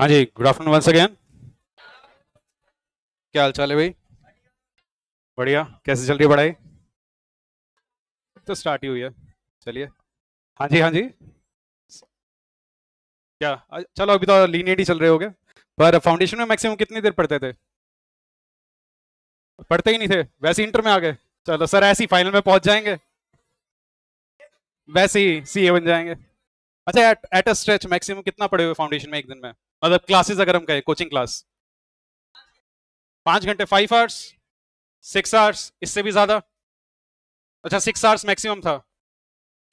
हाँ जी good afternoon once again क्या हाल चाल है भाई बढ़िया कैसे चल रही है पढ़ाई तो स्टार्ट ही हुई है चलिए हाँ जी हाँ जी क्या चलो अभी तो लीनियट ही चल रहे हो गए पर फाउंडेशन में मैक्सिमम कितनी देर पढ़ते थे पढ़ते ही नहीं थे वैसे इंटर में आ गए चलो सर ऐसे ही फाइनल में पहुंच जाएंगे वैसे ही सी बन जाएंगे अच्छा at at a stretch maximum कितना पढ़े हुए फाउंडेशन में एक दिन में मतलब क्लासेस अगर हम कहें कोचिंग क्लास पाँच घंटे फाइव आवर्स सिक्स आवर्स इससे भी ज़्यादा अच्छा सिक्स आवर्स मैक्सिमम था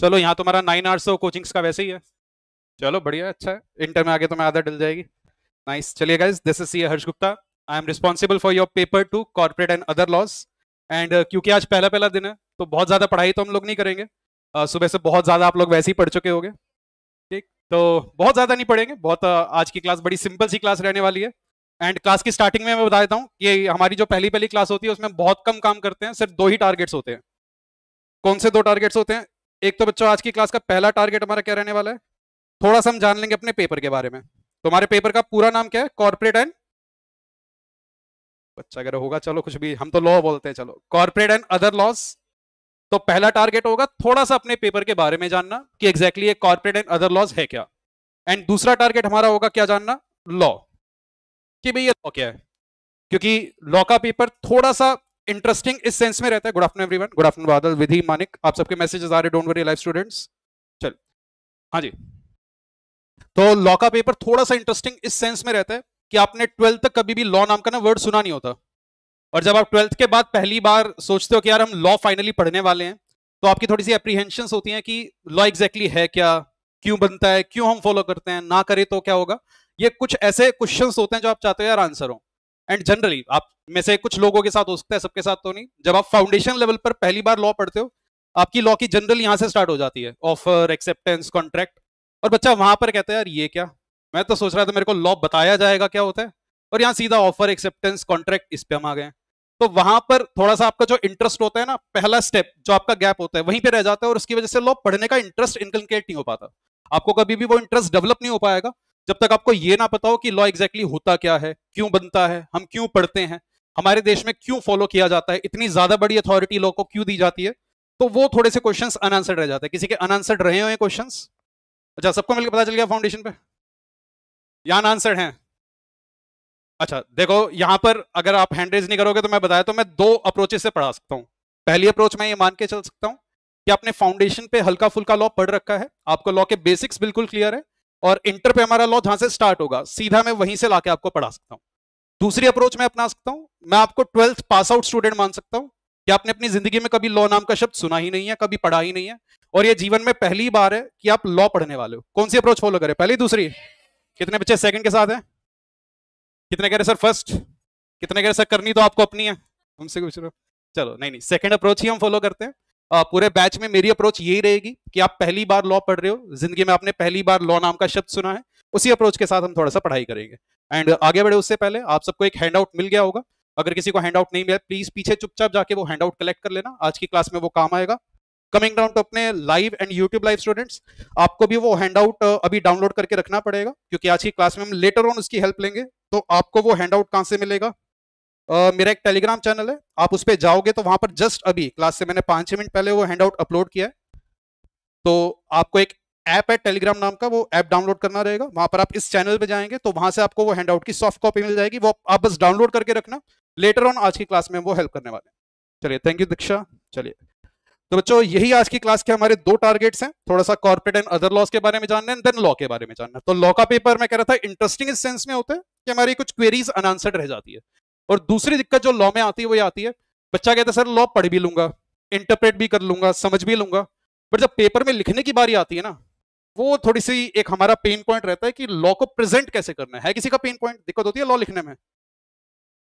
चलो यहाँ तुम्हारा नाइन आवर्स तो कोचिंग्स का वैसे ही है चलो बढ़िया अच्छा है इंटर में आगे तो मैं आधा डल जाएगी नाइस चलिए guys this is C Harsh Gupta I am responsible for your paper two corporate and other laws and क्योंकि आज पहला पहला दिन है तो बहुत ज़्यादा पढ़ाई तो हम लोग नहीं करेंगे uh, सुबह से बहुत ज़्यादा आप लोग वैसे ही पढ़ चुके होंगे तो बहुत ज़्यादा नहीं पढ़ेंगे बहुत आज की क्लास बड़ी सिंपल सी क्लास रहने वाली है एंड क्लास की स्टार्टिंग में मैं बता देता हूँ कि हमारी जो पहली पहली क्लास होती है उसमें बहुत कम काम करते हैं सिर्फ दो ही टारगेट्स होते हैं कौन से दो टारगेट्स होते हैं एक तो बच्चों आज की क्लास का पहला टारगेट हमारा क्या रहने वाला है थोड़ा सा हम जान लेंगे अपने पेपर के बारे में तो हमारे पेपर का पूरा नाम क्या है कॉर्पोरेट एंड बच्चा अगर होगा चलो कुछ भी हम तो लॉ बोलते हैं चलो कॉर्पोरेट एंड अदर लॉस तो पहला टारगेट होगा थोड़ा सा अपने पेपर के बारे में जानना कि exactly exactly corporate and other laws है क्या एंड दूसरा टारगेट हमारा होगा क्या जानना लॉ कि भाई ये लॉ क्या है क्योंकि लॉ का पेपर थोड़ा सा इंटरेस्टिंग इस सेंस में रहता है good afternoon everyone good afternoon Badal Vidhi Manik आप सबके मैसेजेस आ रहे डोंट वरी लाइव स्टूडेंट्स चल हाँ जी तो लॉ का पेपर थोड़ा सा इंटरेस्टिंग इस सेंस में रहता है कि आपने ट्वेल्थ तक कभी भी लॉ नाम का ना वर्ड सुना नहीं होता और जब आप ट्वेल्थ के बाद पहली बार सोचते हो कि यार हम लॉ फाइनली पढ़ने वाले हैं तो आपकी थोड़ी सी अप्रीहेंशन होती हैं कि लॉ एग्जैक्टली exactly है क्या क्यों बनता है क्यों हम फॉलो करते हैं ना करें तो क्या होगा ये कुछ ऐसे क्वेश्चन होते हैं जो आप चाहते हो यार आंसर हो एंड जनरली आप में से कुछ लोगों के साथ हो सकता है सबके साथ तो नहीं जब आप फाउंडेशन लेवल पर पहली बार लॉ पढ़ते हो आपकी लॉ की जनरल यहाँ से स्टार्ट हो जाती है ऑफर एक्सेप्टेंस कॉन्ट्रैक्ट और बच्चा वहां पर कहता है यार ये क्या मैं तो सोच रहा था मेरे को लॉ बताया जाएगा क्या होता है और यहाँ सीधा ऑफर एक्सेप्टेंस कॉन्ट्रैक्ट इस पे हम आ गए तो वहां पर थोड़ा सा आपका जो इंटरेस्ट होता है ना पहला स्टेप जो आपका गैप होता है वहीं पे रह जाता है और उसकी वजह से लोग पढ़ने का इंटरेस्ट इनकलकेट नहीं हो पाता आपको कभी भी वो इंटरेस्ट डेवलप नहीं हो पाएगा जब तक आपको ये ना पता हो कि लॉ एग्जैक्टली exactly होता क्या है क्यों बनता है हम क्यों पढ़ते हैं हमारे देश में क्यों फॉलो किया जाता है इतनी ज्यादा बड़ी अथॉरिटी लॉ को क्यों दी जाती है तो वो थोड़े से क्वेश्चन अनआंसर्ड रह जाते हैं किसी के अनआंसर्ड रहे हुए क्वेश्चन अच्छा सबको मिलकर पता चल गया फाउंडेशन पे यहाँ आंसर्ड हैं अच्छा देखो यहां पर अगर आप हैंड रेज नहीं करोगे तो मैं बताया तो मैं दो अप्रोचेस से पढ़ा सकता हूं पहली अप्रोच मैं ये मान के चल सकता हूं कि आपने फाउंडेशन पे हल्का फुल्का लॉ पढ़ रखा है आपको लॉ के बेसिक्स बिल्कुल क्लियर है और इंटर पे हमारा लॉ जहां से स्टार्ट होगा सीधा मैं वहीं से लाके आपको पढ़ा सकता हूँ दूसरी अप्रोच मैं अपना सकता हूँ मैं आपको ट्वेल्थ पास आउट स्टूडेंट मान सकता हूँ कि आपने अपनी जिंदगी में कभी लॉ नाम का शब्द सुना ही नहीं है कभी पढ़ा ही नहीं है और ये जीवन में पहली बार है कि आप लॉ पढ़ने वाले हो कौन सी अप्रोच फॉलो करें पहली दूसरी कितने बच्चे सेकंड के साथ हैं कितने कह रहे सर फर्स्ट कितने कह रहे सर करनी तो आपको अपनी है हमसे पूछ रहे चलो नहीं नहीं सेकंड अप्रोच ही हम फॉलो करते हैं आ, पूरे बैच में मेरी अप्रोच यही रहेगी कि आप पहली बार लॉ पढ़ रहे हो जिंदगी में आपने पहली बार लॉ नाम का शब्द सुना है उसी अप्रोच के साथ हम थोड़ा सा पढ़ाई करेंगे एंड आगे बढ़े उससे पहले आप सबको एक हैंड आउट मिल गया होगा अगर किसी को हैंड आउट नहीं मिला प्लीज पीछे चुपचाप जाके वो हैंड आउट कलेक्ट कर लेना आज की क्लास में वो काम आएगा कमिंग डाउन टू अपने live and YouTube live students आपको भी वो हैंड आउट अभी डाउनलोड करके रखना पड़ेगा क्योंकि आज की क्लास में हम लेटर ऑन उसकी हेल्प लेंगे तो आपको वो हैंड आउट कहाँ से मिलेगा Uh, मेरा एक टेलीग्राम चैनल है आप उस पर जाओगे तो वहां पर जस्ट अभी क्लास से मैंने पांच छह मिनट पहले वो हैंड आउट अपलोड किया है तो आपको एक ऐप है टेलीग्राम नाम का वो ऐप डाउनलोड करना रहेगा वहां पर आप इस चैनल पे जाएंगे तो वहां से आपको वो हैंड आउट की सॉफ्ट कॉपी मिल जाएगी वो आप बस डाउनलोड करके रखना लेटर ऑन आज की क्लास में वो हेल्प करने वाले चलिए थैंक यू दीक्षा चलिए तो बच्चों यही आज की क्लास के हमारे दो टारगेट्स हैं थोड़ा सा कॉर्पोरेट एंड अदर लॉस के बारे में जानना है देन लॉ के बारे में जानना तो लॉ का पेपर मैं कह रहा था इंटरेस्टिंग इस सेंस में होता है कि हमारी कुछ क्वेरीज अनआंसर्ड रह जाती है और दूसरी दिक्कत जो लॉ में आती है वो आती है बच्चा कहता है सर लॉ पढ़ भी लूंगा इंटरप्रेट भी कर लूंगा समझ भी लूंगा बट जब पेपर में लिखने की बारी आती है ना वो थोड़ी सी एक हमारा पेन पॉइंट रहता है कि लॉ को प्रेजेंट कैसे करना है किसी का पेन पॉइंट दिक्कत होती है लॉ लिखने में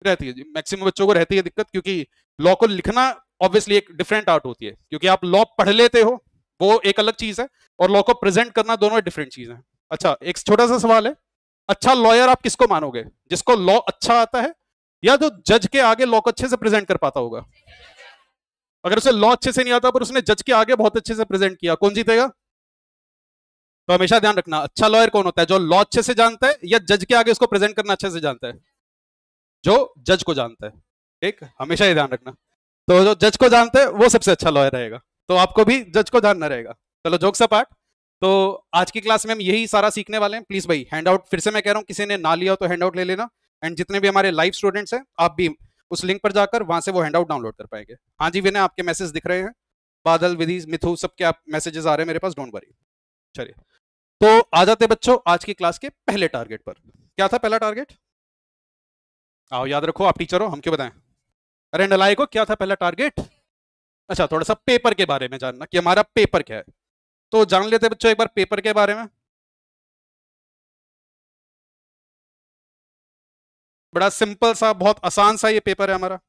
रहती है जी मैक्सिमम बच्चों को रहती है दिक्कत क्योंकि लॉ को लिखना ऑब्वियसली एक डिफरेंट आर्ट होती है क्योंकि आप लॉ पढ़ लेते हो वो एक अलग चीज है और लॉ को प्रेजेंट करना दोनों डिफरेंट चीज है अच्छा एक छोटा सा सवाल है अच्छा लॉयर आप किसको मानोगे जिसको लॉ अच्छा आता है या जो जज के आगे लॉ को अच्छे से प्रेजेंट कर पाता होगा अगर उसे लॉ अच्छे से नहीं आता पर उसने जज के आगे बहुत अच्छे से प्रेजेंट किया कौन जीतेगा तो हमेशा ध्यान रखना अच्छा लॉयर कौन होता है जो लॉ अच्छे से जानता है या जज के आगे उसको प्रेजेंट करना अच्छे से जानता है जो जज को जानता है ठीक हमेशा ये ध्यान रखना तो जो जज को जानते हैं वो सबसे अच्छा लॉयर रहेगा तो आपको भी जज को जानना रहेगा चलो जोक सा पार्ट तो आज की क्लास में हम यही सारा सीखने वाले हैं प्लीज भाई हैंड आउट फिर से मैं कह रहा हूँ किसी ने ना लिया तो हैंड आउट ले लेना एंड जितने भी हमारे लाइव स्टूडेंट्स हैं आप भी उस लिंक पर जाकर वहां से वो हैंड आउट डाउनलोड कर पाएंगे हाँ जी विनय आपके मैसेज दिख रहे हैं बादल विधि मिथु सबके आप मैसेजेस आ रहे हैं मेरे पास डोंट वरी चलिए तो आ जाते बच्चों आज की क्लास के पहले टारगेट पर क्या था पहला टारगेट आओ याद रखो आप टीचर हो हम क्यों बताएं अरे नलाय को क्या था पहला टारगेट अच्छा थोड़ा सा पेपर के बारे में जानना कि हमारा पेपर क्या है तो जान लेते बच्चों एक बार पेपर के बारे में बड़ा सिंपल सा बहुत आसान सा ये पेपर है हमारा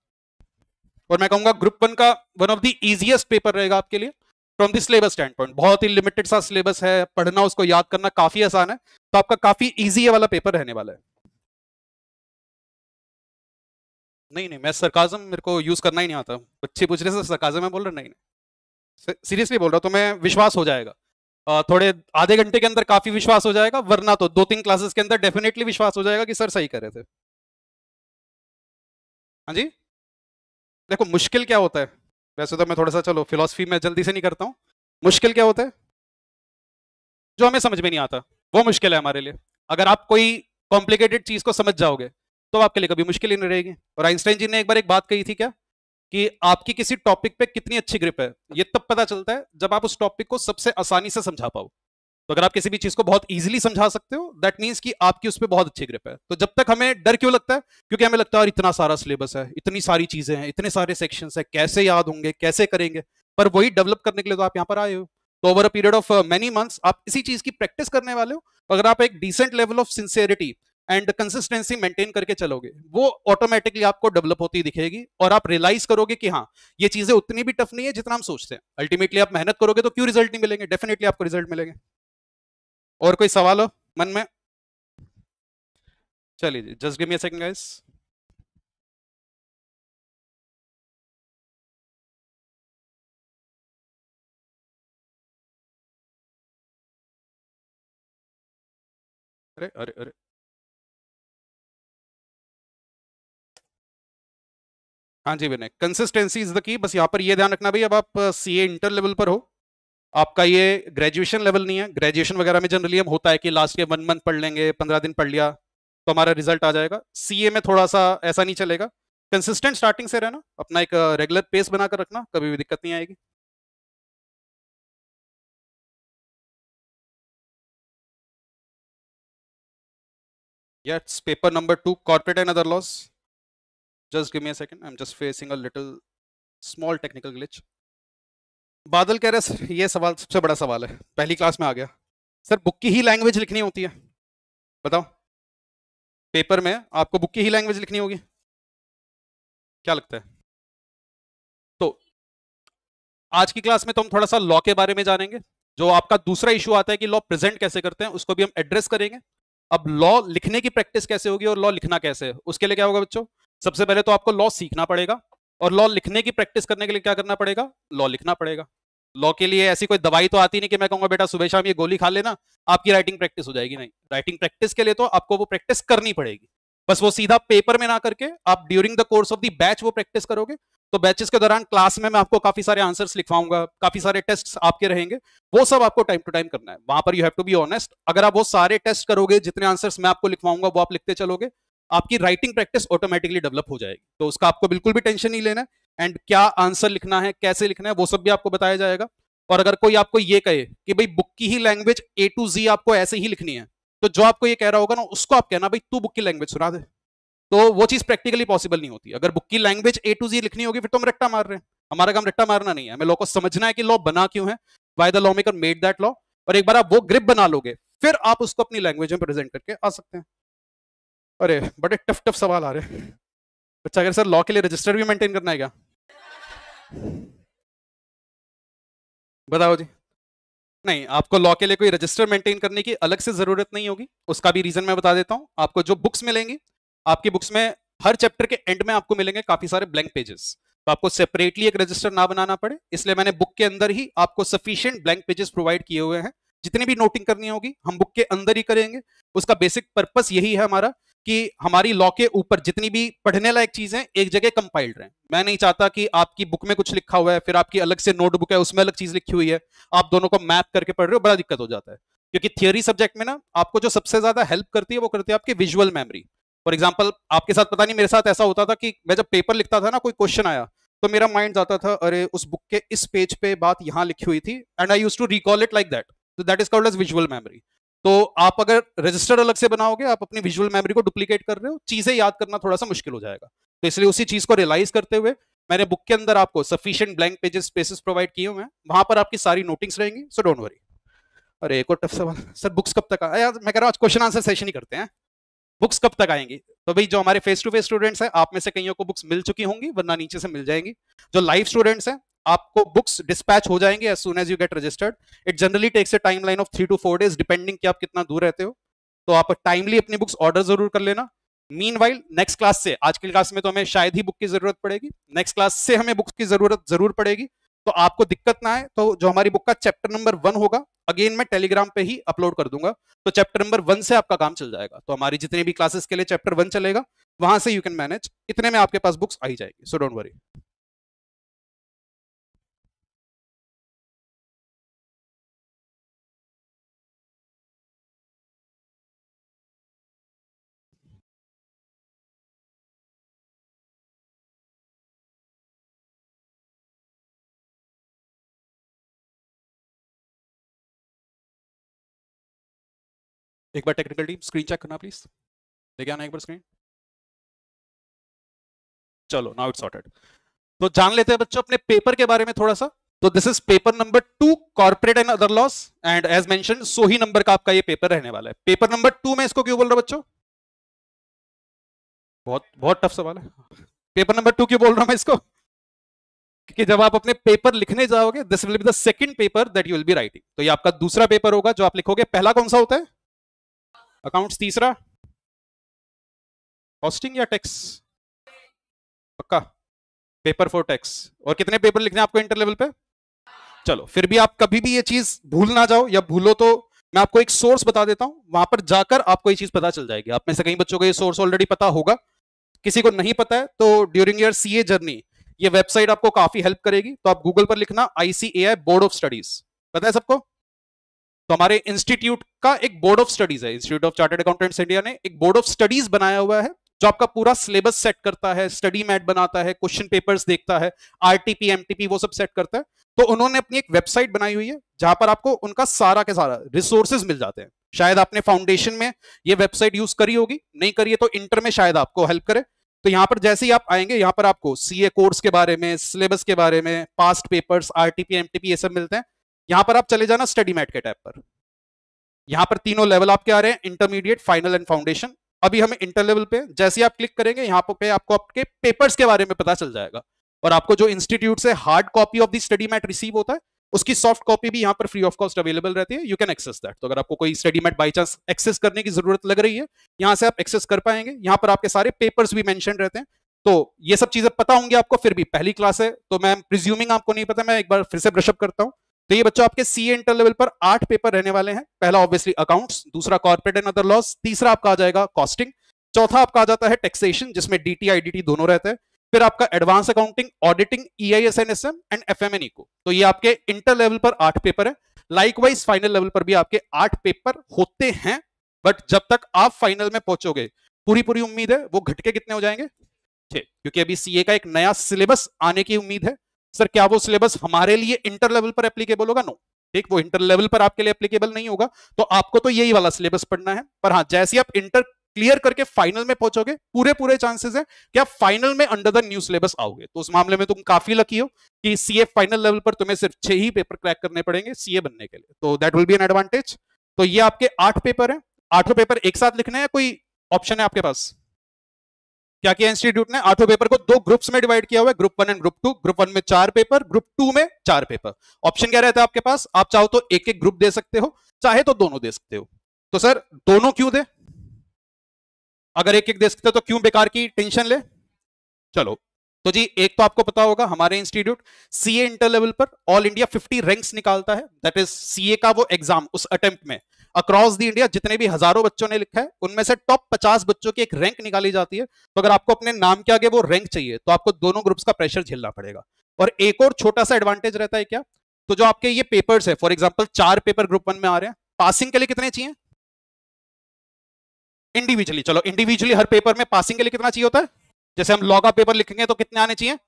और मैं कहूंगा ग्रुप वन का one of the easiest paper रहेगा आपके लिए from the syllabus standpoint बहुत ही लिमिटेड सा सिलेबस है पढ़ना उसको याद करना काफी आसान है तो आपका काफी ईजी वाला पेपर रहने वाला है नहीं नहीं मैं सरकाजम मेरे को यूज करना ही नहीं आता बच्चे पूछ रहे सरकाजम मैं बोल रहा नहीं, नहीं। सीरियसली बोल रहा हूँ तो मैं विश्वास हो जाएगा थोड़े आधे घंटे के अंदर काफी विश्वास हो जाएगा वरना तो दो तीन क्लासेस के अंदर डेफिनेटली विश्वास हो जाएगा कि सर सही कर रहे थे हाँ जी देखो मुश्किल क्या होता है वैसे तो मैं थोड़ा सा चलो फिलोसफी में जल्दी से नहीं करता हूँ मुश्किल क्या होता है जो हमें समझ में नहीं आता वो मुश्किल है हमारे लिए अगर आप कोई कॉम्प्लिकेटेड चीज को समझ जाओगे तो आपके लिए कभी मुश्किल ही नहीं रहेगी और आइंस्टाइन जी ने एक बार एक बात कही थी क्या कि आपकी किसी टॉपिक पे कितनी अच्छी ग्रिप है ये तब पता चलता है जब आप उस टॉपिक को सबसे आसानी से समझा पाओ तो अगर आप किसी भी चीज को बहुत इजीली समझा सकते हो दैट मीन्स कि आपकी उस पर बहुत अच्छी ग्रिप है तो जब तक हमें डर क्यों लगता है क्योंकि हमें लगता है और इतना सारा सिलेबस है इतनी सारी चीजें हैं इतने सारे सेक्शन है कैसे याद होंगे कैसे करेंगे पर वही डेवलप करने के लिए तो आप यहाँ पर आए हो तो over a period of many months आप इसी चीज की प्रैक्टिस करने वाले हो अगर आप एक decent level of sincerity and consistency maintain करके चलोगे वो ऑटोमेटिकली आपको डेवलप होती दिखेगी और आप रियलाइज करोगे कि हाँ ये चीजें उतनी भी टफ नहीं है जितना हम सोचते हैं अल्टीमेटली आप मेहनत करोगे तो क्यों रिजल्ट नहीं मिलेंगे डेफिनेटली आपको रिजल्ट मिलेंगे और कोई सवाल हो मन में चलिए जी just give me second guys अरे अरे अरे हाँ जी Vinay consistency is the key बस यहाँ पर ये ध्यान रखना भाई अब आप सी ए इंटर लेवल पर हो आपका ये ग्रेजुएशन लेवल नहीं है ग्रेजुएशन वगैरह में जनरली हम होता है कि लास्ट के वन मंथ पढ़ लेंगे पंद्रह दिन पढ़ लिया तो हमारा रिजल्ट आ जाएगा सी में थोड़ा सा ऐसा नहीं चलेगा कंसिस्टेंट स्टार्टिंग से रहना अपना एक रेगुलर पेस बनाकर रखना कभी भी दिक्कत नहीं आएगी yes paper number two corporate and other laws give me a second I am just facing a little small technical glitch Badal कह रहे सर ये सवाल सबसे बड़ा सवाल है पहली क्लास में आ गया सर बुक की ही लैंग्वेज लिखनी होती है बताओ पेपर में आपको बुक की ही लैंग्वेज लिखनी होगी क्या लगता है तो आज की क्लास में तो हम थोड़ा सा लॉ के बारे में जानेंगे जो आपका दूसरा इशू आता है कि लॉ प्रेजेंट कैसे करते हैं उसको भी हम एड्रेस करेंगे अब लॉ लिखने की प्रैक्टिस कैसे होगी और लॉ लिखना कैसे है उसके लिए क्या होगा बच्चों सबसे पहले तो आपको लॉ सीखना पड़ेगा और लॉ लिखने की प्रैक्टिस करने के लिए क्या करना पड़ेगा लॉ लिखना पड़ेगा लॉ के लिए ऐसी कोई दवाई तो आती नहीं कि मैं कहूंगा बेटा सुबह शाम ये गोली खा लेना आपकी राइटिंग प्रैक्टिस हो जाएगी नहीं राइटिंग प्रैक्टिस के लिए तो आपको वो प्रैक्टिस करनी पड़ेगी बस वो सीधा पेपर में ना करके आप during the course of the batch वो प्रैक्टिस करोगे तो बैचेस के दौरान क्लास में मैं आपको काफी सारे आंसर्स लिखवाऊंगा काफी सारे टेस्ट आपके रहेंगे वो सब आपको टाइम टू टाइम करना है वहां पर you have to be honest अगर आप वो सारे टेस्ट करोगे जितने आंसर्स मैं आपको लिखवाऊंगा वो आप लिखते चलोगे आपकी राइटिंग प्रैक्टिस ऑटोमेटिकली डेवलप हो जाएगी तो उसका आपको बिल्कुल भी टेंशन नहीं लेना एंड क्या आंसर लिखना है कैसे लिखना है वो सब भी आपको बताया जाएगा और अगर कोई आपको ये कहे कि भाई बुक की ही लैंग्वेज ए टू जी आपको ऐसे ही लिखनी है तो जो आपको ये कह रहा होगा ना उसको आप कहना भाई तू बुक की लैंग्वेज सुना दे तो वो चीज़ प्रैक्टिकली पॉसिबल नहीं होती अगर बुक की लैंग्वेज ए टू जी लिखनी होगी फिर तो हम रट्टा मार रहे हैं हमारा काम रट्टा मारना नहीं है हमें लोगों को समझना है कि लॉ बना क्यों है why the lawmaker made that law और एक बार आप वो ग्रिप बना लोगे फिर आप उसको अपनी लैंग्वेज में प्रेजेंट करके आ सकते हैं अरे बड़े टफ टफ सवाल आ रहे हैं अच्छा अगर सर लॉ के लिए रजिस्टर भी मेंटेन करना है क्या बताओ जी नहीं आपको लॉ के लिए कोई रजिस्टर मेंटेन करने की अलग से ज़रूरत नहीं होगी उसका भी रीज़न मैं बता देता हूं आपको जो बुक्स मिलेंगी आपकी बुक्स में हर चैप्टर के एंड में आपको मिलेंगे काफ़ी सारे ब्लैंक पेजेस तो आपको सेपरेटली एक रजिस्टर ना बनाना पड़े इसलिए मैंने बुक के अंदर ही आपको सफिशियंट ब्लैंक पेजेस प्रोवाइड किए हुए हैं जितनी भी नोटिंग करनी होगी हम बुक के अंदर ही करेंगे उसका बेसिक पर्पस यही है हमारा कि हमारी लॉ के ऊपर जितनी भी पढ़ने लायक चीजें एक जगह कंपाइल्ड रहे मैं नहीं चाहता कि आपकी बुक में कुछ लिखा हुआ है फिर आपकी अलग से नोटबुक है उसमें अलग चीज लिखी हुई है आप दोनों को मैप करके पढ़ रहे हो बड़ा दिक्कत हो जाता है क्योंकि थियोरी सब्जेक्ट में ना आपको जो सबसे ज्यादा हेल्प करती है वो करती है आपकी विजुअल मेमोरी फॉर एग्जाम्पल आपके साथ पता नहीं मेरे साथ ऐसा होता था कि मैं जब पेपर लिखता था ना कोई क्वेश्चन आया तो मेरा माइंड जाता था अरे उस बुक के इस पेज पे बात यहाँ लिखी हुई थी and I use to recall it like that that is called as visual memory तो आप अगर रजिस्टर अलग से बनाओगे आप अपनी विजुअल मेमोरी को डुप्लीकेट कर रहे हो चीजें याद करना थोड़ा सा मुश्किल हो जाएगा तो इसलिए उसी चीज को रियलाइज करते हुए मैंने बुक के अंदर आपको sufficient blank pages spaces provide किए हुए हैं वहां पर आपकी सारी नोटिंग्स रहेंगी सो डोंट वरी अरे एक और टफ सवाल सर बुक्स कब तक आया मैं कह रहा हूँ आज क्वेश्चन आंसर सेशन ही करते हैं बुक्स कब तक आएंगी तो भाई जो हमारे फेस टू फेस स्टूडेंट्स हैं आप में से कईयों को बुक्स मिल चुकी होंगी वरना नीचे से मिल जाएंगी जो लाइव स्टूडेंट्स हैं आपको बुक्स डिस्पैच हो जाएंगे as soon as you get registered it generally takes a timeline of three to four days depending कि आप कितना दूर रहते हो तो आप टाइमली अपनी बुक्स ऑर्डर जरूर कर लेना मीन वाइल नेक्स्ट क्लास से आज की क्लास में तो हमें शायद ही बुक की जरूरत पड़ेगी नेक्स्ट क्लास से हमें बुक्स की जरूरत जरूर पड़ेगी तो आपको दिक्कत ना आए तो जो हमारी बुक का चैप्टर नंबर वन होगा अगेन मैं टेलीग्राम पे ही अपलोड कर दूंगा तो चैप्टर नंबर वन से आपका काम चल जाएगा तो हमारी जितने भी क्लासेस के लिए चैप्टर वन चलेगा वहां से यू कैन मैनेज इतने में आपके पास बुक्स आई जाएगी सो डोंट वरी एक बार टेक्निकल टीम स्क्रीन चेक करना प्लीज देखे आना एक बार स्क्रीन चलो नाउ इट्स सॉर्टेड तो जान लेते हैं बच्चों अपने पेपर के बारे में थोड़ा सा तो this is paper number two corporate and other laws and as mention सो ही नंबर का आपका ये पेपर रहने वाला है पेपर नंबर टू में इसको क्यों बोल रहा हूं बच्चों बहुत बहुत टफ सवाल है पेपर नंबर टू क्यों बोल रहा हूं मैं इसको क्योंकि जब आप अपने पेपर लिखने जाओगे this will be the second paper that you will be writing तो ये आपका दूसरा पेपर होगा जो आप लिखोगे पहला कौन सा होता है अकाउंट्स तीसरा कॉस्टिंग या टैक्स पक्का पेपर फॉर टैक्स और कितने पेपर लिखने आपको इंटर लेवल पे चलो फिर भी आप कभी भी ये चीज भूल ना जाओ या भूलो तो मैं आपको एक सोर्स बता देता हूं वहां पर जाकर आपको ये चीज पता चल जाएगी आप में से कई बच्चों को ये सोर्स ऑलरेडी पता होगा किसी को नहीं पता है तो ड्यूरिंग योर सीए जर्नी ये वेबसाइट आपको काफी हेल्प करेगी तो आप गूगल पर लिखना आईसीएआई बोर्ड ऑफ स्टडीज पता है सबको तो हमारे इंस्टीट्यूट का एक बोर्ड ऑफ स्टडीज है Institute of Chartered Accountants India ने एक बोर्ड ऑफ स्टडीज बनाया हुआ है जो आपका पूरा सिलेबस सेट करता है स्टडी मैट बनाता है क्वेश्चन पेपर्स देखता है आरटीपी एमटीपी वो सब सेट करता है तो उन्होंने अपनी एक वेबसाइट बनाई हुई है जहां पर आपको उनका सारा के सारा रिसोर्सेज मिल जाते हैं शायद आपने फाउंडेशन में ये वेबसाइट यूज करी होगी नहीं करिए तो इंटर में शायद आपको हेल्प करे तो यहां पर जैसे ही आप आएंगे यहां पर आपको सीए कोर्स के बारे में सिलेबस के बारे में पास्ट पेपर्स आरटीपी एमटीपी ये सब मिलते हैं यहां पर आप चले जाना स्टडी मैट के टैब पर यहां पर तीनों लेवल आपके आ रहे हैं इंटरमीडिएट फाइनल एंड फाउंडेशन अभी हमें इंटर लेवल पे जैसे आप क्लिक करेंगे यहाँ पे आपको आपके पेपर्स के बारे में पता चल जाएगा और आपको जो इंस्टीट्यूट से hard copy of the study mat receive होता है उसकी सॉफ्ट कॉपी भी यहां पर फ्री ऑफ कॉस्ट अवेलेबल रहती है यू कैन एक्सेस दैट तो अगर आपको कोई study mat by chance access करने की जरूरत लग रही है यहां से आप एक्सेस कर पाएंगे यहां पर आपके सारे पेपर्स भी मैंशन रहते हैं तो ये सब चीजें पता होंगी आपको फिर भी पहली क्लास है तो मैं प्रिज्यूमिंग आपको नहीं पता मैं एक बार फिर से ब्रशअप करता हूँ तो ये बच्चों आपके सी एंटर लेवल पर आठ पेपर रहने वाले हैं पहला ऑब्वियसली अकाउंट्स दूसरा कॉर्पोरेट एंड अदर लॉस तीसरा आपका आ जाएगा कॉस्टिंग चौथा आपका आ जाता है टैक्सेशन जिसमें डीटी आईडीटी दोनों रहते हैं फिर आपका advance accounting auditing EIS NSM and FMN को तो ये आपके इंटर लेवल पर आठ पेपर है लाइकवाइज फाइनल लेवल पर भी आपके आठ पेपर होते हैं बट जब तक आप फाइनल में पहुंचोगे पूरी पूरी उम्मीद है वो घटके कितने हो जाएंगे छे क्योंकि अभी सीए का एक नया सिलेबस आने की उम्मीद है सर क्या वो सिलेबस हमारे लिए इंटर लेवल पर एप्लीकेबल होगा नो ठीक वो इंटर लेवल पर आपके लिए एप्लीकेबल नहीं होगा तो आपको तो यही वाला सिलेबस पढ़ना है पर हाँ जैसे आप इंटर क्लियर करके फाइनल में पहुंचोगे पूरे पूरे चांसेस है कि आप फाइनल में अंडर द न्यू सिलेबस आओगे तो उस मामले में तुम काफी लकी हो कि सीए फाइनल लेवल पर तुम्हें सिर्फ छह ही पेपर क्रैक करने पड़ेंगे सीए बनने के लिए तो that will be an advantage तो ये आपके आठ पेपर है आठों पेपर एक साथ लिखना है कोई ऑप्शन है आपके पास क्या किया इंस्टीट्यूट ने आठों पेपर को दो ग्रुप्स में डिवाइड किया हुआ है group one and group two group one में चार पेपर ग्रुप टू में चार पेपर ऑप्शन क्या रहता है आपके पास आप चाहो तो एक एक ग्रुप दे सकते हो चाहे तो दोनों दे सकते हो तो सर दोनों क्यों दे अगर एक एक दे सकते हो तो क्यों बेकार की टेंशन ले चलो तो जी एक तो आपको पता होगा हमारे इंस्टीट्यूट सीए इंटर लेवल पर ऑल इंडिया 50 रैंक्स निकालता है दैट इज सीए का वो एग्जाम उस अटेम्प्ट में अक्रॉस द इंडिया जितने भी हजारों बच्चों ने लिखा है उनमें से टॉप 50 बच्चों की एक रैंक निकाली जाती है तो अगर आपको अपने नाम के आगे वो रैंक चाहिए तो आपको दोनों ग्रुप्स का प्रेशर झेलना पड़ेगा और एक और छोटा सा एडवांटेज रहता है क्या तो जो आपके ये पेपर्स है फॉर एग्जाम्पल चार पेपर ग्रुप वन में आ रहे हैं पासिंग के लिए कितने चाहिए इंडिविजुअली चलो इंडिविजुअली हर पेपर में पासिंग के लिए कितना चाहिए होता है जैसे हम लॉ का पेपर लिखेंगे तो कितने आने चाहिए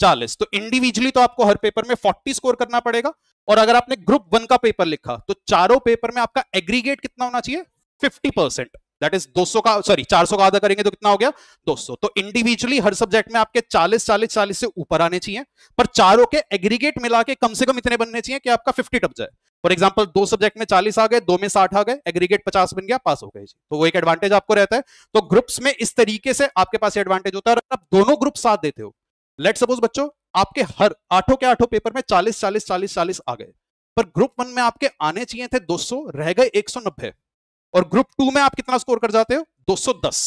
चालीस तो इंडिविजुअली तो आपको हर पेपर में फोर्टी स्कोर करना पड़ेगा और अगर आपने ग्रुप वन का पेपर लिखा तो चारों पेपर में आपका एग्रीगेट कितना होना चाहिए फिफ्टी परसेंट दैट इज 200 का सॉरी सौ का आधा करेंगे तो कितना हो गया सौ तो इंडिविजुअली हर सब्जेक्ट में आपके चालीस चालीस चालीस से ऊपर आने चाहिए पर चारों के एग्रीगेट मिला के कम से कम इतने बनने चाहिए कि आपका फिफ्टी टप जाए फॉर एग्जाम्पल दो सब्जेक्ट में चालीस आ गए दो में साठ आ गए एग्रीगेट पचास बन गया पास हो गए तो वो एक एडवांटेज आपको रहता है तो ग्रुप्स में इस तरीके से आपके पास एडवांटेज होता है आप दोनों ग्रुप साथ देते हो लेट सपोज बच्चों आपके हर आठों के आठों पेपर में चालीस चालीस चालीस चालीस आ गए पर ग्रुप वन में आपके आने चाहिए थे 200 रह गए 190 और ग्रुप टू में आप कितना स्कोर कर जाते हो 210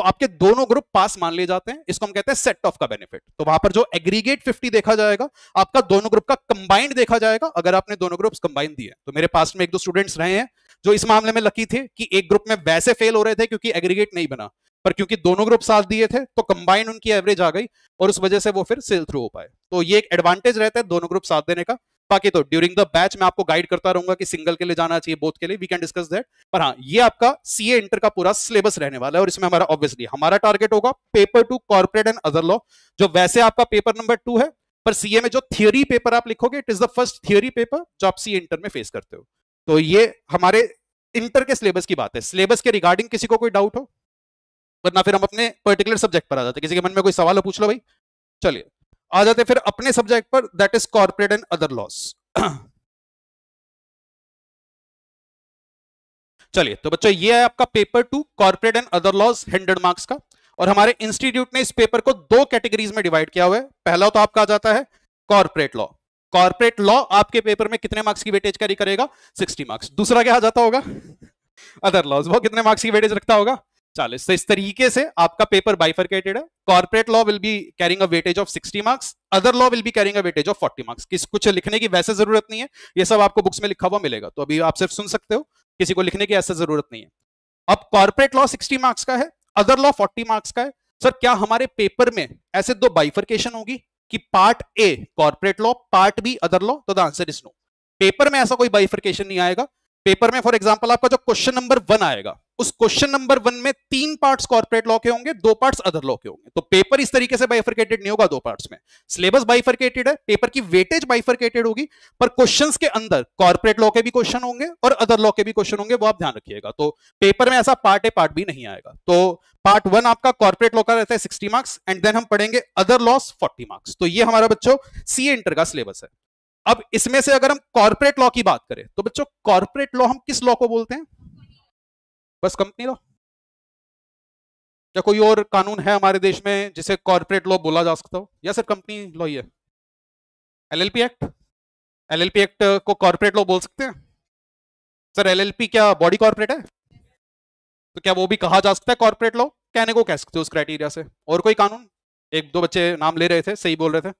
तो आपके दोनों ग्रुप पास मान लिए जाते हैं इसको हम कहते हैं सेट ऑफ का बेनिफिट तो वहां पर जो एग्रीगेट 50 देखा जाएगा आपका दोनों ग्रुप का कंबाइंड देखा जाएगा अगर आपने दोनों ग्रुप कंबाइन दिए तो मेरे पास में एक दो स्टूडेंट्स रहे हैं जो इस मामले में लकी थे कि एक ग्रुप में वैसे फेल हो रहे थे क्योंकि एग्रीगेट नहीं बना पर क्योंकि दोनों ग्रुप साथ दिए थे तो कंबाइन उनकी एवरेज आ गई और उस वजह से वो फिर सेल थ्रू हो पाए तो ये एक एडवांटेज रहता है दोनों ग्रुप साथ देने का बाकी तो ड्यूरिंग द बैच मैं आपको गाइड करता रहूंगा कि सिंगल के लिए जाना चाहिए बोथ के लिए वी कैन डिस्कस दैट पर हाँ ये आपका सीए इंटर का पूरा सिलेबस रहने वाला है और इसमें हमारा ऑब्वियसली हमारा टारगेट होगा paper two corporate and other law जो वैसे आपका पेपर नंबर टू है पर सीए में जो थियोरी पेपर आप लिखोगे it is the first theory paper जो आप सीए इंटर में फेस करते हो तो ये हमारे इंटर के सिलेबस की बात है सिलेबस के रिगार्डिंग किसी को कोई डाउट हो वरना फिर हम अपने पर्टिकुलर सब्जेक्ट पर आ जाते किसी के मन में कोई सवाल हो पूछ लो भाई चलिए आ जाते फिर अपने सब्जेक्ट पर that is corporate and other laws चलिए तो बच्चों ये है आपका paper two corporate and other laws hundred marks का और हमारे इंस्टीट्यूट ने इस पेपर को दो कैटेगरीज में डिवाइड किया हुआ है पहला तो आपका आ जाता है कॉर्पोरेट लॉ कॉर्पोरेट लॉ आपके पेपर में कितने मार्क्स की वेटेज कैरी करेगा 60 मार्क्स दूसरा क्या आ जाता होगा अदर लॉज वो कितने मार्क्स की वेटेज रखता होगा चालीस तो इस तरीके से आपका पेपर बाइफरकेटेड है corporate law will be carrying a weightage of 60 marks other law will be carrying a weightage of 40 marks किस कुछ लिखने की वैसे जरूरत नहीं है ये सब आपको बुक्स में लिखा हुआ मिलेगा तो अभी आप सिर्फ सुन सकते हो किसी को लिखने की ऐसा जरूरत नहीं है अब कॉर्पोरेट लॉ सिक्सटी मार्क्स का है अदर लॉ फोर्टी मार्क्स का है सर क्या हमारे पेपर में ऐसे दो बाइफरकेशन होगी कि part A corporate law part B other law तो the answer is no paper में ऐसा कोई बाइफरकेशन नहीं आएगा पेपर में फॉर एग्जाम्पल आपका जो क्वेश्चन नंबर वन आएगा उस क्वेश्चन नंबर वन में तीन पार्ट्स कॉर्पोरेट लॉ के होंगे दो पार्ट्स अदर लॉ के होंगे तो पेपर इस तरीके से बाइफर्केटेड नहीं होगा दो पार्ट्स में सिलेबस बाइफर्केटेड है पेपर की वेटेज बाइफर्केटेड होगी पर क्वेश्चंस के अंदर कॉर्पोरेट लॉ के भी क्वेश्चन होंगे और अदर लॉ के भी क्वेश्चन होंगे वो आप ध्यान रखिएगा तो पेपर में ऐसा पार्ट ए पार्ट भी नहीं आएगा तो पार्ट वन आपका कॉर्पोरेट लॉ का रहता है सिक्सटी मार्क्स एंड देन हम पढ़ेंगे अदर लॉस फोर्टी मार्क्स तो ये हमारा बच्चों सी इंटर का सिलेबस है अब इसमें से अगर हम कॉर्पोरेट लॉ की बात करें तो बच्चों कॉर्पोरेट लॉ हम किस लॉ को बोलते हैं बस कंपनी लॉ या कोई और कानून है हमारे देश में जिसे कॉर्पोरेट लॉ बोला जा सकता हो या सिर्फ कंपनी लॉ ही है एलएलपी एक्ट एलएलपी एक्ट को कॉर्पोरेट लॉ बोल सकते हैं सर एलएलपी क्या बॉडी कॉर्पोरेट है तो क्या वो भी कहा जा सकता है कॉर्पोरेट लॉ कहने को कह सकते हो उस क्राइटेरिया से और कोई कानून एक दो बच्चे नाम ले रहे थे सही बोल रहे थे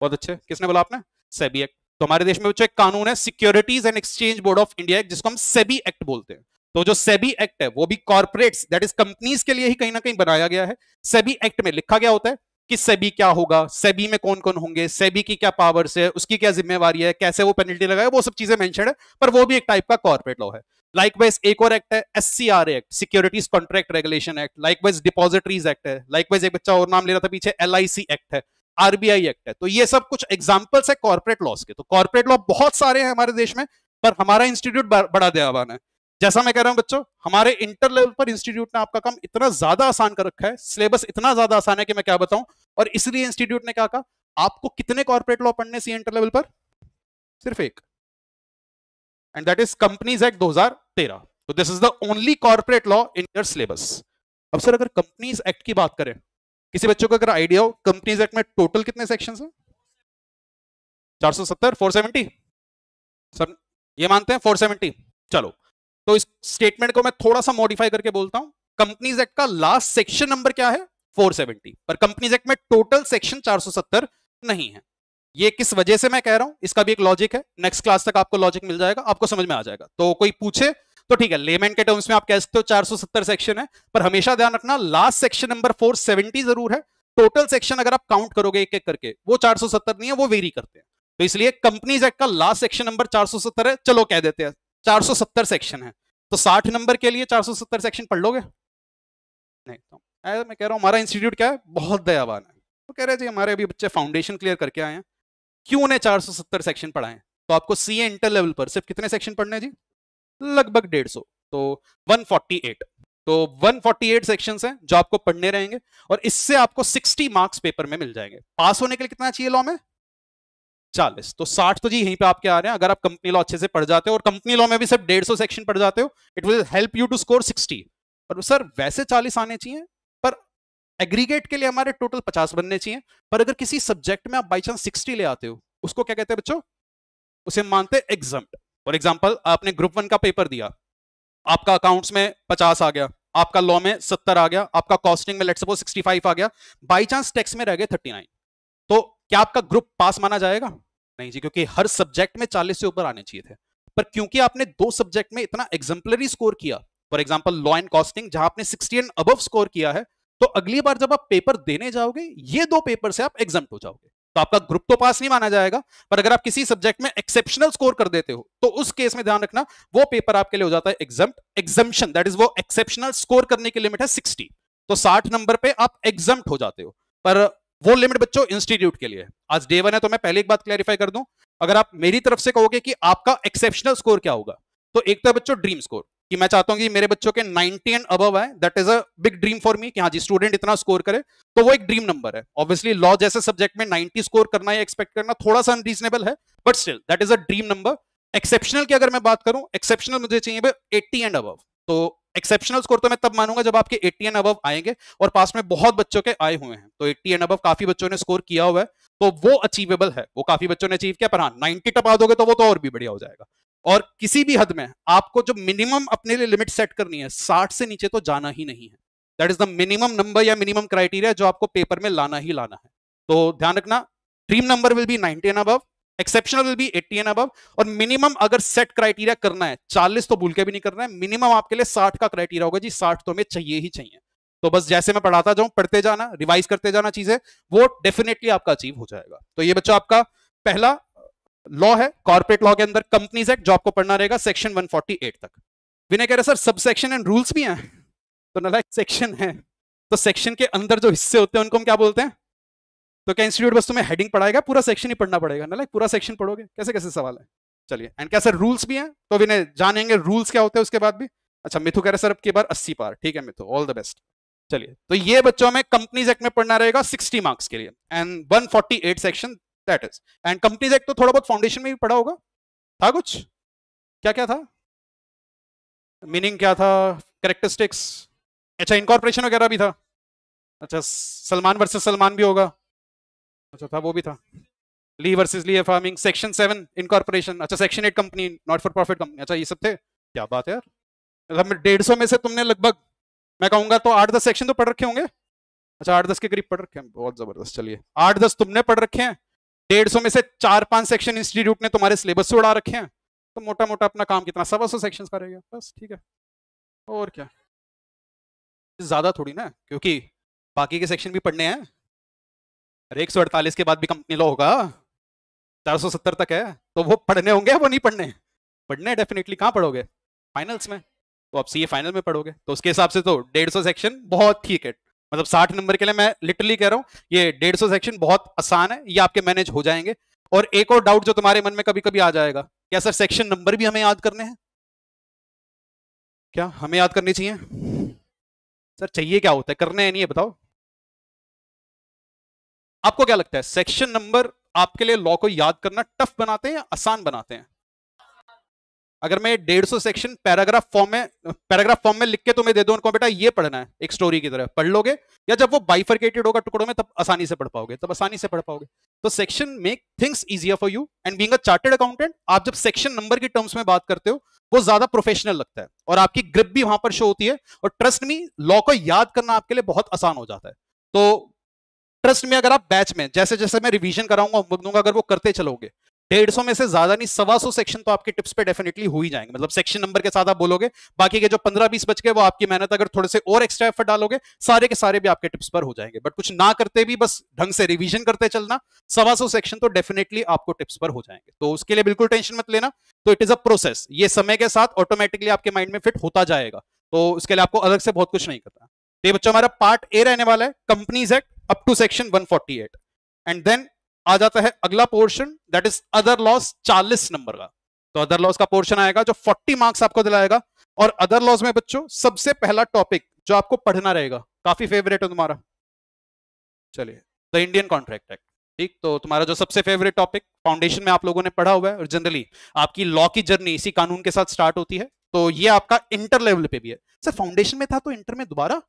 बहुत अच्छे किसने बोला आपने सेबी एक्ट तो हमारे देश में बच्चों एक कानून है securities and exchange board of India act जिसको हम सेबी एक्ट बोलते हैं तो जो सेबी एक्ट है वो भी कॉर्पोरेट्स दैट इज कंपनीज के लिए ही कहीं ना कहीं बनाया गया है सेबी एक्ट में लिखा गया होता है कि सेबी क्या होगा सेबी में कौन कौन होंगे सेबी की क्या पावर्स है उसकी क्या जिम्मेवारी है कैसे वो पेनल्टी लगाए वो सब चीजें मैंशन है पर वो भी एक टाइप का कॉर्पोरेट लॉ है लाइकवाइज एक और एक्ट है S C R act securities contract regulation act likewise depositories act है लाइकवाइज एक बच्चा और नाम ले रहा था पीछे एल एक्ट है आरबीआई एक्ट है तो ये सब कुछ एग्जाम्पल्स है कॉर्पोरेट लॉस के तो कॉर्पोरेट लॉ बहुत सारे हैं हमारे देश में पर हमारा इंस्टीट्यूट बड़ा दयावान है जैसा मैं कह रहा हूं बच्चों हमारे इंटर लेवल पर इंस्टीट्यूट ने आपका काम इतना ज्यादा आसान कर रखा है सिलेबस इतना ज्यादा आसान है कि मैं क्या बताऊं और इसलिए इंस्टीट्यूट ने क्या कहा आपको कितने कॉर्पोरेट लॉ पढ़ने से इंटर लेवल पर सिर्फ एक and that is companies act 2013 तो this is the only corporate law in your syllabus अब सर अगर कंपनीज एक्ट की बात करें किसी बच्चों को अगर आइडिया हो कंपनीज एक्ट में टोटल कितने सेक्शन है चार सौ सत्तर फोर सेवेंटी सर ये मानते हैं फोर सेवेंटी चलो तो इस स्टेटमेंट को मैं थोड़ा सा मॉडिफाई करके बोलता हूं कंपनीज एक्ट का लास्ट सेक्शन नंबर क्या है 470 पर कंपनीज एक्ट में टोटल सेक्शन 470 नहीं है ये किस वजह से मैं कह रहा हूं इसका भी एक लॉजिक है नेक्स्ट क्लास तक आपको लॉजिक मिल जाएगा आपको समझ में आ जाएगा तो कोई पूछे तो ठीक है लेमेन के टर्म्स में आप कह सकते हो चार सेक्शन है पर हमेशा ध्यान रखना लास्ट सेक्शन नंबर फोर जरूर है टोटल सेक्शन अगर आप काउंट करोगे एक एक करके वो चार नहीं है वो वेरी करते हैं तो इसलिए कंपनीज एक्ट का लास्ट सेक्शन नंबर 470 है चलो कह देते हैं 470 सेक्शन है तो 60 नंबर के लिए 470 सेक्शन पढ़ लोगे नहीं तो मैं कह रहा हूँ हमारा इंस्टीट्यूट क्या है बहुत दयावान है वो तो कह रहे थे हमारे अभी बच्चे फाउंडेशन क्लियर करके आए हैं क्यों उन्हें चार सेक्शन पढ़ाएं तो आपको सी इंटर लेवल पर सिर्फ कितने सेक्शन पढ़ने जी लगभग डेढ़ सौ तो 148 तो 148 सेक्शंस हैं जो आपको पढ़ने रहेंगे और इससे आपको 60 मार्क्स पेपर में मिल जाएंगे पास होने के लिए कितना चाहिए लॉ में चालीस तो साठ तो जी यहीं पे आपके आ रहे हैं अगर आप कंपनी लॉ अच्छे से पढ़ जाते हो और कंपनी लॉ में भी सिर्फ डेढ़ सौ सेक्शन पढ़ जाते हो it will help you to score sixty और सर वैसे चालीस आने चाहिए पर एग्रीगेट के लिए हमारे टोटल पचास बनने चाहिए पर अगर किसी सब्जेक्ट में आप बाई चांस सिक्सटी ले आते हो उसको क्या कहते हैं बच्चों उसे मानते एग्जाम फॉर एग्जाम्पल आपने ग्रुप वन का पेपर दिया आपका अकाउंट्स में पचास आ गया आपका लॉ में सत्तर आ गया आपका कॉस्टिंग में लेट सपोज सिक्सटी फाइव आ गया बाई चांस टैक्स में रह गए थर्टी नाइन तो क्या आपका ग्रुप पास माना जाएगा नहीं जी क्योंकि हर सब्जेक्ट में चालीस से ऊपर आने चाहिए थे पर क्योंकि आपने दो सब्जेक्ट में इतना एग्जाम्पलरी स्कोर किया for example law and costing जहां आपने सिक्सटी एंड अबव स्कोर किया है तो अगली बार जब आप पेपर देने जाओगे ये दो पेपर से आप एग्जाम हो जाओगे तो आपका ग्रुप तो पास नहीं माना जाएगा पर अगर आप किसी सब्जेक्ट में एक्सेप्शनल स्कोर कर देते हो तो उस केस में ध्यान रखना वो पेपर आपके लिए हो जाता है एग्जाम एग्जामेशन दैट इज वो एक्सेप्शनल स्कोर करने की लिमिट है सिक्सटी तो साठ नंबर पे आप एग्जाम हो जाते हो पर वो लिमिट बच्चों इंस्टीट्यूट के लिए आज डे वन है तो मैं पहले एक बात क्लैरिफाई कर दूं अगर आप मेरी तरफ से कहोगे कि आपका एक्सेप्शनल स्कोर क्या होगा तो एक तो बच्चों ड्रीम स्कोर कि मैं चाहता हूं कि मेरे बच्चों के 90 एंड अबव है that is a big dream for me कि हाँ जी स्टूडेंट इतना स्कोर करे तो वो एक ड्रीम नंबर है ऑब्वियसली लॉ जैसे सब्जेक्ट में 90 स्कोर करना या एक्सपेक्ट करना थोड़ा सा अनरीजनेबल है but still that is a dream number exceptional की अगर मैं बात करूं एक्सेप्शनल मुझे चाहिए एट्टी एंड अबव तो एक्सेप्शनल स्कोर तो मैं तब मानूंगा जब आपके 80 एंड अब आएंगे और पास में बहुत बच्चों के आए हुए हैं तो 80 एंड अब काफी बच्चों ने स्कोर किया हुआ है तो वो अचीवेबल है वो काफी बच्चों ने अचीव किया पर हाँ नाइनटी टपा दोगे तो वो तो और भी बढ़िया हो जाएगा और किसी भी हद में आपको जो मिनिमम अपने लिए लिमिट सेट करनी है साठ से नीचे तो जाना ही नहीं है that is the minimum number या मिनिमम क्राइटेरिया जो आपको पेपर में लाना ही लाना है तो ध्यान रखना dream number will be ninety and above exceptional will be 80 and above और मिनिमम अगर सेट क्राइटेरिया करना है 40 तो भूल के भी नहीं करना है मिनिमम आपके लिए 60 का क्राइटेरिया होगा जी 60 तो हमें चाहिए ही चाहिए तो बस जैसे मैं पढ़ाता जाऊं पढ़ते जाना रिवाइज करते जाना चीजें वो डेफिनेटली आपका अचीव हो जाएगा तो ये बच्चों आपका पहला लॉ है कॉर्पोरेट लॉ के अंदर कंपनीज एक्ट जो आपको पढ़ना रहेगा सेक्शन वन तक विनय कह रहे sir sub section and rules भी हैं तो नला सेक्शन है तो सेक्शन के अंदर जो हिस्से होते हैं उनको हम क्या बोलते हैं तो क्या इंस्टीट्यूट बस तुम्हें हेडिंग पढ़ाएगा पूरा सेक्शन ही पढ़ना पड़ेगा ना लाइक पूरा सेक्शन पढ़ोगे कैसे कैसे सवाल है चलिए एंड क्या सर रूल्स भी हैं तो अभी जानेंगे रूल्स क्या होते हैं उसके बाद भी अच्छा मिथु कह रहे सर अब की बार अस्सी पार ठीक है मिथु ऑल द बेस्ट चलिए तो ये बच्चों में कंपनीज एक्ट में पढ़ना रहेगा सिक्सटी मार्क्स के लिए and eight section that is and companies act तो थोड़ा बहुत फाउंडेशन में भी पढ़ा होगा था कुछ क्या क्या था मीनिंग क्या था करेक्टरिस्टिक्स अच्छा इनकॉर्पोरेशन वगैरह भी था अच्छा सलमान वर्सेस सलमान भी होगा अच्छा था वो भी था Lee versus Lee farming section seven incorporation अच्छा section eight company not for profit company अच्छा ये सब थे क्या बात है यार मतलब डेढ़ सौ में से तुमने लगभग मैं कहूंगा तो आठ दस सेक्शन तो पढ़ रखे होंगे अच्छा आठ दस के करीब पढ़ रखे हैं बहुत जबरदस्त चलिए आठ दस तुमने पढ़ रखे हैं डेढ़ सौ में से चार पांच सेक्शन इंस्टीट्यूट ने तुम्हारे सिलेबस से उड़ा रखे हैं तो मोटा मोटा अपना काम कितना सवा सौ सेक्शन का रहेगा बस ठीक है और क्या ज़्यादा थोड़ी ना क्योंकि बाकी के सेक्शन भी पढ़ने हैं अरे एक सौ अड़तालीस के बाद भी कंपनी लो होगा चार सौ सत्तर तक है तो वो पढ़ने होंगे वो नहीं पढ़ने पढ़ने डेफिनेटली कहाँ पढ़ोगे फाइनल्स में तो आप सीए फाइनल में पढ़ोगे तो उसके हिसाब से तो डेढ़ सौ सेक्शन बहुत ठीक है मतलब साठ नंबर के लिए मैं लिटरली कह रहा हूँ ये डेढ़ सौ सेक्शन बहुत आसान है ये आपके मैनेज हो जाएंगे और एक और डाउट जो तुम्हारे मन में कभी कभी आ जाएगा क्या सर सेक्शन नंबर भी हमें याद करने हैं क्या हमें याद करने चाहिए सर चाहिए क्या होता है करने है नहीं है बताओ आपको क्या लगता है सेक्शन नंबर आपके लिए लॉ को याद करना टफ बनाते हैं या आसान बनाते हैं अगर मैं डेढ़ सौ सेक्शन पैराग्राफ फॉर्म में पैराग्राफ फॉर्म में लिख के तुम्हें दे दो उनको बेटा ये पढ़ना है एक स्टोरी की तरह पढ़ लोगे या जब वो बाइफर्केटेड होगा टुकड़ों में तब आसानी से पढ़ पाओगे तब आसानी से पढ़ पाओगे तो section make things easier for you and being chartered accountant आप जब सेक्शन नंबर की टर्म्स में बात करते हो वो ज्यादा प्रोफेशनल लगता है और आपकी ग्रिप भी वहां पर शो होती है और ट्रस्ट मी लॉ को याद करना आपके लिए बहुत आसान हो जाता है तो ट्रस्ट में अगर आप बैच में जैसे जैसे मैं रिविजन कराऊंगा अगर वो करते चलोगे डेढ़ सौ में से ज्यादा नहीं सवा सौ सेक्शन तो आपके टिप्स पे डेफिनेटली हो ही जाएंगे मतलब सेक्शन नंबर के साथ आप बोलोगे बाकी के जो पंद्रह बीस बच गए वो आपकी मेहनत अगर थोड़े से और एक्स्ट्रा एफर्ट डालोगे सारे के सारे भी आपके टिप्स पर हो जाएंगे बट कुछ ना करते भी बस ढंग से रिविजन करते चलना सवा सौ सेक्शन तो डेफिनेटली आपको टिप्स पर हो जाएंगे तो उसके लिए बिल्कुल टेंशन मत लेना तो इट इज अ प्रोसेस ये समय के साथ ऑटोमेटिकली आपके माइंड में फिट होता जाएगा तो उसके लिए आपको अलग से बहुत कुछ नहीं करना ये बच्चों हमारा पार्ट ए रहने वाला है companies act up to section 148 and then आ जाता है अगला portion that is other laws 40 number का तो अदर लॉस का पोर्शन आएगा जो 40 मार्क्स आपको दिलाएगा और अदर लॉस में बच्चों सबसे पहला टॉपिक जो आपको पढ़ना रहेगा काफी फेवरेट है तुम्हारा चलिए द इंडियन कॉन्ट्रैक्ट एक्ट ठीक तो तुम्हारा जो सबसे फेवरेट टॉपिक फाउंडेशन में आप लोगों ने पढ़ा हुआ है और जनरली आपकी लॉ की जर्नी इसी कानून के साथ स्टार्ट होती है तो ये आपका इंटर लेवल पे भी है सर फाउंडेशन में था तो इंटर में दोबारा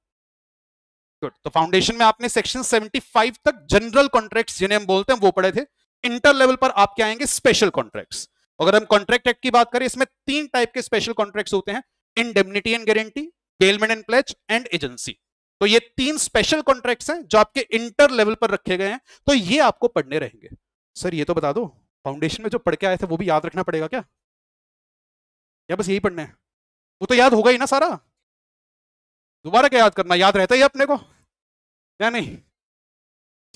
गुड तो फाउंडेशन में आपने सेक्शन 75 तक जनरल कॉन्ट्रैक्ट्स जिन्हें हम बोलते हैं वो पढ़े थे इंटर लेवल पर आपके आएंगे स्पेशल कॉन्ट्रैक्ट्स अगर हम कॉन्ट्रैक्ट एक्ट की बात करें इसमें तीन टाइप के स्पेशल कॉन्ट्रैक्ट्स होते हैं indemnity and guarantee bailment and pledge and agency तो ये तीन स्पेशल कॉन्ट्रैक्ट हैं जो आपके इंटर लेवल पर रखे गए हैं तो ये आपको पढ़ने रहेंगे सर ये तो बता दो फाउंडेशन में जो पढ़ के आए थे वो भी याद रखना पड़ेगा क्या या बस यही पढ़ना है वो तो याद होगा ही ना सारा दोबारा क्या याद करना याद रहता ही अपने को या नहीं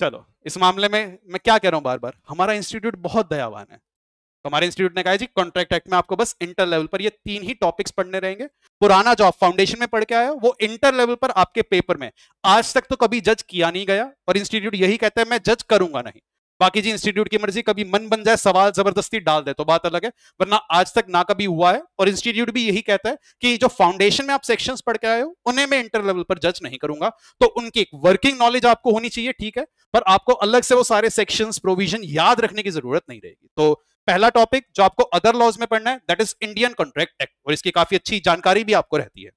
चलो इस मामले में मैं क्या कह रहा हूं बार बार हमारा इंस्टीट्यूट बहुत दयावान है तो हमारे इंस्टीट्यूट ने कहा जी कॉन्ट्रैक्ट एक्ट में आपको बस इंटर लेवल पर ये तीन ही टॉपिक्स पढ़ने रहेंगे पुराना जो आप फाउंडेशन में पढ़ के आया वो इंटर लेवल पर आपके पेपर में आज तक तो कभी जज किया नहीं गया और इंस्टीट्यूट यही कहता है मैं जज करूंगा नहीं बाकी जी इंस्टीट्यूट की मर्जी कभी मन बन जाए सवाल जबरदस्ती डाल दे तो बात अलग है वरना आज तक ना कभी हुआ है और इंस्टीट्यूट भी यही कहता है कि जो फाउंडेशन में आप सेक्शंस पढ़ के आए हो उन्हें मैं इंटर लेवल पर जज नहीं करूंगा तो उनकी एक वर्किंग नॉलेज आपको होनी चाहिए ठीक है पर आपको अलग से वो सारे सेक्शन प्रोविजन याद रखने की जरूरत नहीं रहेगी तो पहला टॉपिक जो आपको अदर लॉज में पढ़ना है that is Indian contract act और इसकी काफी अच्छी जानकारी भी आपको रहती है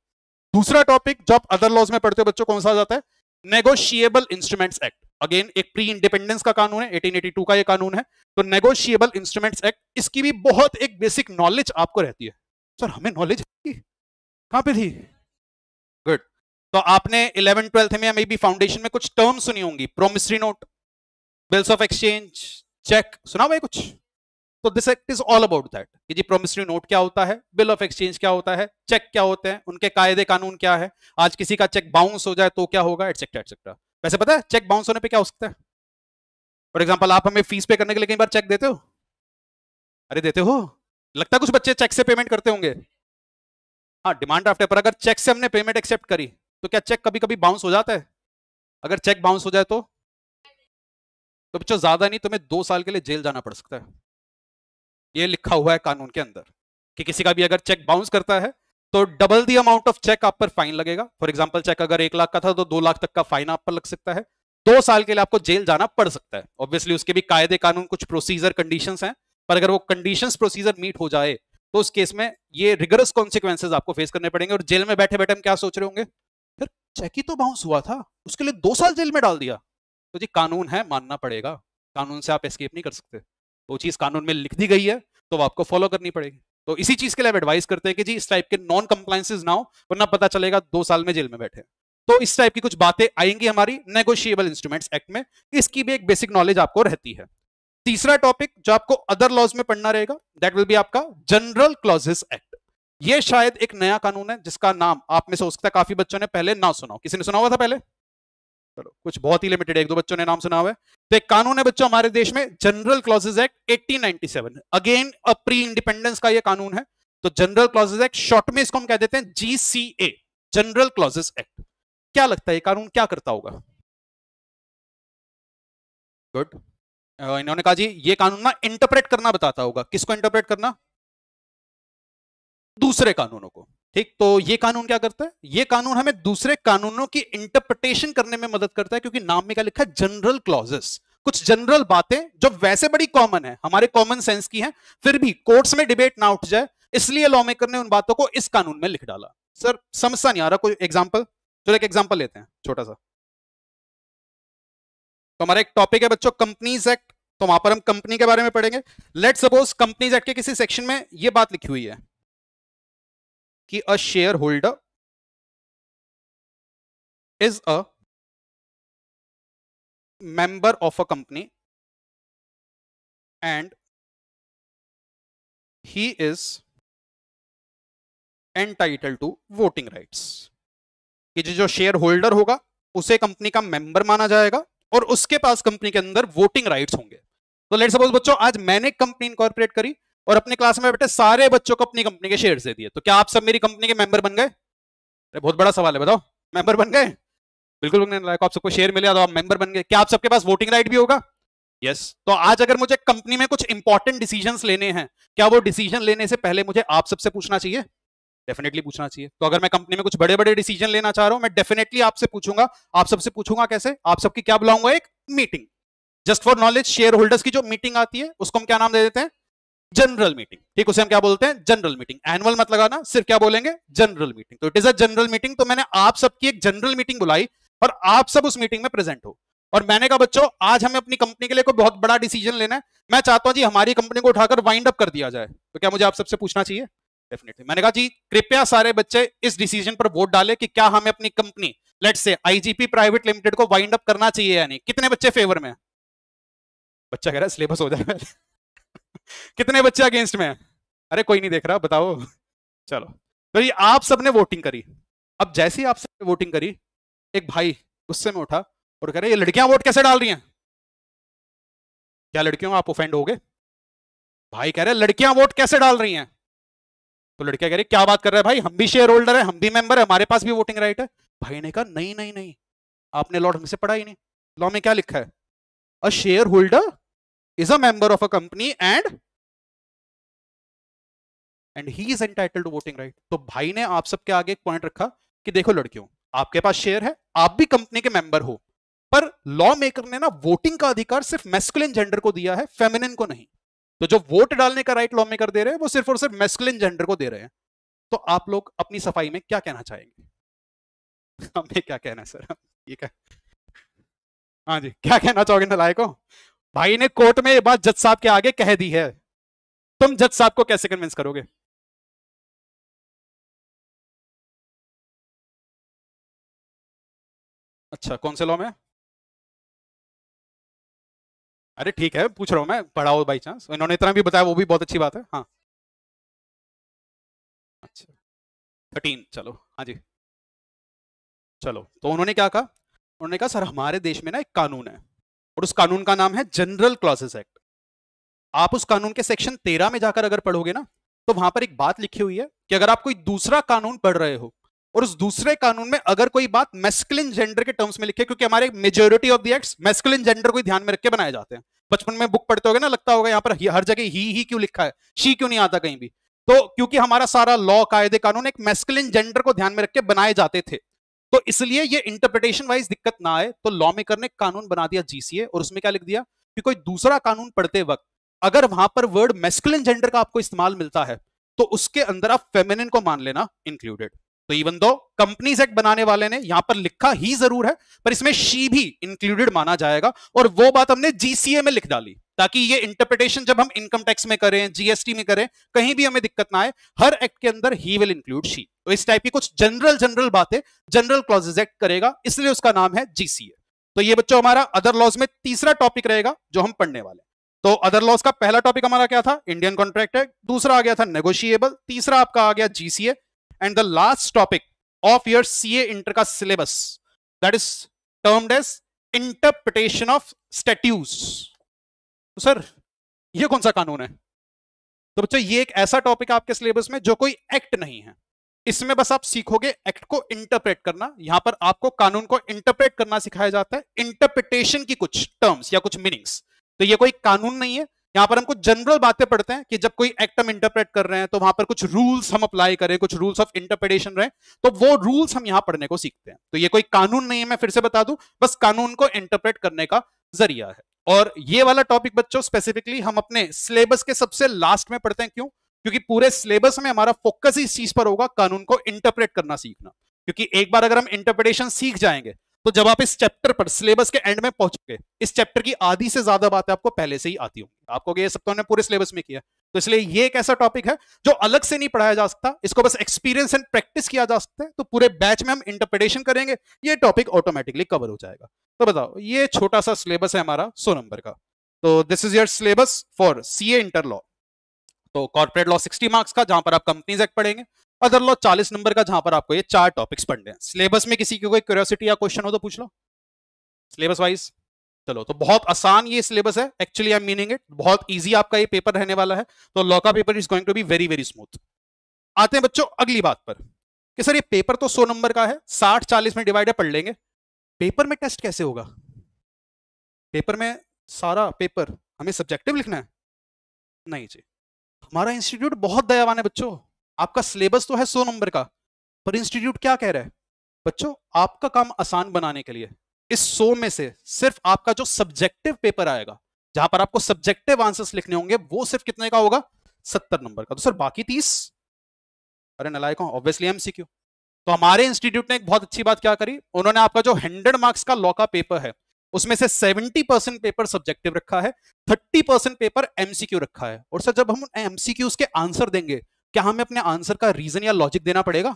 दूसरा टॉपिक जो आप अदर लॉज में पढ़ते हो बच्चों कौन सा आ जाता है नेगोशिएबल इंस्ट्रूमेंट्स एक्ट अगेन एक प्री इंडिपेंडेंस का कानून है 1882 का ये कानून है तो नेगोशिएबल इंस्ट्रूमेंट्स एक्ट इसकी भी बहुत एक बेसिक नॉलेज आपको रहती है सर हमें नॉलेज कहां पे थी गुड तो आपने इलेवन ट्वेल्थ में मे बी फाउंडेशन में कुछ टर्म सुनी होंगी promissory note bills of exchange cheque सुना हुआ कुछ तो this act is all about that कि जी प्रोमिसरी नोट क्या होता है बिल ऑफ एक्सचेंज क्या होता है चेक क्या होते हैं उनके कायदे कानून क्या है आज किसी का चेक बाउंस हो जाए तो क्या होगा एटसेट्रा एटसेट्रा वैसे पता है चेक बाउंस होने पे क्या हो सकता है फॉर एग्जाम्पल आप हमें फीस पे करने के लिए कई बार चेक देते हो अरे देते हो लगता है कुछ बच्चे चेक से पेमेंट करते होंगे हाँ डिमांड ड्राफ्ट है पर अगर चेक से हमने पेमेंट एक्सेप्ट करी तो क्या चेक कभी कभी बाउंस हो जाता है अगर चेक बाउंस हो जाए तो तो बच्चों ज्यादा नहीं तुम्हें दो साल के लिए जेल जाना पड़ सकता है ये लिखा हुआ है कानून के अंदर कि किसी का भी अगर चेक बाउंस करता है तो double the amount of cheque आप पर फाइन लगेगा फॉर एग्जाम्पल चेक अगर एक लाख का था तो दो लाख तक का फाइन आप पर लग सकता है दो साल के लिए आपको जेल जाना पड़ सकता है ऑब्वियसली उसके भी कायदे कानून कुछ प्रोसीजर कंडीशंस हैं पर अगर वो कंडीशन प्रोसीजर मीट हो जाए तो उस केस में ये रिगरस कॉन्सिक्वेंसेज आपको फेस करने पड़ेंगे और जेल में बैठे बैठे हम क्या सोच रहे होंगे फिर चेक ही तो बाउंस हुआ था उसके लिए दो साल जेल में डाल दिया तो जी कानून है मानना पड़ेगा कानून से आप एस्केप नहीं कर सकते वो चीज कानून में लिख दी गई है तो आपको फॉलो करनी पड़ेगी तो इसी चीज के लिए एडवाइस करते हैं कि जी इस टाइप के नॉन कंप्लाइंसेज ना हो वरना पता चलेगा दो साल में जेल में बैठे तो इस टाइप की कुछ बातें आएंगी हमारी नेगोशिएबल इंस्ट्रूमेंट्स एक्ट में इसकी भी एक बेसिक नॉलेज आपको रहती है तीसरा टॉपिक जो आपको अदर लॉज में पढ़ना रहेगा दैट विल बी आपका जनरल क्लॉजेस एक्ट ये शायद एक नया कानून है जिसका नाम आप में से हो सकता है काफी बच्चों ने पहले ना सुना किसी ने सुना हुआ था पहले चलो कुछ बहुत ही लिमिटेड एक दो बच्चों ने नाम सुना हुआ है तो एक कानून है बच्चों हमारे देश में general clauses act 1897 again a pre independence का ये कानून है तो जनरल क्लॉजेज एक्ट शॉर्ट में इसको हम कह देते हैं जीसीए जनरल क्लॉजेस एक्ट क्या लगता है ये कानून क्या करता होगा गुड इन्होंने कहा जी ये कानून ना इंटरप्रेट करना बताता होगा किसको इंटरप्रेट करना दूसरे कानूनों को ठीक तो ये कानून क्या करता है ये कानून हमें दूसरे कानूनों की इंटरप्रिटेशन करने में मदद करता है क्योंकि नाम में क्या लिखा है जनरल क्लॉजेस कुछ जनरल बातें जो वैसे बड़ी कॉमन है हमारे कॉमन सेंस की हैं फिर भी कोर्ट्स में डिबेट ना उठ जाए इसलिए लॉ मेकर ने उन बातों को इस कानून में लिख डाला सर समझता नहीं आ रहा कोई एग्जाम्पल चलो एक एग्जाम्पल लेते हैं छोटा सा तो हमारा एक टॉपिक है बच्चों कंपनीज एक्ट तो वहां पर हम कंपनी के बारे में पढ़ेंगे लेट सपोज कंपनीज एक्ट के किसी सेक्शन में ये बात लिखी हुई है कि a shareholder is a member of a company and he is entitle to voting rights कि जो शेयर होल्डर होगा उसे कंपनी का मेंबर माना जाएगा और उसके पास कंपनी के अंदर वोटिंग राइट्स होंगे तो लेट सपोज बच्चों आज मैंने कंपनी इनकॉर्पोरेट करी और अपने क्लास में बैठे सारे बच्चों को अपनी कंपनी के शेयर दे दिए तो क्या आप सब मेरी कंपनी के मेंबर बन गए अरे बहुत बड़ा सवाल है बताओ मेंबर बन गए बिल्कुल बनने लायक आप सबको शेयर मिले तो आप मेंबर बन गए क्या आप सबके पास वोटिंग राइट भी होगा यस yes. तो आज अगर मुझे कंपनी में कुछ इंपॉर्टेंट डिसीजन लेने हैं क्या वो डिसीजन लेने से पहले मुझे आप सबसे पूछना चाहिए डेफिनेटली पूछना चाहिए तो अगर मैं कंपनी में कुछ बड़े बड़े डिसीजन लेना चाह रहा हूं मैं डेफिनेटली आपसे पूछूंगा आप सबसे पूछूंगा कैसे आप सबकी क्या बुलाऊंगा एक meeting just for knowledge shareholders की जो मीटिंग आती है उसको हम क्या नाम दे देते हैं जनरल मीटिंग ठीक उसे हम क्या बोलते हैं जनरल मीटिंग एनुअल मत लगाना सिर्फ क्या बोलेंगे जनरल मीटिंग तो it is a general meeting तो मैंने आप सबकी एक जनरल मीटिंग बुलाई और आप सब उस मीटिंग में प्रेजेंट हो और मैंने कहा बच्चों आज हमें अपनी कंपनी के लिए कोई बहुत बड़ा डिसीजन लेना है मैं चाहता हूं जी हमारी कंपनी को उठाकर वाइंड अप कर दिया जाए तो क्या मुझे आप सबसे पूछना चाहिए डेफिनेटली मैंने कहा जी कृपया सारे बच्चे इस डिसीजन पर वोट डाले कि क्या हमें अपनी कंपनी लेट से आईजीपी प्राइवेट लिमिटेड को वाइंड अप करना चाहिए या नहीं कितने बच्चे फेवर में बच्चा कह रहा है सिलेबस हो जाए कितने बच्चे अगेंस्ट में अरे कोई नहीं देख रहा बताओ चलो तो ये आप सबने वोटिंग करी अब जैसे ही आप सबने वोटिंग करी एक भाई गुस्से में उठा और कह रहे ये लड़कियां वोट कैसे डाल रही हैं क्या लड़कियों आप ओफेंड हो गए भाई कह रहे लड़कियां वोट कैसे डाल रही हैं तो लड़कियां कह रही क्या बात कर रहे हैं भाई हम भी शेयर होल्डर है हम भी मेंबर है हमारे पास भी वोटिंग राइट है भाई ने कहा नहीं नहीं नहीं आपने लॉ ढंग से पढ़ा ही नहीं लॉ में क्या लिखा है a shareholder is a member of a company and and he is entitle to voting right तो भाई ने आप सबके आगे एक पॉइंट रखा कि देखो लड़कियों आपके पास शेयर है आप भी कंपनी के मेंबर हो पर लॉ मेकर ने ना वोटिंग का अधिकार सिर्फ मेस्कुलिन जेंडर को दिया है फेमिनिन को नहीं तो जो वोट डालने का राइट लॉ मेकर दे रहे हैं वो सिर्फ और सिर्फ मेस्कुलिन जेंडर को दे रहे हैं तो आप लोग अपनी सफाई में क्या कहना चाहेंगे हमें क्या कहना है सर ये क्या हाँ जी क्या कहना चाहोगे नलायको भाई ने कोर्ट में ये बात जज साहब के आगे कह दी है तुम जज साहब को कैसे कन्विंस करोगे अच्छा कौन से लॉ में अरे ठीक है पूछ रहा हूं मैं पढ़ाओ बाई चांस इन्होंने इतना भी बताया वो भी बहुत अच्छी बात है हाँ अच्छा थर्टीन चलो हाँ जी चलो तो उन्होंने क्या कहा उन्होंने कहा सर हमारे देश में ना एक कानून है और उस कानून का नाम है जनरल क्लॉसेस एक्ट आप उस कानून के सेक्शन तेरह में जाकर अगर पढ़ोगे ना तो वहां पर एक बात लिखी हुई है कि अगर आप कोई दूसरा कानून पढ़ रहे हो और उस दूसरे कानून में अगर कोई बात मेस्कुलिन जेंडर के टर्म्स में लिखे क्योंकि हमारे majority of the act masculine gender को ध्यान में रखकर बनाए जाते हैं बचपन में बुक पढ़ते होगे ना लगता होगा यहाँ पर हर जगह ही ही क्यों लिखा है शी क्यों नहीं आता कहीं भी तो क्योंकि हमारा सारा लॉ कायदे कानून एक मेस्कुलिन जेंडर को ध्यान में रखकर बनाए जाते थे तो इसलिए ये इंटरप्रिटेशन वाइज दिक्कत ना आए तो लॉ मेकर ने कानून बना दिया जीसीए और उसमें क्या लिख दिया कि कोई दूसरा कानून पढ़ते वक्त अगर वहां पर वर्ड मेस्कुलिन जेंडर का आपको इस्तेमाल मिलता है तो उसके अंदर आप फेमिनिन को मान लेना इंक्लूडेड तो इवन दो कंपनीज एक्ट बनाने वाले ने यहां पर लिखा ही जरूर है पर इसमें शी भी इंक्लूडेड माना जाएगा और वो बात हमने जीसीए में लिख डाली ताकि ये इंटरप्रिटेशन जब हम इनकम टैक्स में करें जीएसटी में करें कहीं भी हमें दिक्कत ना आए हर एक्ट के अंदर ही विल इंक्लूड शी तो इस टाइप की कुछ जनरल जनरल बातें जनरल क्लॉजेज एक्ट करेगा इसलिए उसका नाम है जीसीए तो ये बच्चों हमारा अदर लॉज में तीसरा टॉपिक रहेगा जो हम पढ़ने वाले तो अदर लॉज का पहला टॉपिक हमारा क्या था इंडियन कॉन्ट्रैक्ट एक्ट दूसरा आ गया था नेगोशिएबल तीसरा आपका आ गया GCA and the last topic of your CA Inter ka syllabus that is termed as interpretation of statutes. तो सर ये कौन सा कानून है तो बच्चों ये एक ऐसा topic aapke syllabus mein jo koi act nahi hai इसमें बस आप सीखोगे एक्ट को इंटरप्रेट करना यहां पर आपको कानून को इंटरप्रेट करना सिखाया जाता है इंटरप्रिटेशन की कुछ टर्म्स या कुछ मीनिंग्स तो ये कोई कानून नहीं है यहां पर हम कुछ जनरल बातें पढ़ते हैं कि जब कोई एक्ट हम इंटरप्रेट कर रहे हैं तो वहां पर कुछ रूल्स हम अप्लाई करें कुछ रूल्स ऑफ इंटरप्रिटेशन रहे तो वो रूल्स हम यहां पढ़ने को सीखते हैं तो ये कोई कानून नहीं है मैं फिर से बता दू बस कानून को इंटरप्रेट करने का जरिया है और ये वाला टॉपिक बच्चों स्पेसिफिकली हम अपने सिलेबस के सबसे लास्ट में पढ़ते हैं क्यों क्योंकि पूरे सिलेबस में हमारा फोकस इस चीज पर होगा कानून को इंटरप्रेट करना सीखना क्योंकि एक बार अगर हम इंटरप्रिटेशन सीख जाएंगे तो जब आप इस चैप्टर पर सिलेबस के एंड में पहुंच गए इस चैप्टर की आधी से ज्यादा बातें आपको पहले से ही आती होंगी आपको ये सब तो हमने पूरे सिलेबस में किया तो इसलिए ये एक ऐसा टॉपिक है जो अलग से नहीं पढ़ाया जा सकता इसको बस एक्सपीरियंस एंड प्रैक्टिस किया जा सकता है तो पूरे बैच में हम इंटरप्रिटेशन करेंगे ये टॉपिक ऑटोमेटिकली कवर हो जाएगा तो बताओ ये छोटा सा सिलेबस है हमारा सो नंबर का तो this is your syllabus for C A inter law तो कॉर्पोरेट लॉ 60 मार्क्स का जहां पर आप कंपनीज एक्ट पढ़ेंगे अदर लो चालीस नंबर का जहां पर आपको ये चार टॉपिक्स पढ़ने हैं सिलेबस में किसी की कोई क्यूरियोसिटी या क्वेश्चन हो तो पूछ लो सिलेबस वाइज चलो तो बहुत आसान ये सिलेबस है एक्चुअली आई मीनिंग इट बहुत इजी आपका ये पेपर रहने वाला है तो लॉ का paper is going to be very very smooth आते हैं बच्चों अगली बात पर कि सर ये पेपर तो सौ नंबर का है साठ चालीस में डिवाइड है पढ़ लेंगे पेपर में टेस्ट कैसे होगा पेपर में सारा पेपर हमें सब्जेक्टिव लिखना है नहीं जी हमारा इंस्टीट्यूट बहुत दयावान है बच्चों आपका सिलेबस तो है सौ नंबर का पर इंस्टीट्यूट क्या कह रहा है बच्चों आपका काम आसान बनाने के लिए इस सौ में से सिर्फ आपका जो सब्जेक्टिव पेपर आएगा जहां पर आपको सब्जेक्टिव आंसर्स लिखने होंगे वो सिर्फ कितने का होगा सत्तर नंबर का तो सर बाकी तीस अरे नलायक ऑब्वियसली एमसीक्यू तो हमारे इंस्टीट्यूट ने एक बहुत अच्छी बात क्या करी उन्होंने आपका जो हंड्रेड मार्क्स का लॉ का पेपर है उसमें से 70 परसेंट पेपर सब्जेक्टिव रखा है 30 परसेंट पेपर एमसीक्यू रखा है और सर जब हम एमसीक्यू के आंसर देंगे क्या हमें अपने आंसर का रीजन या लॉजिक देना पड़ेगा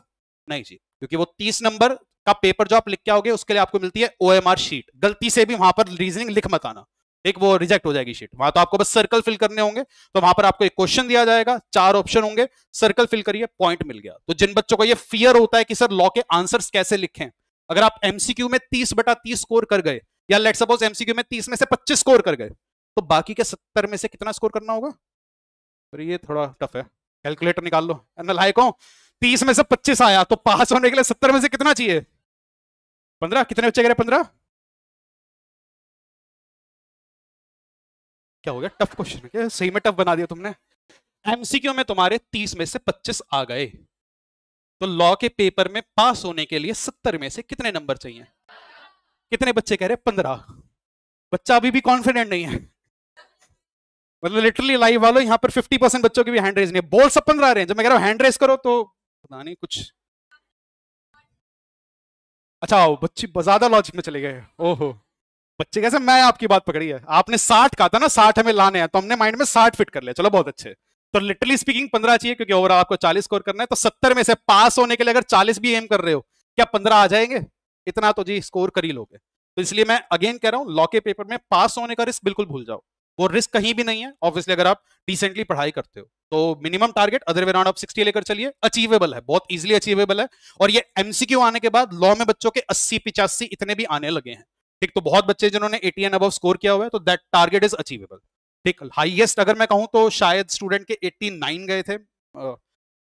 नहीं जी क्योंकि वो तीस नंबर का पेपर जो आप लिख के आओगे उसके लिए आपको मिलती है ओ शीट गलती से भी वहां पर रीजनिंग लिख मत आना एक वो रिजेक्ट हो जाएगी शीट वहां तो आपको बस सर्कल फिल करने होंगे तो वहां पर आपको एक क्वेश्चन दिया जाएगा चार ऑप्शन होंगे सर्कल फिल करिए पॉइंट मिल गया तो जिन बच्चों का ये फियर होता है कि सर लॉ के आंसर्स कैसे लिखें अगर आप एमसीक्यू में तीस बटा तीस स्कोर कर गए या लेट सपोज एमसीक्यू में तीस में से पच्चीस स्कोर कर गए तो बाकी के सत्तर में से कितना स्कोर करना होगा पर ये थोड़ा टफ है कैलकुलेटर निकाल लो लायकों तीस में से पच्चीस आया तो पास होने के लिए सत्तर में से कितना चाहिए पंद्रह कितने बच्चे गए पंद्रह क्या हो गया टफ क्वेश्चन सही में टफ बना दिया तुमने एमसीक्यू में तुम्हारे तीस में से पच्चीस आ गए तो लॉ के पेपर में पास होने के लिए सत्तर में से कितने नंबर चाहिए कितने बच्चे कह रहे पंद्रह बच्चा अभी भी कॉन्फिडेंट नहीं है मतलब लिटरली लाइव वालों यहाँ पर 50 परसेंट बच्चों की भी हैंड रेज नहीं है बोल सब पंद्रह आ रहे हैं जब मैं कह रहा हूँ हैंड रेज करो तो पता नहीं कुछ अच्छा आओ बच्चे ज्यादा लॉजिक में चले गए ओहो बच्चे कैसे मैं आपकी बात पकड़ी है आपने साठ कहा था ना साठ हमें लाने हैं तो हमने माइंड में साठ फिट कर लिया चलो बहुत अच्छे तो लिटरली स्पीकिंग पंद्रह चाहिए क्योंकि ओवरऑल आपको चालीस स्कोर करना है तो सत्तर में से पास होने के लिए अगर चालीस भी एम कर रहे हो क्या पंद्रह आ जाएंगे इतना तो जी स्कोर कर ही लोगे तो इसलिए मैं अगेन कह रहा हूँ लॉ के पेपर में पास होने का रिस्क बिल्कुल भूल जाओ वो रिस्क कहीं भी नहीं है ऑब्वियसली अगर आप डिसेंटली पढ़ाई करते हो तो minimum target other way of sixty लेकर चलिए अचीवेबल है बहुत इजिली अचीवेबल है और ये एमसीक्यू आने के बाद लॉ में बच्चों के अस्सी पिचासी इतने भी आने लगे हैं ठीक तो बहुत बच्चे जिन्होंने एटी एन अबव स्कोर किया हुआ है तो दैट टारगेट इज अचीवेबल ठीक हाइएस्ट अगर मैं कहूँ तो शायद स्टूडेंट के एट्टी नाइन गए थे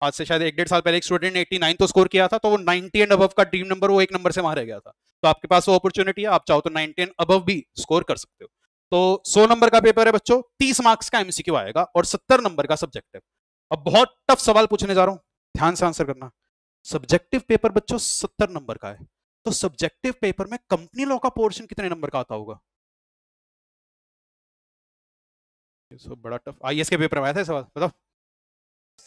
आज से शायद एक डेढ़ साल पहले एक स्टूडेंट ने नाइन तो स्कोर किया था तो वो नाइनटी एंड अबव का ड्रीम नंबर वो एक नंबर से वहां रह गया था तो आपके पास वो अपॉर्चुनिटी है आप चाहो तो नाइनटी एंड अबव भी स्कोर कर सकते हो तो 100 नंबर का पेपर है बच्चों 30 मार्क्स का एमसीक्यू आएगा और 70 नंबर का सब्जेक्टिव अब बहुत टफ सवाल पूछने जा रहा हूं ध्यान से आंसर करना सब्जेक्टिव पेपर बच्चों सत्तर नंबर का है तो सब्जेक्टिव पेपर में कंपनी लॉ का पोर्शन कितने नंबर का आता होगा सो बड़ा टफ आईएएस के पेपर आया था सवाल बताओ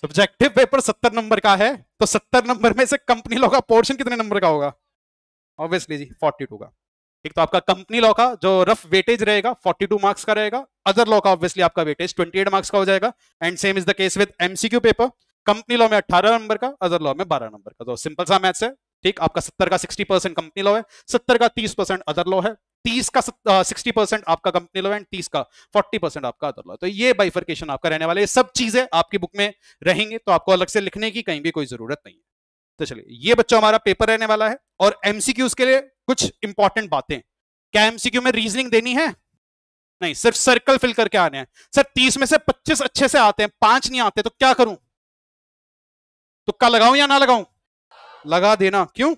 सब्जेक्टिव पेपर सत्तर नंबर का है तो सत्तर नंबर में से कंपनी लॉ का पोर्शन कितने नंबर का होगा ऑब्वियसली जी फोर्टी टू का एक तो आपका कंपनी लॉ का जो रफ वेटेज रहेगा 42 मार्क्स का रहेगा अदर लॉ का ऑब्वियसली आपका वेटेज 28 मार्क्स का हो जाएगा and same is the case with MCQ paper company law में 18 नंबर का अदर लॉ में 12 नंबर का तो सिंपल सा मैथ्स है ठीक आपका 70 का 60 परसेंट कंपनी लॉ है 70 का 30 परसेंट अदर लॉ है 30 का सिक्सटी परसेंट आपका कंपनी लॉ एंड तीस का फोर्टी परसेंट आपका अदर लॉ तो ये बाइफर्केशन आपका रहने वाले सब चीजें आपकी बुक में रहेंगे तो आपको अलग से लिखने की कहीं भी कोई जरूरत नहीं है तो चलिए ये बच्चों हमारा पेपर रहने वाला है और एमसीक्यूज के लिए कुछ इंपॉर्टेंट बातें क्या एमसीक्यू में रीजनिंग देनी है नहीं सिर्फ सर्कल फिल करके आने हैं सर तीस में से पच्चीस अच्छे से आते हैं पांच नहीं आते तो क्या करूं तुक्का लगाऊं या ना लगाऊं लगा देना क्यों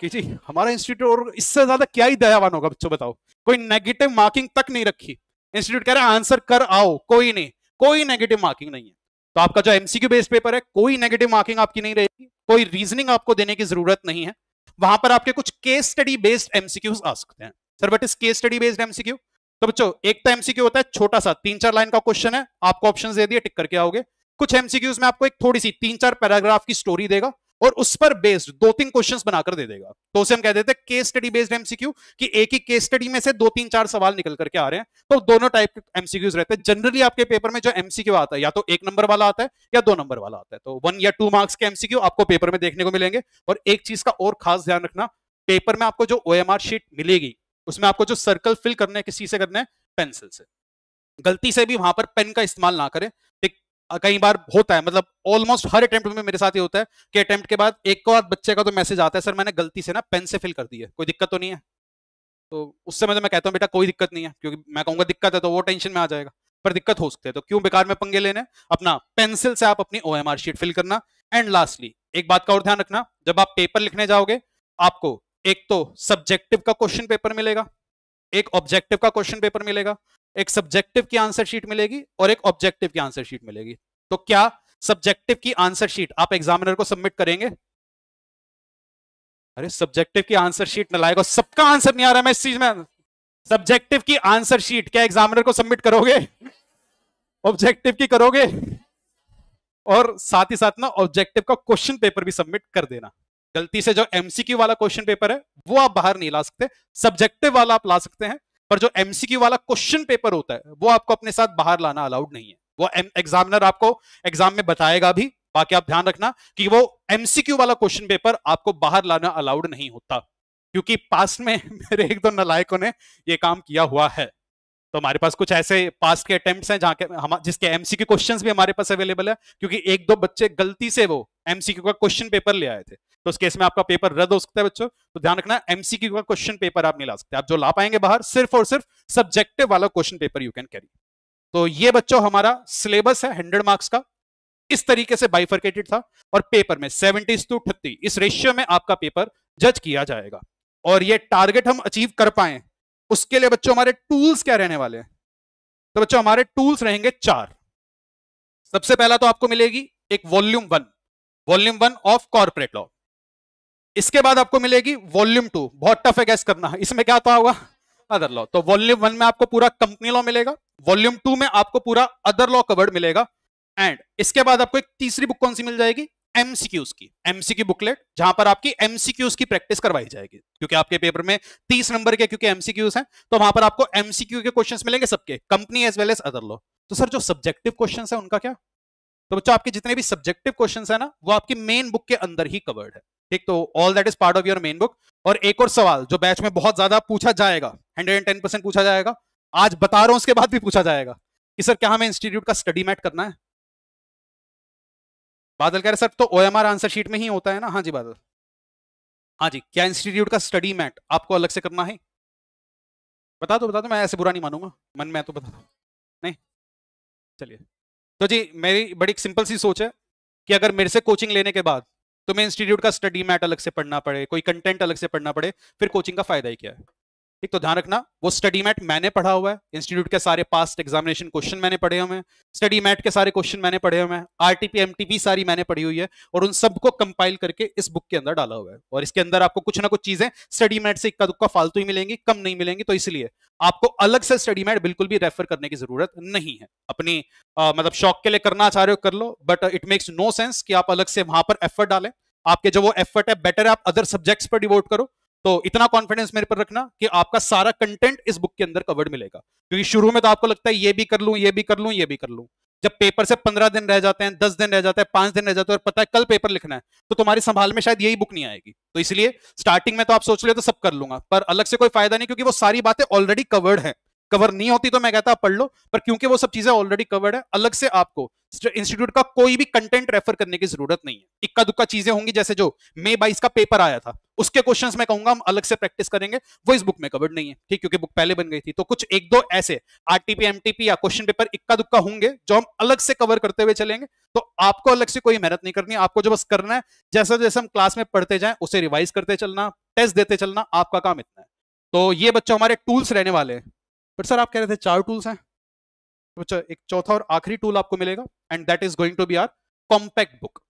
कि जी हमारा इंस्टीट्यूट और इससे ज्यादा क्या ही दयावान होगा बच्चों बताओ कोई नेगेटिव मार्किंग तक नहीं रखी इंस्टीट्यूट कह रहे आंसर कर आओ कोई नहीं कोई नेगेटिव मार्किंग नहीं है तो आपका जो एमसीक्यू बेस्ड पेपर है कोई नेगेटिव मार्किंग आपकी नहीं रहेगी कोई रीजनिंग आपको देने की जरूरत नहीं है वहां पर आपके कुछ केस स्टडी बेस्ड एमसीक्यूज आ सकते हैं सर बट इस केस स्टडी बेस्ड एमसीक्यू तो बच्चों एक तो एमसीक्यू होता है छोटा सा तीन चार लाइन का क्वेश्चन है आपको ऑप्शन दे दिए टिक करके आओगे कुछ एमसीक्यूज में आपको एक थोड़ी सी तीन चार पैराग्राफ की स्टोरी देगा और उस पर बेस्ड दो तीन क्वेश्चन बनाकर दे देगा तो उसे हम कह देते हैं केस स्टडी बेस्ड एमसीक्यू कि एक ही केस स्टडी में से दो तीन चार सवाल निकल करके आ रहे हैं तो दोनों टाइप के एमसीक्यूज रहते हैं जनरली आपके पेपर में जो एमसीक्यू आता है या तो एक नंबर वाला आता है या दो नंबर वाला आता है तो वन या टू मार्क्स के एमसीक्यू आपको पेपर में देखने को मिलेंगे और एक चीज का और खास ध्यान रखना पेपर में आपको जो ओ शीट मिलेगी उसमें आपको जो सर्कल फिल करने है किसी से करना है पेंसिल से गलती से भी वहां पर पेन का इस्तेमाल ना करें कई बार होता है मतलब ऑलमोस्ट हर अटेम्प्ट में मेरे साथ ये होता है कि अटेम्प्ट के बाद एक के बाद बच्चे का तो मैसेज आता है सर मैंने गलती से ना पेन से फिल कर दी है कोई दिक्कत तो नहीं है तो उस समय तो मैं कहता हूँ बेटा कोई दिक्कत नहीं है क्योंकि मैं कहूँगा दिक्कत है तो वो टेंशन में आ जाएगा पर दिक्कत हो सकती है तो क्यों बेकार में पंगे लेने अपना पेंसिल से आप अपनी ओ शीट फिल करना एंड लास्टली एक बात का और ध्यान रखना जब आप पेपर लिखने जाओगे आपको एक तो सब्जेक्टिव का क्वेश्चन पेपर मिलेगा एक ऑब्जेक्टिव का क्वेश्चन पेपर मिलेगा एक सब्जेक्टिव की आंसर शीट मिलेगी और एक ऑब्जेक्टिव की आंसर शीट मिलेगी तो क्या सब्जेक्टिव की आंसर शीट आप एग्जामिनर को सबमिट करेंगे अरे सब्जेक्टिव की आंसर शीट न लाएगा सबका आंसर नहीं आ रहा मैं इस चीज में सब्जेक्टिव की आंसर शीट क्या एग्जामिनर को सबमिट करोगे ऑब्जेक्टिव की करोगे और साथ ही साथ ना ऑब्जेक्टिव का क्वेश्चन पेपर भी सबमिट कर देना गलती से जो एमसीक्यू वाला क्वेश्चन पेपर है वो आप बाहर नहीं ला सकते सब्जेक्टिव वाला आप ला सकते हैं पर जो एमसीक्यू वाला क्वेश्चन पेपर होता है वो आपको अपने साथ बाहर लाना अलाउड नहीं है वो एग्जामिनर आपको एग्जाम में बताएगा भी बाकी आप ध्यान रखना कि वो एमसीक्यू वाला क्वेश्चन पेपर आपको बाहर लाना अलाउड नहीं होता क्योंकि पास्ट में मेरे एक दो नलायकों ने ये काम किया हुआ है तो हमारे पास कुछ ऐसे पास के अटेम्प्ट हैं जहाँ के हम जिसके एमसीक्यू क्वेश्चंस भी हमारे पास अवेलेबल है क्योंकि एक दो बच्चे गलती से वो एमसीक्यू का क्वेश्चन पेपर ले आए थे तो उस केस में आपका पेपर रद्द हो सकता है बच्चों तो ध्यान रखना एमसीक्यू का क्वेश्चन पेपर आप नहीं ला सकते आप जो ला पाएंगे बाहर सिर्फ और सिर्फ सब्जेक्टिव वाला question paper you can carry तो ये बच्चों हमारा सिलेबस है हंड्रेड मार्क्स का इस तरीके से बाइफर्केटेड था और पेपर में सेवेंटीज टू थर्टी इस रेशियो में आपका पेपर जज किया जाएगा और ये टारगेट हम अचीव कर पाए उसके लिए बच्चों हमारे टूल्स क्या रहने वाले हैं तो बच्चों हमारे टूल्स रहेंगे चार सबसे पहला तो आपको मिलेगी एक volume one volume one of corporate law इसके बाद आपको मिलेगी वॉल्यूम टू बहुत टफ है गैस करना इसमें क्या आता होगा अदर लॉ तो वॉल्यूम वन में आपको पूरा कंपनी लॉ मिलेगा वॉल्यूम टू में आपको पूरा अदर लॉ कवर्ड मिलेगा एंड इसके बाद आपको एक तीसरी बुक कौन सी मिल जाएगी एमसीक्यूज की एमसीक्यू बुकलेट जहां पर आपकी एमसीक्यूज की प्रैक्टिस करवाई जाएगी क्योंकि आपके पेपर में तीस नंबर के क्योंकि एमसीक्यूज हैं तो वहां पर आपको एमसीक्यू के क्वेश्चन मिलेंगे सबके company as well as other law तो सर जो सब्जेक्टिव क्वेश्चन है उनका क्या तो बच्चों आपके जितने भी सब्जेक्टिव क्वेश्चन है ना वो आपकी मेन बुक के अंदर ही कवर्ड है ठीक तो all that is part of your main book और एक और सवाल जो बैच में बहुत ज्यादा पूछा जाएगा हंड्रेड एंड टेन परसेंट पूछा जाएगा आज बता रहा हूं उसके बाद भी पूछा जाएगा कि सर क्या हमें इंस्टीट्यूट का स्टडी मैट करना है बादल कह रहे सर तो ओएमआर आंसर शीट में ही होता है ना हाँ जी बादल हाँ जी क्या इंस्टीट्यूट का स्टडी मैट आपको अलग से करना है बता दो बता दो मैं ऐसे बुरा नहीं मानूंगा मन में तो बता दो नहीं चलिए तो जी मेरी बड़ी सिंपल सी सोच है कि अगर मेरे से कोचिंग लेने के बाद तुम्हें इंस्टीट्यूट का स्टडी मैट अलग से पढ़ना पड़े कोई कंटेंट अलग से पढ़ना पड़े फिर कोचिंग का फायदा ही क्या है ठीक तो ध्यान रखना वो स्टडी मैट मैंने पढ़ा हुआ है इंस्टीट्यूट के सारे पास्ट एग्जामिनेशन क्वेश्चन मैंने पढ़े हुए हैं स्टडी मैट के सारे क्वेश्चन मैंने पढ़े हुए हैं आरटीपी एमटीपी सारी मैंने पढ़ी हुई है और उन सबको कंपाइल करके इस बुक के अंदर डाला हुआ है और इसके अंदर आपको कुछ ना कुछ चीजें स्टडी मैट से इक्का दुक्का फालतू ही मिलेंगी कम नहीं मिलेंगी तो इसलिए आपको अलग से स्टडी मैट बिल्कुल भी रेफर करने की जरूरत नहीं है अपनी आ, मतलब शौक के लिए करना चाह रहे हो कर लो but it makes no sense कि आप अलग से वहां पर एफर्ट डालें आपके जो वो एफर्ट है बेटर आप अदर सब्जेक्ट्स पर डिवोट करो तो इतना कॉन्फिडेंस मेरे पर रखना कि आपका सारा कंटेंट इस बुक के अंदर कवर्ड मिलेगा क्योंकि शुरू में तो आपको लगता है ये भी कर लूं ये भी कर लूं ये भी कर लूं जब पेपर से पंद्रह दिन रह जाते हैं दस दिन रह जाते हैं पांच दिन रह जाते हैं और पता है कल पेपर लिखना है तो तुम्हारी संभाल में शायद यही बुक नहीं आएगी तो इसलिए स्टार्टिंग में तो आप सोच ले तो सब कर लूंगा पर अलग से कोई फायदा नहीं क्योंकि वो सारी बातें ऑलरेडी कवर्ड है कवर नहीं होती तो मैं कहता पढ़ लो पर क्योंकि वो सब चीजें ऑलरेडी कवर्ड है अलग से आपको इंस्टीट्यूट का कोई भी कंटेंट रेफर करने की जरूरत नहीं है इक्का दुक्का चीजें होंगी जैसे जो मे बाईस का पेपर आया था उसके क्वेश्चन मैं कहूंगा हम अलग से प्रैक्टिस करेंगे वो इस बुक में कवर्ड नहीं है ठीक क्योंकि बुक पहले बन गई थी तो कुछ एक दो ऐसे आरटीपी एमटीपी या क्वेश्चन पेपर इक्का दुक्का होंगे जो हम अलग से कवर करते हुए चलेंगे तो आपको अलग से कोई मेहनत नहीं करनी आपको जो बस करना है जैसा जैसे हम क्लास में पढ़ते जाए उसे रिवाइज करते चलना टेस्ट देते चलना आपका काम इतना है तो ये बच्चों हमारे टूल्स रहने वाले हैं बट सर आप कह रहे थे चार टूल्स हैं तो एक चौथा और आखिरी टूल आपको मिलेगा and that is going to be our compact book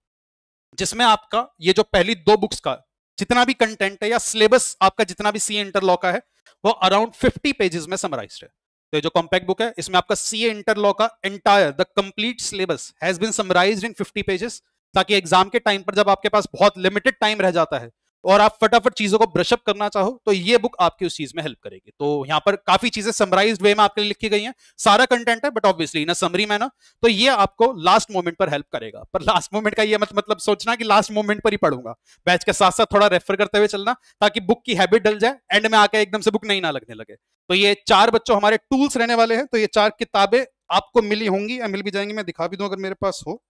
जिसमें आपका ये जो पहली दो बुक्स का जितना भी कंटेंट है या सिलेबस आपका जितना भी सी इंटरलॉ का है वो अराउंड 50 पेजेस में समराइज है तो जो कॉम्पैक्ट बुक है इसमें आपका सी इंटरलॉ का entire the complete syllabus has been summarise in fifty pages ताकि एग्जाम के टाइम पर जब आपके पास बहुत लिमिटेड टाइम रह जाता है और आप फटाफट चीजों को ब्रशअप करना चाहो तो ये बुक आपकी उस चीज में हेल्प करेगी तो यहाँ पर काफी चीजें समराइज वे में आपके लिए लिखी गई हैं सारा कंटेंट है बट ऑब्वियसली ना समरी में ना तो ये आपको लास्ट मोमेंट पर हेल्प करेगा पर लास्ट मोमेंट का ये मत, मतलब सोचना कि लास्ट मोमेंट पर ही पढ़ूंगा बैच के साथ साथ थोड़ा रेफर करते हुए चलना ताकि बुक की हैबिट डल जाए एंड में आकर एकदम से बुक नहीं ना लगने लगे तो ये चार बच्चों हमारे टूल्स रहने वाले हैं तो ये चार किताबें आपको मिली होंगी या मिल भी जाएंगी मैं दिखा भी दूँ अगर मेरे पास हो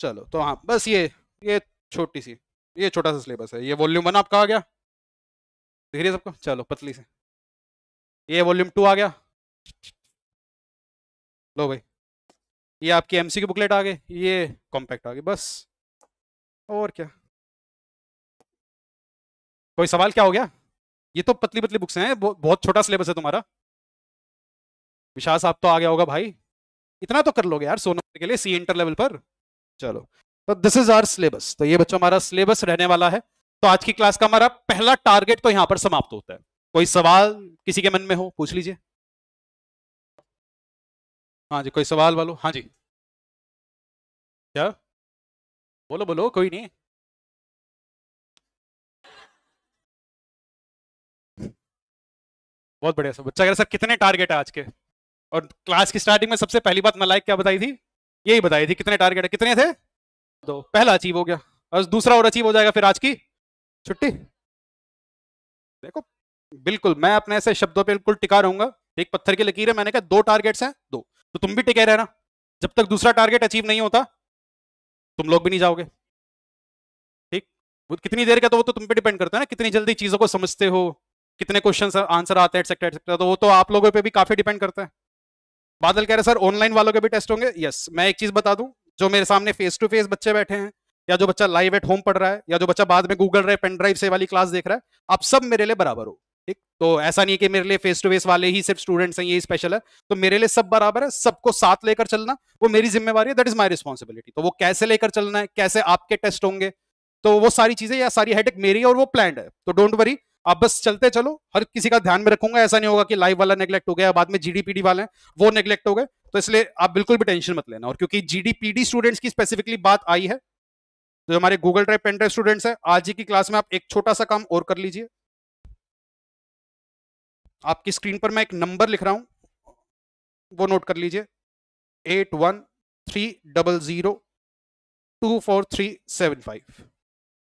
चलो तो हाँ बस ये ये छोटी सी ये छोटा सा सिलेबस है ये वॉल्यूम वन आपका आ गया दिख रही है सबको चलो पतली से ये वॉल्यूम टू आ गया लो भाई ये आपकी एमसी की बुकलेट आ गई ये कॉम्पैक्ट आ गई बस और क्या कोई सवाल क्या हो गया ये तो पतली पतली बुक्स हैं बहुत छोटा सिलेबस है तुम्हारा विशाल साहब तो आ गया होगा भाई इतना तो कर लोगे यार सोनो के लिए सी इंटर लेवल पर चलो तो दिस इज आर सिलेबस तो ये बच्चों हमारा सिलेबस रहने वाला है तो आज की क्लास का हमारा पहला टारगेट तो यहां पर समाप्त होता है कोई सवाल किसी के मन में हो पूछ लीजिए हाँ जी कोई सवाल वालो हाँ जी क्या बोलो बोलो कोई नहीं बहुत बढ़िया सर बच्चा कह रहे सर कितने टारगेट है आज के और क्लास की स्टार्टिंग में सबसे पहली बात मलाइक क्या बताई थी यही बताई थी कितने टारगेट है कितने थे दो पहला अचीव हो गया और दूसरा और अचीव हो जाएगा फिर आज की छुट्टी देखो बिल्कुल मैं अपने ऐसे शब्दों पे बिल्कुल टिका रहूंगा एक पत्थर की लकीर है मैंने कहा दो टारगेट्स हैं दो तो तुम भी टिके रहना जब तक दूसरा टारगेट अचीव नहीं होता तुम लोग भी नहीं जाओगे ठीक वो कितनी देर का तो वो तो तुम पे डिपेंड करता है ना कितनी जल्दी चीज़ों को समझते हो कितने क्वेश्चन आंसर आते हैं एक्सेक्ट्रा एक्सेट्रा तो वो तो आप लोगों पर भी काफ़ी डिपेंड करता है बादल कह रहे सर ऑनलाइन वालों के भी टेस्ट होंगे यस मैं एक चीज बता दूं जो मेरे सामने फेस टू फेस बच्चे बैठे हैं या जो बच्चा लाइव एट होम पढ़ रहा है या जो बच्चा बाद में गूगल रहे पेन ड्राइव से वाली क्लास देख रहा है आप सब मेरे लिए बराबर हो ठीक तो ऐसा नहीं है कि मेरे लिए फेस टू फेस वाले ही सिर्फ स्टूडेंट्स हैं ये स्पेशल है तो मेरे लिए सब बराबर है सबको साथ लेकर चलना वो मेरी जिम्मेवारी है दैट इज माई रिस्पॉन्सिबिलिटी तो वो कैसे लेकर चलना है कैसे आपके टेस्ट होंगे तो वो सारी चीजें या सारी हेडेक मेरी और वो प्लान है तो डोंट वरी आप बस चलते चलो हर किसी का ध्यान में रखूंगा ऐसा नहीं होगा कि लाइव वाला नेग्लेक्ट हो गया बाद में जीडीपीडी वाले हैं वो नेग्लेक्ट हो गए तो इसलिए आप बिल्कुल भी टेंशन मत लेना और क्योंकि जीडीपीडी स्टूडेंट्स की स्पेसिफिकली बात आई है जो तो हमारे Google drive pen drive students है आज की क्लास में आप एक छोटा सा काम और कर लीजिए आपकी स्क्रीन पर मैं एक नंबर लिख रहा हूं वो नोट कर लीजिए eight one three double zero two four three seven five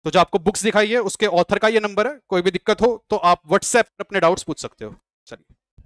तो जो आपको बुक्स दिखाई है उसके ऑथर का ये नंबर है कोई भी दिक्कत हो तो आप व्हाट्सएप पर अपने डाउट्स पूछ सकते हो चलिए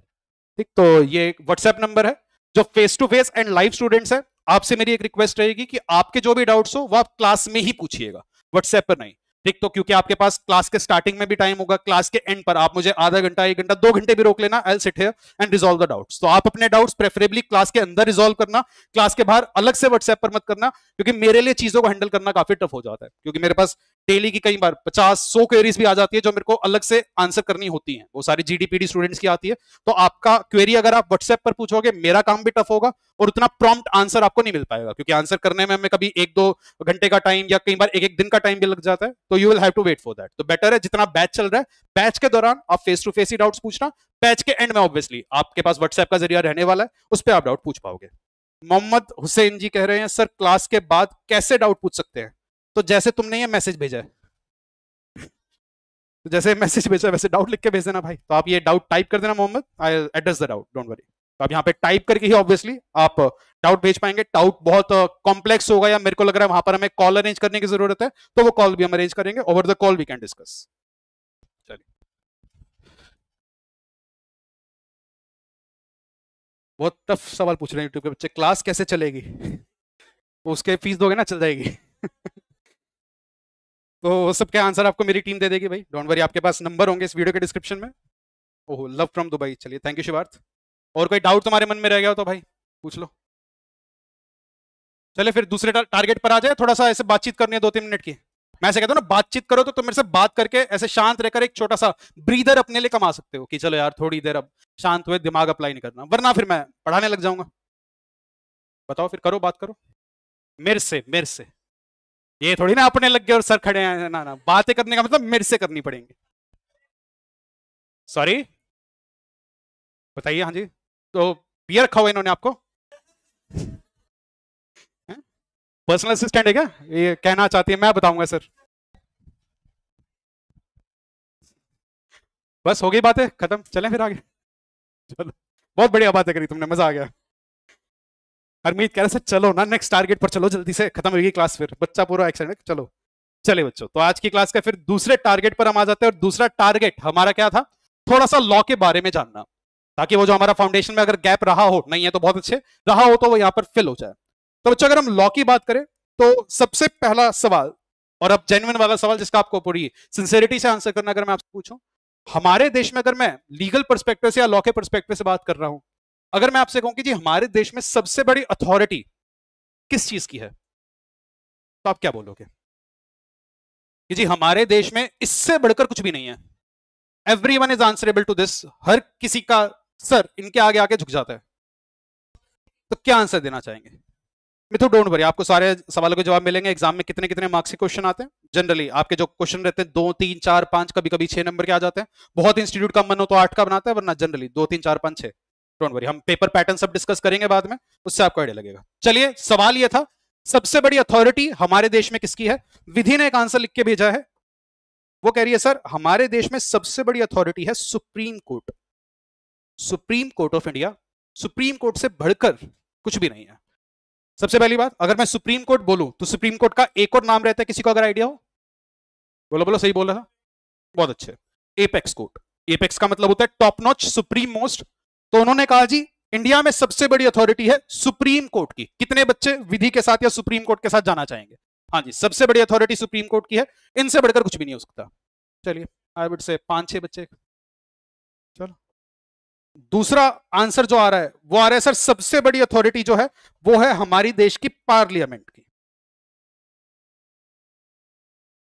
ठीक तो ये व्हाट्सएप नंबर है जो face to face and live students हैं आपसे मेरी एक रिक्वेस्ट रहेगी कि आपके जो भी डाउट्स हो वो आप क्लास में ही पूछिएगा व्हाट्सएप पर नहीं ठीक तो क्योंकि आपके पास क्लास के स्टार्टिंग में भी टाइम होगा क्लास के एंड पर आप मुझे आधा घंटा एक घंटा दो घंटे भी रोक लेना I sit here and resolve the doubts तो आप अपने डाउट्स प्रेफरेबली क्लास के अंदर रिजॉल्व करना क्लास के बाहर अलग से व्हाट्सएप पर मत करना क्योंकि मेरे लिए चीजों को हैंडल करना काफी टफ हो जाता है क्योंकि मेरे पास डेली की कई बार पचास सौ क्वेरीज भी आ जाती है जो मेरे को अलग से आंसर करनी होती है वो सारी जीडीपीडी स्टूडेंट्स की आती है तो आपका क्वेरी अगर आप व्हाट्सएप पर पूछोगे मेरा काम भी टफ होगा और उतना प्रॉम्प्ट आंसर आपको नहीं मिल पाएगा क्योंकि आंसर करने में हमें कभी एक दो घंटे का टाइम या कई बार एक एक दिन का टाइम भी लग जाता है तो you will have to wait for that तो बेटर है जितना बैच चल रहा है बैच के दौरान आप फेस टू फेस ही डाउट्स पूछना बैच के एंड में ऑब्वियसली आपके पास व्हाट्सएप का जरिया रहने वाला है उस पर आप डाउट पूछ पाओगे मोहम्मद हुसैन जी कह रहे हैं सर क्लास के बाद कैसे डाउट पूछ सकते हैं तो जैसे तुमने ये मैसेज भेजा है तो जैसे मैसेज भेजा वैसे डाउट लिख के भेज देना भाई तो आप ये डाउट टाइप कर देना Mohammed I address the doubt don't worry तो आप यहाँ पे टाइप करके ही ऑब्वियसली आप डाउट uh, भेज पाएंगे डाउट बहुत कॉम्प्लेक्स uh, होगा या मेरे को लग रहा है वहां पर हमें कॉल अरेंज करने की जरूरत है तो वो कॉल भी हम अरेंज करेंगे over the call we can discuss बहुत टफ सवाल पूछ रहे हैं यूट्यूब के बच्चे क्लास कैसे चलेगी उसके फीस दोगे ना चल जाएगी तो सब क्या आंसर आपको मेरी टीम दे देगी भाई डोंट वरी आपके पास नंबर होंगे इस वीडियो के डिस्क्रिप्शन में ओह लव फ्रॉम दुबई चलिए थैंक यू शिवार्थ और कोई डाउट तुम्हारे मन में रह गया हो तो भाई पूछ लो चले फिर दूसरे टारगेट पर आ जाए थोड़ा सा ऐसे बातचीत करनी है दो तीन मिनट की मैं ऐसे कहता हूँ ना बातचीत करो तो तुम मेरे से बात करके ऐसे शांत रहकर एक छोटा सा ब्रीदर अपने लिए कमा सकते हो कि चलो यार थोड़ी देर अब शांत हुए दिमाग अप्लाई नहीं करना वरना फिर मैं पढ़ाने लग जाऊंगा बताओ फिर करो बात करो मेरे से मेरे से ये थोड़ी ना अपने लग गए और सर खड़े हैं ना ना बातें करने का मतलब मेरे से करनी पड़ेंगे सॉरी बताइए हाँ जी तो पिया रखा हुआ इन्होंने आपको पर्सनल असिस्टेंट है क्या ये कहना चाहती है मैं बताऊंगा सर बस हो गई है खत्म चलें फिर आगे चलो बहुत बढ़िया बात है करी तुमने मजा आ गया हरमीत कह रहे सर चलो ना नेक्स्ट टारगेट पर चलो जल्दी से खत्म होगी क्लास फिर बच्चा पूरा एक्साइटेड चलो चले बच्चों तो आज की क्लास का फिर दूसरे टारगेट पर हम आ जाते हैं और दूसरा टारगेट हमारा क्या था थोड़ा सा लॉ के बारे में जानना ताकि वो जो हमारा फाउंडेशन में अगर गैप रहा हो नहीं है तो बहुत अच्छे रहा हो तो वो यहाँ पर फिल हो जाए तो बच्चों अगर हम लॉ की बात करें तो सबसे पहला सवाल और अब जेन्युन वाला सवाल जिसका आपको पूरी सिंसेरिटी से आंसर करना अगर मैं आपसे पूछूं हमारे देश में अगर मैं लीगल परस्पेक्टिव से या लॉ के परस्पेक्टिव से बात कर रहा हूं अगर मैं आपसे कहूं कि जी हमारे देश में सबसे बड़ी अथॉरिटी किस चीज की है तो आप क्या बोलोगे कि जी हमारे देश में इससे बढ़कर कुछ भी नहीं है everyone is answerable to this हर किसी का सर इनके आगे आके झुक जाता है तो क्या आंसर देना चाहेंगे मिथु डोंट वरी आपको सारे सवालों के जवाब मिलेंगे एग्जाम में कितने कितने मार्क्स के क्वेश्चन आते हैं जनरली आपके जो क्वेश्चन रहते हैं दो तीन चार पांच कभी कभी छह नंबर के आ जाते हैं बहुत इंस्टीट्यूट का मन हो तो आठ का बनाता है वरना जनरली दो तीन चार पांच छह डोंट वरी हम पेपर पैटर्न सब डिस्कस करेंगे बाद में उससे आपको आइडिया लगेगा चलिए सवाल यह था सबसे बड़ी अथॉरिटी हमारे देश में किसकी है विधि ने एक आंसर लिख के भेजा है वो कह रही है सर हमारे देश में सबसे बड़ी अथॉरिटी है supreme court supreme court of India supreme court से बढ़कर कुछ भी नहीं है सबसे पहली बात अगर मैं सुप्रीम कोर्ट बोलूं तो सुप्रीम कोर्ट का एक और नाम रहता है किसी को अगर आइडिया हो बोलो बोलो सही बोल रहा बहुत अच्छे एपेक्स कोर्ट एपेक्स का मतलब होता है टॉप नॉच सुप्रीम मोस्ट तो उन्होंने कहा जी इंडिया में सबसे बड़ी अथॉरिटी है सुप्रीम कोर्ट की कितने बच्चे विधि के साथ या सुप्रीम कोर्ट के साथ जाना चाहेंगे हाँ जी सबसे बड़ी अथॉरिटी सुप्रीम कोर्ट की है इनसे बढ़कर कुछ भी नहीं हो सकता चलिए आई वुड से पांच छह बच्चे चलो दूसरा आंसर जो आ रहा है वो आ रहा है सर सबसे बड़ी अथॉरिटी जो है वो है हमारी देश की पार्लियामेंट की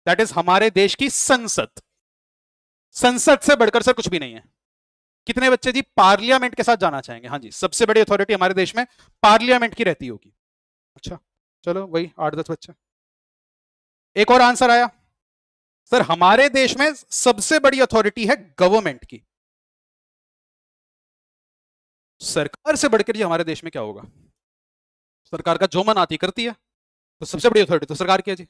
दैट इज हमारे देश की संसद संसद से बढ़कर सर कुछ भी नहीं है कितने बच्चे जी पार्लियामेंट के साथ जाना चाहेंगे हाँ जी सबसे बड़ी अथॉरिटी हमारे देश में पार्लियामेंट की रहती होगी अच्छा चलो वही आठ दस बच्चे एक और आंसर आया सर हमारे देश में सबसे बड़ी अथॉरिटी है गवर्नमेंट की सरकार से बढ़कर जी हमारे देश में क्या होगा सरकार का जो मन आती करती है तो सबसे बड़ी अथॉरिटी तो सरकार की है जी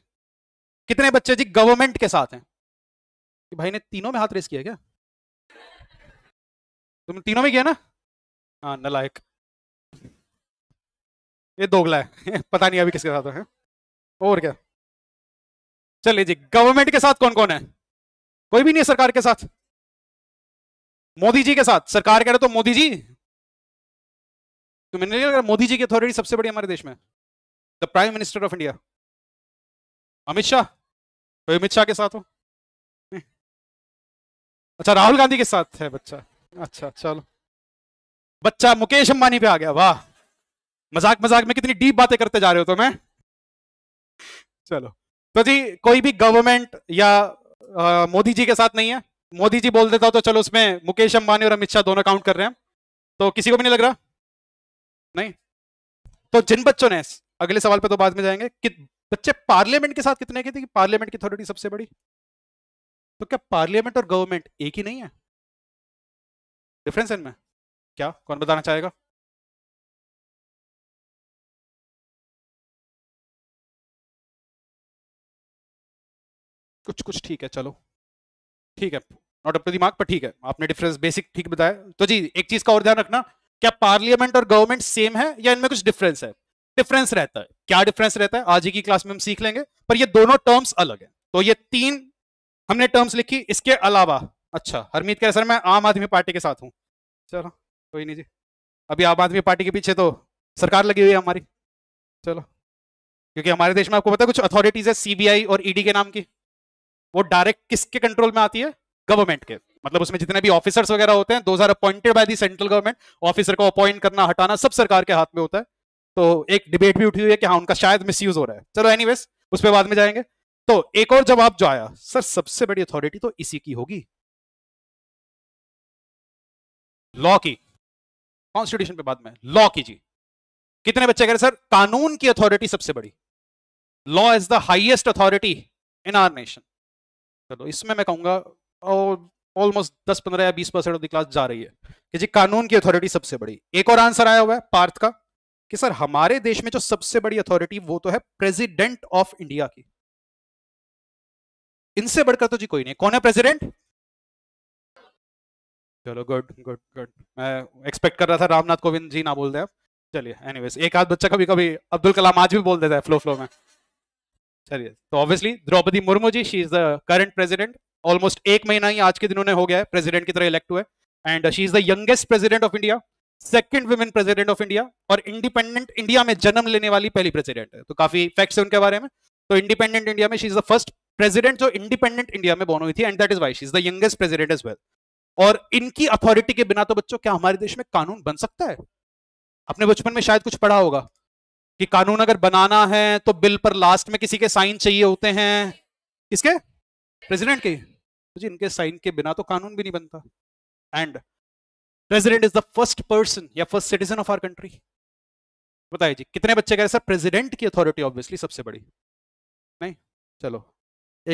कितने बच्चे जी गवर्नमेंट के साथ हैं कि भाई ने तीनों में हाथ रेस किया क्या तुमने तीनों में किया ना हाँ नलायक ये दोगला है पता नहीं अभी किसके साथ है और क्या चलिए जी गवर्नमेंट के साथ कौन कौन है कोई भी नहीं है सरकार के साथ मोदी जी के साथ सरकार कह रहे तो मोदी जी तो मैंने नहीं लगा मोदी जी की अथॉरिटी सबसे बड़ी हमारे देश में the prime minister of India Amit Shah तो अमित शाह के साथ हो अच्छा राहुल गांधी के साथ है बच्चा अच्छा चलो बच्चा मुकेश अंबानी पे आ गया वाह मजाक मजाक में कितनी डीप बातें करते जा रहे हो तो मैं चलो तो जी कोई भी गवर्नमेंट या मोदी जी के साथ नहीं है मोदी जी बोल देता हो तो चलो उसमें मुकेश अंबानी और अमित शाह दोनों काउंट कर रहे हैं तो किसी को भी नहीं लग रहा नहीं तो जिन बच्चों ने अगले सवाल पे तो बाद में जाएंगे कि बच्चे पार्लियामेंट के साथ कितने की थे कि पार्लियामेंट की अथॉरिटी सबसे बड़ी तो क्या पार्लियामेंट और गवर्नमेंट एक ही नहीं है डिफरेंस इनमें क्या कौन बताना चाहेगा कुछ कुछ ठीक है चलो ठीक है नॉट अप टू मार्क पर ठीक है आपने डिफरेंस बेसिक ठीक बताया तो जी एक चीज का और ध्यान रखना क्या पार्लियामेंट और गवर्नमेंट सेम है या इनमें कुछ डिफरेंस है डिफरेंस रहता है क्या डिफरेंस रहता है आज ही की क्लास में हम सीख लेंगे पर ये दोनों टर्म्स अलग है तो ये तीन हमने टर्म्स लिखी इसके अलावा अच्छा हरमीत कह रहे सर मैं आम आदमी पार्टी के साथ हूँ चलो कोई नहीं जी अभी आम आदमी पार्टी के पीछे तो सरकार लगी हुई है हमारी चलो क्योंकि हमारे देश में आपको पता है कुछ अथॉरिटीज है सीबीआई और ईडी e के नाम की वो डायरेक्ट किसके कंट्रोल में आती है गवर्नमेंट के मतलब उसमें जितने भी ऑफिसर्स वगैरह होते हैं दो are appointed by the central government officer को अपॉइंट करना हटाना सब सरकार के हाथ में होता है तो एक डिबेट भी उठी हुई है कि हाँ उनका शायद मिस हो रहा है चलो एनीवेज उस पर बाद में जाएंगे तो एक और जवाब जो आया सर सबसे बड़ी अथॉरिटी तो इसी की होगी लॉ की कॉन्स्टिट्यूशन पे बाद में लॉ की जी कितने बच्चे कह रहे सर कानून की अथॉरिटी सबसे बड़ी law is the highest authority in our nation चलो इसमें मैं कहूंगा और ऑलमोस्ट दस पंद्रह या बीस परसेंट ऑफ द क्लास जा रही है कि जी कानून की अथॉरिटी सबसे बड़ी एक और आंसर आया हुआ है पार्थ का कि सर हमारे देश में जो सबसे बड़ी अथॉरिटी वो तो है प्रेसिडेंट ऑफ इंडिया की इनसे बढ़कर तो जी कोई नहीं कौन है प्रेसिडेंट चलो गुड गुड गुड मैं एक्सपेक्ट कर रहा था रामनाथ कोविंद जी ना बोल दे चलिए एनीवेज एक आध बच्चा कभी कभी अब्दुल कलाम आज भी बोल देता है फ्लो फ्लो में चलिए तो obviously Draupadi Murmu ji she is the current president almost एक महीना ही आज के दिन उन्हें हो गया है प्रेसिडेंट की तरह इलेक्ट हुए and she is the youngest president of India second women president of India और इंडिपेंडेंट इंडिया में जन्म लेने वाली पहली प्रेसिडेंट है तो काफी फैक्ट्स है उनके बारे में तो इंडिपेंडेंट इंडिया में she is the first president जो इंडिपेंडेंट इंडिया में बोन हुई थी and that is why she is the youngest president as well और इनकी अथॉरिटी के बिना तो बच्चों क्या हमारे देश में कानून बन सकता है अपने बचपन में शायद कुछ पढ़ा होगा कि कानून अगर बनाना है तो बिल पर लास्ट में किसी के साइन चाहिए होते हैं किसके प्रेसिडेंट के इनके साइन के बिना तो कानून भी नहीं बनता and president is the first person या first citizen of our country बताइए जी कितने बच्चे कह रहे सर प्रेसिडेंट की अथॉरिटी ऑब्वियसली सबसे बड़ी नहीं चलो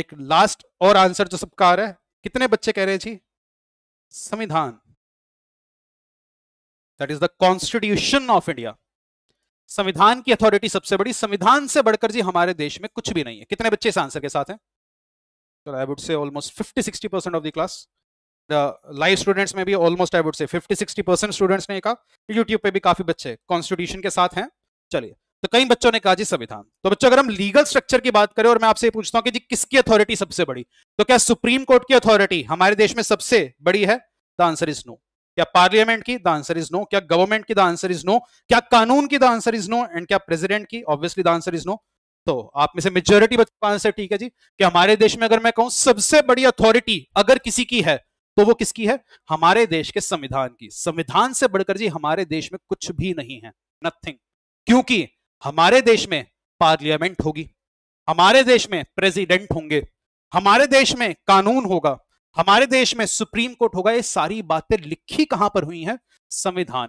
एक लास्ट और आंसर जो सबका आ रहा है कितने बच्चे कह रहे हैं जी संविधान that is the constitution of India संविधान की अथॉरिटी सबसे बड़ी संविधान से बढ़कर जी हमारे देश में कुछ भी नहीं है कितने बच्चे इस आंसर के साथ हैं so i would say almost 50 60 percent of the class the live students में भी ऑलमोस्ट आई वुड से 50 60 परसेंट स्टूडेंट्स ने कहा यूट्यूब bhi भी काफी बच्चे ke के साथ हैं चलिए तो कई बच्चों ने कहा जी संविधान तो बच्चों अगर हम लीगल स्ट्रक्चर की बात करें और मैं आपसे पूछता हूं कि जी किसकी अथॉरिटी सबसे बड़ी तो क्या सुप्रीम कोर्ट की अथॉरिटी हमारे देश में सबसे बड़ी है द आंसर इज नो क्या पार्लियामेंट की द आंसर इज नो क्या गवर्नमेंट की द आंसर इज नो क्या कानून की the answer is no and क्या प्रेसिडेंट की obviously the answer is no तो आप में से मेजोरिटी बच्चों का आंसर ठीक है जी कि हमारे देश में अगर मैं कहूं सबसे बड़ी अथॉरिटी अगर किसी की है तो वो किसकी है हमारे देश के संविधान की संविधान से बढ़कर जी हमारे देश में कुछ भी नहीं है नथिंग क्योंकि हमारे देश में पार्लियामेंट होगी हमारे देश में प्रेसिडेंट होंगे हमारे देश में कानून होगा हमारे देश में सुप्रीम कोर्ट होगा ये सारी बातें लिखी कहां पर हुई हैं संविधान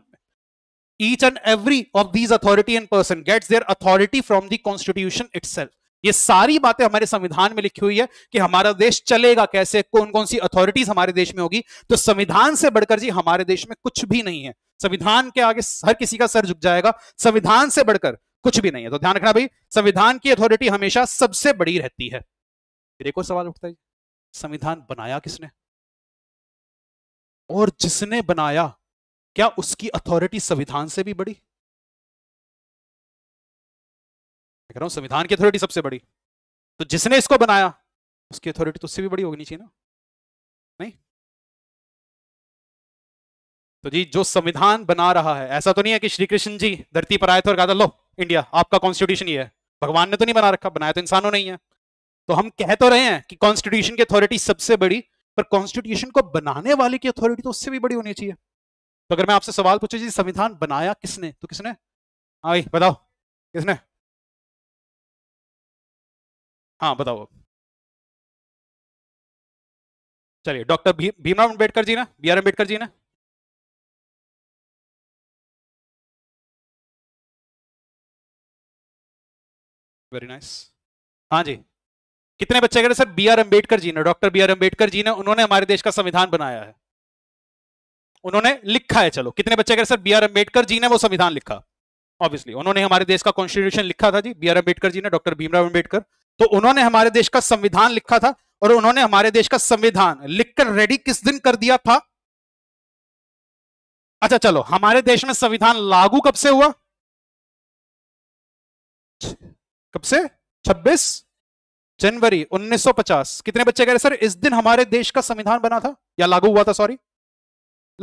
each and every of these authoritarian person gets their authority from the constitution itself ये सारी बातें हमारे संविधान में लिखी हुई है कि हमारा देश चलेगा कैसे कौन कौन सी अथॉरिटीज हमारे देश में होगी तो संविधान से बढ़कर जी हमारे देश में कुछ भी नहीं है संविधान के आगे हर किसी का सर झुक जाएगा संविधान से बढ़कर कुछ भी नहीं है तो ध्यान रखना भाई संविधान की अथॉरिटी हमेशा सबसे बड़ी रहती है फिर एक और सवाल उठता है संविधान बनाया किसने और जिसने बनाया क्या उसकी अथॉरिटी संविधान से भी बड़ी कह रहा हूं संविधान की अथॉरिटी सबसे बड़ी तो जिसने इसको बनाया उसकी अथॉरिटी तो उससे भी बड़ी होनी चाहिए ना नहीं तो जी जो संविधान बना रहा है ऐसा तो नहीं है कि श्री कृष्ण जी धरती पर आए थे और कहा था लो इंडिया आपका कॉन्स्टिट्यूशन ही है भगवान ने तो नहीं बना रखा बनाया तो इंसानों नहीं है तो हम कह तो रहे हैं कि कॉन्स्टिट्यूशन की अथॉरिटी सबसे बड़ी पर कॉन्स्टिट्यूशन को बनाने वाले की अथॉरिटी तो उससे भी बड़ी होनी चाहिए तो अगर मैं आपसे सवाल पूछू जी संविधान बनाया किसने तो किसने हाँ भाई बताओ किसने हाँ बताओ चलिए डॉक्टर भी, भीमराव अम्बेडकर जी ने बी आर अम्बेडकर जी ने वेरी नाइस nice. हाँ जी कितने बच्चे कह रहे sir B R Ambedkar ji ने doctor B R Ambedkar ji ने उन्होंने हमारे देश का संविधान बनाया है उन्होंने लिखा है चलो कितने बच्चे कह रहे sir B R Ambedkar ji ने वो संविधान लिखा ऑब्वियसली उन्होंने हमारे देश का कॉन्स्टिट्यूशन लिखा था जी बी आर अम्बेडकर जी ने डॉक्टर भीमराव अम्बेडकर तो उन्होंने हमारे देश का संविधान लिखा था और उन्होंने हमारे देश का संविधान लिखकर रेडी किस दिन कर दिया था अच्छा चलो हमारे देश में संविधान लागू कब से हुआ कब से 26 जनवरी 1950 कितने बच्चे कह रहे सर इस दिन हमारे देश का संविधान बना था या लागू हुआ था सॉरी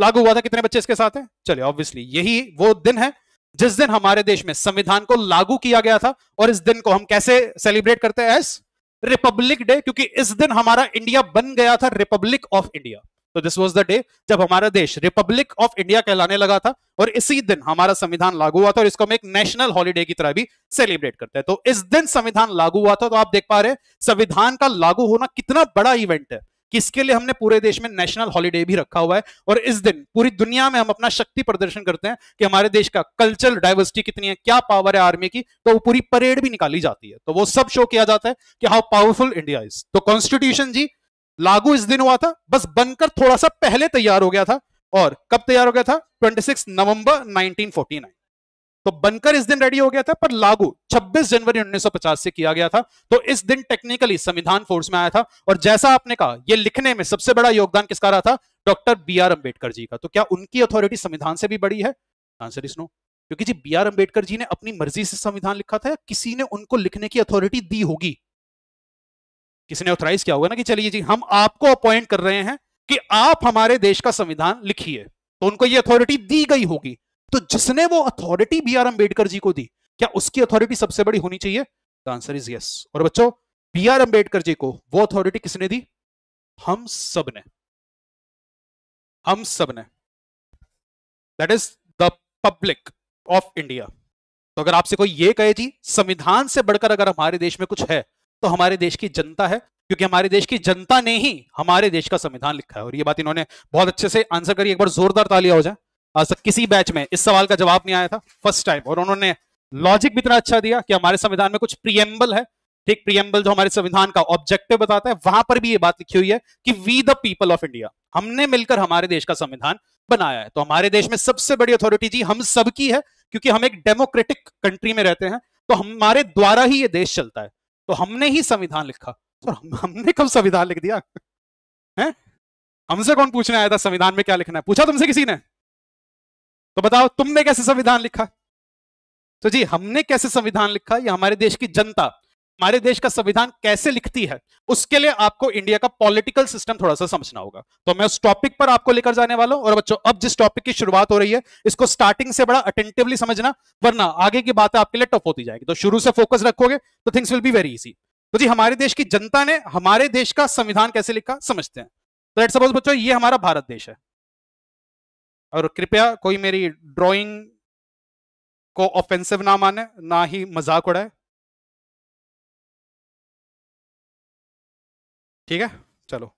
लागू हुआ था कितने बच्चे इसके साथ हैं चलिए ऑब्वियसली यही वो दिन है जिस दिन हमारे देश में संविधान को लागू किया गया था और इस दिन को हम कैसे सेलिब्रेट करते हैं एस रिपब्लिक डे क्योंकि इस दिन हमारा इंडिया बन गया था रिपब्लिक ऑफ इंडिया तो दिस वाज द डे जब हमारा देश रिपब्लिक ऑफ इंडिया कहलाने लगा था और इसी दिन हमारा संविधान लागू हुआ था और इसको हम एक नेशनल हॉलीडे की तरह भी सेलिब्रेट करते हैं तो इस दिन संविधान लागू हुआ था तो आप देख पा रहे हैं संविधान का लागू होना कितना बड़ा इवेंट है किसके लिए हमने पूरे देश में नेशनल हॉलीडे भी रखा हुआ है और इस दिन पूरी दुनिया में हम अपना शक्ति प्रदर्शन करते हैं कि हमारे देश का कल्चरल डाइवर्सिटी कितनी है क्या पावर है आर्मी की तो वो पूरी परेड भी निकाली जाती है तो वो सब शो किया जाता है कि हाउ पावरफुल इंडिया इज तो कॉन्स्टिट्यूशन जी लागू इस दिन हुआ था बस बनकर थोड़ा सा पहले तैयार हो गया था और कब तैयार हो गया था सिक्स नवंबर नाइन तो बनकर इस दिन रेडी हो गया था पर लागू 26 जनवरी 1950 से किया गया था तो इस दिन टेक्निकली संविधान फोर्स में आया था और जैसा आपने कहा यह लिखने में सबसे बड़ा योगदान किसका रहा था doctor B R Ambedkar ji का तो क्या उनकी अथॉरिटी संविधान से भी बड़ी है आंसर इज नो क्योंकि जी बी आर अंबेडकर जी ने अपनी मर्जी से संविधान लिखा था किसी ने उनको लिखने की अथॉरिटी दी होगी किसी ने ऑथराइज किया होगा ना कि चलिए जी हम आपको अपॉइंट कर रहे हैं कि आप हमारे देश का संविधान लिखिए तो उनको ये अथॉरिटी दी गई होगी तो जिसने वो authority B R Ambedkar ji को दी क्या उसकी अथॉरिटी सबसे बड़ी होनी चाहिए द आंसर इज यस और बच्चों बी आर अंबेडकर जी को वो अथॉरिटी किसने दी हम सब ने हम सब ने that is the public of India तो अगर आपसे कोई ये कहे जी संविधान से बढ़कर अगर हमारे देश में कुछ है तो हमारे देश की जनता है क्योंकि हमारे देश की जनता ने ही हमारे देश का संविधान लिखा है और ये बात इन्होंने बहुत अच्छे से आंसर करी एक बार जोरदार तालिया हो जाए किसी बैच में इस सवाल का जवाब नहीं आया था फर्स्ट टाइम और उन्होंने लॉजिक भी इतना अच्छा दिया कि हमारे संविधान में कुछ प्रियम्बल है ठीक प्रियम्बल जो हमारे संविधान का ऑब्जेक्टिव बताता है वहां पर भी ये बात लिखी हुई है कि we the people of India हमने मिलकर हमारे देश का संविधान बनाया है तो हमारे देश में सबसे बड़ी अथॉरिटी जी हम सबकी है क्योंकि हम एक डेमोक्रेटिक कंट्री में रहते हैं तो हमारे द्वारा ही ये देश चलता है तो हमने ही संविधान लिखा तो हम, हमने कब संविधान लिख दिया हमसे कौन पूछने आया था संविधान में क्या लिखना है पूछा तुमसे किसी ने तो बताओ तुमने कैसे संविधान लिखा तो जी हमने कैसे संविधान लिखा या हमारे देश की जनता हमारे देश का संविधान कैसे लिखती है उसके लिए आपको इंडिया का पॉलिटिकल सिस्टम थोड़ा सा समझना होगा तो मैं उस टॉपिक पर आपको लेकर जाने वाला हूं और बच्चों अब जिस टॉपिक की शुरुआत हो रही है इसको स्टार्टिंग से बड़ा अटेंटिवली समझना वरना आगे की बात आपके लिए टफ होती जाएगी तो शुरू से फोकस रखोगे तो things will be very easy तो जी हमारे देश की जनता ने हमारे देश का संविधान कैसे लिखा समझते हैं तो लेट सपोज बच्चों ये हमारा भारत देश है और कृपया कोई मेरी ड्राइंग को ऑफेंसिव ना माने ना ही मजाक उड़ाए ठीक है चलो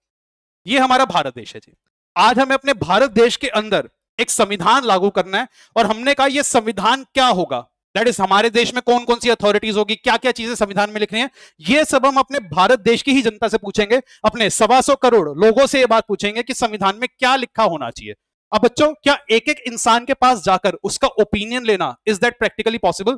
ये हमारा भारत देश है जी आज हमें अपने भारत देश के अंदर एक संविधान लागू करना है और हमने कहा यह संविधान क्या होगा दैट इज हमारे देश में कौन कौन सी अथॉरिटीज होगी क्या क्या चीजें संविधान में लिखनी है ये सब हम अपने भारत देश की ही जनता से पूछेंगे अपने सवा सौ करोड़ लोगों से ये बात पूछेंगे कि संविधान में क्या लिखा होना चाहिए अब बच्चों क्या एक एक इंसान के पास जाकर उसका ओपिनियन लेना इज दैट प्रैक्टिकली पॉसिबल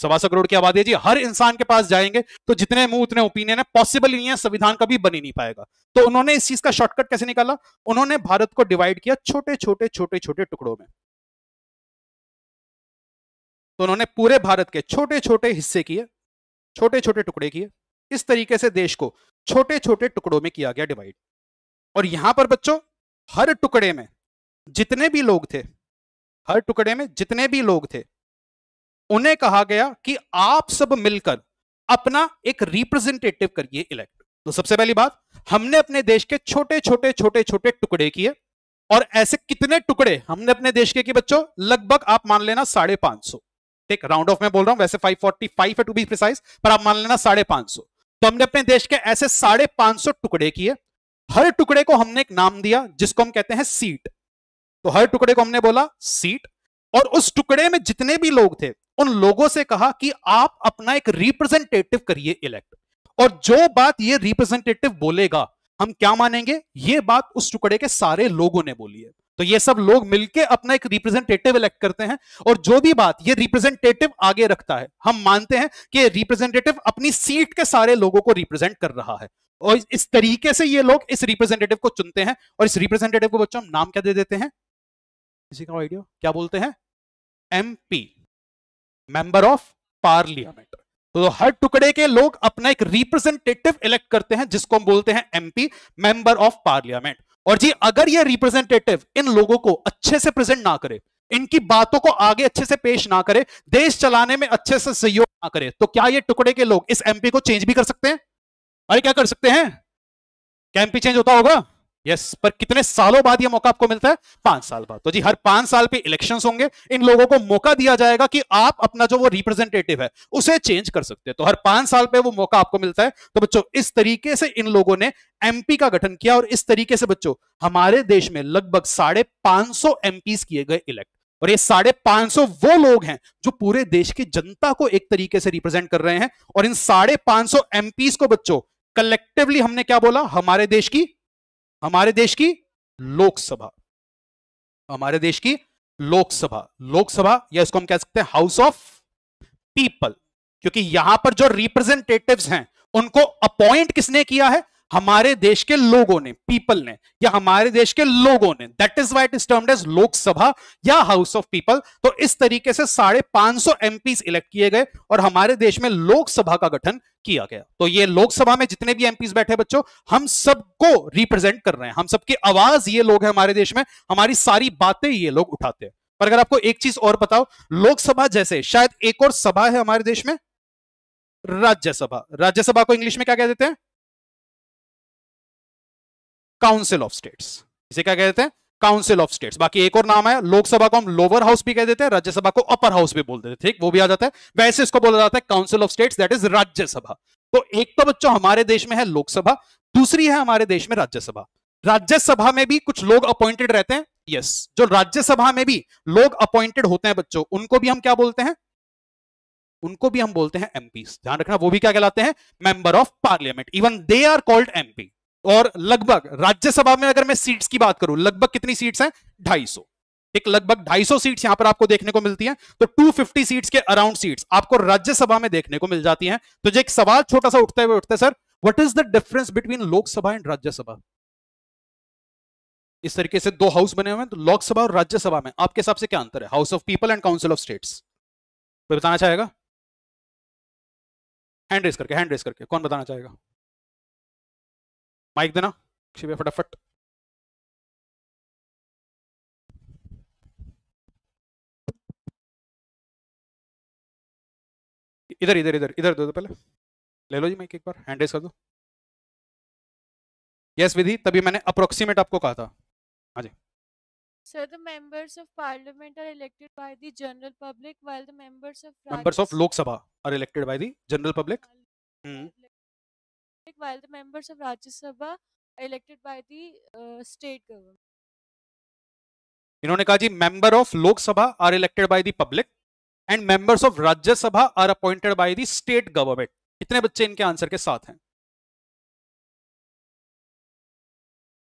सवा सौ करोड़ की आबादी है जी हर इंसान के पास जाएंगे तो जितने मुंह उतने ओपिनियन है पॉसिबल नहीं है संविधान कभी बनी नहीं पाएगा तो उन्होंने इस चीज का शॉर्टकट कैसे निकाला उन्होंने भारत को डिवाइड किया छोटे छोटे छोटे छोटे टुकड़ों में तो उन्होंने पूरे भारत के छोटे छोटे हिस्से किए छोटे छोटे टुकड़े किए इस तरीके से देश को छोटे छोटे टुकड़ों में किया गया डिवाइड और यहां पर बच्चों हर टुकड़े में जितने भी लोग थे हर टुकड़े में जितने भी लोग थे उन्हें कहा गया कि आप सब मिलकर अपना एक रिप्रेजेंटेटिव करिए इलेक्ट तो सबसे पहली बात हमने अपने देश के छोटे छोटे छोटे छोटे टुकड़े किए और ऐसे कितने टुकड़े हमने अपने देश के किए बच्चों लगभग आप मान लेना साढ़े पांच सौ ठीक राउंड ऑफ में बोल रहा हूं वैसे फाइव है टू बी प्रिसाइज पर आप मान लेना साढ़े पांच सौ तो हमने अपने देश के ऐसे साढ़े पांच सौ टुकड़े किए हर टुकड़े को हमने एक नाम दिया जिसको हम कहते हैं सीट तो हर टुकड़े को हमने बोला सीट और उस टुकड़े में जितने भी लोग थे उन लोगों से कहा कि आप अपना एक रिप्रेजेंटेटिव करिए इलेक्ट और जो बात ये रिप्रेजेंटेटिव बोलेगा हम क्या मानेंगे ये बात उस टुकड़े के सारे लोगों ने बोली है तो ये सब लोग मिलके अपना एक रिप्रेजेंटेटिव इलेक्ट करते हैं और जो भी बात ये रिप्रेजेंटेटिव आगे रखता है हम मानते हैं कि रिप्रेजेंटेटिव अपनी सीट के सारे लोगों को रिप्रेजेंट कर रहा है और इस तरीके से ये लोग इस रिप्रेजेंटेटिव को चुनते हैं और इस रिप्रेजेंटेटिव को बच्चों हम नाम क्या दे देते हैं किसी का आइडिया क्या बोलते हैं एमपी मेंबर ऑफ पार्लियामेंट तो हर टुकड़े के लोग अपना एक रिप्रेजेंटेटिव इलेक्ट करते हैं जिसको हम बोलते हैं एमपी मेंबर ऑफ पार्लियामेंट और जी अगर ये रिप्रेजेंटेटिव इन लोगों को अच्छे से प्रेजेंट ना करे इनकी बातों को आगे अच्छे से पेश ना करे देश चलाने में अच्छे से सहयोग ना करे तो क्या ये टुकड़े के लोग इस एमपी को चेंज भी कर सकते हैं अरे क्या कर सकते हैं क्या एमपी चेंज होता होगा यस पर कितने सालों बाद यह मौका आपको मिलता है पांच साल बाद तो जी हर पांच साल पे इलेक्शंस होंगे इन लोगों को मौका दिया जाएगा कि आप अपना जो वो रिप्रेजेंटेटिव है उसे चेंज कर सकते हैं तो हर पांच साल पे वो मौका आपको मिलता है तो बच्चों इस तरीके से इन लोगों ने एमपी का गठन किया और इस तरीके से बच्चों हमारे देश में लगभग साढ़े पांच सौ किए गए इलेक्ट और ये साढ़े पांच सौ वो लोग हैं जो पूरे देश की जनता को एक तरीके से रिप्रेजेंट कर रहे हैं और इन साढ़े पांच सौ को बच्चों कलेक्टिवली हमने क्या बोला हमारे देश की हमारे देश की लोकसभा हमारे देश की लोकसभा लोकसभा या इसको हम कह सकते हैं हाउस ऑफ पीपल क्योंकि यहां पर जो रिप्रेजेंटेटिव्स हैं उनको अपॉइंट किसने किया है हमारे देश के लोगों ने पीपल ने या हमारे देश के लोगों ने that is what is termed as Lok Sabha या हाउस ऑफ पीपल तो इस तरीके से साढ़े पांच सौ एमपीज इलेक्ट किए गए और हमारे देश में लोकसभा का गठन किया गया तो ये लोकसभा में जितने भी एमपीज बैठे बच्चों हम सबको रिप्रेजेंट कर रहे हैं हम सबकी आवाज ये लोग है हमारे देश में हमारी सारी बातें ये लोग उठाते हैं पर अगर आपको एक चीज और बताओ लोकसभा जैसे शायद एक और सभा है हमारे देश में राज्यसभा राज्यसभा को इंग्लिश में क्या कह देते हैं काउंसिल ऑफ स्टेट्स इसे क्या कहते हैं काउंसिल ऑफ स्टेट्स बाकी एक और नाम है लोकसभा को हम लोअर हाउस भी कह देते हैं राज्यसभा को अपर हाउस भी बोल देते ठीक वो भी आ जाता है वैसे इसको बोला जाता है council of states that is Rajya Sabha तो एक तो बच्चों हमारे देश में है लोकसभा दूसरी है हमारे देश में राज्यसभा राज्यसभा में भी कुछ लोग अपॉइंटेड रहते हैं यस yes. जो राज्यसभा में भी लोग अपॉइंटेड होते हैं बच्चों उनको भी हम क्या बोलते हैं उनको भी हम बोलते हैं एमपी ध्यान रखना वो भी क्या कहलाते हैं member of parliament even they are called MP और लगभग राज्यसभा में अगर मैं सीट्स की बात करूं लगभग कितनी सीट्स हैं ढाई सौ एक लगभग ढाई सौ सीट्स यहां पर आपको देखने को मिलती हैं तो 250 सीट्स के अराउंड सीट्स आपको राज्यसभा में देखने को मिल जाती हैं तो जो एक सवाल छोटा सा उठता हुए उठता है sir what is the difference between Lok Sabha and Rajya Sabha इस तरीके से दो हाउस बने हुए हैं तो लोकसभा और राज्यसभा में आपके हिसाब से क्या अंतर है house of people and council of states कोई बताना चाहेगा हैंड रेस करके हैंड रेस करके कौन बताना चाहेगा माइक देना शिवे फटाफट इधर इधर इधर इधर दो दो पहले ले लो जी माइक एक बार हैंड रेस कर दो यस विधि तभी मैंने अप्रोक्सीमेट आपको कहा था हाँ जी Sir, the members of parliament are elected by the general public, while the members of members of Lok Sabha are elected by the general public. Hmm. district while the members of Rajya Sabha elected by the uh, state government. इन्होंने कहा जी member of Lok Sabha are elected by the public and members of Rajya Sabha are appointed by the state government कितने बच्चे इनके answer के साथ हैं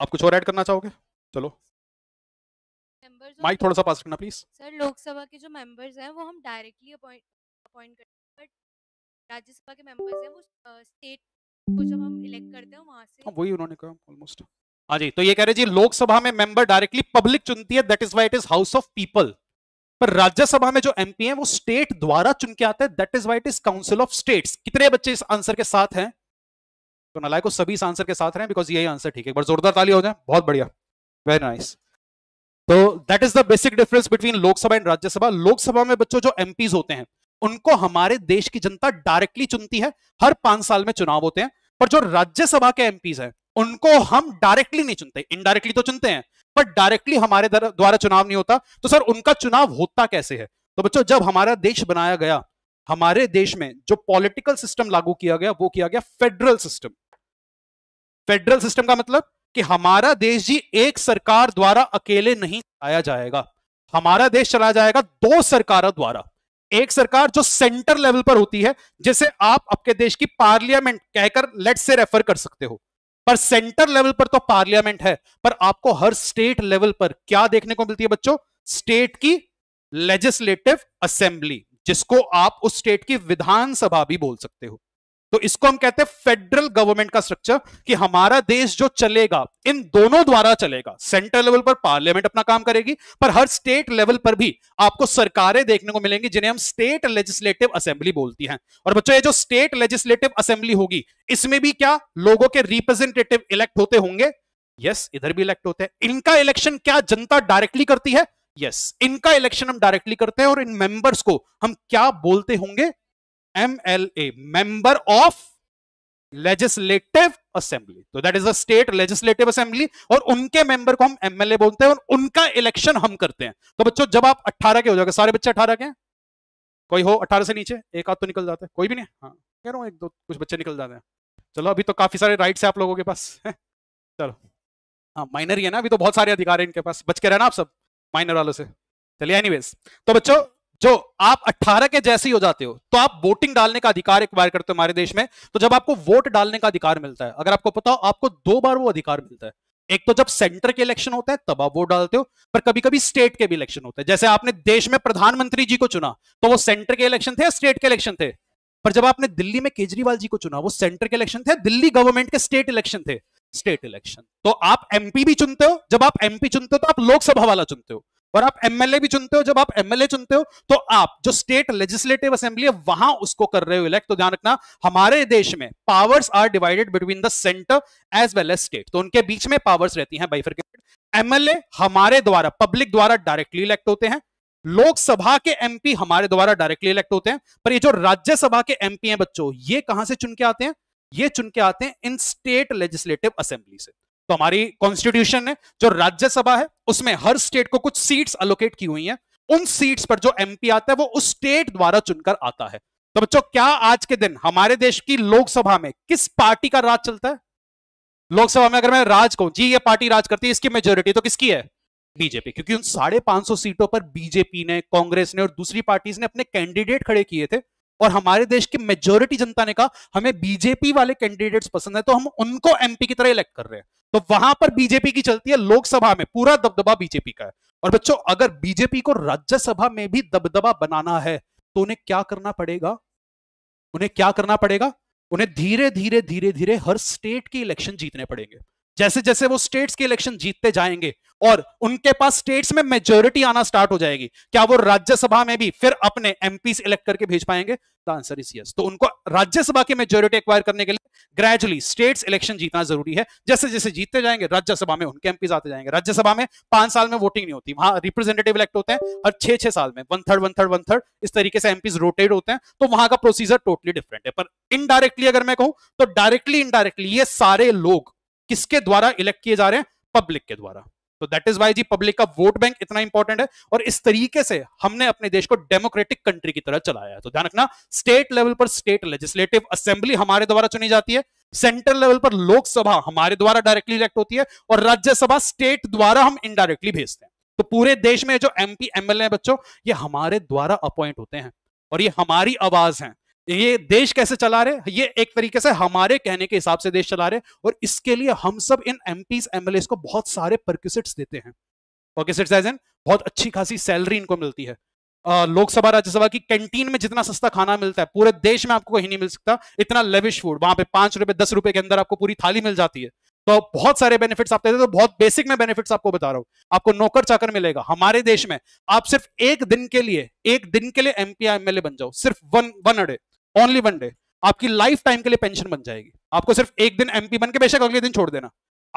आप कुछ और ऐड करना चाहोगे चलो माइक थोड़ा सा पास करना प्लीज सर लोकसभा के जो मेंबर्स हैं वो हम डायरेक्टली अपॉइंट अपॉइंट करते हैं बट राज्यसभा के मेंबर्स हैं वो स्टेट uh, हाँ, वही उन्होंने कहा ऑलमोस्ट हाँ जी तो ये कह रहे जी लोकसभा में मेंबर डायरेक्टली पब्लिक चुनती है that is why it is house of people पर राज्यसभा में जो एमपी हैं वो स्टेट द्वारा चुन के आते हैं that is why it is council of states कितने बच्चे इस आंसर के साथ हैं तो नलायको सभी इस आंसर के साथ रहे बिकॉज यही आंसर ठीक है बट जोरदार ताली हो जाए बहुत बढ़िया वेरी नाइस तो that is the basic difference between Lok Sabha and Rajya Sabha Lok Sabha में बच्चों जो एमपीज होते हैं उनको हमारे देश की जनता डायरेक्टली चुनती है हर पांच साल में चुनाव होते हैं पर जो राज्यसभा के एमपीज हैं उनको हम डायरेक्टली नहीं चुनते इनडायरेक्टली तो चुनते हैं पर डायरेक्टली हमारे द्वारा चुनाव नहीं होता तो सर उनका चुनाव होता कैसे है तो बच्चों जब हमारा देश बनाया गया हमारे देश में जो पॉलिटिकल सिस्टम लागू किया गया वो किया गया फेडरल सिस्टम फेडरल सिस्टम का मतलब कि हमारा देश जी एक सरकार द्वारा अकेले नहीं चलाया जाएगा हमारा देश चलाया जाएगा दो सरकारों द्वारा एक सरकार जो सेंटर लेवल पर होती है जिसे आप आपके देश की पार्लियामेंट कहकर लेट से रेफर कर सकते हो पर सेंटर लेवल पर तो पार्लियामेंट है पर आपको हर स्टेट लेवल पर क्या देखने को मिलती है बच्चों स्टेट की लेजिस्लेटिव असेंबली जिसको आप उस स्टेट की विधानसभा भी बोल सकते हो तो इसको हम कहते हैं फेडरल गवर्नमेंट का स्ट्रक्चर कि हमारा देश जो चलेगा इन दोनों द्वारा चलेगा सेंट्रल लेवल पर पार्लियामेंट अपना काम करेगी पर हर स्टेट लेवल पर भी आपको सरकारें देखने को मिलेंगी जिन्हें हम स्टेट लेजिस्लेटिव असेंबली बोलती हैं और बच्चों ये जो स्टेट लेजिस्लेटिव असेंबली होगी इसमें भी क्या लोगों के रिप्रेजेंटेटिव इलेक्ट होते होंगे यस इधर भी इलेक्ट होते हैं इनका इलेक्शन क्या जनता डायरेक्टली करती है यस इनका इलेक्शन हम डायरेक्टली करते हैं और इन मेंबर्स को हम क्या बोलते होंगे M L A member of legislative assembly तो that is a state legislative assembly और उनके मेंबर को हम एमएलए बोलते हैं और उनका इलेक्शन हम करते हैं तो बच्चों जब आप 18 के हो जाओगे सारे बच्चे 18 के कोई हो 18 से नीचे एक आध तो निकल जाते हैं कोई भी नहीं हाँ कह रहा हूँ एक दो कुछ बच्चे निकल जाते हैं चलो अभी तो काफी सारे राइट्स है आप लोगों के पास चलो हाँ माइनर ही है ना अभी तो बहुत सारे अधिकार है इनके पास बच के रहना आप सब माइनर वालों से चलिए एनीवेज तो बच्चों जो आप 18 के जैसे ही हो जाते हो तो आप वोटिंग डालने का अधिकार एक्वायर करते हो हमारे देश में तो जब आपको वोट डालने का अधिकार मिलता है अगर आपको पता हो आपको दो बार वो अधिकार मिलता है एक तो जब सेंटर के इलेक्शन होता है तब आप वोट डालते हो पर कभी कभी स्टेट के भी इलेक्शन होते हैं जैसे आपने देश में प्रधानमंत्री जी को चुना तो वो सेंटर के इलेक्शन थे या स्टेट के इलेक्शन थे पर जब आपने दिल्ली में केजरीवाल जी को चुना वो सेंटर के इलेक्शन थे दिल्ली गवर्नमेंट के स्टेट इलेक्शन थे स्टेट इलेक्शन तो आप एमपी भी चुनते हो जब आप एमपी चुनते हो तो आप लोकसभा वाला चुनते हो और आप एमएलए भी चुनते हो जब आप एमएलए चुनते हो तो आप जो स्टेट लेजिस्लेटिव असेंबली है वहां उसको कर रहे हो इलेक्ट तो ध्यान रखना हमारे देश में powers are divided between the centre as well as state तो उनके बीच में पावर्स रहती है बाइफरकेटेड एमएलए हमारे द्वारा पब्लिक द्वारा डायरेक्टली इलेक्ट होते हैं लोकसभा के एमपी हमारे द्वारा डायरेक्टली इलेक्ट होते हैं पर ये जो राज्यसभा के एमपी हैं बच्चों ये कहां से चुन के आते हैं ये चुन के आते हैं इन स्टेट लेजिस्लेटिव असेंबली से तो हमारी कॉन्स्टिट्यूशन है जो राज्यसभा है उसमें हर स्टेट को कुछ सीट्स अलोकेट की हुई हैं उन सीट्स पर जो एमपी आता है वो उस स्टेट द्वारा चुनकर आता है तो बच्चों क्या आज के दिन हमारे देश की लोकसभा में किस पार्टी का राज चलता है लोकसभा में अगर मैं राज कहूं जी ये पार्टी राज करती है इसकी मेजोरिटी तो किसकी है बीजेपी क्योंकि उन साढ़े पांच सौ सीटों पर बीजेपी ने कांग्रेस ने और दूसरी पार्टीज ने अपने कैंडिडेट खड़े किए थे और हमारे देश की मेजोरिटी जनता ने कहा हमें बीजेपी वाले कैंडिडेट्स पसंद है तो हम उनको एमपी की तरह इलेक्ट कर रहे हैं तो वहां पर बीजेपी की चलती है लोकसभा में पूरा दबदबा बीजेपी का है और बच्चों अगर बीजेपी को राज्यसभा में भी दबदबा बनाना है तो उन्हें क्या करना पड़ेगा उन्हें क्या करना पड़ेगा उन्हें धीरे धीरे धीरे धीरे हर स्टेट के इलेक्शन जीतने पड़ेंगे जैसे जैसे वो स्टेट्स के इलेक्शन जीतते जाएंगे और उनके पास स्टेट्स में मेजोरिटी आना स्टार्ट हो जाएगी क्या वो राज्यसभा में भी फिर अपने एमपी इलेक्ट करके भेज पाएंगे द आंसर इज यस तो उनको राज्यसभा की मेजोरिटी एक्वायर करने के लिए ग्रेजुअली स्टेट्स इलेक्शन जीतना जरूरी है जैसे जैसे जीतते जाएंगे राज्यसभा में उनके एमपी आते जाएंगे राज्यसभा में पांच साल में वोटिंग नहीं होती वहां रिप्रेजेंटेटिव इलेक्ट होते हैं हर छह छह साल में one third one third one third इस तरीके से एमपी रोटेट होते हैं तो वहां का प्रोसीजर टोटली डिफरेंट है पर इनडायरेक्टली अगर मैं कहूं तो डायरेक्टली इनडायरेक्टली ये सारे लोग किसके द्वारा इलेक्ट किए जा रहे हैं पब्लिक के द्वारा तो दैट इज वाई जी पब्लिक का वोट बैंक इतना इंपॉर्टेंट है और इस तरीके से हमने अपने देश को डेमोक्रेटिक कंट्री की तरह चलाया है तो ध्यान रखना स्टेट लेवल पर स्टेट लेजिस्लेटिव असेंबली हमारे द्वारा चुनी जाती है सेंट्रल लेवल पर लोकसभा हमारे द्वारा डायरेक्टली इलेक्ट होती है और राज्यसभा स्टेट द्वारा हम इनडायरेक्टली भेजते हैं तो पूरे देश में जो एमपी एमएलए बच्चों ये हमारे द्वारा अपॉइंट होते हैं और ये हमारी आवाज है ये देश कैसे चला रहे ये एक तरीके से हमारे कहने के हिसाब से देश चला रहे और इसके लिए हम सब इन एम एमएलएस को बहुत सारे परक्यूसिट्स देते हैं इन बहुत अच्छी खासी सैलरी इनको मिलती है लोकसभा राज्यसभा की कैंटीन में जितना सस्ता खाना मिलता है पूरे देश में आपको कहीं नहीं मिल सकता इतना लेविश फूड वहां पे पांच रुपए दस रुपए के अंदर आपको पूरी थाली मिल जाती है तो बहुत सारे बेनिफिट्स आप देते तो बहुत बेसिक में बेनिफिट्स आपको बता रहा हूँ आपको नौकर चाकर मिलेगा हमारे देश में आप सिर्फ एक दिन के लिए एक दिन के लिए एमपी एमएलए बन जाओ सिर्फ one one day only one day आपकी लाइफ टाइम के लिए पेंशन बन जाएगी आपको सिर्फ एक दिन एमपी बन के बेशक अगले दिन छोड़ देना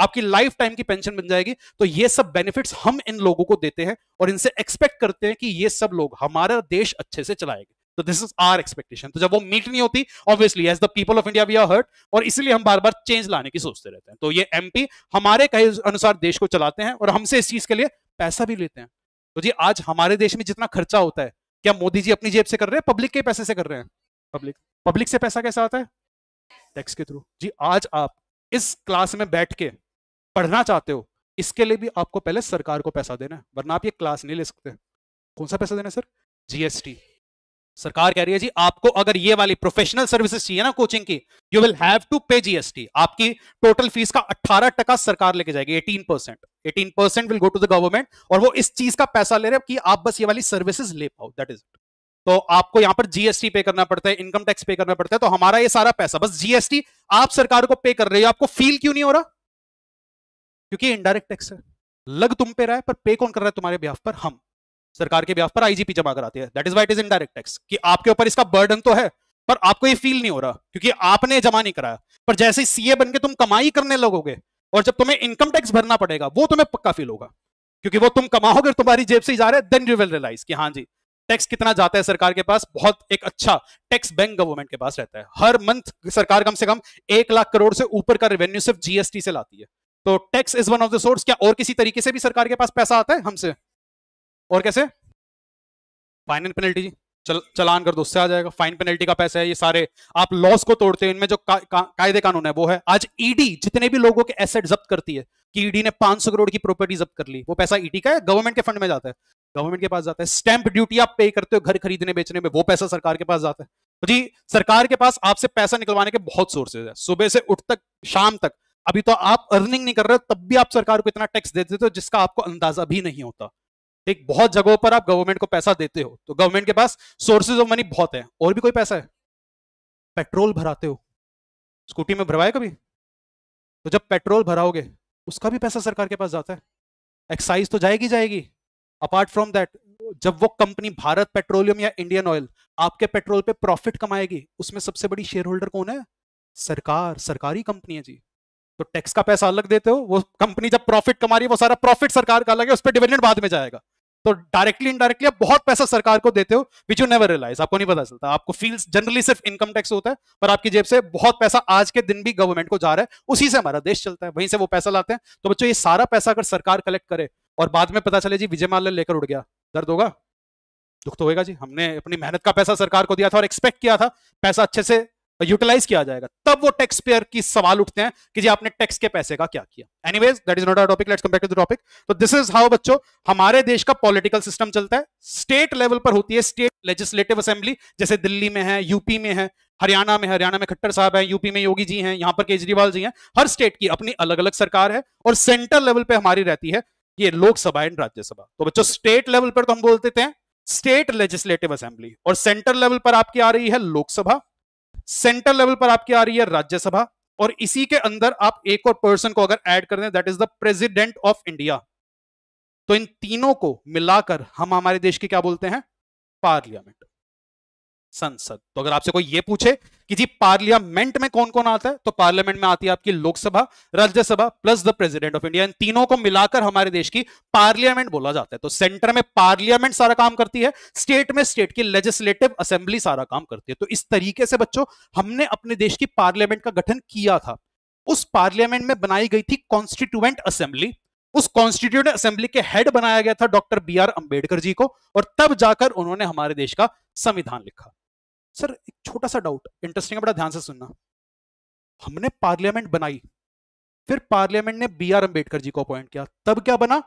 आपकी लाइफ टाइम की पेंशन बन जाएगी तो ये सब बेनिफिट्स हम इन लोगों को देते हैं और इनसे एक्सपेक्ट करते हैं कि ये सब लोग हमारा देश अच्छे से चलाएंगे तो दिस इज आर एक्सपेक्टेशन तो जब वो मीट नहीं होती obviously as the people of India we are hurt और इसलिए हम बार बार चेंज लाने की सोचते रहते हैं तो ये एमपी हमारे कहे अनुसार देश को चलाते हैं और हमसे इस चीज के लिए पैसा भी लेते हैं तो जी आज हमारे देश में जितना खर्चा होता है क्या मोदी जी अपनी जेब से कर रहे हैं पब्लिक के पैसे से कर रहे हैं पब्लिक पब्लिक से पैसा कैसे आता है टैक्स के थ्रू जी आज आप इस क्लास में बैठ के पढ़ना चाहते हो इसके लिए भी आपको पहले सरकार को पैसा देना है वरना आप ये क्लास नहीं ले सकते कौन सा पैसा देना सर जीएसटी सरकार कह रही है जी आपको अगर ये वाली प्रोफेशनल सर्विसेज चाहिए ना कोचिंग की you will have to pay GST आपकी टोटल फीस का 18 टका सरकार लेके जाएगी 18 percent eighteen percent will go to the government और वो इस चीज का पैसा ले रहे हैं कि आप बस ये वाली सर्विसेज ले पाओ दैट इज इट तो आपको यहां पर जीएसटी पे करना पड़ता है इनकम टैक्स पे करना पड़ता है तो हमारा ये सारा पैसा बस जीएसटी आप सरकार को पे कर रहे हो आपको फील क्यों नहीं हो रहा क्योंकि इनडायरेक्ट टैक्स है लग तुम पे रहा है पर पे कौन कर रहा है तुम्हारे ब्याह पर हम सरकार के ब्याह पर आईजीपी जमा कराते हैं that is what is indirect tax कि आपके ऊपर इसका बर्डन तो है पर आपको ये फील नहीं हो रहा क्योंकि आपने जमा नहीं कराया पर जैसे सीए बन के तुम कमाई करने लगोगे और जब तुम्हें इनकम टैक्स भरना पड़ेगा वो तुम्हें पक्का फील होगा क्योंकि वो तुम कमाओगे तुम्हारी जेब से ही जा रहे हैं देन यू विल रियलाइज कि हाँ जी टैक्स कितना जाता है सरकार के पास बहुत एक अच्छा टैक्स बैंक गवर्नमेंट के पास रहता है हर मंथ सरकार कम से कम एक लाख करोड़ से ऊपर का रेवेन्यू सिर्फ जीएसटी से लाती है तो tax is one of the source क्या और किसी तरीके से भी सरकार के पास पैसा आता है हमसे और कैसे फाइनल पेनल्टी चल, चलान कर दो उससे आ जाएगा फाइन पेनल्टी का पैसा है ये सारे आप लॉस को तोड़ते हो इनमें जो का, का, कानून है वो है आज ईडी e जितने भी लोगों के एसेट जब्त करती है कि ईडी e ने 500 करोड़ की प्रॉपर्टी जब्त कर ली वो पैसा ईडी e का है गवर्नमेंट के फंड में जाता है गवर्नमेंट के पास जाता है स्टैंप ड्यूटी आप पे करते हो घर खरीदने बेचने में वो पैसा सरकार के पास जाता है तो जी सरकार के पास आपसे पैसा निकलवाने के बहुत सोर्सेज है सुबह से उठ तक शाम तक अभी तो आप अर्निंग नहीं कर रहे तब भी आप सरकार को इतना टैक्स दे देते हो जिसका आपको अंदाजा भी नहीं होता ठीक बहुत जगहों पर आप गवर्नमेंट को पैसा देते हो तो गवर्नमेंट के पास सोर्सेज ऑफ मनी बहुत है और भी कोई पैसा है पेट्रोल भराते हो स्कूटी में भरवाए कभी तो जब पेट्रोल भराओगे उसका भी पैसा सरकार के पास जाता है एक्साइज तो जाएगी जाएगी अपार्ट फ्रॉम दैट जब वो कंपनी भारत पेट्रोलियम या इंडियन ऑयल आपके पेट्रोल पे प्रॉफिट कमाएगी उसमें सबसे बड़ी शेयर होल्डर कौन है सरकार सरकारी कंपनी है जी तो टैक्स का पैसा अलग देते हो वो कंपनी जब प्रॉफिट कमा रही है वो सारा प्रॉफिट सरकार का अलग है उस पर डिविडेंड बाद में जाएगा तो डायरेक्टली इनडायरेक्टली आप बहुत पैसा सरकार को देते हो विच यू नेवर रियलाइज आपको नहीं पता चलता आपको फील्स जनरली सिर्फ इनकम टैक्स होता है पर आपकी जेब से बहुत पैसा आज के दिन भी गवर्नमेंट को जा रहा है उसी से हमारा देश चलता है वहीं से वो पैसा लाते हैं तो बच्चों ये सारा पैसा अगर सरकार कलेक्ट करे और बाद में पता चले जी विजय माल्य लेकर उड़ गया दर्द होगा दुख तो होगा जी हमने अपनी मेहनत का पैसा सरकार को दिया था और एक्सपेक्ट किया था पैसा अच्छे से यूटिलाइज किया जाएगा तब वो टैक्स पेयर की सवाल उठते हैं कि जी आपने टैक्स के पैसे का क्या किया anyways that is not a topic let's come back to the topic तो दिस इज हाउ बच्चों हमारे देश का पॉलिटिकल सिस्टम चलता है स्टेट लेवल पर होती है स्टेट लेजिस्लेटिव असेंबली जैसे दिल्ली में है यूपी में है हरियाणा में हरियाणा में खट्टर साहब है यूपी में योगी जी हैं यहां पर केजरीवाल जी हैं हर स्टेट की अपनी अलग अलग सरकार है और सेंट्रल लेवल पे हमारी रहती है ये लोकसभा एंड राज्यसभा तो बच्चों स्टेट लेवल पर तो हम बोलते थे स्टेट लेजिस्लेटिव असेंबली और सेंट्रल लेवल पर आपकी आ रही है लोकसभा सेंट्रल लेवल पर आपकी आ रही है राज्यसभा और इसी के अंदर आप एक और पर्सन को अगर ऐड कर दें that is the president of India तो इन तीनों को मिलाकर हम हमारे देश के क्या बोलते हैं पार्लियामेंट संसद तो अगर आपसे कोई ये पूछे कि जी पार्लियामेंट में कौन कौन आता है तो पार्लियामेंट में आती है आपकी Lok Sabha Rajya Sabha plus the president of India इन तीनों को मिलाकर हमारे देश की पार्लियामेंट बोला जाता है तो सेंटर में पार्लियामेंट सारा काम करती है स्टेट में स्टेट की लेजिस्लेटिव असेंबली सारा काम करती है तो इस तरीके से बच्चों हमने अपने देश की पार्लियामेंट का गठन किया था उस पार्लियामेंट में बनाई गई थी कॉन्स्टिट्यूएंट असेंबली उस कॉन्स्टिट्यूट असेंबली के हेड बनाया गया था doctor B R Ambedkar ji को और तब जाकर उन्होंने हमारे देश का संविधान लिखा सर एक छोटा सा डाउट इंटरेस्टिंग है बड़ा ध्यान से सुनना हमने पार्लियामेंट बनाई फिर पार्लियामेंट ने बी आर अंबेडकर जी को अपॉइंट किया तब क्या बना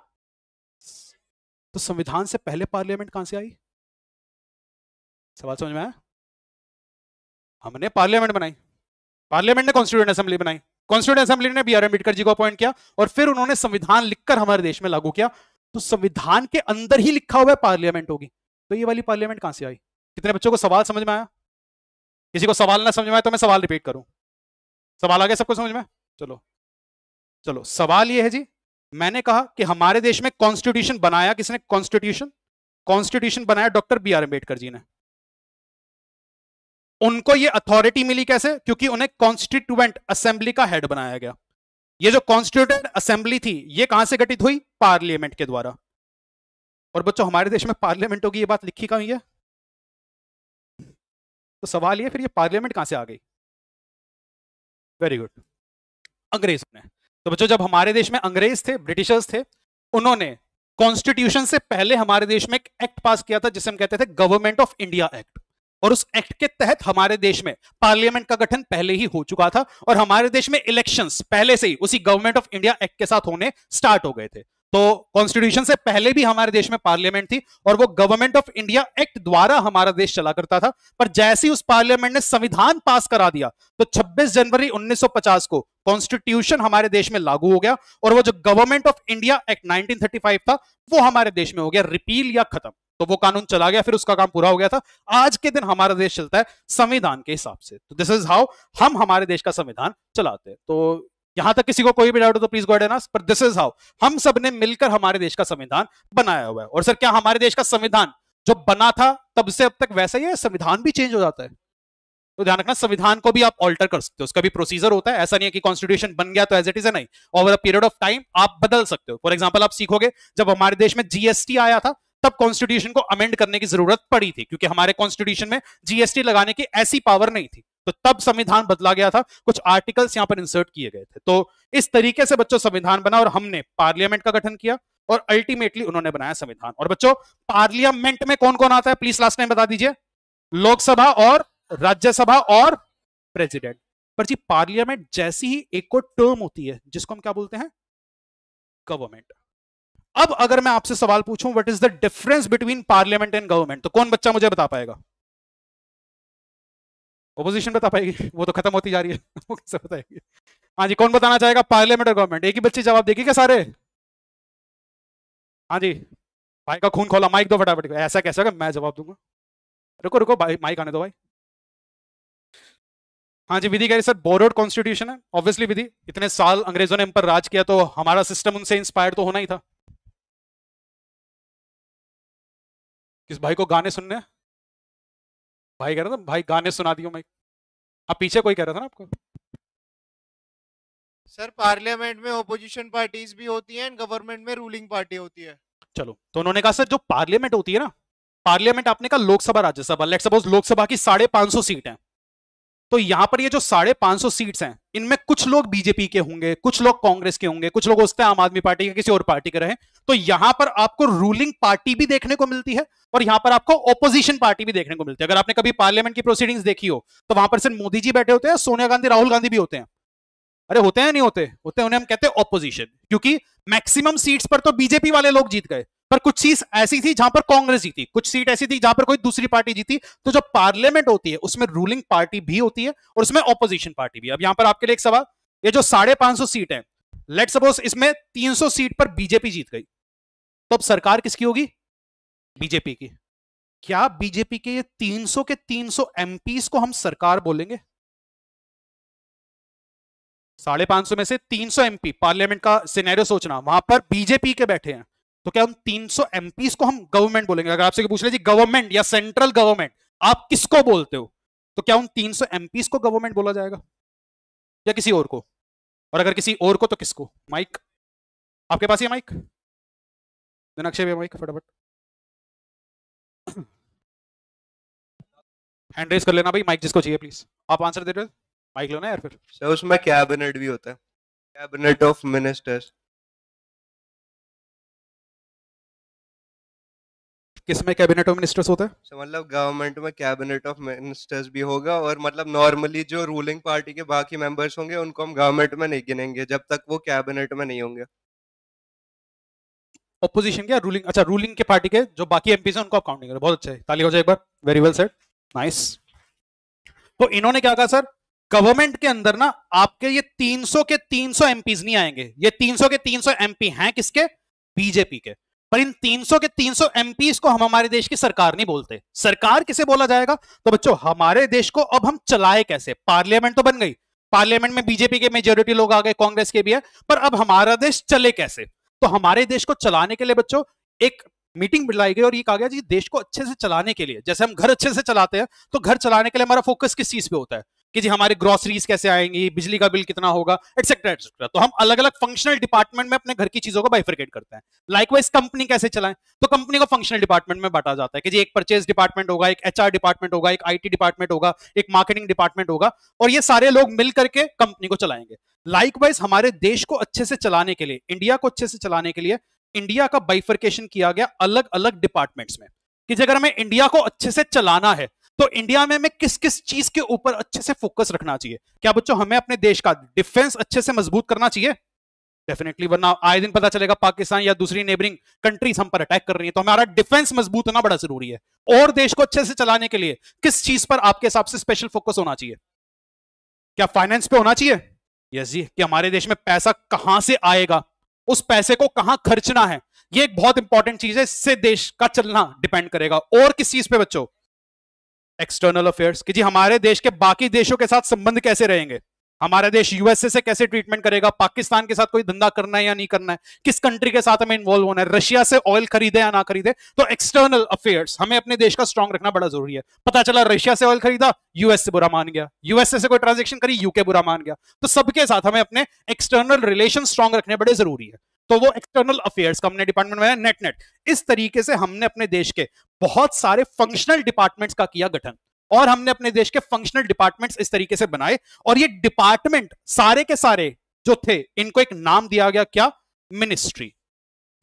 तो संविधान से पहले पार्लियामेंट कहां से आई सवाल समझ में आया हमने पार्लियामेंट बनाई पार्लियामेंट ने कॉन्स्टिट्यूंट असेंबली बनाई कॉन्स्टिट्यूंट असेंबली ने बी आर अंबेडकर जी को अपॉइंट किया और फिर उन्होंने संविधान लिखकर हमारे देश में लागू किया तो संविधान के अंदर ही लिखा हुआ पार्लियामेंट होगी तो ये वाली पार्लियामेंट कहां से आई कितने बच्चों को सवाल समझ में आया किसी को सवाल ना समझ में आए तो मैं सवाल रिपीट करूं सवाल आ गया सबको समझ में चलो चलो सवाल ये है जी मैंने कहा कि हमारे देश में कॉन्स्टिट्यूशन बनाया किसने कॉन्स्टिट्यूशन कॉन्स्टिट्यूशन बनाया doctor B R Ambedkar ji ने उनको ये अथॉरिटी मिली कैसे क्योंकि उन्हें कॉन्स्टिट्यूएंट असेंबली का हेड बनाया गया ये जो कॉन्स्टिट्यूएंट असेंबली थी ये कहां से गठित हुई पार्लियामेंट के द्वारा और बच्चों हमारे देश में पार्लियामेंट होगी ये बात लिखी हुई है तो सवाल ये फिर ये पार्लियामेंट कहाँ से आ गई वेरी गुड अंग्रेज ने तो बच्चों जब हमारे देश में अंग्रेज थे ब्रिटिशर्स थे उन्होंने कॉन्स्टिट्यूशन से पहले हमारे देश में एक एक्ट पास किया था जिसे हम कहते थे गवर्नमेंट ऑफ इंडिया एक्ट और उस एक्ट के तहत हमारे देश में पार्लियामेंट का गठन पहले ही हो चुका था और हमारे देश में इलेक्शंस पहले से ही उसी गवर्नमेंट ऑफ इंडिया एक्ट के साथ होने स्टार्ट हो गए थे तो कॉन्स्टिट्यूशन से पहले भी हमारे देश में पार्लियामेंट थी और वो गवर्नमेंट ऑफ इंडिया एक्ट द्वारा हमारा देश चला करता था पर जैसे ही उस पार्लियामेंट ने संविधान पास करा दिया तो 26 जनवरी 1950 को कॉन्स्टिट्यूशन हमारे देश में लागू हो गया और वो जो गवर्नमेंट ऑफ इंडिया एक्ट 1935 था वो हमारे देश में हो गया रिपील या खत्म तो वो कानून चला गया फिर उसका काम पूरा हो गया था आज के दिन हमारा देश चलता है संविधान के हिसाब से तो दिस इज हाउ हम हमारे देश का संविधान चलाते हैं तो यहां तक किसी को कोई भी डाउट हो तो प्लीज गोड एनास पर दिस इज हाउ हम सब ने मिलकर हमारे देश का संविधान बनाया हुआ है और सर क्या हमारे देश का संविधान जो बना था तब से अब तक वैसा ही है संविधान भी चेंज हो जाता है तो ध्यान रखना संविधान को भी आप ऑल्टर कर सकते हो उसका भी प्रोसीजर होता है ऐसा नहीं है कि कॉन्स्टिट्यूशन बन गया तो एज इट इज नहीं over a period of time आप बदल सकते हो फॉर एग्जाम्पल आप सीखोगे जब हमारे देश में जीएसटी आया था तब कॉन्स्टिट्यूशन को अमेंड करने की जरूरत पड़ी थी क्योंकि हमारे कॉन्स्टिट्यूशन में जीएसटी लगाने की ऐसी पावर नहीं थी तो तब संविधान बदला गया था कुछ आर्टिकल्स यहां पर इंसर्ट किए गए थे तो इस तरीके से बच्चों संविधान बना और हमने पार्लियामेंट का गठन किया और अल्टीमेटली उन्होंने बनाया संविधान और बच्चों पार्लियामेंट में कौन कौन आता है प्लीज लास्ट टाइम बता दीजिए लोकसभा और राज्यसभा और प्रेसिडेंट पर जी पार्लियामेंट जैसी ही एक को टर्म होती है जिसको हम क्या बोलते हैं गवर्नमेंट अब अगर मैं आपसे सवाल पूछूं what is the difference between parliament and government तो कौन बच्चा मुझे बता पाएगा ओपोजिशन बता पाएगी वो तो खत्म होती जा रही है वो कैसे बताएगी हाँ जी कौन बताना चाहेगा पार्लियामेंट और गवर्नमेंट एक ही बच्चे जवाब देगी क्या सारे हाँ जी भाई का खून खोला माइक दो फटाफट ऐसा कैसा होगा मैं जवाब दूंगा रुको रुको भाई माइक आने दो भाई हाँ जी विधि कह रही सर बोरोड कॉन्स्टिट्यूशन है ऑब्वियसली विधि इतने साल अंग्रेजों ने हम पर राज किया तो हमारा सिस्टम उनसे इंस्पायर तो होना ही था किस भाई को गाने सुनने भाई कह रहा था भाई गाने सुना दियो मैं अब पीछे कोई कह रहा था ना आपको सर पार्लियामेंट में ओपोजिशन पार्टीज भी होती है गवर्नमेंट में रूलिंग पार्टी होती है चलो तो उन्होंने कहा सर जो पार्लियामेंट होती है ना पार्लियामेंट आपने कहा लोकसभा राज्यसभा लेट सपोज लोकसभा की साढ़े पांच सौ सीट है तो यहां पर ये जो साढ़े पांच सौ सीट्स हैं इनमें कुछ लोग बीजेपी के होंगे कुछ लोग कांग्रेस के होंगे कुछ लोग उसके आम आदमी पार्टी के किसी और पार्टी के रहे तो यहां पर आपको रूलिंग पार्टी भी देखने को मिलती है और यहां पर आपको ओपोजिशन पार्टी भी देखने को मिलती है अगर आपने कभी पार्लियामेंट की प्रोसीडिंग्स देखी हो तो वहां पर सिर्फ मोदी जी बैठे होते हैं सोनिया गांधी राहुल गांधी भी होते हैं अरे होते हैं नहीं होते होते हैं उन्हें हम कहते हैं ऑपोजिशन क्योंकि मैक्सिमम सीट्स पर तो बीजेपी वाले लोग जीत गए पर कुछ चीज ऐसी थी जहां पर कांग्रेस जीती कुछ सीट ऐसी थी जहां पर कोई दूसरी पार्टी जीती तो जो पार्लियामेंट होती है उसमें रूलिंग पार्टी भी होती है और उसमें ऑपोजिशन पार्टी भी अब यहां पर आपके लिए एक सवाल ये जो साढ़े पांच सौ सीट है लेट सपोज इसमें तीन सौ सीट पर बीजेपी जीत गई तो अब सरकार किसकी होगी बीजेपी की क्या बीजेपी के ये सौ के तीन सौ एमपी को हम सरकार बोलेंगे साढ़े पांच सौ में से तीन सौ एमपी पार्लियामेंट का सिनेरियो सोचना वहां पर बीजेपी के बैठे हैं तो क्या उन 300 एमपीस को हम गवर्नमेंट बोलेंगे अगर आपसे पूछ रहे जी गवर्नमेंट या सेंट्रल गवर्नमेंट आप किसको बोलते हो तो क्या उन 300 एमपीस को गवर्नमेंट बोला जाएगा या किसी और को और अगर किसी और को तो किसको माइक आपके पास ही माइक देना अक्षय भैया माइक फटाफट हैंड रेस कर लेना भाई माइक जिसको चाहिए प्लीज आप आंसर दे रहे हो माइक लेना ना यार फिर उसमें कैबिनेट भी होता है कैबिनेट ऑफ मिनिस्टर्स किसमें कैबिनेट ऑफ मिनिस्टर्स होता है so, मतलब गवर्नमेंट में कैबिनेट ऑफ मिनिस्टर्स भी होगा और मतलब नॉर्मली जो रूलिंग पार्टी के बाकी मेंबर्स होंगे उनको हम गवर्नमेंट में नहीं गिनेंगे जब तक वो कैबिनेट में नहीं होंगे ऑपोजिशन क्या रूलिंग अच्छा रूलिंग के पार्टी के जो बाकी एमपीज है उनको आप काउंट नहीं बहुत अच्छा है ताली हो जाए एक बार वेरी वेल सेट नाइस तो इन्होंने क्या कहा सर गवर्नमेंट के अंदर ना आपके ये 300 के 300 एमपीज नहीं आएंगे ये 300 के 300 एमपी हैं किसके बीजेपी के पर इन 300 के 300 सौ को हम हमारे देश की सरकार नहीं बोलते सरकार किसे बोला जाएगा तो बच्चों हमारे देश को अब हम चलाए कैसे पार्लियामेंट तो बन गई पार्लियामेंट में बीजेपी के मेजोरिटी लोग आ गए कांग्रेस के भी है पर अब हमारा देश चले कैसे तो हमारे देश को चलाने के लिए बच्चों एक मीटिंग बुलाई गई और ये कहा गया जी देश को अच्छे से चलाने के लिए जैसे हम घर अच्छे से चलाते हैं तो घर चलाने के लिए हमारा फोकस किस चीज पे होता है कि जी हमारे ग्रोसरीज कैसे आएंगी बिजली का बिल कितना होगा एटसेट्रा एटसेट्रा तो हम अलग अलग फंक्शनल डिपार्टमेंट में अपने घर की चीजों को बाइफ्रिकेट करते हैं लाइकवाइज कंपनी कैसे चलाएं तो कंपनी को फंक्शनल डिपार्टमेंट में बांटा जाता है कि जी एक परचेज डिपार्टमेंट होगा एक एच डिपार्टमेंट होगा एक आई डिपार्टमेंट होगा एक मार्केटिंग डिपार्टमेंट होगा और ये सारे लोग मिल करके कंपनी को चलाएंगे लाइकवाइज हमारे देश को अच्छे से चलाने के लिए इंडिया को अच्छे से चलाने के लिए इंडिया का बाइफर्केशन किया गया अलग अलग डिपार्टमेंट्स में कि अगर हमें इंडिया को अच्छे से चलाना है तो इंडिया में हमें किस किस चीज के ऊपर अच्छे से फोकस रखना चाहिए क्या बच्चों हमें अपने देश का डिफेंस अच्छे से मजबूत करना चाहिए डेफिनेटली वरना आए दिन पता चलेगा पाकिस्तान या दूसरी नेबरिंग कंट्रीज हम पर अटैक कर रही है तो हमारा डिफेंस मजबूत होना बड़ा जरूरी है और देश को अच्छे से चलाने के लिए किस चीज पर आपके हिसाब से स्पेशल फोकस होना चाहिए क्या फाइनेंस पे होना चाहिए यस जी कि हमारे देश में पैसा कहां से आएगा उस पैसे को कहां खर्चना है ये एक बहुत इंपॉर्टेंट चीज है इससे देश का चलना डिपेंड करेगा और किस चीज पे बच्चों एक्सटर्नल अफेयर्स कि जी हमारे देश के बाकी देशों के साथ संबंध कैसे रहेंगे हमारा देश यूएसए से कैसे ट्रीटमेंट करेगा पाकिस्तान के साथ कोई धंधा करना है या नहीं करना है किस कंट्री के साथ हमें इन्वॉल्व होना है रशिया से ऑयल खरीदे या ना खरीदे तो एक्सटर्नल अफेयर्स हमें अपने देश का स्ट्रांग रखना बड़ा जरूरी है पता चला रशिया से ऑयल खरीदा यूएस से बुरा मान गया यूएसए से कोई ट्रांजेक्शन करी यूके बुरा मान गया तो सबके साथ हमें अपने एक्सटर्नल रिलेशन स्ट्रांग रखने बड़े जरूरी है तो वो एक्सटर्नल अफेयर्स का हमने डिपार्टमेंट बनाया नेट नेट इस तरीके से हमने अपने देश के बहुत सारे फंक्शनल डिपार्टमेंट्स का किया गठन और हमने अपने देश के फंक्शनल डिपार्टमेंट्स इस तरीके से बनाए और ये डिपार्टमेंट सारे के सारे जो थे इनको एक नाम दिया गया क्या मिनिस्ट्री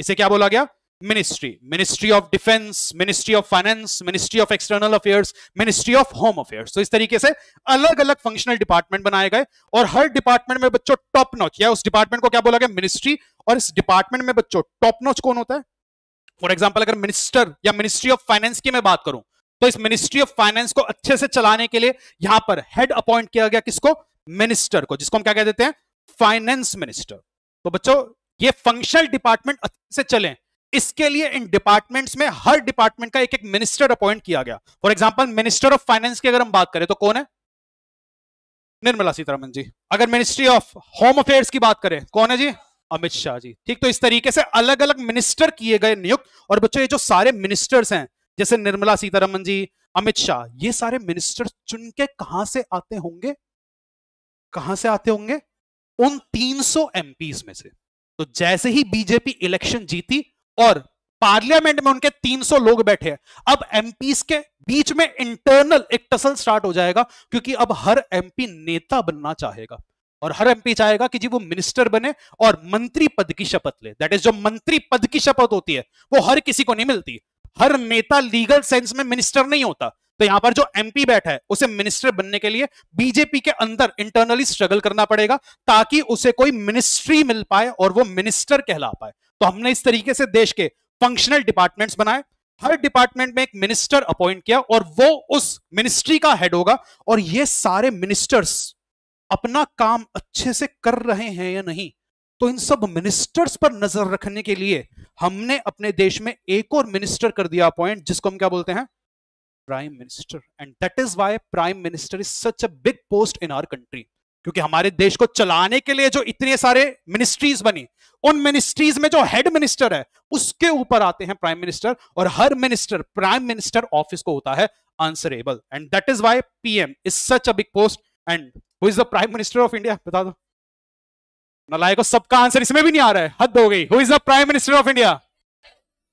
इसे क्या बोला गया ministry ministry of defence ministry of finance ministry of external affairs ministry of home affairs तो इस तरीके से अलग अलग फंक्शनल डिपार्टमेंट बनाए गए और हर डिपार्टमेंट में बच्चों टॉप नॉच या उस डिपार्टमेंट को क्या बोला गया मिनिस्ट्री और इस डिपार्टमेंट में बच्चों टॉप नॉच कौन होता है फॉर एग्जाम्पल अगर मिनिस्टर या मिनिस्ट्री ऑफ फाइनेंस की मैं बात करूं तो इस मिनिस्ट्री ऑफ फाइनेंस को अच्छे से चलाने के लिए यहां पर हेड अपॉइंट किया गया किसको मिनिस्टर को जिसको हम क्या कह देते हैं फाइनेंस मिनिस्टर तो बच्चों ये फंक्शनल डिपार्टमेंट अच्छे से चले इसके लिए इन डिपार्टमेंट्स में हर डिपार्टमेंट का एक एक मिनिस्टर अपॉइंट किया गया for example minister of finance की अगर हम बात करें तो कौन है निर्मला सीतारमन जी अगर मिनिस्ट्री ऑफ होम अफेयर्स की बात करें कौन है जी अमित शाह जी ठीक तो इस तरीके से अलग अलग मिनिस्टर किए गए नियुक्त और बच्चों ये जो सारे मिनिस्टर्स हैं जैसे निर्मला सीतारमन जी अमित शाह ये सारे मिनिस्टर चुन के कहां से आते होंगे कहां से आते होंगे उन 300 सौ में से तो जैसे ही बीजेपी इलेक्शन जीती और पार्लियामेंट में उनके 300 लोग बैठे हैं अब एमपी के बीच में इंटरनल एक टसल स्टार्ट हो जाएगा क्योंकि अब हर एमपी नेता बनना चाहेगा और हर एमपी चाहेगा कि जी वो मिनिस्टर बने और मंत्री पद की शपथ ले दैट इज जो मंत्री पद की शपथ होती है वो हर किसी को नहीं मिलती हर नेता लीगल सेंस में मिनिस्टर नहीं होता तो यहां पर जो एमपी बैठा है उसे मिनिस्टर बनने के लिए बीजेपी के अंदर इंटरनली स्ट्रगल करना पड़ेगा ताकि उसे कोई मिनिस्ट्री मिल पाए और वो मिनिस्टर कहला पाए तो हमने इस तरीके से देश के फंक्शनल डिपार्टमेंट्स बनाए हर डिपार्टमेंट में एक मिनिस्टर अपॉइंट किया और वो उस मिनिस्ट्री का हेड होगा और ये सारे मिनिस्टर्स अपना काम अच्छे से कर रहे हैं या नहीं तो इन सब मिनिस्टर्स पर नजर रखने के लिए हमने अपने देश में एक और मिनिस्टर कर दिया अपॉइंट जिसको हम क्या बोलते हैं prime minister and that is why prime minister is such a big post in our country क्योंकि हमारे देश को चलाने के लिए जो इतने सारे मिनिस्ट्रीज बनी उन मिनिस्ट्रीज में जो हेड मिनिस्टर है उसके ऊपर आते हैं प्राइम मिनिस्टर और हर मिनिस्टर प्राइम मिनिस्टर ऑफिस को होता है answerable and that is why PM is such a big post and who is the prime minister of India बता दो नलायको सबका आंसर इसमें भी नहीं आ रहा है हद हो गई who is the prime minister of India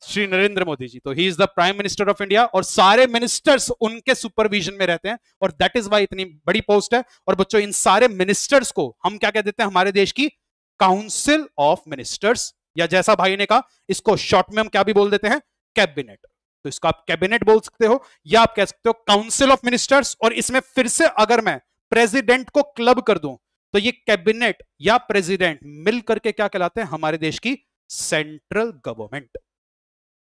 Shri Narendra Modi ji तो he is the prime minister of India और सारे मिनिस्टर्स उनके सुपरविजन में रहते हैं और दैट इज वाई इतनी बड़ी पोस्ट है और बच्चों इन सारे मिनिस्टर्स को हम क्या कह देते हैं हमारे देश की काउंसिल ऑफ मिनिस्टर्स या जैसा भाई ने कहा इसको शॉर्ट में हम क्या भी बोल देते हैं कैबिनेट तो इसको आप कैबिनेट बोल सकते हो या आप कह सकते हो काउंसिल ऑफ मिनिस्टर्स और इसमें फिर से अगर मैं प्रेसिडेंट को क्लब कर दूं तो ये कैबिनेट या प्रेसिडेंट मिल करके क्या कहलाते हैं हमारे देश की सेंट्रल गवर्नमेंट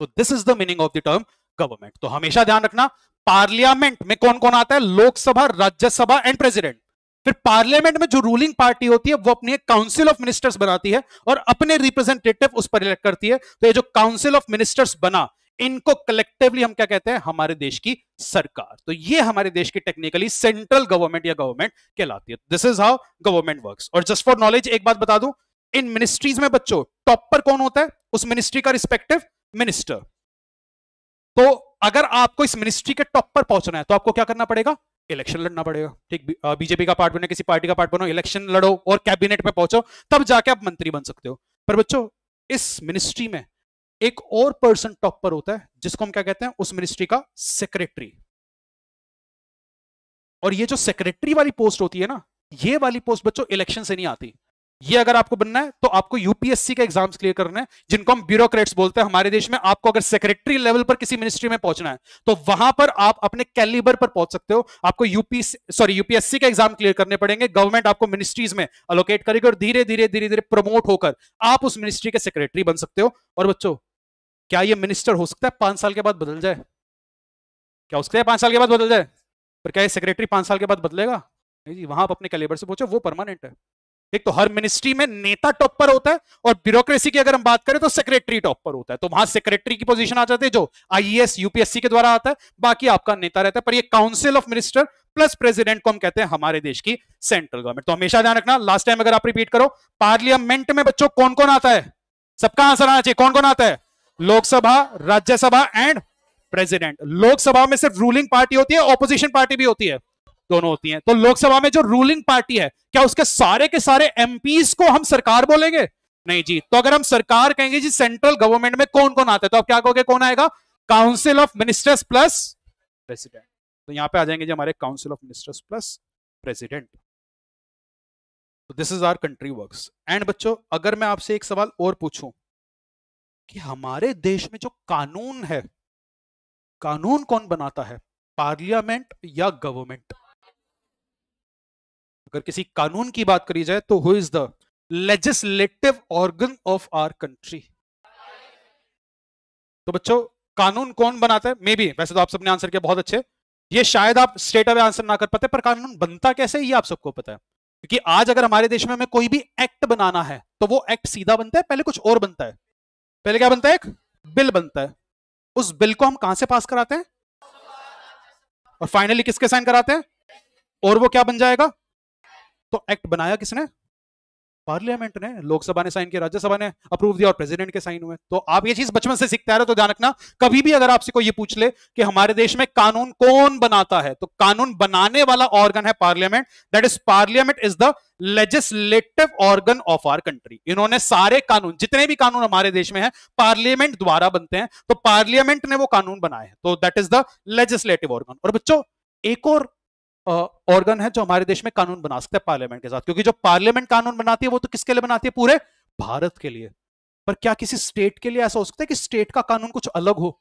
तो this is the meaning of the term government तो हमेशा ध्यान रखना पार्लियामेंट में कौन कौन आता है लोकसभा राज्यसभा एंड प्रेसिडेंट फिर पार्लियामेंट में जो रूलिंग पार्टी होती है वो अपनी एक काउंसिल ऑफ मिनिस्टर्स बनाती है और अपने रिप्रेजेंटेटिव उस पर इलेक्ट करती है तो ये जो काउंसिल ऑफ मिनिस्टर्स बना इनको कलेक्टिवली हम क्या कहते हैं हमारे देश की सरकार तो ये हमारे देश की टेक्निकली सेंट्रल गवर्नमेंट या गवर्नमेंट कहलाती है this is how government works और जस्ट फॉर नॉलेज एक बात बता दूं इन मिनिस्ट्रीज में बच्चों टॉप पर कौन होता है उस मिनिस्ट्री का रिस्पेक्टिव मिनिस्टर तो अगर आपको इस मिनिस्ट्री के टॉप पर पहुंचना है तो आपको क्या करना पड़ेगा इलेक्शन लड़ना पड़ेगा ठीक बीजेपी का पार्ट बनो किसी पार्टी का पार्ट बनो इलेक्शन लड़ो और कैबिनेट में पहुंचो तब जाके आप मंत्री बन सकते हो पर बच्चों इस मिनिस्ट्री में एक और पर्सन टॉप पर होता है जिसको हम क्या कहते हैं उस मिनिस्ट्री का सेक्रेटरी और ये जो सेक्रेटरी वाली पोस्ट होती है ना ये वाली पोस्ट बच्चों इलेक्शन से नहीं आती ये अगर आपको बनना है तो आपको यूपीएससी का एग्जाम्स क्लियर करना है जिनको हम ब्यूरोक्रेट्स बोलते हैं हमारे देश में आपको अगर सेक्रेटरी लेवल पर किसी मिनिस्ट्री में पहुंचना है तो वहां पर आप अपने कैलिबर पर पहुंच सकते हो आपको यूपी सॉरी यूपीएससी का एग्जाम क्लियर करने पड़ेंगे गवर्नमेंट आपको मिनिस्ट्रीज में अलोकेट करेगी और धीरे धीरे धीरे धीरे प्रमोट होकर आप उस मिनिस्ट्री के सेक्रेटरी बन सकते हो और बच्चों क्या ये मिनिस्टर हो सकता है पांच साल के बाद बदल जाए क्या हो सकता है पांच साल के बाद बदल जाए पर क्या ये सेक्रेटरी पांच साल के बाद बदलेगा नहीं जी वहां आप अपने कैलेबर से पूछो वो परमानेंट है एक तो हर मिनिस्ट्री में नेता टॉप पर होता है और ब्यूरोक्रेसी की अगर हम बात करें तो सेक्रेटरी टॉप पर होता है तो वहां सेक्रेटरी की पोजीशन आ जाती है जो आईएएस यूपीएससी e के द्वारा आता है बाकी आपका नेता रहता है पर ये council of minister plus president को हम कहते हैं हमारे देश की सेंट्रल गवर्नमेंट तो हमेशा ध्यान रखना लास्ट टाइम अगर आप रिपीट करो पार्लियामेंट में बच्चों कौन कौन आता है सबका आंसर आना चाहिए कौन कौन आता है लोकसभा राज्यसभा एंड प्रेसिडेंट लोकसभा में सिर्फ रूलिंग पार्टी होती है ऑपोजिशन पार्टी भी होती है दोनों होती हैं तो लोकसभा में जो रूलिंग पार्टी है क्या उसके सारे के सारे एमपीज को हम सरकार बोलेंगे नहीं जी तो अगर हम सरकार कहेंगे जी सेंट्रल गवर्नमेंट में कौन कौन आता है तो आप क्या कहोगे कौन आएगा council of ministers plus president तो यहां पे आ जाएंगे जी हमारे council of ministers plus president this is our country work and बच्चों अगर मैं आपसे एक सवाल और पूछूं कि हमारे देश में जो कानून है कानून कौन बनाता है पार्लियामेंट या गवर्नमेंट अगर किसी कानून की बात करी जाए तो who is the legislative organ of our country तो बच्चों कानून कौन बनाता है मे बी वैसे तो आप सबने आंसर किया बहुत अच्छे ये शायद आप स्टेट अवे आंसर ना कर पाते पर कानून बनता कैसे ये आप सबको पता है क्योंकि आज अगर हमारे देश में हमें कोई भी एक्ट बनाना है तो वो एक्ट सीधा बनता है पहले कुछ और बनता है पहले क्या बनता है एक बिल बनता है उस बिल को हम कहां से पास कराते हैं और फाइनली किसके साइन कराते हैं और वो क्या बन जाएगा तो एक्ट बनाया किसने पार्लियामेंट ने लोकसभा ने साइन किया राज्यसभा ने अप्रूव दिया और प्रेसिडेंट के साइन हुए तो आप ये चीज बचपन से सीखते आ रहे हो तो ध्यान रखना कभी भी अगर आपसे कोई ये पूछ ले कि हमारे देश में कानून कौन बनाता है तो कानून बनाने वाला ऑर्गन है parliament that is parliament is the legislative organ of our country इन्होंने सारे कानून जितने भी कानून हमारे देश में है पार्लियामेंट द्वारा बनते हैं तो पार्लियामेंट ने वो कानून बनाए हैं तो that is the legislative organ और बच्चों एक और ऑर्गन है जो हमारे देश में कानून बना सकता है पार्लियामेंट के साथ क्योंकि जो पार्लियामेंट कानून बनाती है वो तो किसके लिए बनाती है पूरे भारत के लिए पर क्या किसी स्टेट के लिए ऐसा हो सकता है कि स्टेट का कानून कुछ अलग हो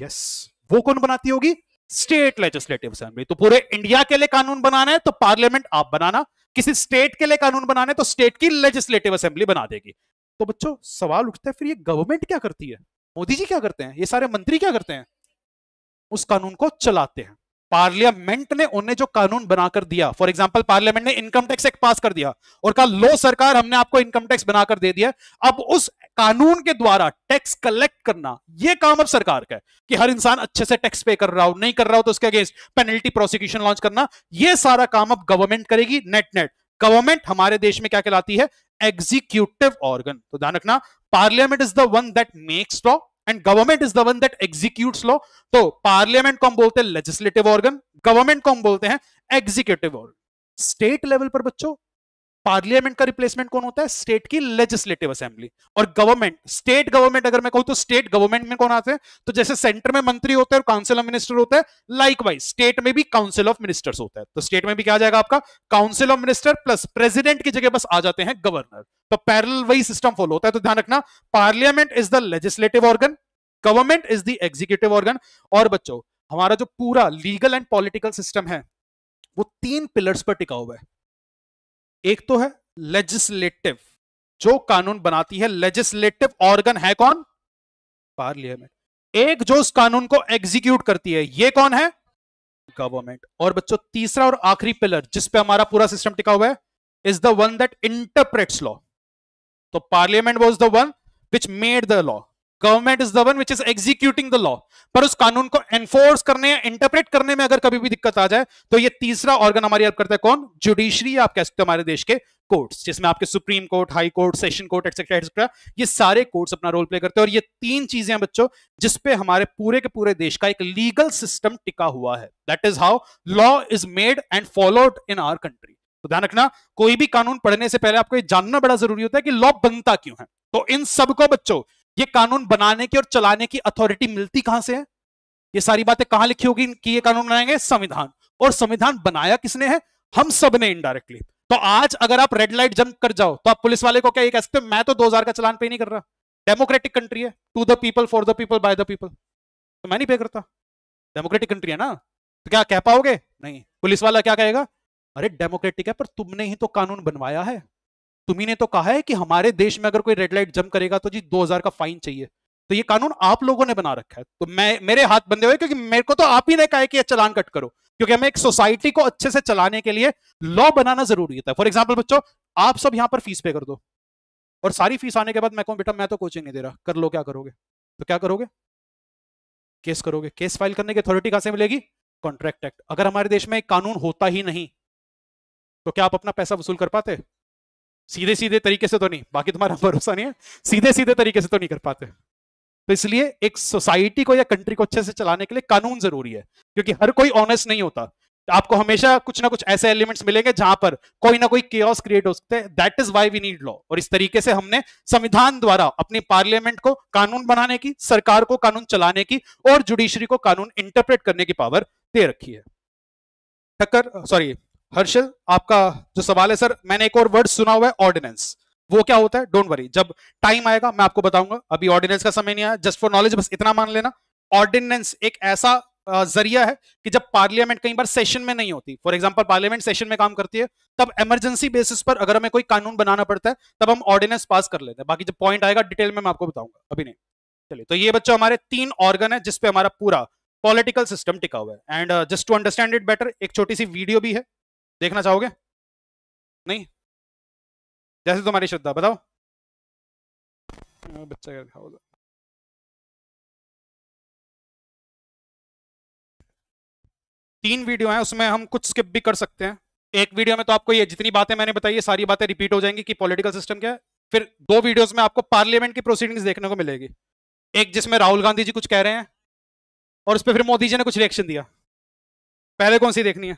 यस yes. वो कौन बनाती होगी स्टेट लेजिस्लेटिव असेंबली तो पूरे इंडिया के लिए कानून बनाना है तो पार्लियामेंट आप बनाना किसी स्टेट के लिए कानून बनाना है तो स्टेट की लेजिस्लेटिव असेंबली बना देगी तो बच्चों सवाल उठता है फिर ये गवर्नमेंट क्या करती है मोदी जी क्या करते हैं ये सारे मंत्री क्या करते हैं उस कानून को चलाते हैं पार्लियामेंट ने उन्हें जो कानून बनाकर दिया फॉर एग्जाम्पल पार्लियामेंट ने इनकम टैक्स एक्ट पास कर दिया और कहा लो सरकार हमने आपको इनकम टैक्स बनाकर दे दिया अब उस कानून के द्वारा टैक्स कलेक्ट करना यह काम अब सरकार का है कि हर इंसान अच्छे से टैक्स पे कर रहा हो नहीं कर रहा हो तो उसके अगेंस्ट पेनल्टी प्रोसिक्यूशन लॉन्च करना यह सारा काम अब गवर्नमेंट करेगी नेट नेट गवर्नमेंट हमारे देश में क्या कहलाती है एग्जीक्यूटिव ऑर्गन तो ध्यान रखना parliament is the one that makes law and government is the one that executes law तो पार्लियामेंट को हम बोलते हैं लेजिस्लेटिव ऑर्गन गवर्नमेंट को हम बोलते हैं एग्जीक्यूटिव ऑर्गन स्टेट लेवल पर बच्चों पार्लियामेंट का रिप्लेसमेंट कौन होता है स्टेट की लेजिस्लेटिव असेंबली और गवर्नमेंट स्टेट गवर्नमेंट अगर मैं कहूं तो स्टेट गवर्नमेंट में कौन आते हैं तो जैसे सेंटर में मंत्री होते हैं और काउंसिल ऑफ मिनिस्टर होता है लाइक वाइज स्टेट में भी काउंसिल ऑफ मिनिस्टर्स होता है तो स्टेट में भी क्या आ जाएगा आपका council of minister plus president की जगह बस आ जाते हैं गवर्नर तो पैरल वही सिस्टम फॉलो होता है तो ध्यान रखना parliament is the legislative organ government is the executive organ और बच्चों हमारा जो पूरा लीगल एंड पॉलिटिकल सिस्टम है वो तीन पिलर्स पर टिका हुआ है एक तो है लेजिस्लेटिव जो कानून बनाती है लेजिस्लेटिव ऑर्गन है कौन पार्लियामेंट एक जो उस कानून को एग्जीक्यूट करती है ये कौन है गवर्नमेंट और बच्चों तीसरा और आखिरी पिलर जिस पे हमारा पूरा सिस्टम टिका हुआ है is the one that interprets law तो parliament was the one which made the law government is the one which is executing the law पर उस कानून को एनफोर्स करने या इंटरप्रेट करने में अगर कभी भी दिक्कत आ जाए तो ये तीसरा ऑर्गन हमारी हेल्प करता है कौन जुडिशरी आप कह सकते हो हमारे देश के कोर्ट्स जिसमें आपके supreme court high court session court etcetera etcetera ये सारे कोर्ट्स अपना रोल प्ले करते हैं और ये तीन चीजें हैं बच्चों जिसपे हमारे पूरे के पूरे देश का एक लीगल सिस्टम टिका हुआ है that is how law is made and followed in our country तो ध्यान रखना कोई भी कानून पढ़ने से पहले आपको ये जानना बड़ा जरूरी होता है कि लॉ बनता क्यों है तो इन सबको बच्चों ये कानून बनाने की और चलाने की अथॉरिटी मिलती कहां से है ये सारी बातें कहां लिखी होगी कि ये कानून बनाएंगे संविधान और संविधान बनाया किसने है हम सब ने इनडायरेक्टली तो आज अगर आप रेड लाइट जंप कर जाओ तो आप पुलिस वाले को क्या ये कह सकते मैं तो 2000 का चलान पे नहीं कर रहा डेमोक्रेटिक कंट्री है to the people for the people by the people तो मैं नहीं पे करता डेमोक्रेटिक कंट्री है ना तो क्या कह पाओगे नहीं पुलिस वाला क्या कहेगा अरे डेमोक्रेटिक है पर तुमने ही तो कानून बनवाया है तुम्हें ने तो कहा है कि हमारे देश में अगर कोई रेड लाइट जम करेगा तो जी 2000 का फाइन चाहिए तो ये कानून आप लोगों ने बना रखा है तो मैं मेरे हाथ बंधे हुए क्योंकि मेरे को तो आप ही ने कहा है कि चलान कट करो क्योंकि हमें एक सोसाइटी को अच्छे से चलाने के लिए लॉ बनाना जरूरी होता है फॉर एग्जाम्पल बच्चों आप सब यहाँ पर फीस पे कर दो और सारी फीस आने के बाद मैं कहूँ बेटा मैं तो कोचिंग नहीं दे रहा कर लो क्या करोगे तो क्या करोगे केस करोगे केस फाइल करने की अथॉरिटी कहां से मिलेगी कॉन्ट्रैक्ट एक्ट अगर हमारे देश में एक कानून होता ही नहीं तो क्या आप अपना पैसा वसूल कर पाते सीधे सीधे तरीके से तो नहीं बाकी तुम्हारा भरोसा नहीं है सीधे सीधे तरीके से तो नहीं कर पाते तो इसलिए एक सोसाइटी को या कंट्री को अच्छे से चलाने के लिए कानून जरूरी है क्योंकि हर कोई ऑनेस्ट नहीं होता आपको हमेशा कुछ ना कुछ ऐसे एलिमेंट्स मिलेंगे जहां पर कोई ना कोई केस क्रिएट हो सकते हैं that is why we need law और इस तरीके से हमने संविधान द्वारा अपनी पार्लियामेंट को कानून बनाने की सरकार को कानून चलाने की और जुडिशरी को कानून इंटरप्रेट करने की पावर दे रखी है टक्कर सॉरी हर्षल आपका जो सवाल है सर मैंने एक और वर्ड सुना हुआ है ऑर्डिनेंस वो क्या होता है डोंट वरी जब टाइम आएगा मैं आपको बताऊंगा अभी ऑर्डिनेंस का समय नहीं आया जस्ट फॉर नॉलेज बस इतना मान लेना ऑर्डिनेंस एक ऐसा जरिया है कि जब पार्लियामेंट कई बार सेशन में नहीं होती फॉर एग्जाम्पल पार्लियामेंट सेशन में काम करती है तब इमरजेंसी बेसिस पर अगर हमें कोई कानून बनाना पड़ता है तब हम ऑर्डिनेंस पास कर लेते हैं बाकी जब पॉइंट आएगा डिटेल में मैं आपको बताऊंगा अभी नहीं चलिए तो ये बच्चों हमारे तीन ऑर्गन है जिसपे हमारा पूरा पॉलिटिकल सिस्टम टिका हुआ है and just to understand it better एक छोटी सी वीडियो भी है देखना चाहोगे नहीं जैसे तुम्हारी श्रद्धा बताओ हाँ, बच्चा कर दिखाओ तीन वीडियो हैं उसमें हम कुछ स्किप भी कर सकते हैं एक वीडियो में तो आपको ये जितनी बातें मैंने बताई ये सारी बातें रिपीट हो जाएंगी कि पॉलिटिकल सिस्टम क्या है फिर दो वीडियोस में आपको पार्लियामेंट की प्रोसीडिंग्स देखने को मिलेगी एक जिसमें राहुल गांधी जी कुछ कह रहे हैं और उस पर फिर मोदी जी ने कुछ रिएक्शन दिया पहले कौन सी देखनी है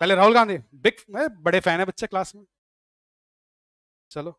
पहले राहुल गांधी बिग मैं बड़े फैन है बच्चे क्लास में चलो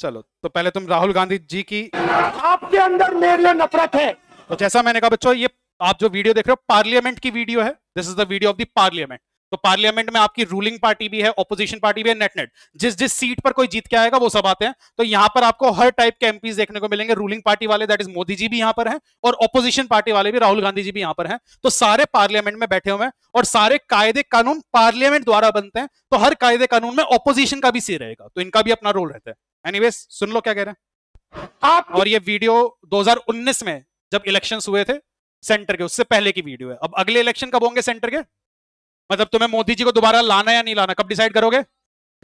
चलो तो पहले तुम राहुल गांधी जी की आपके अंदर मेरे लिए नफरत है तो जैसा मैंने कहा बच्चों ये आप जो वीडियो देख रहे हो पार्लियामेंट की वीडियो है this is the video of the parliament तो पार्लियामेंट में आपकी रूलिंग पार्टी भी है ऑपोजिशन पार्टी भी है नेट नेट जिस जिस सीट पर कोई जीत के आएगा वो सब आते हैं तो यहां पर आपको हर टाइप के एमपीज देखने को मिलेंगे रूलिंग पार्टी वाले दैट इज मोदी जी भी यहां पर हैं और ऑपोजिशन पार्टी वाले भी राहुल गांधी जी भी यहां पर हैं तो सारे पार्लियामेंट में बैठे हुए हैं और सारे कायदे कानून पार्लियामेंट द्वारा बनते हैं तो हर कायदे कानून में ऑपोजिशन का भी सी रहेगा तो इनका भी अपना रोल रहता है एनी सुन लो क्या कह रहे हैं और ये वीडियो 2019 में जब इलेक्शंस हुए थे सेंटर के उससे पहले की वीडियो है अब अगले इलेक्शन कब होंगे सेंटर के मतलब तुम्हें मोदी जी को दोबारा लाना या नहीं लाना कब डिसाइड करोगे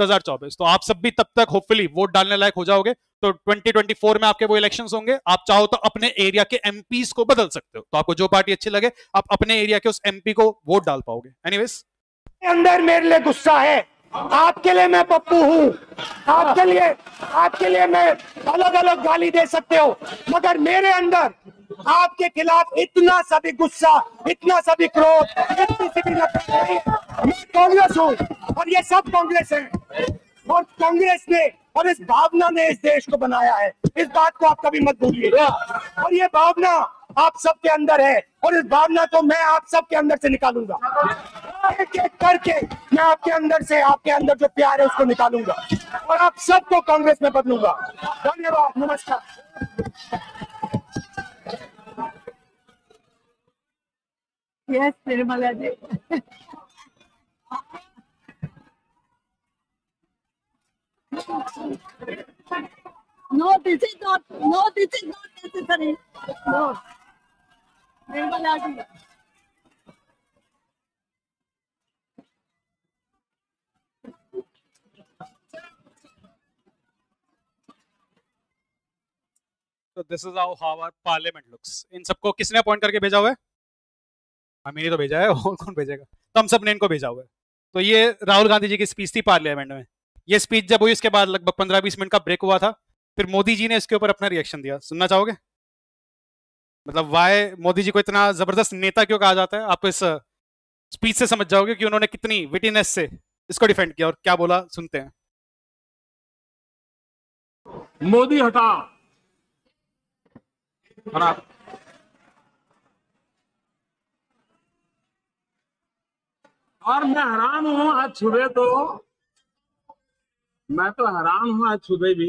2024 तो आप सब भी तब तक होपफुली वोट डालने लायक हो जाओगे तो 2024 में आपके वो इलेक्शंस होंगे आप चाहो तो अपने एरिया के एमपीस को बदल सकते हो तो आपको जो पार्टी अच्छी लगे आप अपने एरिया के उस एमपी को वोट डाल पाओगे एनीवेज अंदर मेरे लिए गुस्सा है आपके लिए मैं पप्पू हूँ आपके लिए आपके लिए मैं अलग अलग गाली दे सकते हो मगर मेरे अंदर आपके खिलाफ इतना सभी गुस्सा इतना सभी क्रोध इतनी मैं कांग्रेस हूँ और ये सब कांग्रेस है और कांग्रेस ने और इस भावना ने इस देश को बनाया है इस बात को आप कभी मत भूलिए और ये भावना आप सबके अंदर है और इस भावना को मैं आप सबके अंदर से निकालूंगा एक एक करके मैं आपके अंदर से आपके अंदर जो प्यार है उसको निकालूंगा और आप सबको कांग्रेस में बदलूंगा धन्यवाद नमस्कार Yes, Nirmala ji. no, this is not. No, this is not necessary. No, Nirmala ji. So this is how our parliament looks. इन सबको किसने अपॉइंट करके भेजा हुआ है हमें हाँ, नहीं तो भेजा है और कौन भेजेगा तो हम सब ने इनको भेजा हुआ है तो ये राहुल गांधी जी की स्पीच थी पार्लियामेंट में ये स्पीच जब हुई उसके बाद लगभग पंद्रह बीस मिनट का ब्रेक हुआ था फिर मोदी जी ने इसके ऊपर अपना रिएक्शन दिया सुनना चाहोगे मतलब वाई मोदी जी को इतना जबरदस्त नेता क्यों कहा जाता है आप इस स्पीच से समझ जाओगे कि उन्होंने कितनी विटीनेस से इसको डिफेंड किया और क्या बोला सुनते हैं मोदी हटा हाँ। और मैं हैरान हूँ आज सुबह तो मैं तो हैरान हूँ आज सुबह भी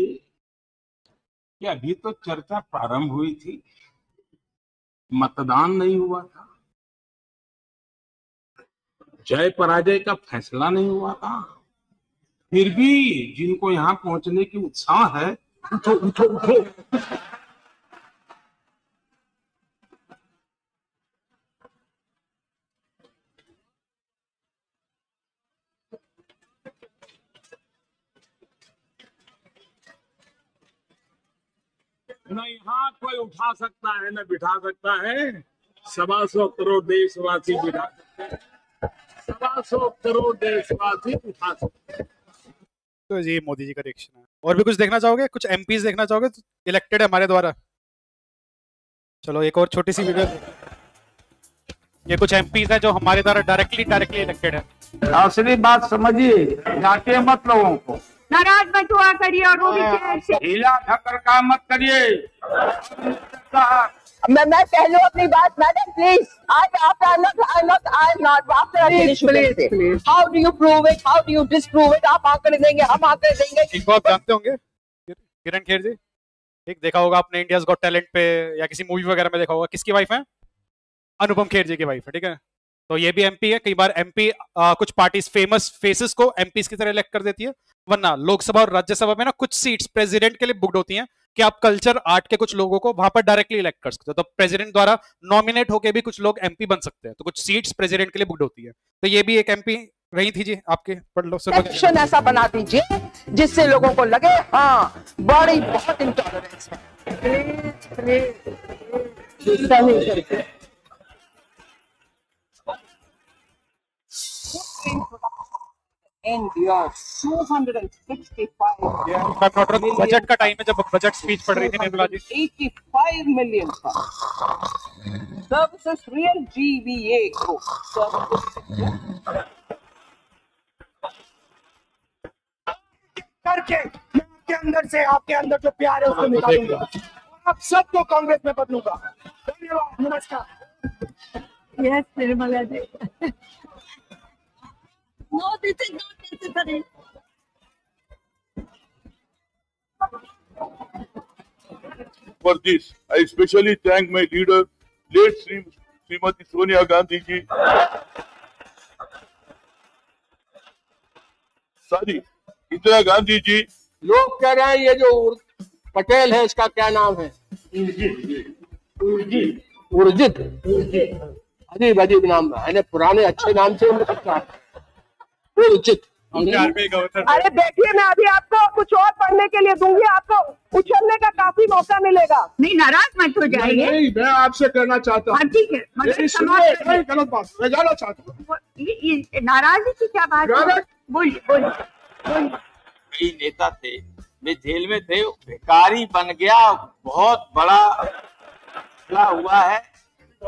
कि अभी तो चर्चा प्रारंभ हुई थी मतदान नहीं हुआ था जय पराजय का फैसला नहीं हुआ था फिर भी जिनको यहाँ पहुंचने की उत्साह है उठो उठो उठो न यहाँ कोई उठा सकता है न बिठा सकता है सवा सौ करोड़ देशवासी बिठा सकते हैं सवा सौ करोड़ देशवासी उठा सकते तो ये मोदी जी का रिएक्शन है और भी कुछ देखना चाहोगे कुछ एम देखना चाहोगे तो इलेक्टेड है हमारे द्वारा चलो एक और छोटी सी वीडियो ये कुछ एम पी है जो हमारे द्वारा डायरेक्टली डायरेक्टली इलेक्टेड है असली बात समझिए जाके मत लोगों को नाराज मत हुआ करिए और वो भी शहर हाँ। काम मत करिए मैं मैं कह लू अपनी बात मैडम प्लीज आज आप I not I not how do you prove it how do you disprove it आप आंकड़े देंगे हम आंकड़े देंगे इनको आप जानते होंगे किरण खेर जी एक देखा होगा आपने इंडियाज गॉट टैलेंट पे या किसी मूवी वगैरह में देखा होगा किसकी वाइफ है अनुपम खेर जी की वाइफ है ठीक है तो ये भी एमपी है कई बार एमपी कुछ पार्टीज फेमस फेसेस को एमपी की तरह इलेक्ट कर देती है वरना लोकसभा और राज्यसभा में ना कुछ सीट्स प्रेसिडेंट के लिए बुक्ड होती हैं कि आप कल्चर आर्ट के कुछ लोगों को वहां पर डायरेक्टली इलेक्ट कर सकते हो तो प्रेसिडेंट द्वारा नॉमिनेट होकर भी कुछ लोग एमपी बन सकते हैं तो कुछ सीट्स प्रेसिडेंट के लिए बुक्ड होती है तो ये भी एक एमपी रही थी जी आपके पढ़ लो सेक्शन ऐसा बना दीजिए जिससे लोगों को लगे हाँ बड़ी बहुत इंटॉलरेंस है please please same production endures 265 yeah, budget का time है जब budget speech पढ़ रही थी निर्मला जी 85 million का Services real जीवीए ग्रोथ करके आपके अंदर से आपके अंदर जो प्यार है उसको निकालूंगा और आप सबको कांग्रेस में बदलूंगा धन्यवाद नमस्कार यस निर्मला जी नौ दिन से नौ दिन For this, I especially thank my leader, late Sri Srimati Sonia Gandhi ji. Sorry, Indira Gandhi ji. लोग कह रहे हैं ये जो पटेल है इसका क्या नाम है उर्जित उर्जित उर्जित अजीब अजीब नाम है पुराने अच्छे नाम से उनका उचित अरे बैठिए मैं अभी आपको कुछ और पढ़ने के लिए दूंगी आपको उछलने का काफी मौका मिलेगा नहीं नाराज मत हो जाइए नहीं, मैं आपसे करना चाहता हूँ हाँ, ठीक है मतलब गलत बात मैं जाना चाहता हूँ नाराजगी की क्या बात है कई नेता थे वे जेल में थे भिकारी बन गया बहुत बड़ा हुआ है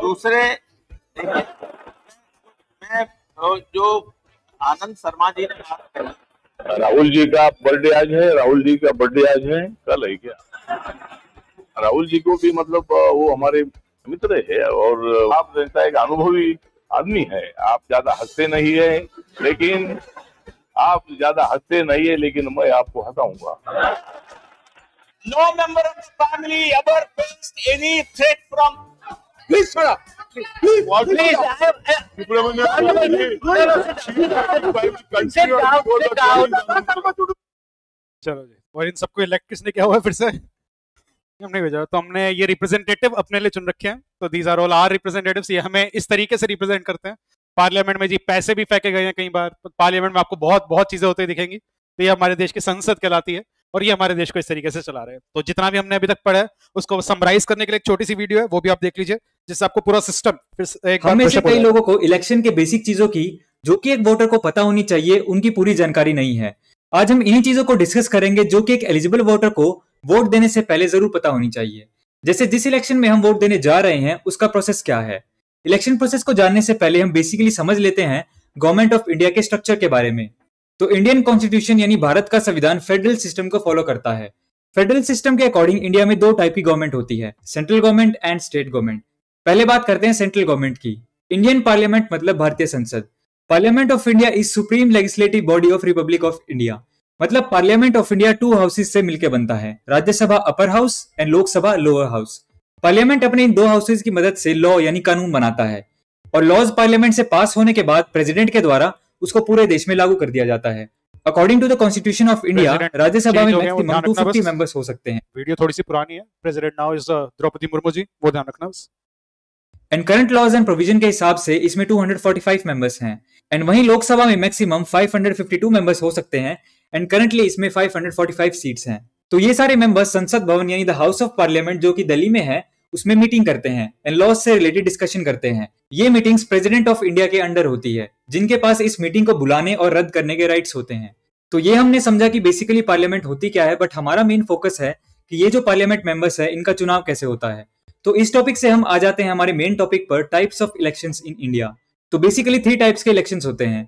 दूसरे मैं जो आनंद शर्मा जी ने राहुल जी का बर्थडे आज है राहुल जी का बर्थडे आज है कल है क्या राहुल जी को भी मतलब वो हमारे मित्र है और आप जैसा एक अनुभवी आदमी है आप ज्यादा हंसते नहीं है लेकिन आप ज्यादा हंसते नहीं है लेकिन मैं आपको हंसाऊंगा no member of family ever faced any threat from Please shut up. चलो जी और इन सबको इलेक्ट किसने क्या हुआ फिर से हमने भेजा तो हमने ये रिप्रेजेंटेटिव अपने लिए चुन रखे हैं तो these are all our representative ये हमें इस तरीके से रिप्रेजेंट करते हैं पार्लियामेंट में जी पैसे भी फेंके गए हैं कई बार पार्लियामेंट तो में आपको बहुत बहुत चीजें होती दिखेंगी तो ये हमारे देश की संसद कहलाती है और ये हमारे देश को इस तरीके से चला रहे हैं तो जितना भी हमने अभी तक पढ़ा है उसको समराइज करने के लिए एक छोटी सी वीडियो है वो भी आप देख लीजिए जिससे आपको पूरा सिस्टम फिर एक हमें से कई लोगों को इलेक्शन के बेसिक चीजों की जो कि एक वोटर को पता होनी चाहिए उनकी पूरी जानकारी नहीं है आज हम इन्हीं चीजों को डिस्कस करेंगे जो कि एक एलिजिबल वोटर को वोट देने से पहले जरूर पता होनी चाहिए जैसे जिस इलेक्शन में हम वोट देने जा रहे हैं उसका प्रोसेस क्या है इलेक्शन प्रोसेस को जानने से पहले हम बेसिकली समझ लेते हैं गवर्नमेंट ऑफ इंडिया के स्ट्रक्चर के बारे में तो इंडियन कॉन्स्टिट्यूशन यानी भारत का संविधान फेडरल सिस्टम को फॉलो करता है फेडरल सिस्टम के अकॉर्डिंग इंडिया में दो टाइप की गवर्नमेंट होती है central government and state government पहले बात करते हैं सेंट्रल गवर्नमेंट की इंडियन पार्लियामेंट मतलब भारतीय संसद parliament of India is supreme legislative body of republic of India मतलब parliament of India two houses से मिलकर बनता है Rajya Sabha upper house and Lok Sabha lower house parliament अपने इन दो हाउसेज की मदद से लॉ यानी कानून बनाता है और लॉज पार्लियामेंट से पास होने के बाद प्रेसिडेंट के द्वारा उसको पूरे देश में लागू कर दिया जाता है according to the constitution of India Rajya Sabha में मैक्सिमम 250 मेंबर्स हो सकते हैं वीडियो थोड़ी सी पुरानी है president now is Draupadi Murmu ji वो ध्यान रखना बस and current laws and provision के हिसाब से इसमें 245 मेंबर्स हैं एंड वहीं लोकसभा में मैक्सिमम 552 मेंबर्स हो सकते हैं एंड करंटली इसमें 545 सीट्स हैं तो ये सारे मेंबर्स संसद भवन यानी द हाउस ऑफ पार्लियामेंट जो कि दिल्ली में है उसमें मीटिंग करते हैं एंड लॉज से रिलेटेड डिस्कशन करते हैं ये मीटिंग्स प्रेसिडेंट ऑफ इंडिया के अंडर होती है जिनके पास इस मीटिंग को बुलाने और रद्द करने के राइट्स होते हैं तो ये हमने समझा कि बेसिकली पार्लियामेंट होती क्या है बट हमारा मेन फोकस है कि ये जो पार्लियामेंट मेंबर्स है इनका चुनाव कैसे होता है तो इस टॉपिक से हम आ जाते हैं हमारे मेन टॉपिक पर types of election in India तो बेसिकली थ्री टाइप्स के इलेक्शन होते हैं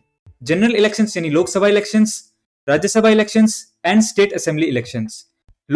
जनरल इलेक्शन यानी Lok Sabha election Rajya Sabha election and state assembly election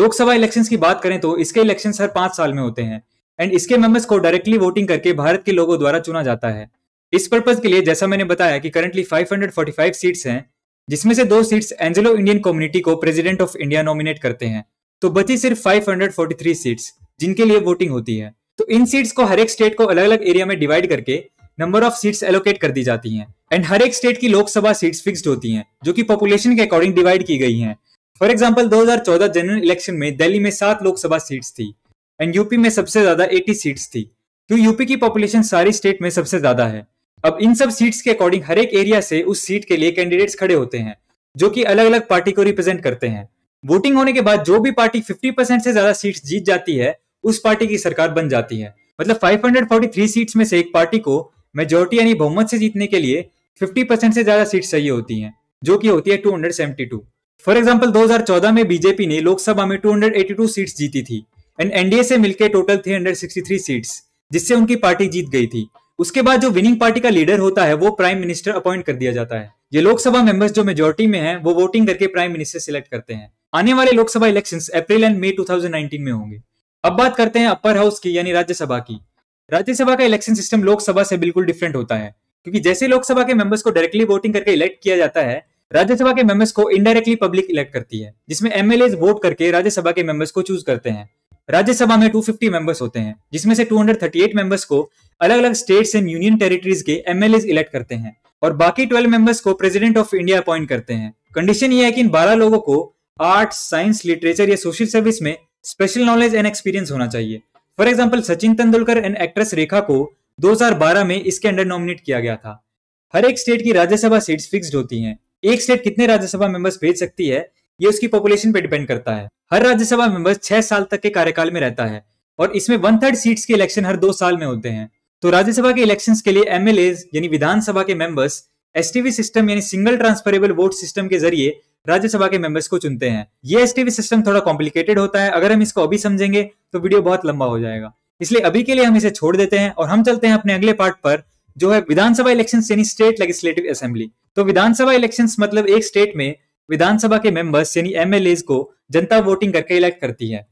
Lok Sabha election की बात करें तो इसके इलेक्शन हर पांच साल में होते हैं एंड इसके मेंबर्स को डायरेक्टली वोटिंग करके भारत के लोगों द्वारा चुना जाता है इस पर्पज के लिए जैसा मैंने बताया कि करंटली 545 सीट्स हैं जिसमें से दो सीट्स एंजेलो इंडियन कम्युनिटी को प्रेसिडेंट ऑफ इंडिया नॉमिनेट करते हैं तो बची सिर्फ 543 सीट्स जिनके लिए वोटिंग होती है तो इन सीट्स को हर एक स्टेट को अलग अलग एरिया में डिवाइड करके नंबर ऑफ सीट्स एलोकेट कर दी जाती हैं एंड हर एक स्टेट की लोकसभा सीट्स फिक्स्ड होती हैं जो कि पॉपुलेशन के अकॉर्डिंग डिवाइड की गई हैं फॉर एग्जांपल 2014 जनरल इलेक्शन में दिल्ली में सात लोकसभा सीट्स थी एंड यूपी में सबसे ज्यादा 80 सीट्स थी क्यों तो यूपी की पॉपुलेशन सारी स्टेट में सबसे ज्यादा है अब इन सब सीट्स के अकॉर्डिंग हर एक एरिया से उस सीट के लिए कैंडिडेट्स खड़े होते हैं जो कि अलग अलग पार्टी को रिप्रेजेंट करते हैं वोटिंग होने के बाद जो भी पार्टी 50% से ज्यादा सीट्स जीत जाती है उस पार्टी की सरकार बन जाती है मतलब 543 सीट्स में से एक पार्टी को मेजोरिटी यानी बहुमत से जीतने के लिए 50% से ज्यादा सीट चाहिए होती हैं जो कि होती है 272 फॉर एग्जाम्पल दो में बीजेपी ने लोकसभा में 282 सीट्स जीती थी एंड एनडीए से मिलकर टोटल 363 सीट्स जिससे उनकी पार्टी जीत गई थी उसके बाद जो विनिंग पार्टी का लीडर होता है वो प्राइम मिनिस्टर अपॉइंट कर दिया जाता है ये लोकसभा मेंबर्स जो मेजोरिटी में हैं वो वोटिंग करके प्राइम मिनिस्टर सिलेक्ट करते हैं आने वाले Lok Sabha election April and May 2019 में होंगे अब बात करते हैं अपर हाउस की यानी राज्यसभा की राज्यसभा का इलेक्शन सिस्टम लोकसभा से बिल्कुल डिफरेंट होता है क्योंकि जैसे लोकसभा के मेंबर्स को डायरेक्टली वोटिंग करके इलेक्ट किया जाता है राज्यसभा के मेंबर्स को इनडायरेक्टली पब्लिक इलेक्ट करती है जिसमें एमएलए वोट करके राज्यसभा के मेंबर्स को चूज करते हैं राज्यसभा में 250 मेंबर्स होते हैं जिसमें से 238 मेंबर्स को अलग अलग स्टेट्स एंड यूनियन टेरिटरीज के एम इलेक्ट करते हैं और बाकी ट्वेल्व मेंबर्स को प्रेसिडेंट ऑफ इंडिया अपॉइंट करते हैं कंडीशन ये है कि इन बारह लोगों को आर्ट साइंस लिटरेचर या सोशल सर्विस में स्पेशल नॉलेज एंड एक्सपीरियंस होना चाहिए for example Sachin Tendulkar and actress Rekha को 2012 में इसके अंडर नॉमिनेट किया गया था हर एक स्टेट की राज्यसभा सीट्स फिक्स्ड होती हैं एक स्टेट कितने राज्यसभा मेंबर्स भेज सकती है ये उसकी पॉपुलेशन पर डिपेंड करता है हर राज्यसभा मेंबर्स छह साल तक के कार्यकाल में रहता है और इसमें वन थर्ड सीट्स के इलेक्शन हर दो साल में होते हैं तो राज्यसभा के इलेक्शंस के लिए एमएलए यानी विधानसभा के मेंबर्स एसटीवी सिस्टम यानी सिंगल ट्रांसफरेबल वोट सिस्टम के जरिए राज्यसभा के मेंबर्स को चुनते हैं ये एसटीवी सिस्टम थोड़ा कॉम्प्लिकेटेड होता है अगर हम इसको अभी समझेंगे तो वीडियो बहुत लंबा हो जाएगा इसलिए अभी के लिए हम इसे छोड़ देते हैं और हम चलते हैं अपने अगले पार्ट पर जो है विधानसभा इलेक्शन यानी स्टेट लेजिस्लेटिव असेंबली तो विधानसभा इलेक्शन मतलब एक स्टेट में विधानसभा के मेंबर्स यानी एमएलए को जनता वोटिंग करके इलेक्ट करती है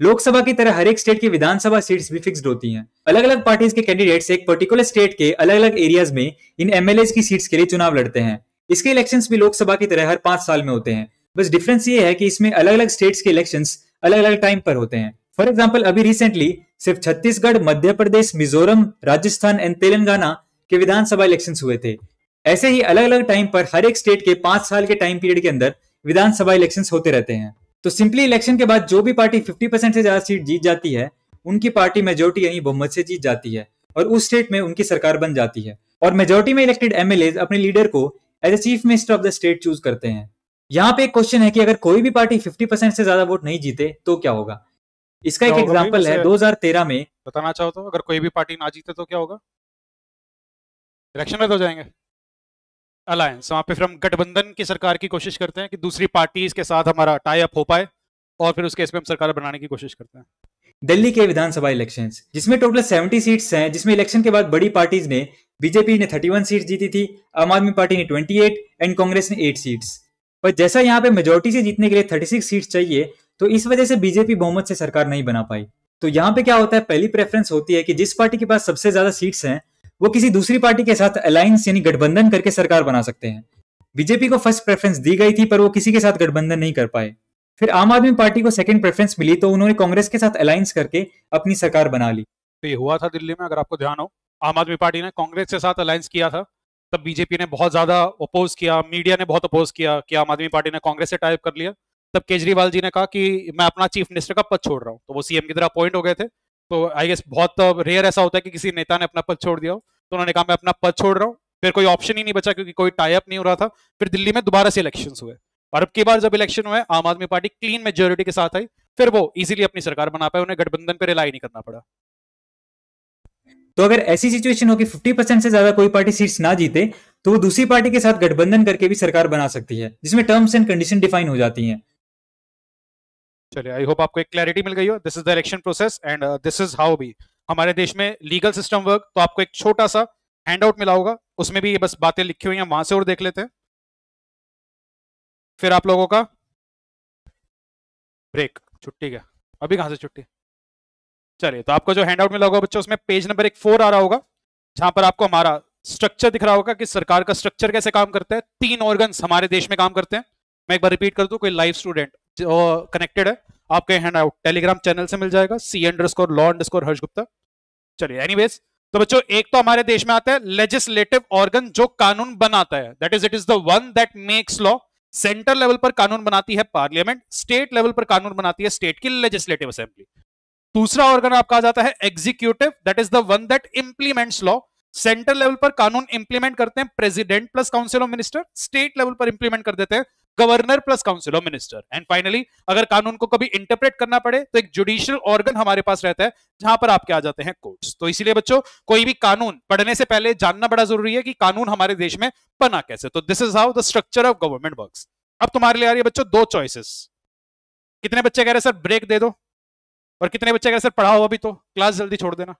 लोकसभा की तरह हर एक स्टेट की विधानसभा सीट्स भी फिक्स्ड होती हैं। अलग अलग पार्टीज के कैंडिडेट्स एक पर्टिकुलर स्टेट के अलग अलग एरियाज में इन एम की सीट्स के लिए चुनाव लड़ते हैं इसके इलेक्शंस भी लोकसभा की तरह हर पांच साल में होते हैं बस डिफरेंस ये है कि इसमें अलग अलग स्टेट्स के इलेक्शन अलग अलग टाइम पर होते हैं फॉर एग्जाम्पल अभी रिसेंटली सिर्फ छत्तीसगढ़ मध्य प्रदेश मिजोरम राजस्थान एंड तेलंगाना के विधानसभा इलेक्शन हुए थे ऐसे ही अलग अलग टाइम पर हर एक स्टेट के पांच साल के टाइम पीरियड के अंदर विधानसभा इलेक्शन होते रहते हैं तो सिंपली इलेक्शन के बाद जो भी पार्टी 50 परसेंट से ज्यादा सीट जीत जाती है उनकी पार्टी मेजोरिटी यानी बहुमत से जीत जाती है और उस स्टेट में उनकी सरकार बन जाती है और मेजोरिटी में इलेक्टेड एमएलए अपने लीडर को as a chief minister of the state choose करते हैं यहाँ पे एक क्वेश्चन है कि अगर कोई भी पार्टी 50 परसेंट से ज्यादा वोट नहीं जीते तो क्या होगा इसका एक एग्जाम्पल है दो में बताना चाहो तो अगर कोई भी पार्टी ना जीते तो क्या होगा इलेक्शन रद्द हो जाएंगे अलायंस वहाँ पे फिर हम गठबंधन की सरकार की कोशिश करते हैं कि दूसरी पार्टीज के साथ हमारा टाई अप हो पाए और फिर उसके इसमें हम सरकार बनाने की कोशिश करते हैं दिल्ली के विधानसभा इलेक्शन जिसमें टोटल सेवेंटी सीट्स हैं जिसमें इलेक्शन के बाद बड़ी पार्टीज ने बीजेपी ने थर्टी वन सीट जीती थी आम आदमी पार्टी ने ट्वेंटी एट एंड कांग्रेस ने एट सीट्स पर जैसा यहाँ पे मेजोरिटी से जीतने के लिए थर्टी सिक्स सीट्स चाहिए तो इस वजह से बीजेपी बहुमत से सरकार नहीं बना पाई तो यहाँ पे क्या होता है पहली प्रेफरेंस होती है कि जिस पार्टी के पास सबसे ज्यादा सीट्स हैं वो किसी दूसरी पार्टी के साथ अलायंस यानी गठबंधन करके सरकार बना सकते हैं बीजेपी को फर्स्ट प्रेफरेंस दी गई थी पर वो किसी के साथ गठबंधन नहीं कर पाए फिर आम आदमी पार्टी को सेकंड प्रेफरेंस मिली तो उन्होंने कांग्रेस के साथ अलायंस करके अपनी सरकार बना ली तो ये हुआ था दिल्ली में अगर आपको ध्यान हो आम आदमी पार्टी ने कांग्रेस के साथ अलायंस किया था तब बीजेपी ने बहुत ज्यादा अपोज किया मीडिया ने बहुत अपोज किया कि आम आदमी पार्टी ने कांग्रेस से टाइप कर लिया तब केजरीवाल जी ने कहा कि मैं अपना चीफ मिनिस्टर का पद छोड़ रहा हूँ तो वो सीएम की तरह अपॉइंट हो गए थे तो आई गेस बहुत रेयर uh, ऐसा होता है कि किसी नेता ने अपना पद छोड़ दिया हो तो उन्होंने कहा मैं अपना पद छोड़ रहा हूँ फिर कोई ऑप्शन ही नहीं बचा क्योंकि कोई टाइप नहीं हो रहा था फिर दिल्ली में दोबारा से इलेक्शन हुए और अब की बार जब इलेक्शन हुए आम आदमी पार्टी क्लीन मेजोरिटी के साथ आई फिर वो इजिली अपनी सरकार बना पाए उन्हें गठबंधन पर रिलाई नहीं करना पड़ा तो अगर ऐसी सिचुएशन हो कि 50 परसेंट से ज्यादा कोई पार्टी सीट्स ना जीते तो वो दूसरी पार्टी के साथ गठबंधन करके भी सरकार बना सकती है जिसमें टर्म्स एंड कंडीशन डिफाइन हो जाती हैं चलिए आई होप आपको एक क्लैरिटी मिल गई हो this is the election process and this is how be हमारे देश में लीगल सिस्टम वर्क तो आपको एक छोटा सा हैंड आउट मिला होगा उसमें भी ये बस बातें लिखी हुई हैं वहां से और देख लेते हैं फिर आप लोगों का ब्रेक छुट्टी क्या अभी कहां से छुट्टी चलिए तो आपको जो हैंड आउट मिला होगा बच्चों उसमें पेज नंबर एक फोर आ रहा होगा जहां पर आपको हमारा स्ट्रक्चर दिख रहा होगा कि सरकार का स्ट्रक्चर कैसे काम करता है तीन ऑर्गन हमारे देश में काम करते हैं मैं एक बार रिपीट कर दू कोई लाइव स्टूडेंट कनेक्टेड है आपके हैंड आउट टेलीग्राम चैनल से मिल जाएगा see underscore law underscore Harsh Gupta चलिए एनीवेज तो बच्चों एक तो हमारे देश में आता है लेजिस्लेटिव ऑर्गन जो कानून बनाता है that is it is the one that makes law central level पर कानून बनाती है पार्लियामेंट स्टेट लेवल पर कानून बनाती है स्टेट की लेजिस्लेटिव असेंबली दूसरा ऑर्गन आपका आ जाता है executive that is the one that implements law central level पर कानून इंप्लीमेंट करते हैं president plus council of minister state level पर इंप्लीमेंट कर देते हैं governor plus council of minister and finally अगर कानून को कभी इंटरप्रेट करना पड़े तो एक जुडिशियल ऑर्गन हमारे पास रहता है जहां पर आपके आ जाते हैं कोर्ट्स तो इसीलिए बच्चों कोई भी कानून पढ़ने से पहले जानना बड़ा जरूरी है कि कानून हमारे देश में बना कैसे तो this is how the structure of government work अब तुम्हारे लिए आ रही है बच्चों दो चॉइसिस कितने बच्चे कह रहे सर ब्रेक दे दो और कितने बच्चे कह रहे सर पढ़ाओ अभी तो क्लास जल्दी छोड़ देना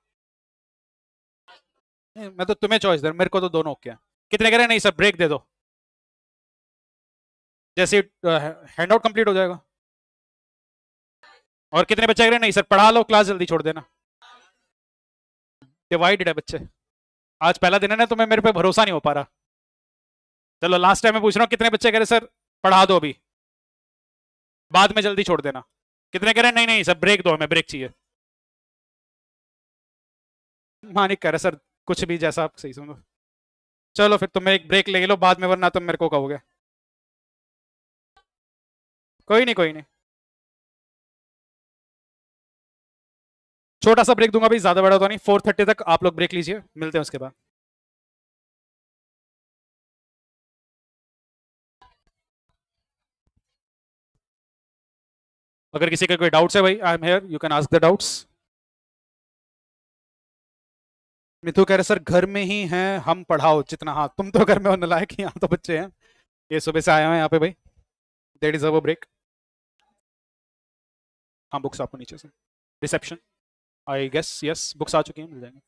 मैं तो तुम्हें चॉइस दे मेरे को तो दोनों क्या कितने कह रहे नहीं सर ब्रेक दे दो जैसे हैंड आउट कंप्लीट हो जाएगा और कितने बच्चे रहे नहीं सर पढ़ा लो क्लास जल्दी छोड़ देना डिवाइडेड है बच्चे आज पहला दिन है ना तो मैं मेरे पे भरोसा नहीं हो पा रहा चलो लास्ट टाइम मैं पूछ रहा हूँ कितने बच्चे कह रहे सर पढ़ा दो अभी बाद में जल्दी छोड़ देना कितने कह रहे नहीं नहीं सर ब्रेक दो हमें ब्रेक चाहिए मानिक कह रहे सर कुछ भी जैसा आप सही समझो चलो फिर तुम्हें एक ब्रेक ले लो बाद में वरना तुम मेरे को कहोगे कोई नहीं कोई नहीं छोटा सा ब्रेक दूंगा भाई ज्यादा बड़ा तो नहीं फोर थर्टी तक आप लोग ब्रेक लीजिए मिलते हैं उसके बाद अगर किसी के कोई डाउट्स है भाई I am here you can ask the doubts Mithu कह रहे सर घर में ही हैं हम पढ़ाओ जितना हाँ तुम तो घर में होने लायक यहाँ तो बच्चे हैं ये सुबह से आए हुए हैं यहाँ पे भाई दे डिजर्व अ ब्रेक हाँ बुक्स आपको नीचे से reception I guess yes books आ चुकी हैं मिल जाएंगे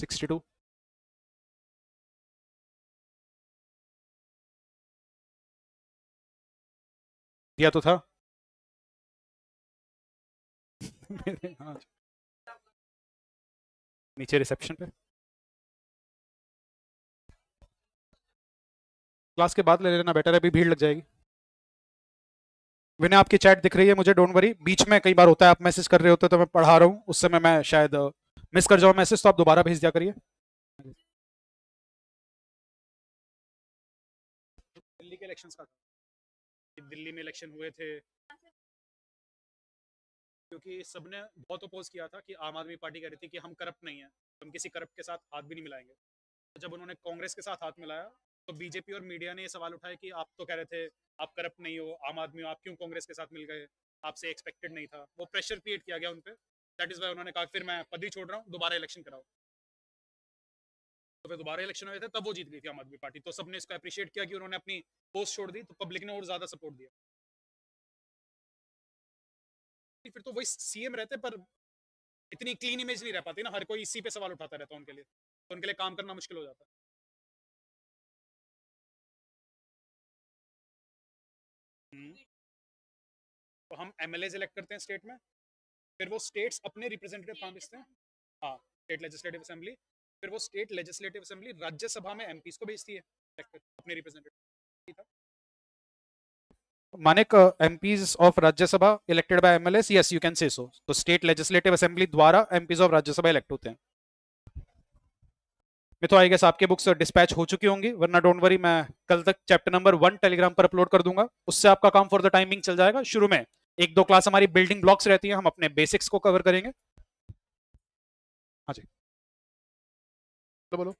सिक्सटी टू दिया तो था हाँ। नीचे रिसेप्शन पे क्लास के बाद ले लेना बेटर है अभी भीड़ लग जाएगी विनय आपकी चैट दिख रही है मुझे डोंट वरी बीच में कई बार होता है आप मैसेज कर रहे होते तो मैं पढ़ा रहा हूँ उस समय मैं शायद मिस uh, कर जाऊँ मैसेज तो आप दोबारा भेज दिया करिए दिल्ली के इलेक्शंस का दिल्ली में इलेक्शन हुए थे क्योंकि सबने बहुत अपोज किया था कि आम आदमी पार्टी कह रही थी कि हम करप्ट नहीं है हम किसी करप्ट के साथ हाथ भी नहीं मिलाएंगे जब उन्होंने कांग्रेस के साथ हाथ मिलाया तो बीजेपी और मीडिया ने ये सवाल उठाया कि आप तो कह रहे थे आप करप्ट नहीं हो आम आदमी हो आप क्यों कांग्रेस के साथ मिल गए आपसे एक्सपेक्टेड नहीं था वो प्रेशर क्रिएट किया गया उन पर दैट इज वाई उन्होंने कहा फिर मैं पद ही छोड़ रहा हूँ दोबारा इलेक्शन कराओ तो फिर दोबारा इलेक्शन हुए थे तब वो जीत गई थी आम आदमी पार्टी तो सबने इसको अप्रिशिएट किया कि उन्होंने अपनी पोस्ट छोड़ दी तो पब्लिक ने और ज्यादा सपोर्ट दिया फिर तो वही सीएम रहते पर इतनी क्लीन इमेज नहीं रह पाती ना हर कोई इसी पे सवाल उठाता रहता उनके लिए तो उनके लिए काम करना मुश्किल हो जाता है हम्म। तो हम एम एल इलेक्ट करते हैं स्टेट में फिर वो स्टेट्स अपने रिप्रेजेंटेटिव कहाँ भेजते हैं हाँ स्टेट लेजिस्लेटिव असेंबली फिर वो स्टेट लेजिस्लेटिव असेंबली राज्यसभा में एम को भेजती है अपने रिप्रेजेंटेटिव मानिक MPs of Rajya Sabha elected by MLAs yes you can say so तो स्टेट लेजिस्लेटिव असेंबली द्वारा एमपीज ऑफ राज्यसभा इलेक्ट होते हैं मैं तो आई गेस आपके बुक्स डिस्पैच हो चुकी होंगी वरना डोंट वरी मैं कल तक चैप्टर नंबर वन टेलीग्राम पर अपलोड कर दूंगा उससे आपका काम फॉर द टाइमिंग चल जाएगा शुरू में एक दो क्लास हमारी बिल्डिंग ब्लॉक्स रहती है हम अपने बेसिक्स को कवर करेंगे हाँ जी तो बोलो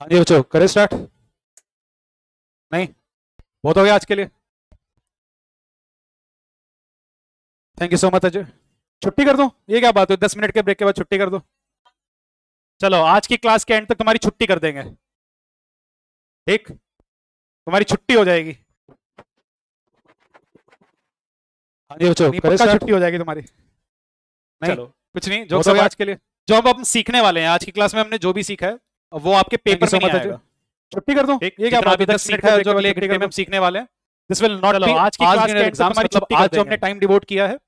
हाँ जी बच्चों करें स्टार्ट नहीं बहुत हो गया आज के लिए thank you so much Ajay छुट्टी कर दो ये क्या बात है दस मिनट के ब्रेक के बाद छुट्टी कर दो चलो आज की क्लास के एंड तक तुम्हारी छुट्टी कर देंगे ठीक तुम्हारी छुट्टी हो जाएगी हाँ जी बच्चों छुट्टी हो जाएगी तुम्हारी नहीं चलो कुछ नहीं जो आज के लिए जो अब हम सीखने वाले हैं आज की क्लास में हमने जो भी सीखा है वो आपके पेपर में नहीं आएगा छुट्टी कर दो ये क्या अभी तक सीखा है जो अगले एक घंटे में हम सीखने वाले हैं दिस विल नॉट बी आज की क्लास के एग्जाम मतलब आज जो हमने टाइम डिवोट किया है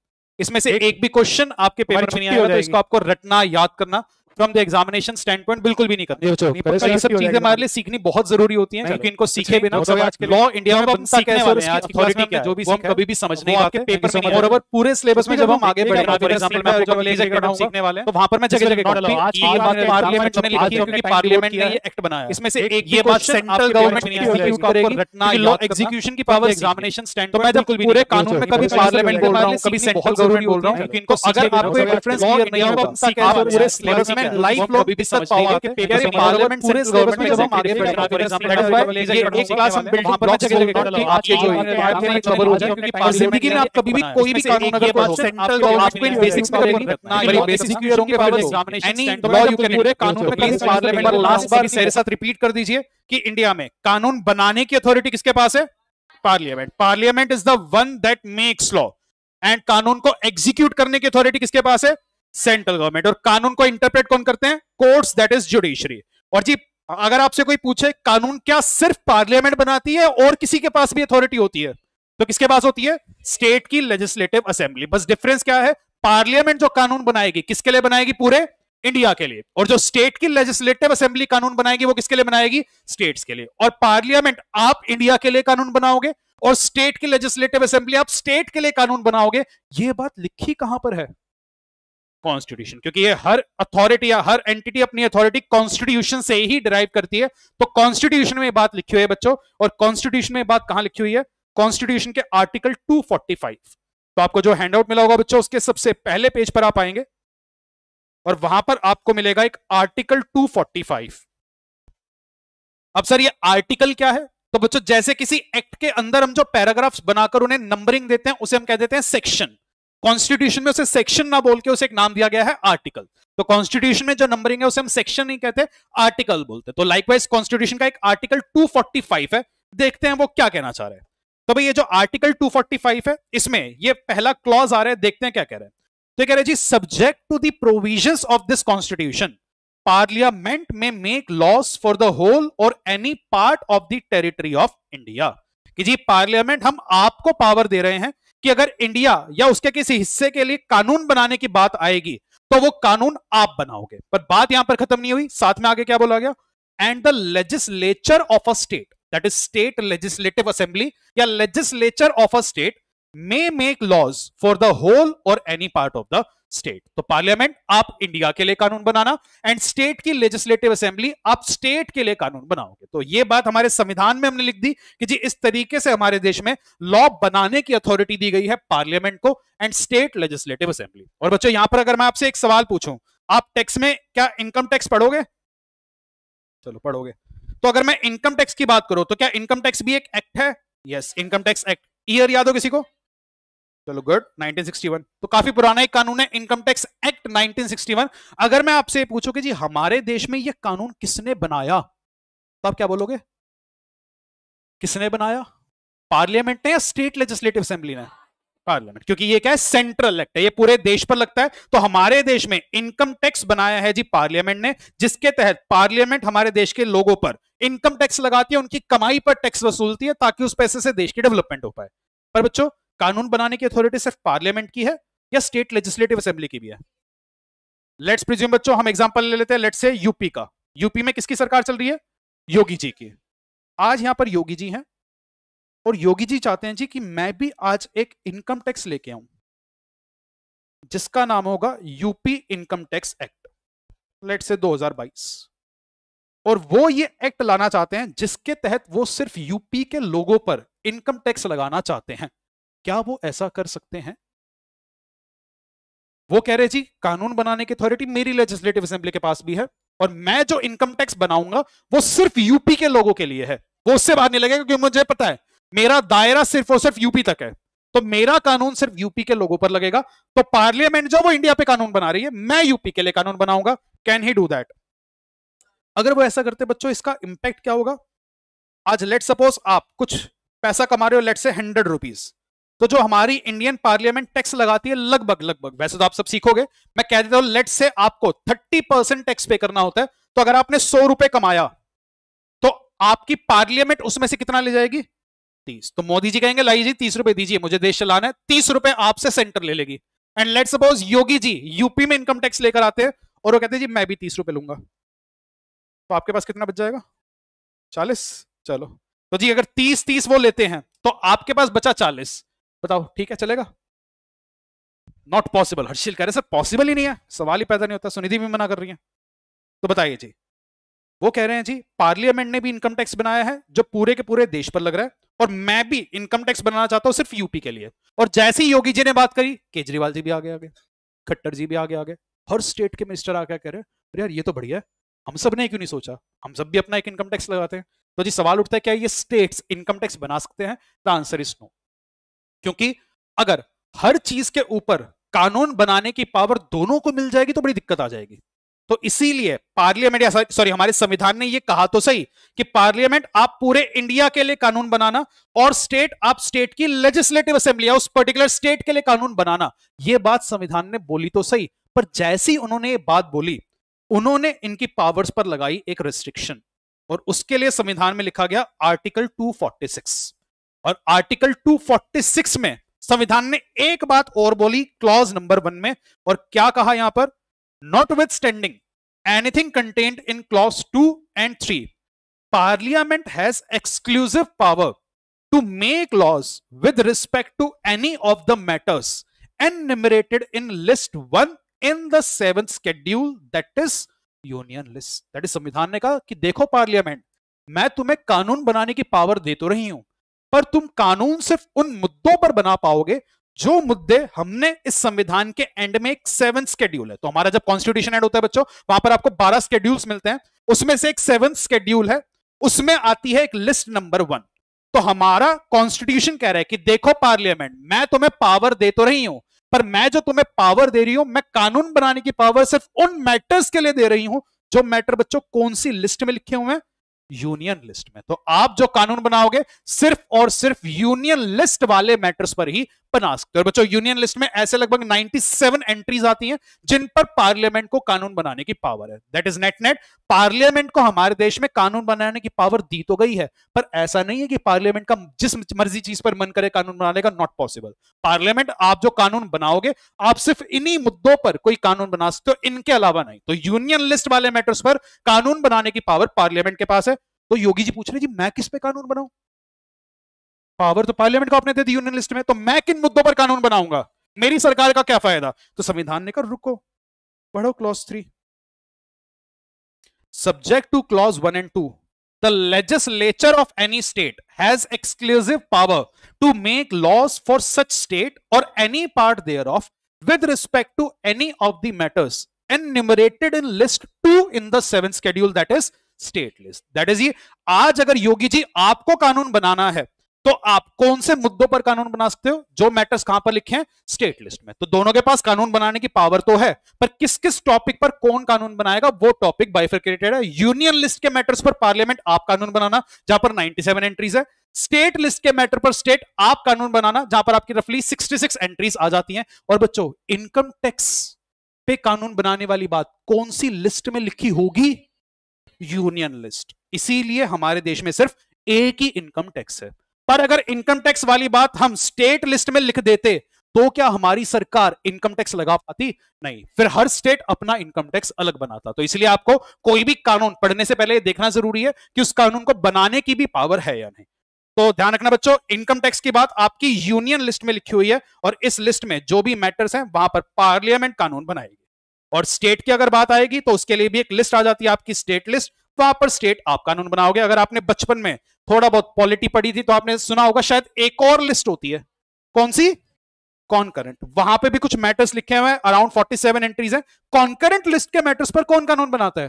इसमें से एक भी क्वेश्चन आपके पेपर में नहीं आएगा तो इसको आपको रटना याद करना from the examination standpoint बिल्कुल भी नहीं करते सब चीजें हमारे लिए सीखनी बहुत जरूरी होती है क्योंकि इनको सीखे अच्छा, बिना लॉ इंडिया में जो भी हम कभी भी समझ नहीं आते पेपर समझ और अगर पूरे सिलेबस में जब हम आगे बढ़े सीखने वाले तो वहां पर मैं पार्लियामेंट तो इसमें में लाइफ लोग तो भी समझते हैं कि पेपर पार्लियामेंट पूरे गवर्नमेंट जब हम आगे बढ़ रहे हैं ये एक क्लास हम बिल्डिंग ब्लॉक से लेकर आज के जो है आपके खबर हो जाए क्योंकि पार्लियामेंट में आप कभी भी हाँ, कोई भी कानून अगर पढ़ो सेंट्रल गवर्नमेंट आपको इन बेसिक्स में कभी वेरी बेसिक क्लियर होंगे power examination law you can पूरे कानून पे प्लीज पार्लियामेंट पर लास्ट बार सर साथ रिपीट कर दीजिए कि इंडिया में कानून बनाने की अथॉरिटी किसके पास है parliament parliament is the one that makes law and कानून को एग्जीक्यूट करने की अथॉरिटी किसके पास है सेंट्रल गवर्नमेंट और कानून को इंटरप्रेट कौन करते हैं कोर्ट्स दैट इज जुडिशरी और जी अगर आपसे कोई पूछे कानून क्या सिर्फ पार्लियामेंट बनाती है और किसी के पास भी अथॉरिटी होती है तो किसके पास होती है स्टेट की लेजिस्लेटिव असेंबली बस डिफरेंस क्या है पार्लियामेंट जो कानून बनाएगी किसके लिए बनाएगी पूरे इंडिया के लिए और जो स्टेट की लेजिस्लेटिव असेंबली कानून बनाएगी वो किसके लिए बनाएगी स्टेट्स के लिए और पार्लियामेंट आप इंडिया के लिए कानून बनाओगे और स्टेट की लेजिस्लेटिव असेंबली आप स्टेट के लिए कानून बनाओगे ये बात लिखी कहां पर है कॉन्स्टिट्यूशन क्योंकि ये हर अथॉरिटी या हर एंटिटी अपनी अथॉरिटी कॉन्स्टिट्यूशन से ही डिराइव करती है तो कॉन्स्टिट्यूशन में बात लिखी हुई है बच्चों और कॉन्स्टिट्यूशन में बात कहां लिखी हुई है कॉन्स्टिट्यूशन के आर्टिकल 245 तो आपको जो हैंडआउट मिला होगा बच्चों उसके सबसे पहले पेज पर आप आएंगे और वहां पर आपको मिलेगा एक आर्टिकल टू अब सर ये आर्टिकल क्या है तो बच्चों जैसे किसी एक्ट के अंदर हम जो पैराग्राफ्स बनाकर उन्हें नंबरिंग देते हैं उसे हम कह देते हैं सेक्शन कॉन्स्टिट्यूशन में उसे सेक्शन ना बोल के उसे एक नाम दिया गया है आर्टिकल तो कॉन्स्टिट्यूशन में जो नंबरिंग है उसे हम सेक्शन नहीं कहते आर्टिकल बोलते तो लाइकवाइज कॉन्स्टिट्यूशन का एक आर्टिकल 245 है देखते हैं वो क्या कहना चाह रहे हैं तो भाई ये जो आर्टिकल 245 है इसमें ये पहला क्लॉज आ रहा है देखते हैं क्या कह रहे हैं तो कह रहे जी subject to the provision of this constitution parliament में make laws for the whole or any part of the territory of India कि जी पार्लियामेंट हम आपको पावर दे रहे हैं कि अगर इंडिया या उसके किसी हिस्से के लिए कानून बनाने की बात आएगी तो वो कानून आप बनाओगे पर बात यहां पर खत्म नहीं हुई साथ में आगे क्या बोला गया and the legislature of a state that is state legislative assembly या legislature of a state may make laws for the whole or any part of the state तो पार्लियामेंट आप इंडिया के लिए कानून बनाना एंड स्टेट की legislative assembly आप state के लिए कानून बनाओगे तो ये बात हमारे संविधान में हमने लिख दी कि जी इस तरीके से हमारे देश में लॉ बनाने की अथॉरिटी दी गई है पार्लियामेंट को एंड स्टेट लेजिस्लेटिव असेंबली और बच्चों यहां पर अगर मैं आपसे एक सवाल पूछूं आप टैक्स में क्या इनकम टैक्स पढ़ोगे चलो पढ़ोगे तो अगर मैं इनकम टैक्स की बात करूं तो क्या इनकम टैक्स भी एक एक्ट है yes income tax act year याद हो किसी को चलो गुड 1961 तो काफी पुराना एक कानून है इनकम टैक्स एक्ट 1961 अगर मैं आपसे पूछूं कि जी हमारे देश में यह कानून किसने बनाया तो आप क्या बोलोगे किसने बनाया पार्लियामेंट ने या स्टेट लेजिस्लेटिव असेंबली ने पार्लियामेंट क्योंकि ये क्या है सेंट्रल एक्ट है ये पूरे देश पर लगता है तो हमारे देश में इनकम टैक्स बनाया है जी पार्लियामेंट ने जिसके तहत पार्लियामेंट हमारे देश के लोगों पर इनकम टैक्स लगाती है उनकी कमाई पर टैक्स वसूलती है ताकि उस पैसे से देश की डेवलपमेंट हो पाए पर बच्चों कानून बनाने की अथॉरिटी सिर्फ पार्लियामेंट की है या स्टेट लेजिस्लेटिव असेंबली की भी है लेट्स प्रिज्यूम बच्चों हम एग्जाम्पल ले लेते हैं लेट्स से यूपी का यूपी में किसकी सरकार चल रही है योगी जी की आज यहां पर योगी जी हैं और योगी जी चाहते हैं जी कि मैं भी आज एक इनकम टैक्स लेके आऊं जिसका नाम होगा UP income tax act let say 2022 और वो ये एक्ट लाना चाहते हैं जिसके तहत वो सिर्फ यूपी के लोगों पर इनकम टैक्स लगाना चाहते हैं क्या वो ऐसा कर सकते हैं वो कह रहे जी कानून बनाने की अथॉरिटी मेरी लेजिस्लेटिव असेंबली के पास भी है और मैं जो इनकम टैक्स बनाऊंगा वो सिर्फ यूपी के लोगों के लिए है वो उससे बाहर नहीं लगेगा क्योंकि मुझे पता है मेरा दायरा सिर्फ और सिर्फ यूपी तक है तो मेरा कानून सिर्फ यूपी के लोगों पर लगेगा तो पार्लियामेंट जो वो इंडिया पे कानून बना रही है मैं यूपी के लिए कानून बनाऊंगा कैन ही डू दैट अगर वो ऐसा करते बच्चों इसका इंपैक्ट क्या होगा आज लेट सपोज आप कुछ पैसा कमा रहे हो लेट से हंड्रेड रुपीज तो जो हमारी इंडियन पार्लियामेंट टैक्स लगाती है लगभग लगभग वैसे तो आप सब सीखोगे मैं कह देता हूं लेट से आपको थर्टी परसेंट टैक्स पे करना होता है तो अगर आपने सौ रुपए कमाया तो आपकी पार्लियामेंट उसमें से कितना ले जाएगी तीस तो मोदी जी कहेंगे लाइए जी तीस रुपए दीजिए मुझे देश चलाना है तीस रुपए आपसे सेंटर ले लेगी and let suppose Yogi ji UP में इनकम टैक्स लेकर आते हैं और वो कहते हैं जी मैं भी तीस रुपए लूंगा तो आपके पास कितना बच जाएगा चालीस चलो तो जी अगर तीस तीस वो लेते हैं तो आपके पास बचा चालीस बताओ ठीक है चलेगा नॉट पॉसिबल हर्षिल कह रहे सर पॉसिबल ही नहीं है सवाल ही पैदा नहीं होता सुनिधि भी मना कर रही है तो बताइए जी वो कह रहे हैं जी पार्लियामेंट ने भी इनकम टैक्स बनाया है जो पूरे के पूरे देश पर लग रहा है और मैं भी इनकम टैक्स बनाना चाहता हूं सिर्फ यूपी के लिए और जैसे ही योगी जी ने बात करी केजरीवाल जी भी आगे आगे खट्टर जी भी आगे आगे हर स्टेट के मिनिस्टर आके कह रहे अरे यार ये तो बढ़िया है हम सब ने क्यों नहीं सोचा हम सब भी अपना एक इनकम टैक्स लगाते हैं तो जी सवाल उठता है क्या ये स्टेट्स इनकम टैक्स बना सकते हैं द आंसर इज नो क्योंकि अगर हर चीज के ऊपर कानून बनाने की पावर दोनों को मिल जाएगी तो बड़ी दिक्कत आ जाएगी तो इसीलिए पार्लियामेंट या सॉरी हमारे संविधान ने यह कहा तो सही कि पार्लियामेंट आप पूरे इंडिया के लिए कानून बनाना और स्टेट आप स्टेट की लेजिस्लेटिव असेंबली या उस पर्टिकुलर स्टेट के लिए कानून बनाना यह बात संविधान ने बोली तो सही पर जैसी उन्होंने ये बात बोली उन्होंने इनकी पावर्स पर लगाई एक रिस्ट्रिक्शन और उसके लिए संविधान में लिखा गया आर्टिकल सिक्स और आर्टिकल 246 में संविधान ने एक बात और बोली क्लॉज नंबर वन में और क्या कहा यहां पर notwithstanding anything content in clause two and three parliament has exclusive power to make laws with respect to any of the matters enumerated in list one in the seven schedule that is union list that is संविधान ने कहा कि देखो parliament मैं तुम्हें कानून बनाने की पावर दे तो रही हूं पर तुम कानून सिर्फ उन मुद्दों पर बना पाओगे जो मुद्दे हमने इस संविधान के एंड में एक सेवन स्केड्यूल है तो हमारा जब कॉन्स्टिट्यूशन एड होता है बच्चों वहां पर आपको बारह स्केड्यूल्स मिलते हैं उसमें से एक सेवन स्केड्यूल है उसमें आती है एक लिस्ट नंबर वन तो हमारा कॉन्स्टिट्यूशन कह रहा है कि देखो पार्लियामेंट मैं तुम्हें पावर दे तो रही हूं पर मैं जो तुम्हें पावर दे रही हूं मैं कानून बनाने की पावर सिर्फ उन मैटर्स के लिए दे रही हूं जो मैटर बच्चों कौन सी लिस्ट में लिखे हुए हैं यूनियन लिस्ट में तो आप जो कानून बनाओगे सिर्फ और सिर्फ यूनियन लिस्ट वाले मैटर्स पर ही बना सकते हो बच्चों यूनियन लिस्ट में ऐसे लगभग 97 एंट्रीज आती हैं जिन पर पार्लियामेंट को कानून बनाने की पावर है that is net net parliament को हमारे देश में कानून बनाने की पावर दी तो गई है पर ऐसा नहीं है कि पार्लियामेंट का जिस मर्जी चीज पर मन करे कानून बनाने का नॉट पॉसिबल पार्लियामेंट आप जो कानून बनाओगे आप सिर्फ इन्हीं मुद्दों पर कोई कानून बना सकते हो इनके अलावा नहीं तो यूनियन लिस्ट वाले मैटर्स पर कानून बनाने की पावर पार्लियामेंट के पास है तो योगी जी पूछ रहे जी मैं किस पे कानून बनाऊ पावर तो पार्लियामेंट को आपने दे दी यूनियन लिस्ट में तो मैं किन मुद्दों पर कानून बनाऊंगा मेरी सरकार का क्या फायदा तो संविधान ने कर रुको पढ़ो clause three subject to clause one and two the legislature of any state has exclusive power to make laws for such state or any part thereof with respect to any of the matters enumerated in list two in the seven schedule that is state list that is ये आज अगर योगी जी आपको कानून बनाना है तो आप कौन से मुद्दों पर कानून बना सकते हो जो मैटर्स कहां पर लिखे हैं स्टेट लिस्ट में तो दोनों के पास कानून बनाने की पावर तो है पर किस किस टॉपिक पर कौन कानून बनाएगा वो टॉपिक बाइफिकेटेड है यूनियन लिस्ट के मैटर्स पर पार्लियामेंट आप कानून बनाना जहां पर 97 एंट्रीज है स्टेट लिस्ट के मैटर पर स्टेट आप कानून बनाना जहां पर आपकी रफली सिक्स एंट्रीज आ जाती है और बच्चों इनकम टैक्स पे कानून बनाने वाली बात कौन सी लिस्ट में लिखी होगी यूनियन लिस्ट इसीलिए हमारे देश में सिर्फ एक ही इनकम टैक्स है पर अगर इनकम टैक्स वाली बात हम स्टेट लिस्ट में लिख देते तो क्या हमारी सरकार इनकम टैक्स लगा पाती नहीं फिर हर स्टेट अपना इनकम टैक्स अलग बनाता तो इसलिए आपको कोई भी कानून पढ़ने से पहले देखना जरूरी है कि उस कानून को बनाने की भी पावर है या नहीं तो ध्यान रखना बच्चों इनकम टैक्स की बात आपकी यूनियन लिस्ट में लिखी हुई है और इस लिस्ट में जो भी मैटर्स हैं वहां पर पार्लियामेंट कानून बनाएगी और स्टेट की अगर बात आएगी तो उसके लिए भी एक लिस्ट आ जाती है आपकी स्टेट लिस्ट तो आप पर स्टेट आप कानून बनाओगे अगर आपने बचपन में थोड़ा बहुत पॉलिटी पढ़ी थी तो आपने सुना होगा शायद एक और लिस्ट होती है कौन सी कॉनकरेंट वहां पे भी कुछ मैटर्स लिखे हुए हैं अराउंड सेवन एंट्रीज है कॉन्करेंट लिस्ट के मैटर्स पर कौन कानून बनाता है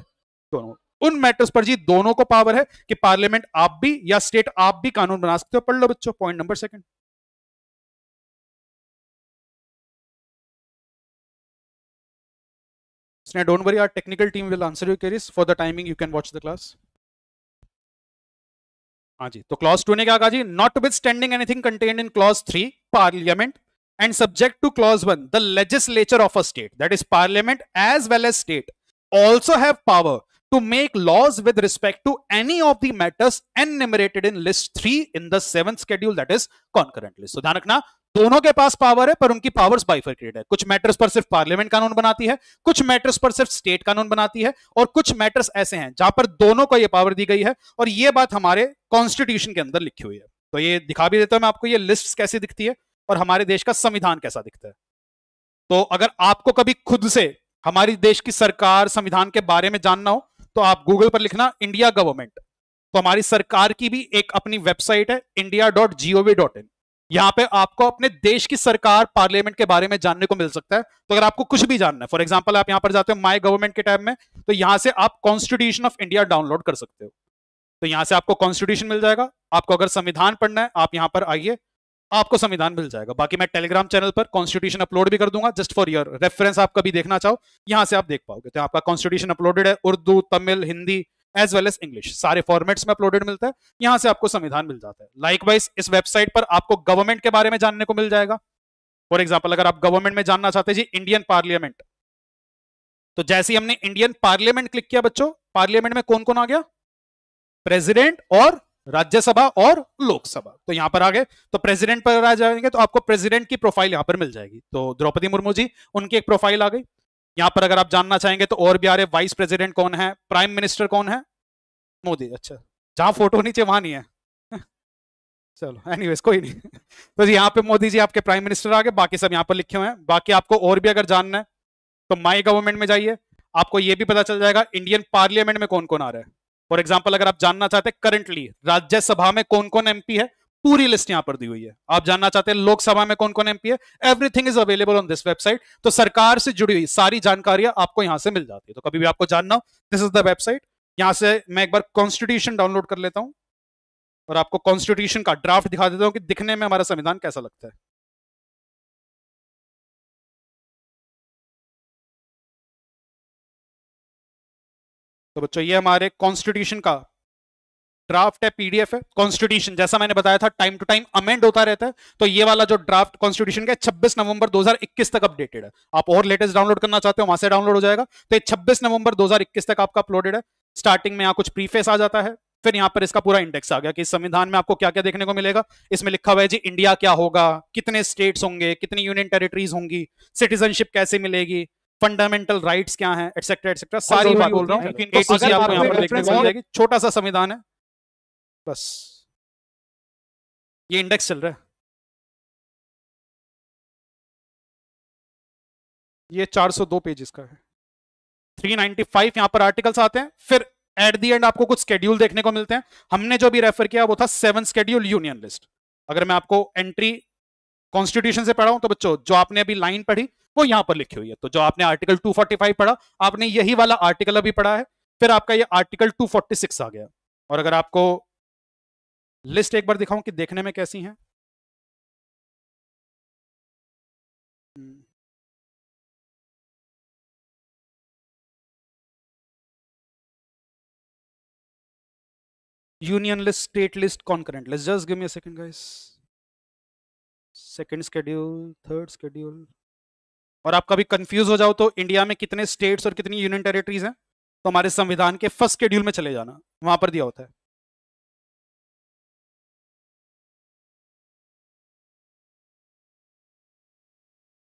दोनों उन मैटर्स पर जी दोनों को पावर है कि पार्लियामेंट आप भी या स्टेट आप भी कानून बना सकते हो पढ़ लो बच्चों point number second now don't worry, our technical team will answer your queries. For the timing, you can watch the class. So clause 2 has said, notwithstanding anything contained in clause 3, parliament, and subject to clause 1, the legislature of a state, that is parliament as well as state, also have power to make laws with respect to any of the matters enumerated in list 3 in the 7th schedule, that is concurrently. So, दोनों के पास power है पर उनकी powers bifurcated है कुछ matters पर सिर्फ parliament कानून बनाती है कुछ मैटर्स पर सिर्फ स्टेट कानून बनाती है और कुछ मैटर्स ऐसे हैं जहां पर दोनों को यह पावर दी गई है और यह बात हमारे कॉन्स्टिट्यूशन के अंदर लिखी हुई है तो ये दिखा भी देता हूं मैं आपको ये लिस्ट कैसी दिखती है और हमारे देश का संविधान कैसा दिखता है तो अगर आपको कभी खुद से हमारी देश की सरकार संविधान के बारे में जानना हो तो आप गूगल पर लिखना इंडिया गवर्नमेंट तो हमारी सरकार की भी एक अपनी वेबसाइट है India dot gov dot in यहाँ पे आपको अपने देश की सरकार पार्लियामेंट के बारे में जानने को मिल सकता है तो अगर आपको कुछ भी जानना है फॉर एग्जाम्पल आप यहाँ पर जाते हो माई गवर्नमेंट के टाइम में तो यहाँ से आप कॉन्स्टिट्यूशन ऑफ इंडिया डाउनलोड कर सकते हो तो यहाँ से आपको कॉन्स्टिट्यूशन मिल जाएगा आपको अगर संविधान पढ़ना है आप यहाँ पर आइए आपको संविधान मिल जाएगा बाकी मैं टेलीग्राम चैनल पर कॉन्स्टिट्यूशन अपलोड भी कर दूंगा जस्ट फॉर योर रेफरेंस आप कभी देखना चाहो यहाँ से आप देख पाओगे तो आपका कॉन्स्टिट्यूशन अपलोडेड है Urdu Tamil Hindi as well as English सारे फॉर्मेट्स में अपलोडेड मिलता है यहां से आपको संविधान मिल जाता है लाइकवाइज इस वेबसाइट पर आपको गवर्नमेंट के बारे में जानने को मिल जाएगा फॉर एग्जाम्पल अगर आप गवर्नमेंट में जानना चाहते हैं जी इंडियन पार्लियामेंट तो जैसे हमने इंडियन पार्लियामेंट क्लिक किया बच्चों पार्लियामेंट में कौन कौन आ गया प्रेसिडेंट और राज्यसभा और लोकसभा तो यहां पर आ गए तो प्रेसिडेंट पर आ जाएंगे तो आपको प्रेसिडेंट की प्रोफाइल यहां पर मिल जाएगी तो द्रौपदी मुर्मू जी उनकी एक प्रोफाइल आ गई यहां पर अगर आप जानना चाहेंगे तो और भी आ रहे वाइस प्रेसिडेंट कौन है प्राइम मिनिस्टर कौन है मोदी अच्छा जहां फोटो नीचे वहां नहीं है चलो एनीवेज कोई नहीं तो जी यहाँ पे मोदी जी आपके प्राइम मिनिस्टर आ गए बाकी सब यहाँ पर लिखे हुए हैं बाकी आपको और भी अगर जानना है तो माई गवर्नमेंट में जाइए आपको ये भी पता चल जाएगा इंडियन पार्लियामेंट में कौन कौन आ रहा है फॉर एग्जाम्पल अगर आप जानना चाहते हैं करंटली राज्यसभा में कौन कौन एमपी है पूरी लिस्ट यहां पर दी हुई है आप जानना चाहते हैं लोकसभा में कौन कौन एमपी है everything is available on this website तो सरकार से जुड़ी हुई सारी जानकारियां आपको यहां से मिल जाती है तो कभी भी आपको जानना हो दिस इज द वेबसाइट यहां से मैं एक बार कॉन्स्टिट्यूशन डाउनलोड कर लेता हूं और आपको कॉन्स्टिट्यूशन का ड्राफ्ट दिखा देता हूं कि दिखने में हमारा संविधान कैसा लगता है तो बच्चों ये हमारे कॉन्स्टिट्यूशन का ड्राफ्ट है पीडीएफ है कॉन्स्टिट्यूशन जैसा मैंने बताया था टाइम टू टाइम अमेंड होता रहता है तो ये वाला जो ड्राफ्ट कॉन्स्टिट्यूशन का 26 नवंबर 2021 तक अपडेटेड है आप और लेटेस्ट डाउनलोड करना चाहते हो वहां से डाउनलोड हो जाएगा तो ये 26 नवंबर 2021 तक आपका अपलोडेड है स्टार्टिंग में यहाँ कुछ प्रीफेस आ जाता है फिर यहाँ पर इसका पूरा इंडेक्स आ गया कि संविधान में आपको क्या क्या देखने को मिलेगा इसमें लिखा हुआ है जी इंडिया क्या होगा कितने स्टेट्स होंगे कितनी यूनियन टेरिटरीज होंगी सिटीजनशिप कैसे मिलेगी फंडामेंटल राइट्स क्या हैं एटसेट्रा एटसेट्रा सारी बात बोल रहा हूँ छोटा सा संविधान है बस ये इंडेक्स चल रहा है ये 402 पेजेस का है 395 यहां पर आर्टिकल्स आते हैं फिर एट दी एंड आपको कुछ स्केड्यूल देखने को मिलते हैं हमने जो भी रेफर किया वो था सेवन स्केड्यूल यूनियन लिस्ट अगर मैं आपको एंट्री कॉन्स्टिट्यूशन से पढ़ाऊं तो बच्चों जो आपने अभी लाइन पढ़ी वो यहां पर लिखी हुई है तो जो आपने आर्टिकल 245 पढ़ा आपने यही वाला आर्टिकल अभी पढ़ा है फिर आपका ये आर्टिकल 246 आ गया और अगर आपको लिस्ट एक बार दिखाऊं कि देखने में कैसी हैं union list state list concurrent current Just give me a second guys second schedule third schedule और आप कभी कंफ्यूज हो जाओ तो इंडिया में कितने स्टेट्स और कितनी यूनियन टेरिटरीज हैं तो हमारे संविधान के फर्स्ट शेड्यूल में चले जाना वहां पर दिया होता है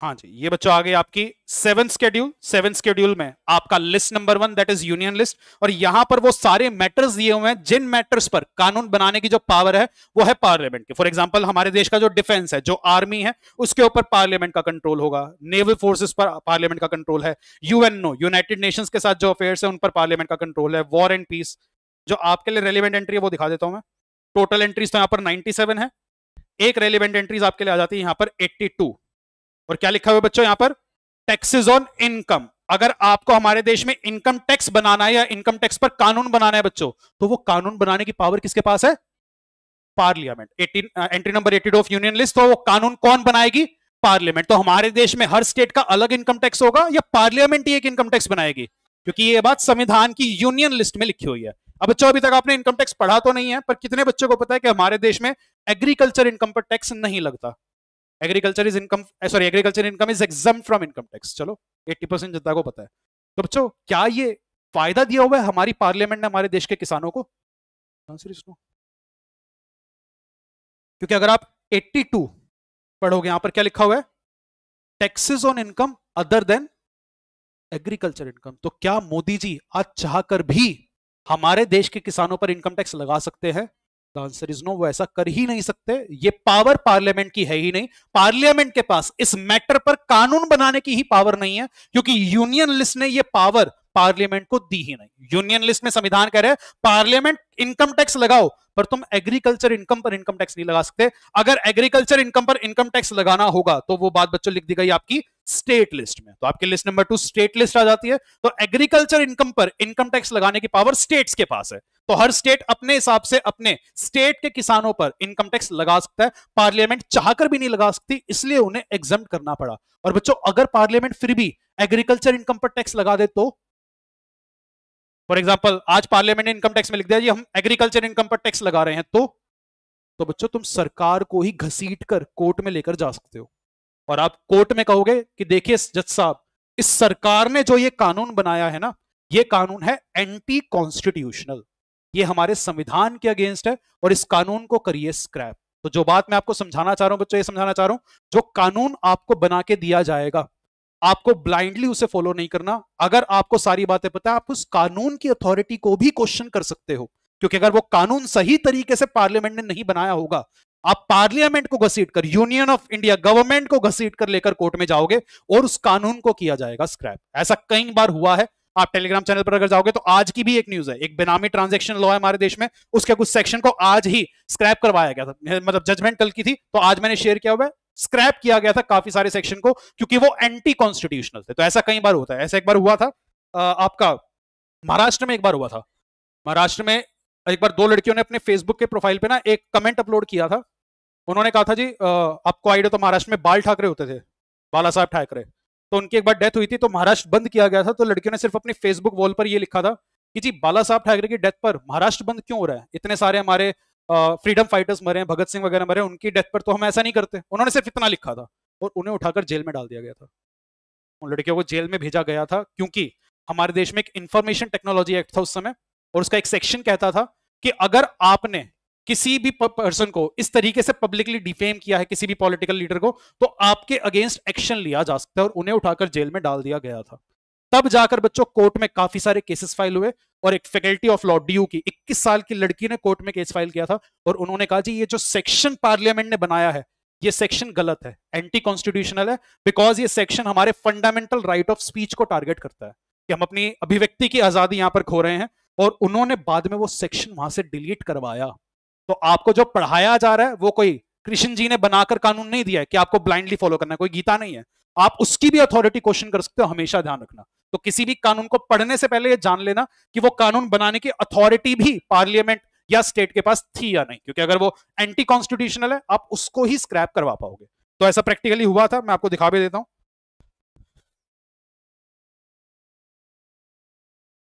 हाँ जी ये बच्चों आ गए आपकी सेवन स्केड्यूल सेवन स्केड्यूल में आपका list number one that is union list और यहां पर वो सारे मैटर्स दिए हुए हैं जिन मैटर्स पर कानून बनाने की जो पावर है वो है पार्लियामेंट की फॉर एग्जांपल हमारे देश का जो डिफेंस है जो आर्मी है उसके ऊपर पार्लियामेंट का कंट्रोल होगा नेवल फोर्सेस पर पार्लियामेंट का कंट्रोल है यूएनओ यूनाइटेड नेशन के साथ जो अफेयर है उन पर पार्लियामेंट का कंट्रोल है वॉर एंड पीस जो आपके लिए रेलिवेंट एंट्री है वो दिखा देता हूं मैं टोटल एंट्रीज तो यहाँ पर नाइनटी है एक रेलिवेंट एंट्रीज आपके लिए आ जाती है यहाँ पर एट्टी और क्या लिखा हुआ बच्चों यहां पर टैक्सेस ऑन इनकम अगर आपको हमारे देश में इनकम टैक्स बनाना है या इनकम टैक्स पर कानून बनाना है बच्चों तो वो कानून बनाने की पावर किसके पास है parliament entry number eighty of union list तो वो कानून कौन बनाएगी पार्लियामेंट तो हमारे देश में हर स्टेट का अलग इनकम टैक्स होगा या पार्लियामेंट ही एक इनकम टैक्स बनाएगी क्योंकि ये बात संविधान की यूनियन लिस्ट में लिखी हुई है अब बच्चों अभी तक आपने इनकम टैक्स पढ़ा तो नहीं है पर कितने बच्चों को पता है कि हमारे देश में एग्रीकल्चर इनकम पर टैक्स नहीं लगता agriculture is income sorry agriculture income is exam from income tax चलो एट्टी परसेंट जनता को पता है तो बच्चों क्या ये फायदा दिया हुआ है हमारी पार्लियामेंट ने हमारे देश के किसानों को आंसर इज नो क्योंकि अगर आप 82 पढ़ोगे यहां पर क्या लिखा हुआ है taxes on income other than agriculture income तो क्या मोदी जी आज चाहकर भी हमारे देश के किसानों पर इनकम टैक्स लगा सकते हैं द आंसर इज नो वो ऐसा कर ही नहीं सकते ये पावर पार्लियामेंट की है ही नहीं पार्लियामेंट के पास इस मैटर पर कानून बनाने की ही पावर नहीं है क्योंकि यूनियन लिस्ट ने ये पावर पार्लियामेंट को दी ही नहीं यूनियन लिस्ट में संविधान कह रहे हैं पार्लियामेंट इनकम टैक्स लगाओ पर तुम एग्रीकल्चर इनकम पर इनकम टैक्स नहीं लगा सकते अगर एग्रीकल्चर इनकम पर इनकम टैक्स लगाना होगा तो वो बात बच्चों लिख दी गई आपकी स्टेट लिस्ट में तो आपकी list number two state list आ जाती है तो एग्रीकल्चर इनकम पर इनकम टैक्स लगाने की पावर स्टेट्स के पास है तो हर स्टेट अपने हिसाब से अपने स्टेट के किसानों पर इनकम टैक्स लगा सकता है पार्लियामेंट चाहकर भी नहीं लगा सकती इसलिए उन्हें एग्जाम करना पड़ा और बच्चों अगर पार्लियामेंट फिर भी एग्रीकल्चर इनकम पर टैक्स लगा दे तो फॉर एग्जाम्पल आज पार्लियामेंट ने इनकम टैक्स में लिख दिया जी हम एग्रीकल्चर इनकम पर टैक्स लगा रहे हैं तो तो बच्चों तुम सरकार को ही घसीट कर कोर्ट में लेकर जा सकते हो और आप कोर्ट में कहोगे कि देखिए जज साहब इस सरकार ने जो ये कानून बनाया है ना ये कानून है एंटी कॉन्स्टिट्यूशनल ये हमारे संविधान के अगेंस्ट है और इस कानून को करिए स्क्रैप तो जो बात मैं आपको समझाना चाह रहा हूं बच्चों ये समझाना चाह रहा हूं जो कानून आपको बना के दिया जाएगा आपको ब्लाइंडली उसे फॉलो नहीं करना अगर आपको सारी बातें पता है आप उस कानून की अथॉरिटी को भी क्वेश्चन कर सकते हो क्योंकि अगर वो कानून सही तरीके से पार्लियामेंट ने नहीं बनाया होगा आप पार्लियामेंट को घसीट कर यूनियन ऑफ इंडिया गवर्नमेंट को घसीट कर लेकर कोर्ट में जाओगे और उस कानून को किया जाएगा स्क्रैप ऐसा कई बार हुआ है आप टेलीग्राम चैनल पर अगर जाओगे तो आज की भी एक न्यूज है एक बेनामी ट्रांजेक्शन लॉ है हमारे देश में उसके कुछ सेक्शन को आज ही स्क्रैप करवाया गया था मतलब जजमेंट कल की थी तो आज मैंने शेयर किया हुआ है स्क्रैप किया गया था काफी सारे सेक्शन को क्योंकि वो एंटी कॉन्स्टिट्यूशनल थे तो ऐसा कई बार होता है ऐसा एक बार हुआ था आपका महाराष्ट्र में एक बार हुआ था महाराष्ट्र में एक बार दो लड़कियों ने अपने फेसबुक के प्रोफाइल पे ना एक कमेंट अपलोड किया था उन्होंने कहा था जी आपको आइडिया तो महाराष्ट्र में बाल ठाकरे होते थे बाला साहब ठाकरे तो उनकी एक बार डेथ हुई थी तो महाराष्ट्र बंद किया गया था तो लड़कियों ने सिर्फ अपनी फेसबुक वॉल पर यह लिखा था कि जी बाला साहब ठाकरे की डेथ पर महाराष्ट्र बंद क्यों हो रहा है इतने सारे हमारे फ्रीडम फाइटर्स मरे हैं भगत सिंह वगैरह मरे हैं उनकी डेथ पर तो हम ऐसा नहीं करते उन्होंने सिर्फ इतना लिखा था और उन्हें उठाकर जेल में डाल दिया गया था उन लड़कियों को जेल में भेजा गया था क्योंकि हमारे देश में एक इंफॉर्मेशन टेक्नोलॉजी एक्ट था उस समय और उसका एक सेक्शन कहता था कि अगर आपने किसी भी पर्सन को इस तरीके से पब्लिकली डिफेम किया है किसी भी पॉलिटिकल लीडर को तो आपके अगेंस्ट एक्शन लिया जा सकता है और उन्हें उठाकर जेल में डाल दिया गया था तब जाकर बच्चों कोर्ट में काफी सारे केसेस फाइल हुए और एक फैकल्टी ऑफ लॉ डी की 21 साल की लड़की ने कोर्ट में केस फाइल किया था और उन्होंने कहा जी ये जो सेक्शन पार्लियामेंट ने बनाया है ये सेक्शन गलत है एंटी कॉन्स्टिट्यूशनल है बिकॉज ये सेक्शन हमारे फंडामेंटल राइट ऑफ स्पीच को टारगेट करता है कि हम अपनी अभिव्यक्ति की आजादी यहां पर खो रहे हैं और उन्होंने बाद में वो सेक्शन वहां से डिलीट करवाया तो आपको जो पढ़ाया जा रहा है वो कोई कृष्ण जी ने बनाकर कानून नहीं दिया है कि आपको ब्लाइंडली फॉलो करना है कोई गीता नहीं है आप उसकी भी अथॉरिटी क्वेश्चन कर सकते हो हमेशा ध्यान रखना तो किसी भी कानून को पढ़ने से पहले ये जान लेना कि वो कानून बनाने की अथॉरिटी भी पार्लियामेंट या स्टेट के पास थी या नहीं क्योंकि अगर वो एंटी कॉन्स्टिट्यूशनल है आप उसको ही स्क्रैप करवा पाओगे तो ऐसा प्रैक्टिकली हुआ था मैं आपको दिखा भी देता हूं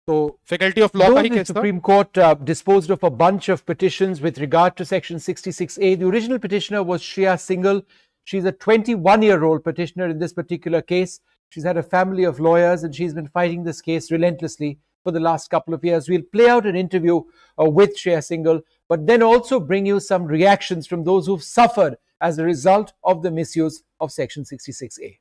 So, faculty of law. the Supreme Court uh, disposed of a bunch of petitions with regard to Section 66A. The original petitioner was Shreya Singhal. She's a 21 year old petitioner in this particular case. She's had a family of lawyers and she's been fighting this case relentlessly for the last couple of years. We'll play out an interview uh, with Shreya Singhal, but then also bring you some reactions from those who've suffered as a result of the misuse of Section 66A.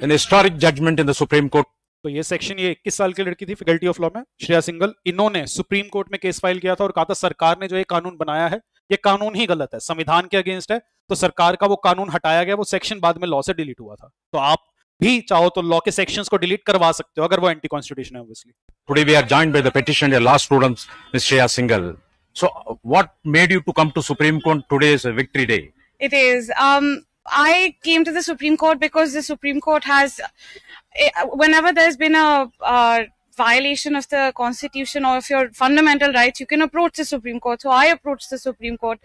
An historic judgment in the Supreme Court तो ये section ये 21 साल की लड़की थी faculty of law में श्रेया सिंगल इन्होंने supreme court में केस फाइल किया था और कहा था सरकार ने जो ये कानून बनाया है ये कानून ही गलत है संविधान के अगेंस्ट है तो सरकार का वो कानून हटाया गया वो सेक्शन बाद में लॉ से डिलीट हुआ था तो आप भी चाहो तो लॉ के सेक्शन को डिलीट करवा सकते हो अगर वो एंटी कॉन्स्टिट्यूशन है today we are joined by the petitioner last student miss Shreya Singhal so what made you to come to supreme court today is a victory day it is um I came to the Supreme Court because the Supreme Court has Eh, uh, whenever there's been a violation of the constitution or of your fundamental rights you can approach the supreme court so i approached the supreme court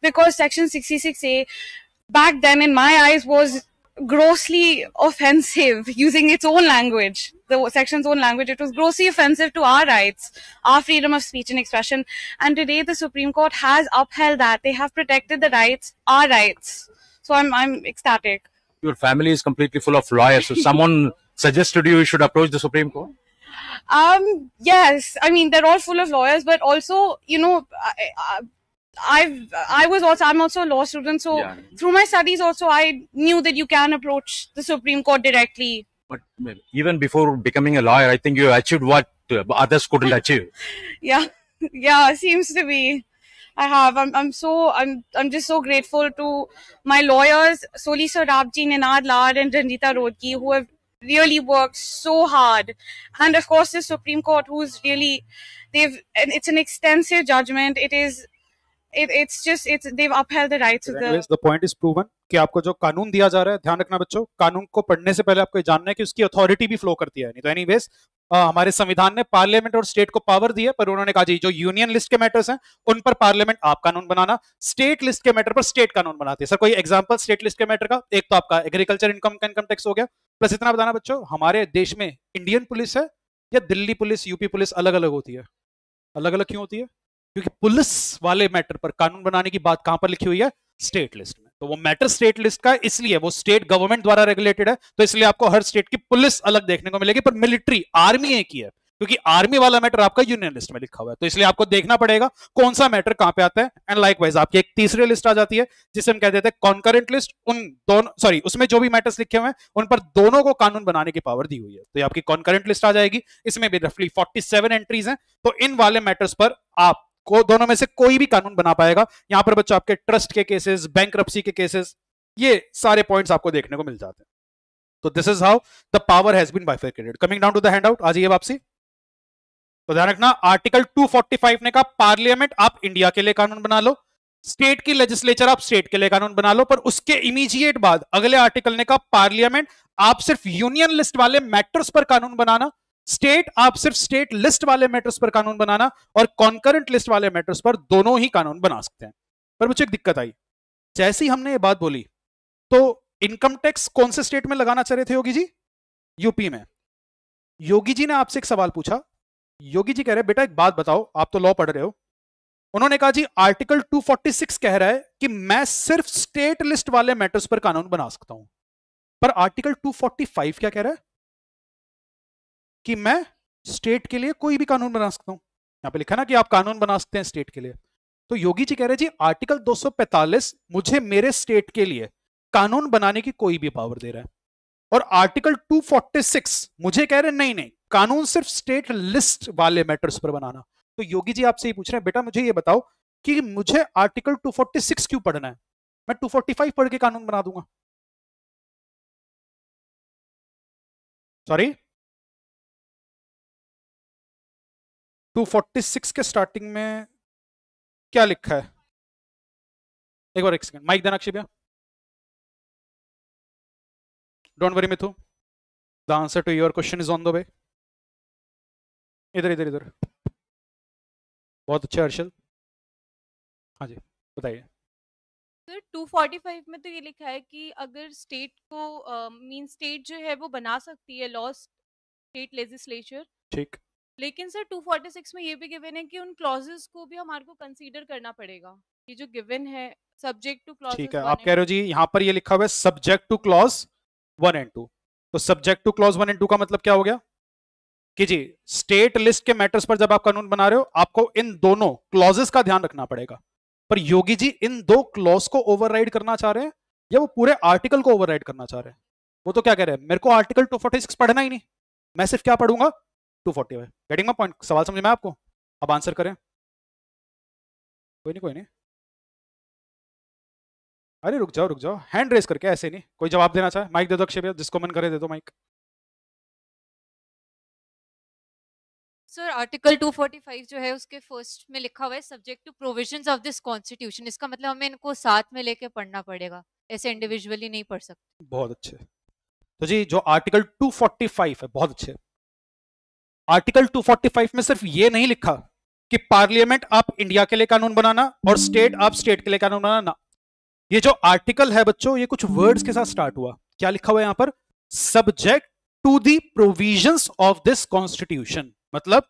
because section 66a back then in my eyes was grossly offensive using its own language the section's own language it was grossly offensive to our rights our freedom of speech and expression and today the supreme court has upheld that they have protected the rights our rights so i'm i'm ecstatic your family is completely full of lawyers so someone suggested you you should approach the Supreme Court? Um, yes, I mean they're all full of lawyers, but also you know. I, I, I've I was also I'm also a law student, so yeah. through my studies also I knew that you can approach the Supreme Court directly. But even before becoming a lawyer, I think you achieved what others couldn't achieve. yeah, yeah, seems to be. I have. I'm, I'm so I'm I'm just so grateful to my lawyers, Soli Sir Rabji, Ninad Lad, and Ranjita Rodki, who have really worked so hard. And of course, the Supreme Court, who's really, they've, and it's an extensive judgment. It is, it, it's just, it's, they've upheld the rights of the. The point is proven कि आपको जो कानून दिया जा रहा है ध्यान रखना बच्चों कानून को पढ़ने से पहले आपको जानना है कि उसकी अथॉरिटी भी फ्लो करती है नहीं तो एनी आ, हमारे संविधान ने पार्लियामेंट और स्टेट को पावर दी है पर उन्होंने कहा जी जो यूनियन लिस्ट के मैटर्स हैं उन पर पार्लियामेंट आप कानून बनाना स्टेट लिस्ट के मैटर पर स्टेट कानून बनाती है सर कोई एग्जाम्पल स्टेट लिस्ट के मैटर का एक तो आपका एग्रीकल्चर इनकम का इनकम टैक्स हो गया प्लस इतना बताना बच्चों हमारे देश में इंडियन पुलिस है या दिल्ली पुलिस यूपी पुलिस अलग अलग होती है अलग अलग क्यों होती है क्योंकि पुलिस वाले मैटर पर कानून बनाने की बात कहां पर लिखी हुई है स्टेट लिस्ट में तो वो मैटर स्टेट लिस्ट का इसलिए वो स्टेट गवर्नमेंट द्वारा रेगुलेटेड है तो इसलिए आपको हर स्टेट की पुलिस अलग देखने को मिलेगी पर मिलिट्री आर्मी एक ही है क्योंकि आर्मी वाला मैटर आपका यूनियन लिस्ट में लिखा हुआ है तो इसलिए आपको देखना पड़ेगा कौन सा मैटर कहां पे आता है एंड लाइक वाइज आपकी एक तीसरी लिस्ट आ जाती है जिसे हम कह देते हैं कॉन्करेंट लिस्ट उन दोनों सॉरी उसमें जो भी मैटर्स लिखे हुए हैं उन पर दोनों को कानून बनाने की पावर दी हुई है तो ये आपकी कॉन्करेंट लिस्ट आ जाएगी इसमें भी रफली फोर्टी एंट्रीज है तो इन वाले मैटर्स पर आप को दोनों में से कोई भी कानून बना पाएगा यहां पर बच्चों आपके ट्रस्ट के केसेस बैंक के केसेस ये सारे पॉइंट्स आपको देखने को मिल जाते हैं तो this is how the power has been bifurcated coming down to the hand out आज ये वापसी तो ध्यान रखना आर्टिकल 245 ने कहा पार्लियामेंट आप इंडिया के लिए कानून बना लो स्टेट की लेजिस्लेचर आप स्टेट के लिए कानून बना लो पर उसके इमीजिएट बाद अगले आर्टिकल ने कहा पार्लियामेंट आप सिर्फ यूनियन लिस्ट वाले मैटर्स पर कानून बनाना स्टेट आप सिर्फ स्टेट लिस्ट वाले मैटर्स पर कानून बनाना और कॉन्करेंट लिस्ट वाले मैटर्स पर दोनों ही कानून बना सकते हैं पर मुझे एक दिक्कत आई जैसी हमने ये बात बोली तो इनकम टैक्स कौन से स्टेट में लगाना चाह रहे थे योगी जी यूपी में योगी जी ने आपसे एक सवाल पूछा योगी जी कह रहे बेटा एक बात बताओ आप तो लॉ पढ़ रहे हो उन्होंने कहा जी आर्टिकल 246 कह रहा है कि मैं सिर्फ स्टेट लिस्ट वाले मैटर्स पर कानून बना सकता हूं पर आर्टिकल 245 क्या कह रहा है कि मैं स्टेट के लिए कोई भी कानून बना सकता हूं यहाँ पे लिखा ना कि आप कानून बना सकते हैं स्टेट के लिए तो योगी जी कह रहे जी आर्टिकल 245 मुझे मेरे स्टेट के लिए कानून बनाने की कोई भी पावर दे रहा है और आर्टिकल 246 मुझे कह रहे नहीं नहीं कानून सिर्फ स्टेट लिस्ट वाले मैटर्स पर बनाना तो योगी जी आपसे ये पूछ रहे हैं बेटा मुझे ये बताओ कि मुझे आर्टिकल 246 क्यों पढ़ना है मैं 245 पढ़ के कानून बना दूंगा सॉरी 246 के स्टार्टिंग में क्या लिखा है एक बार एक सेकंड माइक देना अक्षय भैया don't worry Mithu the answer to your question is on the way इधर इधर इधर बहुत अच्छा हर्षल हाँ जी बताइए सर 245 में तो ये लिखा है कि अगर स्टेट को मीन uh, स्टेट जो है वो बना सकती है लॉस स्टेट लेजिस्लेचर ठीक लेकिन सर 246 में ये भी गिवन है कि उन क्लॉजेस को भी हमारे को कंसीडर करना पड़ेगा ये जो गिवन है सब्जेक्ट टू क्लॉज ठीक है आप कह रहे हो जी यहाँ पर ये लिखा हुआ है subject to clause one and two तो subject to clause one and two का मतलब क्या हो गया कि जी स्टेट लिस्ट के मैटर्स पर जब आप कानून बना रहे हो आपको इन दोनों क्लॉजेस का ध्यान रखना पड़ेगा पर योगी जी इन दो क्लॉज को ओवरराइड करना चाह रहे हैं या वो पूरे आर्टिकल को ओवरराइड करना चाह रहे हैं वो तो क्या कह रहे हैं मेरे को आर्टिकल टू पढ़ना ही नहीं मैं सिर्फ क्या पढ़ूंगा two forty five getting my point सवाल समझ में आपको अब आंसर करें कोई नहीं कोई नहीं अरे रुक जाओ रुक जाओ हैंड रेस करके ऐसे नहीं कोई जवाब देना चाहे माइक दे दो अक्षय जिसको मन करे दे दो माइक सर आर्टिकल 245 जो है उसके फर्स्ट में लिखा हुआ है subject to provisions of this constitution इसका मतलब हमें इनको साथ में लेके पढ़ना पड़ेगा ऐसे इंडिविजुअली नहीं पढ़ सकते बहुत अच्छे तो जी जो आर्टिकल 245 है बहुत अच्छे आर्टिकल 245 में सिर्फ ये नहीं लिखा कि पार्लियामेंट आप इंडिया के लिए कानून बनाना और स्टेट आप स्टेट के लिए कानून बनाना ये जो आर्टिकल है बच्चों ये कुछ वर्ड्स के साथ स्टार्ट हुआ क्या लिखा हुआ यहां पर subject to the provision of this constitution मतलब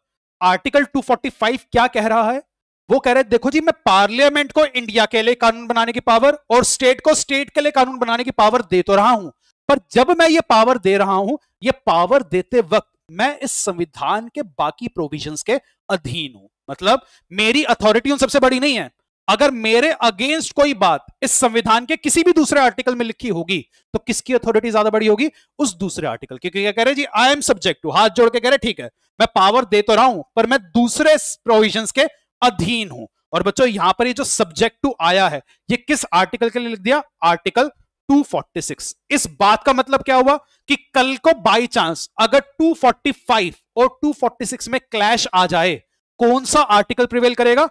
आर्टिकल 245 क्या कह रहा है वो कह रहे देखो जी मैं पार्लियामेंट को इंडिया के लिए कानून बनाने की पावर और स्टेट को स्टेट के लिए कानून बनाने की पावर दे तो रहा हूं पर जब मैं ये पावर दे रहा हूं ये पावर देते वक्त मैं इस संविधान के बाकी प्रोविजंस के अधीन हूं मतलब मेरी अथॉरिटी उन सबसे बड़ी नहीं है अगर मेरे अगेंस्ट कोई बात इस संविधान के किसी भी दूसरे आर्टिकल में लिखी होगी तो किसकी अथॉरिटी ज्यादा बड़ी होगी उस दूसरे आर्टिकल की क्योंकि क्या कह रहे जी आई एम सब्जेक्ट टू हाथ जोड़ के कह रहे ठीक है मैं पावर दे तो रहा हूं पर मैं दूसरे प्रोविजन के अधीन हूं और बच्चों यहां पर ये जो सब्जेक्ट टू आया है ये किस आर्टिकल के लिए लिख दिया आर्टिकल 246 इस बात का मतलब क्या हुआ कि कल को बाई चांस अगर 245 और 246 में क्लैश आ जाए कौन सा आर्टिकल प्रिवेल करेगा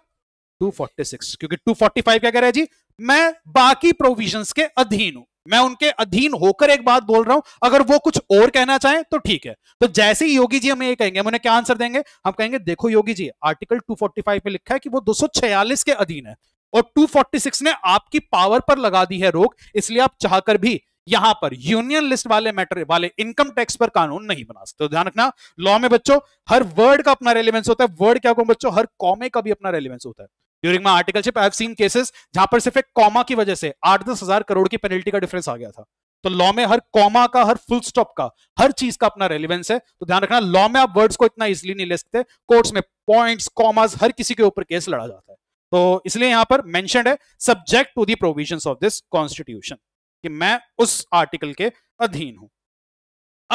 246 क्योंकि 245 क्या कह रहा है जी मैं बाकी प्रोविजंस के अधीन हूं मैं उनके अधीन होकर एक बात बोल रहा हूं अगर वो कुछ और कहना चाहे तो ठीक है तो जैसे ही योगी जी हमें ये कहेंगे हम उन्हें क्या आंसर देंगे हम कहेंगे देखो योगी जी आर्टिकल 245 पे लिखा है कि वो 246 के अधीन है और 246 ने आपकी पावर पर लगा दी है रोक इसलिए आप चाहकर भी यहां पर यूनियन लिस्ट वाले मैटर वाले इनकम टैक्स पर कानून नहीं बना सकते तो ध्यान रखना लॉ में बच्चों हर वर्ड का अपना रेलिवेंस होता है वर्ड क्या बच्चों हर कॉमे का भी अपना रेलिवेंस होता है during my ship I seen cases जहां पर सिर्फ एक कॉमा की वजह से आठ दस हजार करोड़ की पेनल्टी का डिफरेंस आ गया था तो लॉ में हर कॉमा का हर फुल स्टॉप का हर चीज का अपना रेलिवेंस है तो ध्यान रखना लॉ में आप वर्ड्स को इतना इजिली नहीं ले सकते कोर्ट्स में पॉइंट्स कॉमास हर किसी के ऊपर केस लड़ा जाता है तो इसलिए यहां पर मैंशन है subject to the provision of this constitution कि मैं उस आर्टिकल के अधीन हूं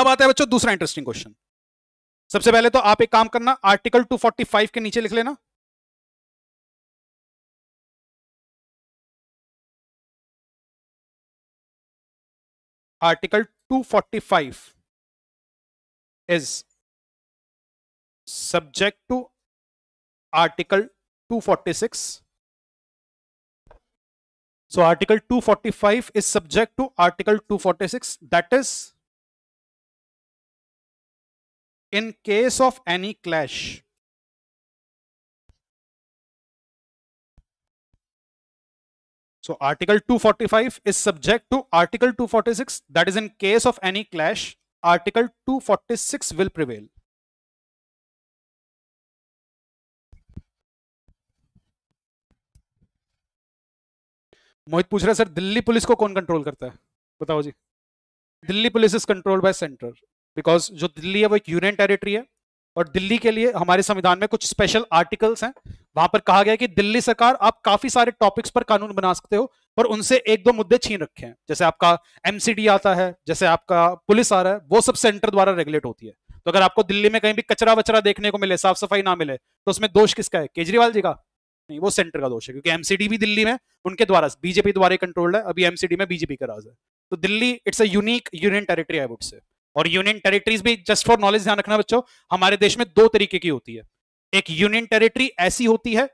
अब आता है बच्चों दूसरा इंटरेस्टिंग क्वेश्चन सबसे पहले तो आप एक काम करना आर्टिकल 245 के नीचे लिख लेना article 245 subject to article article 246. So Article 245 is subject to Article 246 that is in case of any clash So Article 245 is subject to Article 246 that is in case of any clash Article 246 will prevail. Mohit पूछ रहे sir Delhi police को कौन control करता है बताओ जी Delhi police is control by centre because जो दिल्ली है वो एक यूनियन टेरिटरी है और दिल्ली के लिए हमारे संविधान में कुछ स्पेशल आर्टिकल्स हैं वहां पर कहा गया कि दिल्ली सरकार आप काफी सारे टॉपिक्स पर कानून बना सकते हो पर उनसे एक दो मुद्दे छीन रखे हैं जैसे आपका एमसीडी आता है जैसे आपका पुलिस आ रहा है वो सब सेंटर द्वारा रेगुलेट होती है तो अगर आपको दिल्ली में कहीं भी कचरा वचरा देखने को मिले साफ सफाई ना मिले तो उसमें दोष किसका है केजरीवाल जी का नहीं वो सेंटर का दोष है क्योंकि एमसीडी भी दिल्ली में उनके द्वारा बीजेपी द्वारा कंट्रोल्ड है अभी एमसीडी में बीजेपी का राज है तो Delhi it's a unique union territory I would say और यूनियन टेरिटरीज भी जस्ट फॉर नॉलेज ध्यान रखना बच्चों हमारे देश में दो तरीके की होती है एक यूनियन टेरिटरी ऐसी होती है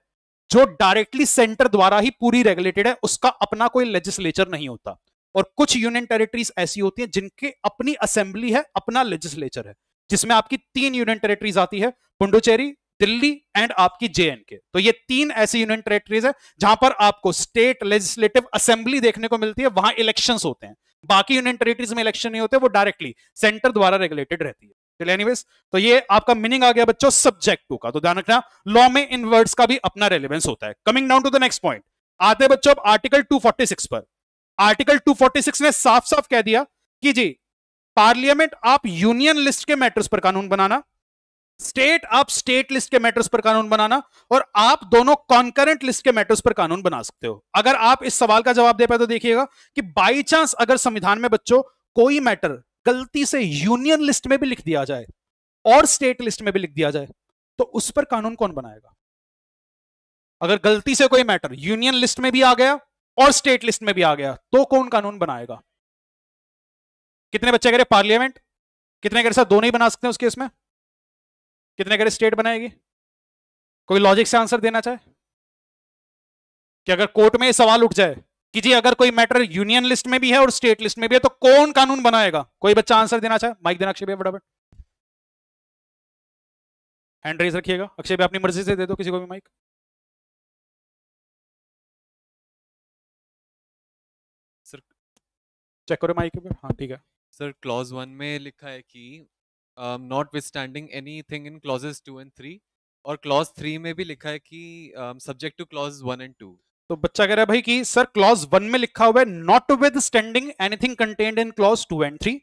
जो डायरेक्टली सेंटर द्वारा ही पूरी रेगुलेटेड है उसका अपना कोई लेजिस्लेचर नहीं होता और कुछ यूनियन टेरिटरीज ऐसी होती हैं जिनके अपनी असेंबली है अपना लेजिस्लेचर है जिसमें आपकी तीन यूनियन टेरिटरीज आती है पुंडुचेरी दिल्ली एंड आपकी जेएनके तो ये तीन ऐसी यूनियन टेरेटरीज है जहां पर आपको स्टेट लेजिस्लेटिव असेंबली देखने को मिलती है वहां इलेक्शन होते हैं बाकी यूनियन टेरेटरीज में इलेक्शन नहीं होते वो डायरेक्टली सेंटर द्वारा रेगुलेटेड रहती है चलिए तो एनीवेज तो ये आपका मीनिंग आ गया बच्चों सब्जेक्ट टू का तो ध्यान रखना लॉ में इन वर्ड्स का भी अपना रेलेवेंस होता है coming down to the next point आते बच्चों आर्टिकल 246 पर आर्टिकल 246 ने साफ साफ कह दिया कि जी पार्लियामेंट आप यूनियन लिस्ट के मैटर्स पर कानून बनाना स्टेट आप स्टेट लिस्ट के मैटर्स पर कानून बनाना और आप दोनों कॉन्करेंट लिस्ट के मैटर्स पर कानून बना सकते हो अगर आप इस सवाल का जवाब दे पाए तो देखिएगा कि बाई चांस अगर संविधान में बच्चों कोई मैटर गलती से यूनियन लिस्ट में भी लिख दिया जाए और स्टेट लिस्ट में भी लिख दिया जाए तो उस पर कानून कौन बनाएगा अगर गलती से कोई मैटर यूनियन लिस्ट में भी आ गया और स्टेट लिस्ट में भी आ गया तो कौन कानून बनाएगा कितने बच्चे कह रहे पार्लियामेंट कितने कह रहे दोनों ही बना सकते हैं उसके इसमें कितने कड़े स्टेट बनाएगी कोई लॉजिक से आंसर देना चाहे कि अगर कोर्ट में सवाल उठ जाए कि जी अगर कोई मैटर यूनियन लिस्ट में भी है और स्टेट लिस्ट में भी है तो कौन कानून बनाएगा कोई बच्चा आंसर देना चाहे माइक देना अक्षय भैया बड़ा हैंड रेज रखिएगा अक्षय भैया अपनी मर्जी से दे दो किसी को भी माइक सर चेक करो माइक हाँ ठीक है सर क्लॉज वन में लिखा है कि um, notwithstanding anything in clauses two and three और क्लॉज थ्री में भी लिखा है कि subject to clause one and two तो बच्चा कह रहा है भाई कि सर क्लॉज वन में लिखा हुआ है notwithstanding anything contained in clause two and three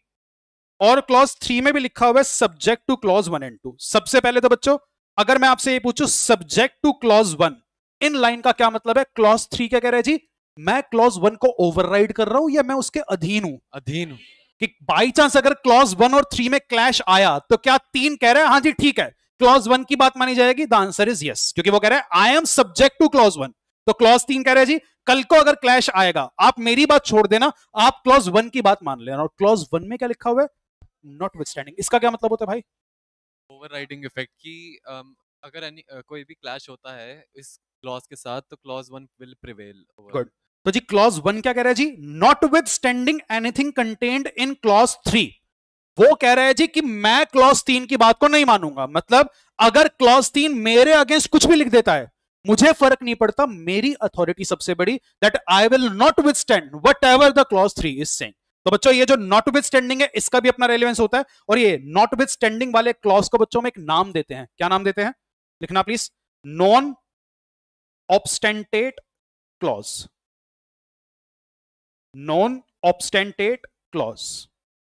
और क्लॉज थ्री में भी लिखा हुआ है subject to clause one and two सबसे पहले तो बच्चों अगर मैं आपसे ये पूछूं सब्जेक्ट टू क्लॉज वन इन लाइन का क्या मतलब है क्लॉज थ्री क्या कह रहे है जी मैं क्लॉज वन को ओवरराइड कर रहा हूं या मैं उसके अधीन हूं अधीन हूं कि बाई चांस अगर क्लॉज वन और थ्री में क्लैश आया तो क्या तीन कह रहे हैं हाँ जी ठीक है क्लॉज वन की बात मानी जाएगी द आंसर इज यस क्योंकि वो कह रहे हैं I am subject to clause one तो क्लॉज तीन कह रहे हैं जी कल को अगर क्लैश आएगा आप मेरी बात छोड़ देना आप क्लॉज वन की बात मान लेना और क्लॉज वन में क्या लिखा हुआ है नॉट विथ इसका क्या मतलब होता है भाई ओवर राइडिंग इफेक्ट की अगर any, uh, कोई भी क्लैश होता है इस क्लॉज के साथ तो clause one will prevail good तो जी क्लॉज वन क्या कह रहा है जी notwithstanding anything content in clause three वो कह रहा है जी कि मैं क्लॉज तीन की बात को नहीं मानूंगा मतलब अगर क्लॉज तीन मेरे अगेंस्ट कुछ भी लिख देता है मुझे फर्क नहीं पड़ता मेरी अथॉरिटी सबसे बड़ी that I will notwithstanding whatever the clause three is saying तो बच्चों ये जो नॉट विद स्टैंडिंग है इसका भी अपना रेलिवेंस होता है और ये नॉट विद स्टैंडिंग वाले क्लॉज को बच्चों में एक नाम देते हैं क्या नाम देते हैं लिखना please non obstante clause non obstante clause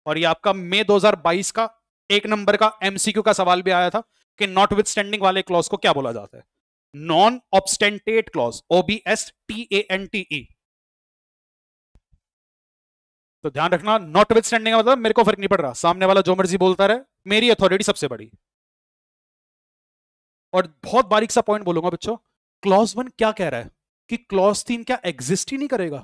और ये आपका मई 2022 का एक नंबर का एमसीक्यू का सवाल भी आया था कि नॉट विथ स्टैंडिंग वाले क्लॉज को क्या बोला जाता है non obstante clause O B S T A N T E तो ध्यान रखना नॉट विथ स्टैंडिंग मतलब मेरे को फर्क नहीं पड़ रहा सामने वाला जो मर्जी बोलता रहे मेरी अथॉरिटी सबसे बड़ी और बहुत बारीक सा पॉइंट बोलूंगा बच्चों क्लॉज वन क्या कह रहा है कि क्लॉज तीन क्या एग्जिस्ट ही नहीं करेगा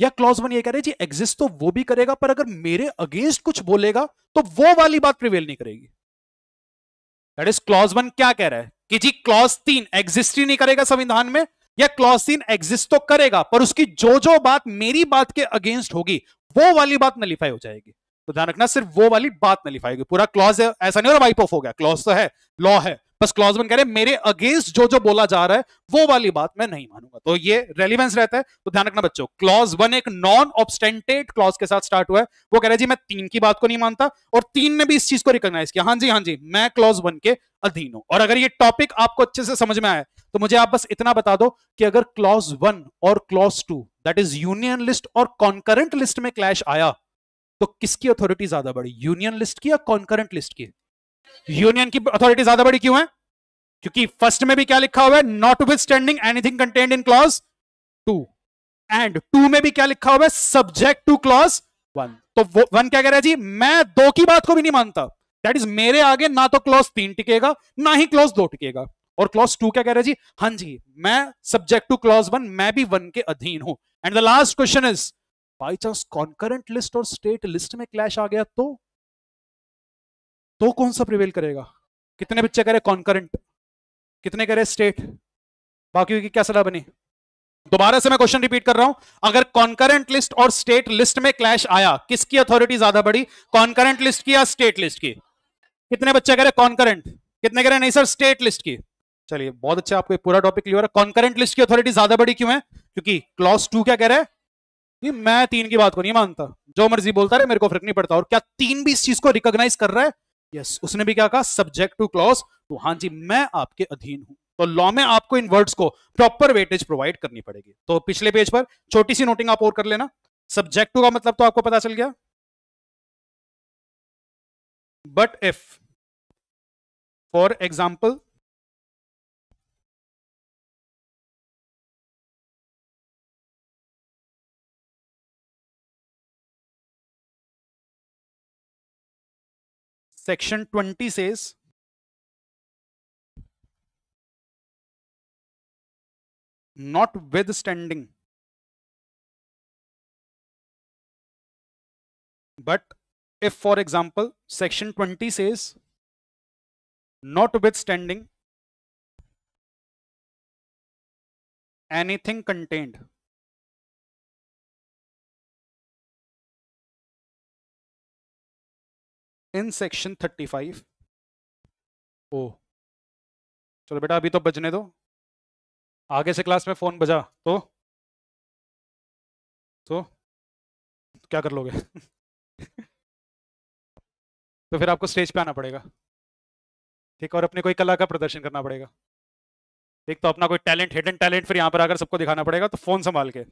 या क्लॉज वन ये कह रहे जी एग्जिस्ट तो वो भी करेगा पर अगर मेरे अगेंस्ट कुछ बोलेगा तो वो वाली बात प्रिवेल नहीं करेगी दैट इज क्लॉज वन क्या कह रहा है कि जी क्लॉज तीन एग्जिस्ट ही नहीं करेगा संविधान में या क्लॉज तीन एग्जिस्ट तो करेगा पर उसकी जो जो बात मेरी बात के अगेंस्ट होगी वो वाली बात नलीफाई हो जाएगी तो ध्यान रखना सिर्फ वो वाली बात नलीफाई होगी पूरा क्लॉज ऐसा नहीं हो रहा वाइप ऑफ हो गया क्लॉज तो है लॉ है बस क्लॉज वन कह रहे मेरे अगेंस्ट जो जो बोला जा रहा है वो वाली बात मैं नहीं मानूंगा तो ये रेलिवेंस रहता है तो ध्यान रखना बच्चों क्लॉज वन एक नॉन ऑब्सटेंटेड क्लॉज के साथ स्टार्ट हुआ है वो कह रहे जी मैं तीन की बात को नहीं मानता और तीन ने भी इस चीज को रिकॉग्नाइज किया हाँ जी हाँ जी मैं क्लॉज वन के अधीन हूं और अगर ये टॉपिक आपको अच्छे से समझ में आया तो मुझे आप बस इतना बता दो कि अगर क्लॉज वन और clause two that is union list और कॉन्करेंट लिस्ट में क्लैश आया तो किसकी अथॉरिटी ज्यादा बड़ी यूनियन लिस्ट की या कॉन्करेंट लिस्ट की यूनियन की अथॉरिटी ज्यादा बड़ी क्यों है क्योंकि फर्स्ट में भी क्या लिखा हुआ है notwithstanding anything content in clause two and two में भी क्या लिखा हुआ है सब्जेक्ट टू क्लॉज वन तो वन क्या कह रहा है जी मैं दो की बात को भी नहीं मानता दैट इज मेरे आगे ना तो क्लॉज तीन टिकेगा ना ही क्लॉज दो टिकेगा और क्लॉज टू क्या कह रहा है जी हां जी मैं सब्जेक्ट टू क्लॉज वन मैं भी वन के अधीन हूं and the last question is by chance concurrent list और स्टेट लिस्ट में क्लैश आ गया तो तो कौन सा प्रिवेल करेगा कितने बच्चे कह रहे कॉन्करेंट कितने कह रहे स्टेट बाकी की क्या सलाह बनी दोबारा से मैं क्वेश्चन रिपीट कर रहा हूं अगर कॉन्करेंट लिस्ट और स्टेट लिस्ट में क्लैश आया किसकी अथॉरिटी ज्यादा बड़ी कॉन्करेंट लिस्ट की या स्टेट लिस्ट की कितने बच्चे कह रहे कॉन्करेंट कितने कह रहे नहीं सर स्टेट लिस्ट की चलिए बहुत अच्छा आपको पूरा टॉपिक क्लियर कॉन्करेंट लिस्ट की अथॉरिटी ज्यादा बड़ी क्यों है क्योंकि क्लॉस टू क्या कह रहे हैं मैं तीन की बात को नहीं मानता जो मर्जी बोलता रहे मेरे को फर्क नहीं पड़ता और क्या तीन भी इस चीज को रिकॉग्नाइज कर रहा है यस उसने भी क्या कहा सब्जेक्ट टू क्लॉज तो हाँ जी मैं आपके अधीन हूं तो लॉ में आपको इन वर्ड्स को प्रॉपर वेटेज प्रोवाइड करनी पड़ेगी तो पिछले पेज पर छोटी सी नोटिंग आप और कर लेना सब्जेक्ट टू का मतलब तो आपको पता चल गया but if for example Section 20 says notwithstanding but if for example section 20 says notwithstanding anything contained in section thirty five ओ चलो बेटा अभी तो बजने दो आगे से क्लास में फ़ोन बजा तो तो क्या कर लोगे तो फिर आपको स्टेज पे आना पड़ेगा ठीक और अपने कोई कला का प्रदर्शन करना पड़ेगा एक तो अपना कोई टैलेंट हिडन टैलेंट फिर यहाँ पर आकर सबको दिखाना पड़ेगा तो फ़ोन संभाल के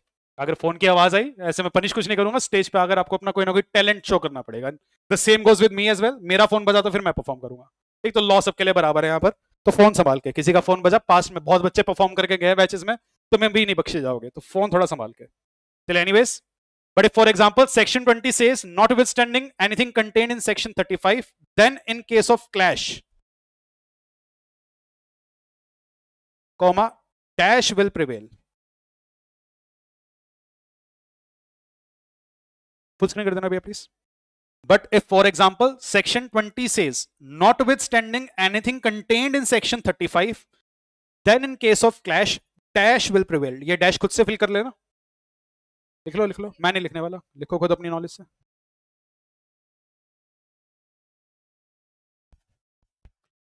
अगर फोन की आवाज आई ऐसे में पनिश कुछ नहीं करूंगा स्टेज पे अगर आपको अपना कोई ना कोई टैलेंट शो करना पड़ेगा the same goes with me as well मेरा फोन बजा तो फिर मैं परफॉर्म करूंगा ठीक तो लॉ सबके लिए बराबर है यहाँ पर तो फोन संभाल के किसी का फोन बजा पास में बहुत बच्चे परफॉर्म करके गए बैचेज में तो मैं भी नहीं बख्शे जाओगे तो फोन थोड़ा संभाल के anyways but for example section twenty example, notwithstanding anything contained in section thirty five then in case of clash comma dash will prevail full screen कर देना भैया please but if for example section twenty says notwithstanding anything contained in section thirty five then in case of clash dash will prevail ये dash खुद से fill कर लेना लिख लो लिख लो मैं नहीं लिखने वाला लिखो खुद अपनी नॉलेज से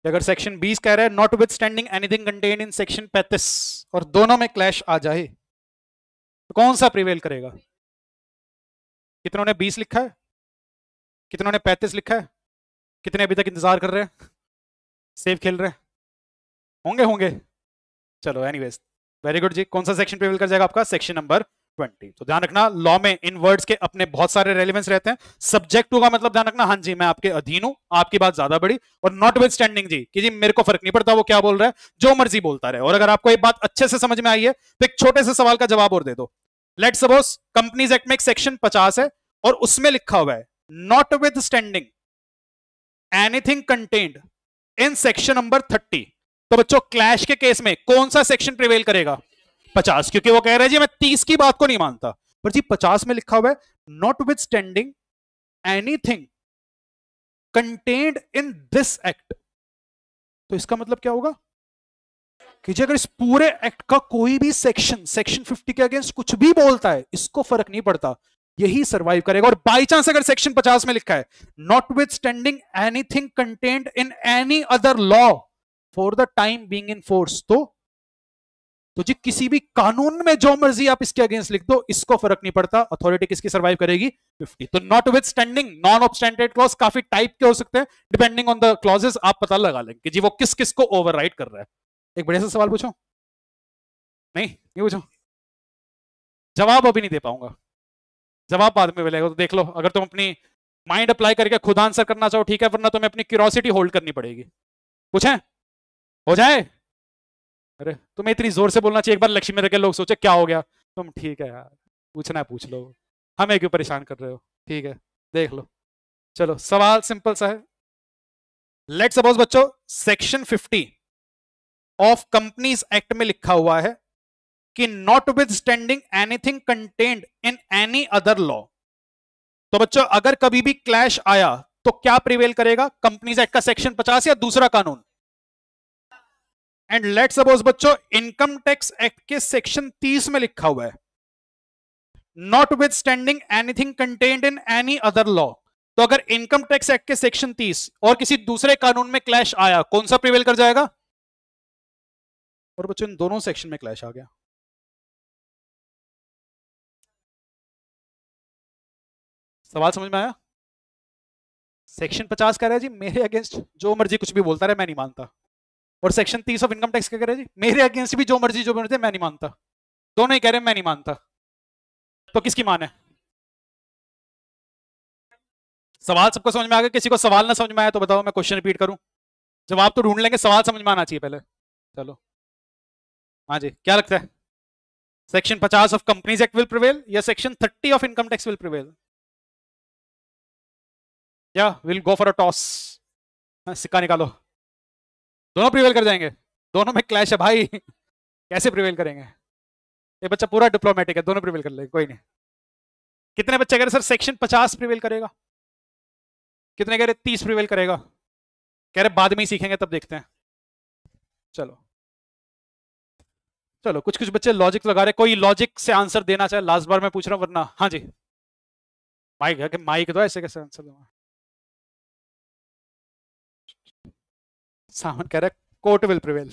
अगर सेक्शन 20 कह रहा है notwithstanding anything contained in section 35 और दोनों में क्लैश आ जाए तो कौन सा प्रिवेल करेगा कितनों ने बीस लिखा है कितनों ने पैंतीस लिखा है कितने अभी तक इंतजार कर रहे हैं सेफ खेल रहे हैं होंगे होंगे चलो एनी वेरी गुड जी कौन सा सेक्शन पे कर जाएगा आपका सेक्शन नंबर ट्वेंटी तो ध्यान रखना लॉ में इन वर्ड्स के अपने बहुत सारे रेलिवेंस रहते हैं सब्जेक्ट टू का मतलब ध्यान रखना हाँ जी मैं आपके अधीन हूं आपकी बात ज्यादा बड़ी और नॉट विद स्टैंडिंग जी कि जी मेरे को फर्क नहीं पड़ता वो क्या बोल रहा है जो मर्जी बोलता रहे और अगर आपको एक बात अच्छे से समझ में आई है तो एक छोटे से सवाल का जवाब और दे दो लेट सपोज कंपनीज एक्ट में एक सेक्शन पचास है और उसमें लिखा हुआ है notwithstanding anything content in section number thirty तो बच्चों क्लैश के केस में कौन सा सेक्शन प्रिवेल करेगा पचास क्योंकि वो कह रहे हैं जी मैं तीस की बात को नहीं मानता पर जी पचास में लिखा हुआ है notwithstanding anything content in this act तो इसका मतलब क्या होगा कि अगर इस पूरे एक्ट का कोई भी सेक्शन सेक्शन 50 के अगेंस्ट कुछ भी बोलता है इसको फर्क नहीं पड़ता यही सर्वाइव करेगा और बाई चांस अगर सेक्शन 50 में लिखा है notwithstanding anything content in any other law for the time being in force तो तो जी किसी भी कानून में जो मर्जी आप इसके अगेंस्ट लिख दो इसको फर्क नहीं पड़ता अथॉरिटी किसकी सर्वाइव करेगी 50 तो notwithstanding non obstante clause काफी टाइप के हो सकते हैं डिपेंडिंग ऑन द क्लॉजेस आप पता लगा लेंगे जी वो किस किस को ओवरराइड कर रहा है एक बढ़िया सा सवाल पूछो नहीं नहीं पूछो जवाब अभी नहीं दे पाऊंगा जवाब बाद में मिलेगा तो देख लो अगर तुम अपनी माइंड अप्लाई करके खुद आंसर करना चाहो ठीक है वरना तुम्हें अपनी क्यूरोसिटी होल्ड करनी पड़ेगी पूछे हो जाए अरे तुम्हें इतनी जोर से बोलना चाहिए एक बार लक्ष्मी में रखे लोग सोचे क्या हो गया तुम ठीक है यार पूछना है पूछ लो हमें क्यों परेशान कर रहे हो ठीक है देख लो चलो सवाल सिंपल सा है लेट सपोज बच्चों section fifty of companies act में लिखा हुआ है कि notwithstanding anything content in any other law तो बच्चों अगर कभी भी क्लैश आया तो क्या प्रिवेल करेगा कंपनीज एक्ट का सेक्शन 50 या दूसरा कानून एंड लेट सपोज बच्चों इनकम टैक्स एक्ट के सेक्शन 30 में लिखा हुआ है notwithstanding anything content in any other law तो अगर इनकम टैक्स एक्ट के सेक्शन 30 और किसी दूसरे कानून में क्लैश आया कौन सा प्रिवेल कर जाएगा और बच्चों इन दोनों सेक्शन में क्लैश आ गया सवाल समझ में आया सेक्शन पचास कह रहा है जी मेरे अगेंस्ट जो मर्जी कुछ भी बोलता रहे मैं नहीं मानता और सेक्शन तीस ऑफ इनकम टैक्स क्या कह रहे जी मेरे अगेंस्ट भी जो मर्जी जो मर्जी मैं नहीं मानता दोनों ही कह रहे हैं मैं नहीं मानता तो किसकी मान है सवाल सबको समझ में आ गया किसी को सवाल ना समझ में आया तो बताओ मैं क्वेश्चन रिपीट करूं जवाब तो ढूंढ लेंगे सवाल समझ में आना चाहिए पहले चलो हाँ जी क्या लगता है section 50 of companies act will prevail या section 30 of income tax will prevail या will go for a toss सिक्का निकालो दोनों प्रिवेल कर जाएंगे दोनों में क्लैश है भाई कैसे प्रिवेल करेंगे ये बच्चा पूरा डिप्लोमेटिक है दोनों प्रिवेल कर लेंगे कोई नहीं कितने बच्चे कह रहे सर सेक्शन 50 प्रिवेल करेगा कितने कह रहे 30 प्रिवेल करेगा कह रहे बाद में ही सीखेंगे तब देखते हैं चलो चलो कुछ कुछ बच्चे लॉजिक लगा रहे कोई लॉजिक से आंसर देना चाहे लास्ट बार मैं पूछ रहा हूँ वरना हाँ जी माइक है कि माइक दो तो ऐसे कैसे आंसर दूंगा सावन कह रहे court will prevail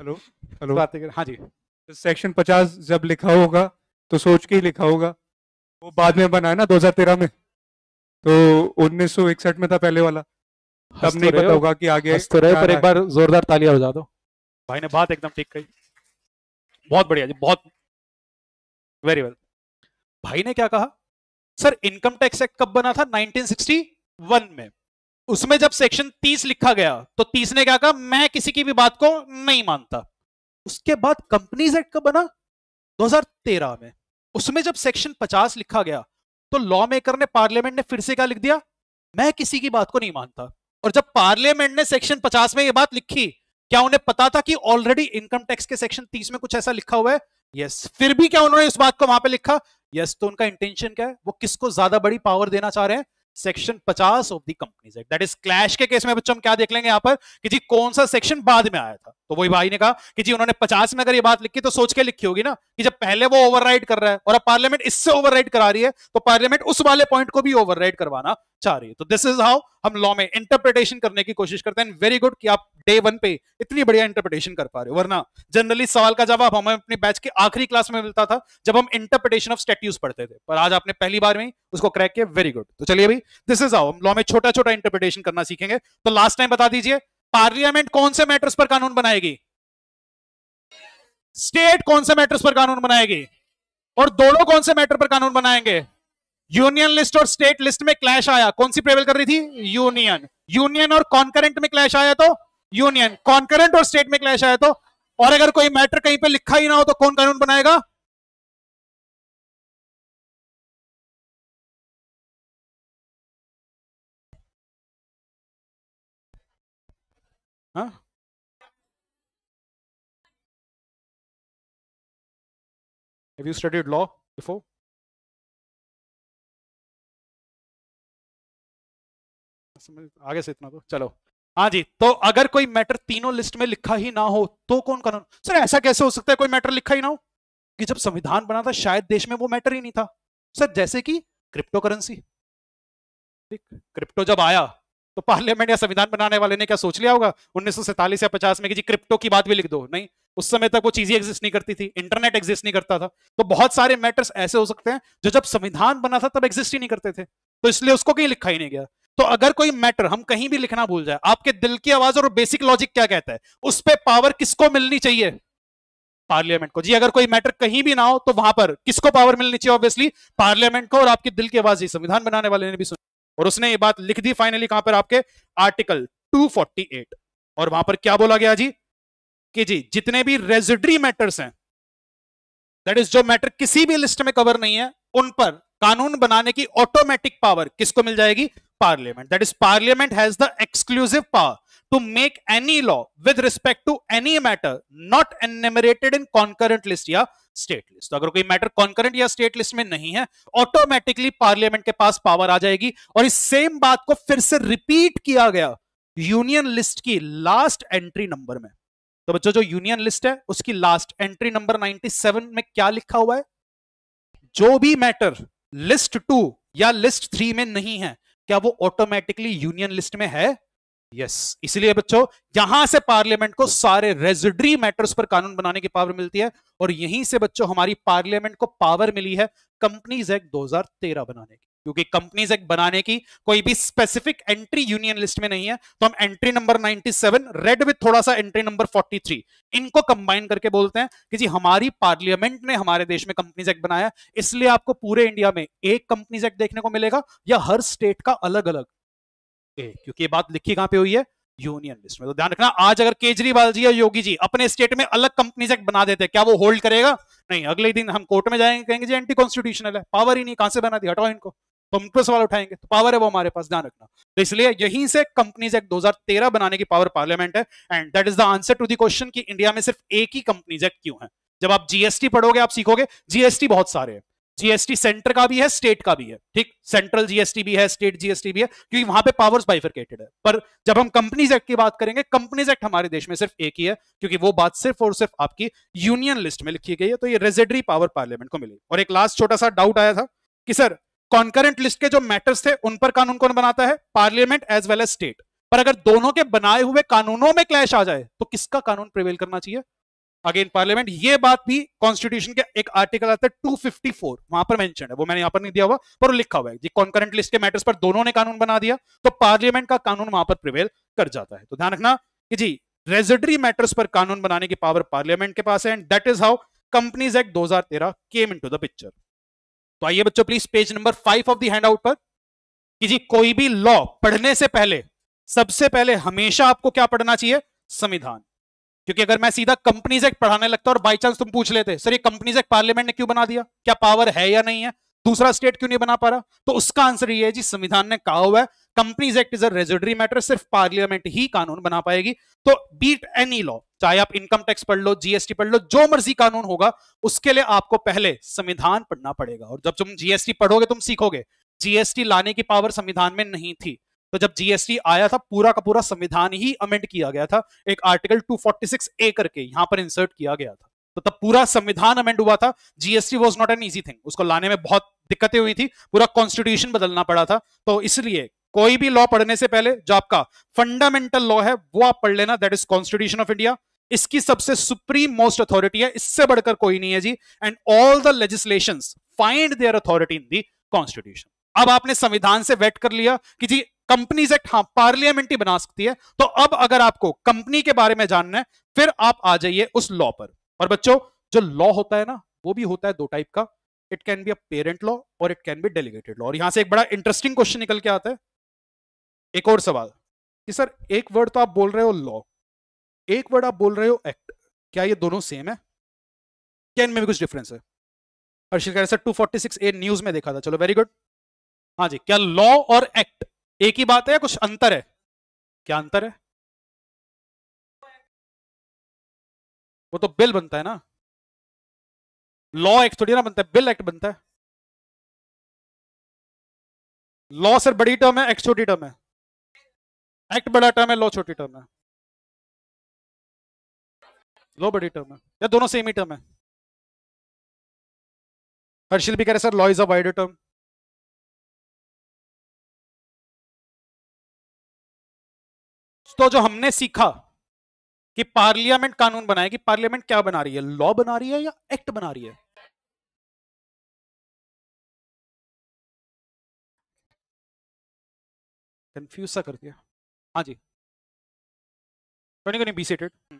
hello hello कर हाँ जी सेक्शन पचास जब लिखा होगा तो सोच के ही लिखा होगा वो बाद में बनाया ना 2013 में तो 1961 में था पहले वाला तब नहीं तो पता होगा कि आगे तो रहे पर एक बार जोरदार तालियां बजा दो भाई ने बात एकदम ठीक कही बहुत बढ़िया जी बहुत वेरी वेल भाई ने क्या कहा सर इनकम टैक्स एक्ट कब बना था 1961 में उसमें जब सेक्शन 30 लिखा गया तो 30 ने क्या कहा मैं किसी की भी बात को नहीं मानता उसके बाद कंपनीज एक्ट कब बना 2013 में उसमें जब सेक्शन 50 लिखा गया तो लॉ मेकर ने पार्लियामेंट ने फिर से क्या लिख दिया मैं किसी की बात को नहीं मानता और जब पार्लियामेंट ने सेक्शन पचास में यह बात लिखी क्या उन्हें पता था कि ऑलरेडी इनकम टैक्स के सेक्शन 30 में कुछ ऐसा लिखा हुआ है यस yes. फिर भी क्या उन्होंने इस बात को वहां पे लिखा यस yes, तो उनका इंटेंशन क्या है वो किसको ज्यादा बड़ी पावर देना चाह रहे हैं section 50 of the company that is clash के केस में बच्चों हम क्या देख लेंगे यहां पर कि जी कौन सा सेक्शन बाद में आया था तो वही भाई ने कहा कि जी उन्होंने 50 में अगर ये बात लिखी तो सोच के लिखी होगी ना कि जब पहले वो ओवरराइड कर रहा है और अब पार्लियामेंट इससे ओवरराइड करा रही है तो पार्लियामेंट उस वाले पॉइंट को भी ओवरराइड करवाना चाह रही है तो दिस इज हाउ हम लॉ में इंटरप्रिटेशन करने की कोशिश करते हैं वेरी गुड कि आप डे वन पे इतनी बढ़िया इंटरप्रिटेशन कर पा रहे हो वरना जनरली सवाल का जवाब हमें अपने बैच के आखिरी क्लास में मिलता था जब हम इंटरप्रिटेशन ऑफ स्टेट्यूज पढ़ते थे पर आज आपने पहली बार में उसको क्रैक किया वेरी गुड तो चलिए भाई दिस इज हाउ हम लॉ में छोटा छोटा इंटरप्रिटेशन करना सीखेंगे तो लास्ट टाइम बता दीजिए पार्लियामेंट कौन से मैटर्स पर कानून बनाएगी स्टेट कौन से मैटर्स पर कानून बनाएगी और दोनों कौन से मैटर पर कानून बनाएंगे यूनियन लिस्ट और स्टेट लिस्ट में क्लैश आया कौन सी प्रेवल कर रही थी यूनियन यूनियन और कॉन्करेंट में क्लैश आया तो यूनियन कॉन्करेंट और स्टेट में क्लैश आया तो और अगर कोई मैटर कहीं पे लिखा ही ना हो तो कौन कानून बनाएगा हाँ? Have you studied law before? आगे से इतना तो चलो हाँ जी तो अगर कोई मैटर तीनों लिस्ट में लिखा ही ना हो तो कौन कानून सर ऐसा कैसे हो सकता है कोई मैटर लिखा ही ना हो कि जब संविधान बना था शायद देश में वो मैटर ही नहीं था सर जैसे कि क्रिप्टो करेंसी क्रिप्टो जब आया तो पार्लियामेंट या संविधान बनाने वाले ने क्या सोच लिया होगा उन्नीस या पचास में कि जी क्रिप्टो की बात भी लिख दो नहीं उस समय तक वो चीजें एग्जिस्ट नहीं करती थी इंटरनेट एग्जिस्ट नहीं करता था तो बहुत सारे मैटर्स ऐसे हो सकते हैं जो जब संविधान बना था तब एग्जिस्ट ही नहीं करते थे तो इसलिए उसको कहीं लिखा ही नहीं गया तो अगर कोई मैटर हम कहीं भी लिखना भूल जाए आपके दिल की आवाज और बेसिक लॉजिक क्या कहता है उस पर पावर किसको मिलनी चाहिए पार्लियामेंट को जी अगर कोई मैटर कहीं भी ना हो तो वहां पर किसको पावर मिलनी चाहिए ऑब्वियसली पार्लियामेंट को और आपके दिल की आवाज ही संविधान बनाने वाले ने भी सुनी और उसने ये बात लिख दी फाइनली कहां पर आपके आर्टिकल 248 और वहां पर क्या बोला गया जी कि जी जितने भी रेजिडरी मैटर्स हैं दैट इज जो मैटर किसी भी लिस्ट में कवर नहीं है उन पर कानून बनाने की ऑटोमेटिक पावर किसको मिल जाएगी parliament that is parliament has the exclusive power to make any law with respect to any matter not enumerated in concurrent list या स्टेट लिस्ट तो अगर कोई मैटर कॉन्करेंट या स्टेट लिस्ट में नहीं है ऑटोमेटिकली पार्लियामेंट के पास पावर आ जाएगी और इस सेम बात को फिर से रिपीट किया गया यूनियन लिस्ट की लास्ट एंट्री नंबर में तो बच्चों जो यूनियन लिस्ट है उसकी लास्ट एंट्री नंबर 97 में क्या लिखा हुआ है जो भी मैटर लिस्ट टू या लिस्ट थ्री में नहीं है क्या वो ऑटोमेटिकली यूनियन लिस्ट में है यस yes. इसलिए बच्चों यहां से पार्लियामेंट को सारे रेजिडरी मैटर्स पर कानून बनाने की पावर मिलती है और यहीं से बच्चों हमारी पार्लियामेंट को पावर मिली है कंपनीज एक्ट 2013 बनाने की क्योंकि कंपनीज एक बनाने की कोई भी स्पेसिफिक एंट्री यूनियन लिस्ट में नहीं है तो हम एंट्री नंबर 97 रेड विथ थोड़ा सा एंट्री नंबर 43 इनको कंबाइन करके बोलते हैं कि जी हमारी पार्लियामेंट ने हमारे देश में कंपनीज एक्ट बनाया इसलिए आपको पूरे इंडिया में एक कंपनीज एक्ट देखने को मिलेगा या हर स्टेट का अलग अलग क्योंकि ये बात लिखी कहां पर हुई है यूनियन लिस्ट में तो ध्यान रखना आज अगर केजरीवाल जी या योगी जी अपने स्टेट में अलग कंपनीज एक्ट बना देते क्या वो होल्ड करेगा नहीं अगले दिन हम कोर्ट में जाएंगे कहेंगे जी एंटी कॉन्स्टिट्यूशनल है पावर ही नहीं कहां से बना दी हटाओ इनको तो हम पर सवाल उठाएंगे तो पावर है वो हमारे पास ध्यान रखना तो इसलिए यहीं से कंपनीज एक्ट 2013 बनाने की पावर पार्लियामेंट है and that is the answer to the question कि इंडिया में सिर्फ एक ही कंपनीज एक्ट क्यों है जब आप जीएसटी पढ़ोगे आप सीखोगे जीएसटी बहुत सारे हैं जीएसटी सेंटर का भी है स्टेट का भी है ठीक सेंट्रल जीएसटी भी है स्टेट जीएसटी भी है क्योंकि वहां पे पावर्स बाइफरकेटेड है पर जब हम कंपनीज एक्ट की बात करेंगे कंपनीज एक्ट हमारे देश में सिर्फ एक ही है क्योंकि वो बात सिर्फ और सिर्फ आपकी यूनियन लिस्ट में लिखी गई है तो ये रेजिडरी पावर पार्लियामेंट को मिली और एक लास्ट छोटा सा डाउट आया था कि सर कॉन्करेंट लिस्ट के जो मैटर्स थे उन पर कानून कौन बनाता है parliament as well as state पर अगर दोनों के बनाए हुए कानूनों में क्लैश आ जाए तो किसका कानून प्रिवेल करना चाहिए अगेन पार्लियामेंट ये बात भी कॉन्स्टिट्यूशन के एक आर्टिकल आता है 254 वहां पर मेंशन है वो मैंने यहां पर नहीं दिया हुआ पर लिखा हुआ है जी कॉन्करेंट लिस्ट के मैटर्स पर दोनों ने कानून बना दिया तो पार्लियामेंट का कानून वहां पर प्रिवेल कर जाता है तो ध्यान रखना कि जी रेजिडरी मैटर्स पर कानून बनाने की पावर पार्लियामेंट के पास है and that is how companies act 2013 came into the picture तो आइए बच्चों please page number five of the handout पर कि जी कोई भी लॉ पढ़ने से पहले सबसे पहले हमेशा आपको क्या पढ़ना चाहिए संविधान क्योंकि अगर मैं सीधा कंपनीज एक्ट पढ़ाने लगता और बाई चांस तुम पूछ लेते सर ये कंपनीज एक्ट पार्लियामेंट ने क्यों बना दिया क्या पावर है या नहीं है दूसरा स्टेट क्यों नहीं बना पा रहा तो उसका आंसर ये है जी संविधान ने कहा हुआ है companies act is a residuary matter सिर्फ पार्लियामेंट ही कानून बना पाएगी तो बीट एनी लॉ चाहे आप इनकम टैक्स पढ़ लो जीएसटी पढ़ लो जो मर्जी कानून होगा उसके लिए आपको पहले संविधान पढ़ना पड़ेगा और जब तुम जीएसटी पढ़ोगे तुम सीखोगे जीएसटी लाने की पावर संविधान में नहीं थी तो जब जीएसटी आया था पूरा का पूरा संविधान ही अमेंड किया गया था एक आर्टिकल 246 ए करके यहां पर इंसर्ट किया गया था तो तब पूरा संविधान अमेंड हुआ था GST was not an easy thing उसको लाने में बहुत दिक्कतें हुई थी पूरा कॉन्स्टिट्यूशन बदलना पड़ा था तो इसलिए कोई भी लॉ पढ़ने से पहले जो आपका फंडामेंटल लॉ है वो आप पढ़ लेना that is constitution of India इसकी सबसे सुप्रीम मोस्ट अथॉरिटी है इससे बढ़कर कोई नहीं है जी and all the legislation find their authority in the constitution अब आपने संविधान से वेट कर लिया कि जी कंपनीज एक्ट हाँ पार्लियामेंट ही बना सकती है तो अब अगर आपको कंपनी के बारे में जानना है फिर आप आ जाइए उस लॉ पर और बच्चों जो लॉ होता है ना वो भी होता है दो टाइप का it can be a parent law और it can be delegated law और यहां से एक बड़ा इंटरेस्टिंग क्वेश्चन निकल के आता है एक और सवाल कि सर एक वर्ड तो आप बोल रहे हो लॉ एक वर्ड आप बोल रहे हो एक्ट क्या ये दोनों सेम है क्या इनमें भी कुछ डिफरेंस है अर्शिल कह रहे सर 246 ए न्यूज में देखा था चलो वेरी गुड हाँ जी क्या लॉ और एक्ट एक ही बात है या कुछ अंतर है क्या अंतर है वो तो बिल बनता है ना लॉ एक्ट थोड़ी ना बनता है बिल एक्ट बनता है लॉ सर बड़ी टर्म है एक्ट छोटी टर्म है एक्ट बड़ा टर्म है लॉ छोटी टर्म है लॉ बड़ी टर्म है या दोनों सेम ही टर्म है हर्षिल भी कह रहे sir law is a wider term तो जो हमने सीखा कि पार्लियामेंट कानून बनाए कि पार्लियामेंट क्या बना रही है लॉ बना रही है या एक्ट बना रही है कंफ्यूज सा कर दिया हाँ जी बी सीटेड hmm.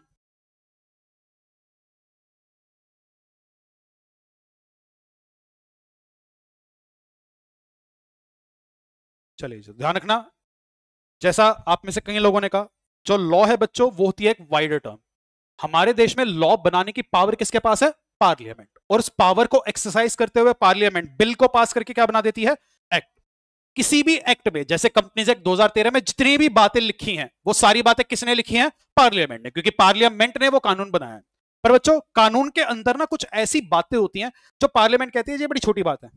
चलिए ध्यान रखना जैसा आप में से कई लोगों ने कहा जो लॉ है बच्चों वो होती है एक वाइडर टर्म हमारे देश में लॉ बनाने की पावर किसके पास है पार्लियामेंट और उस पावर को एक्सरसाइज करते हुए पार्लियामेंट बिल को पास करके क्या बना देती है एक्ट किसी भी एक्ट में जैसे कंपनीज एक्ट 2013 में जितनी भी बातें लिखी हैं वो सारी बातें किसने लिखी हैं पार्लियामेंट ने क्योंकि पार्लियामेंट ने वो कानून बनाया है पर बच्चों कानून के अंदर ना कुछ ऐसी बातें होती हैं जो पार्लियामेंट कहती है ये बड़ी छोटी बात है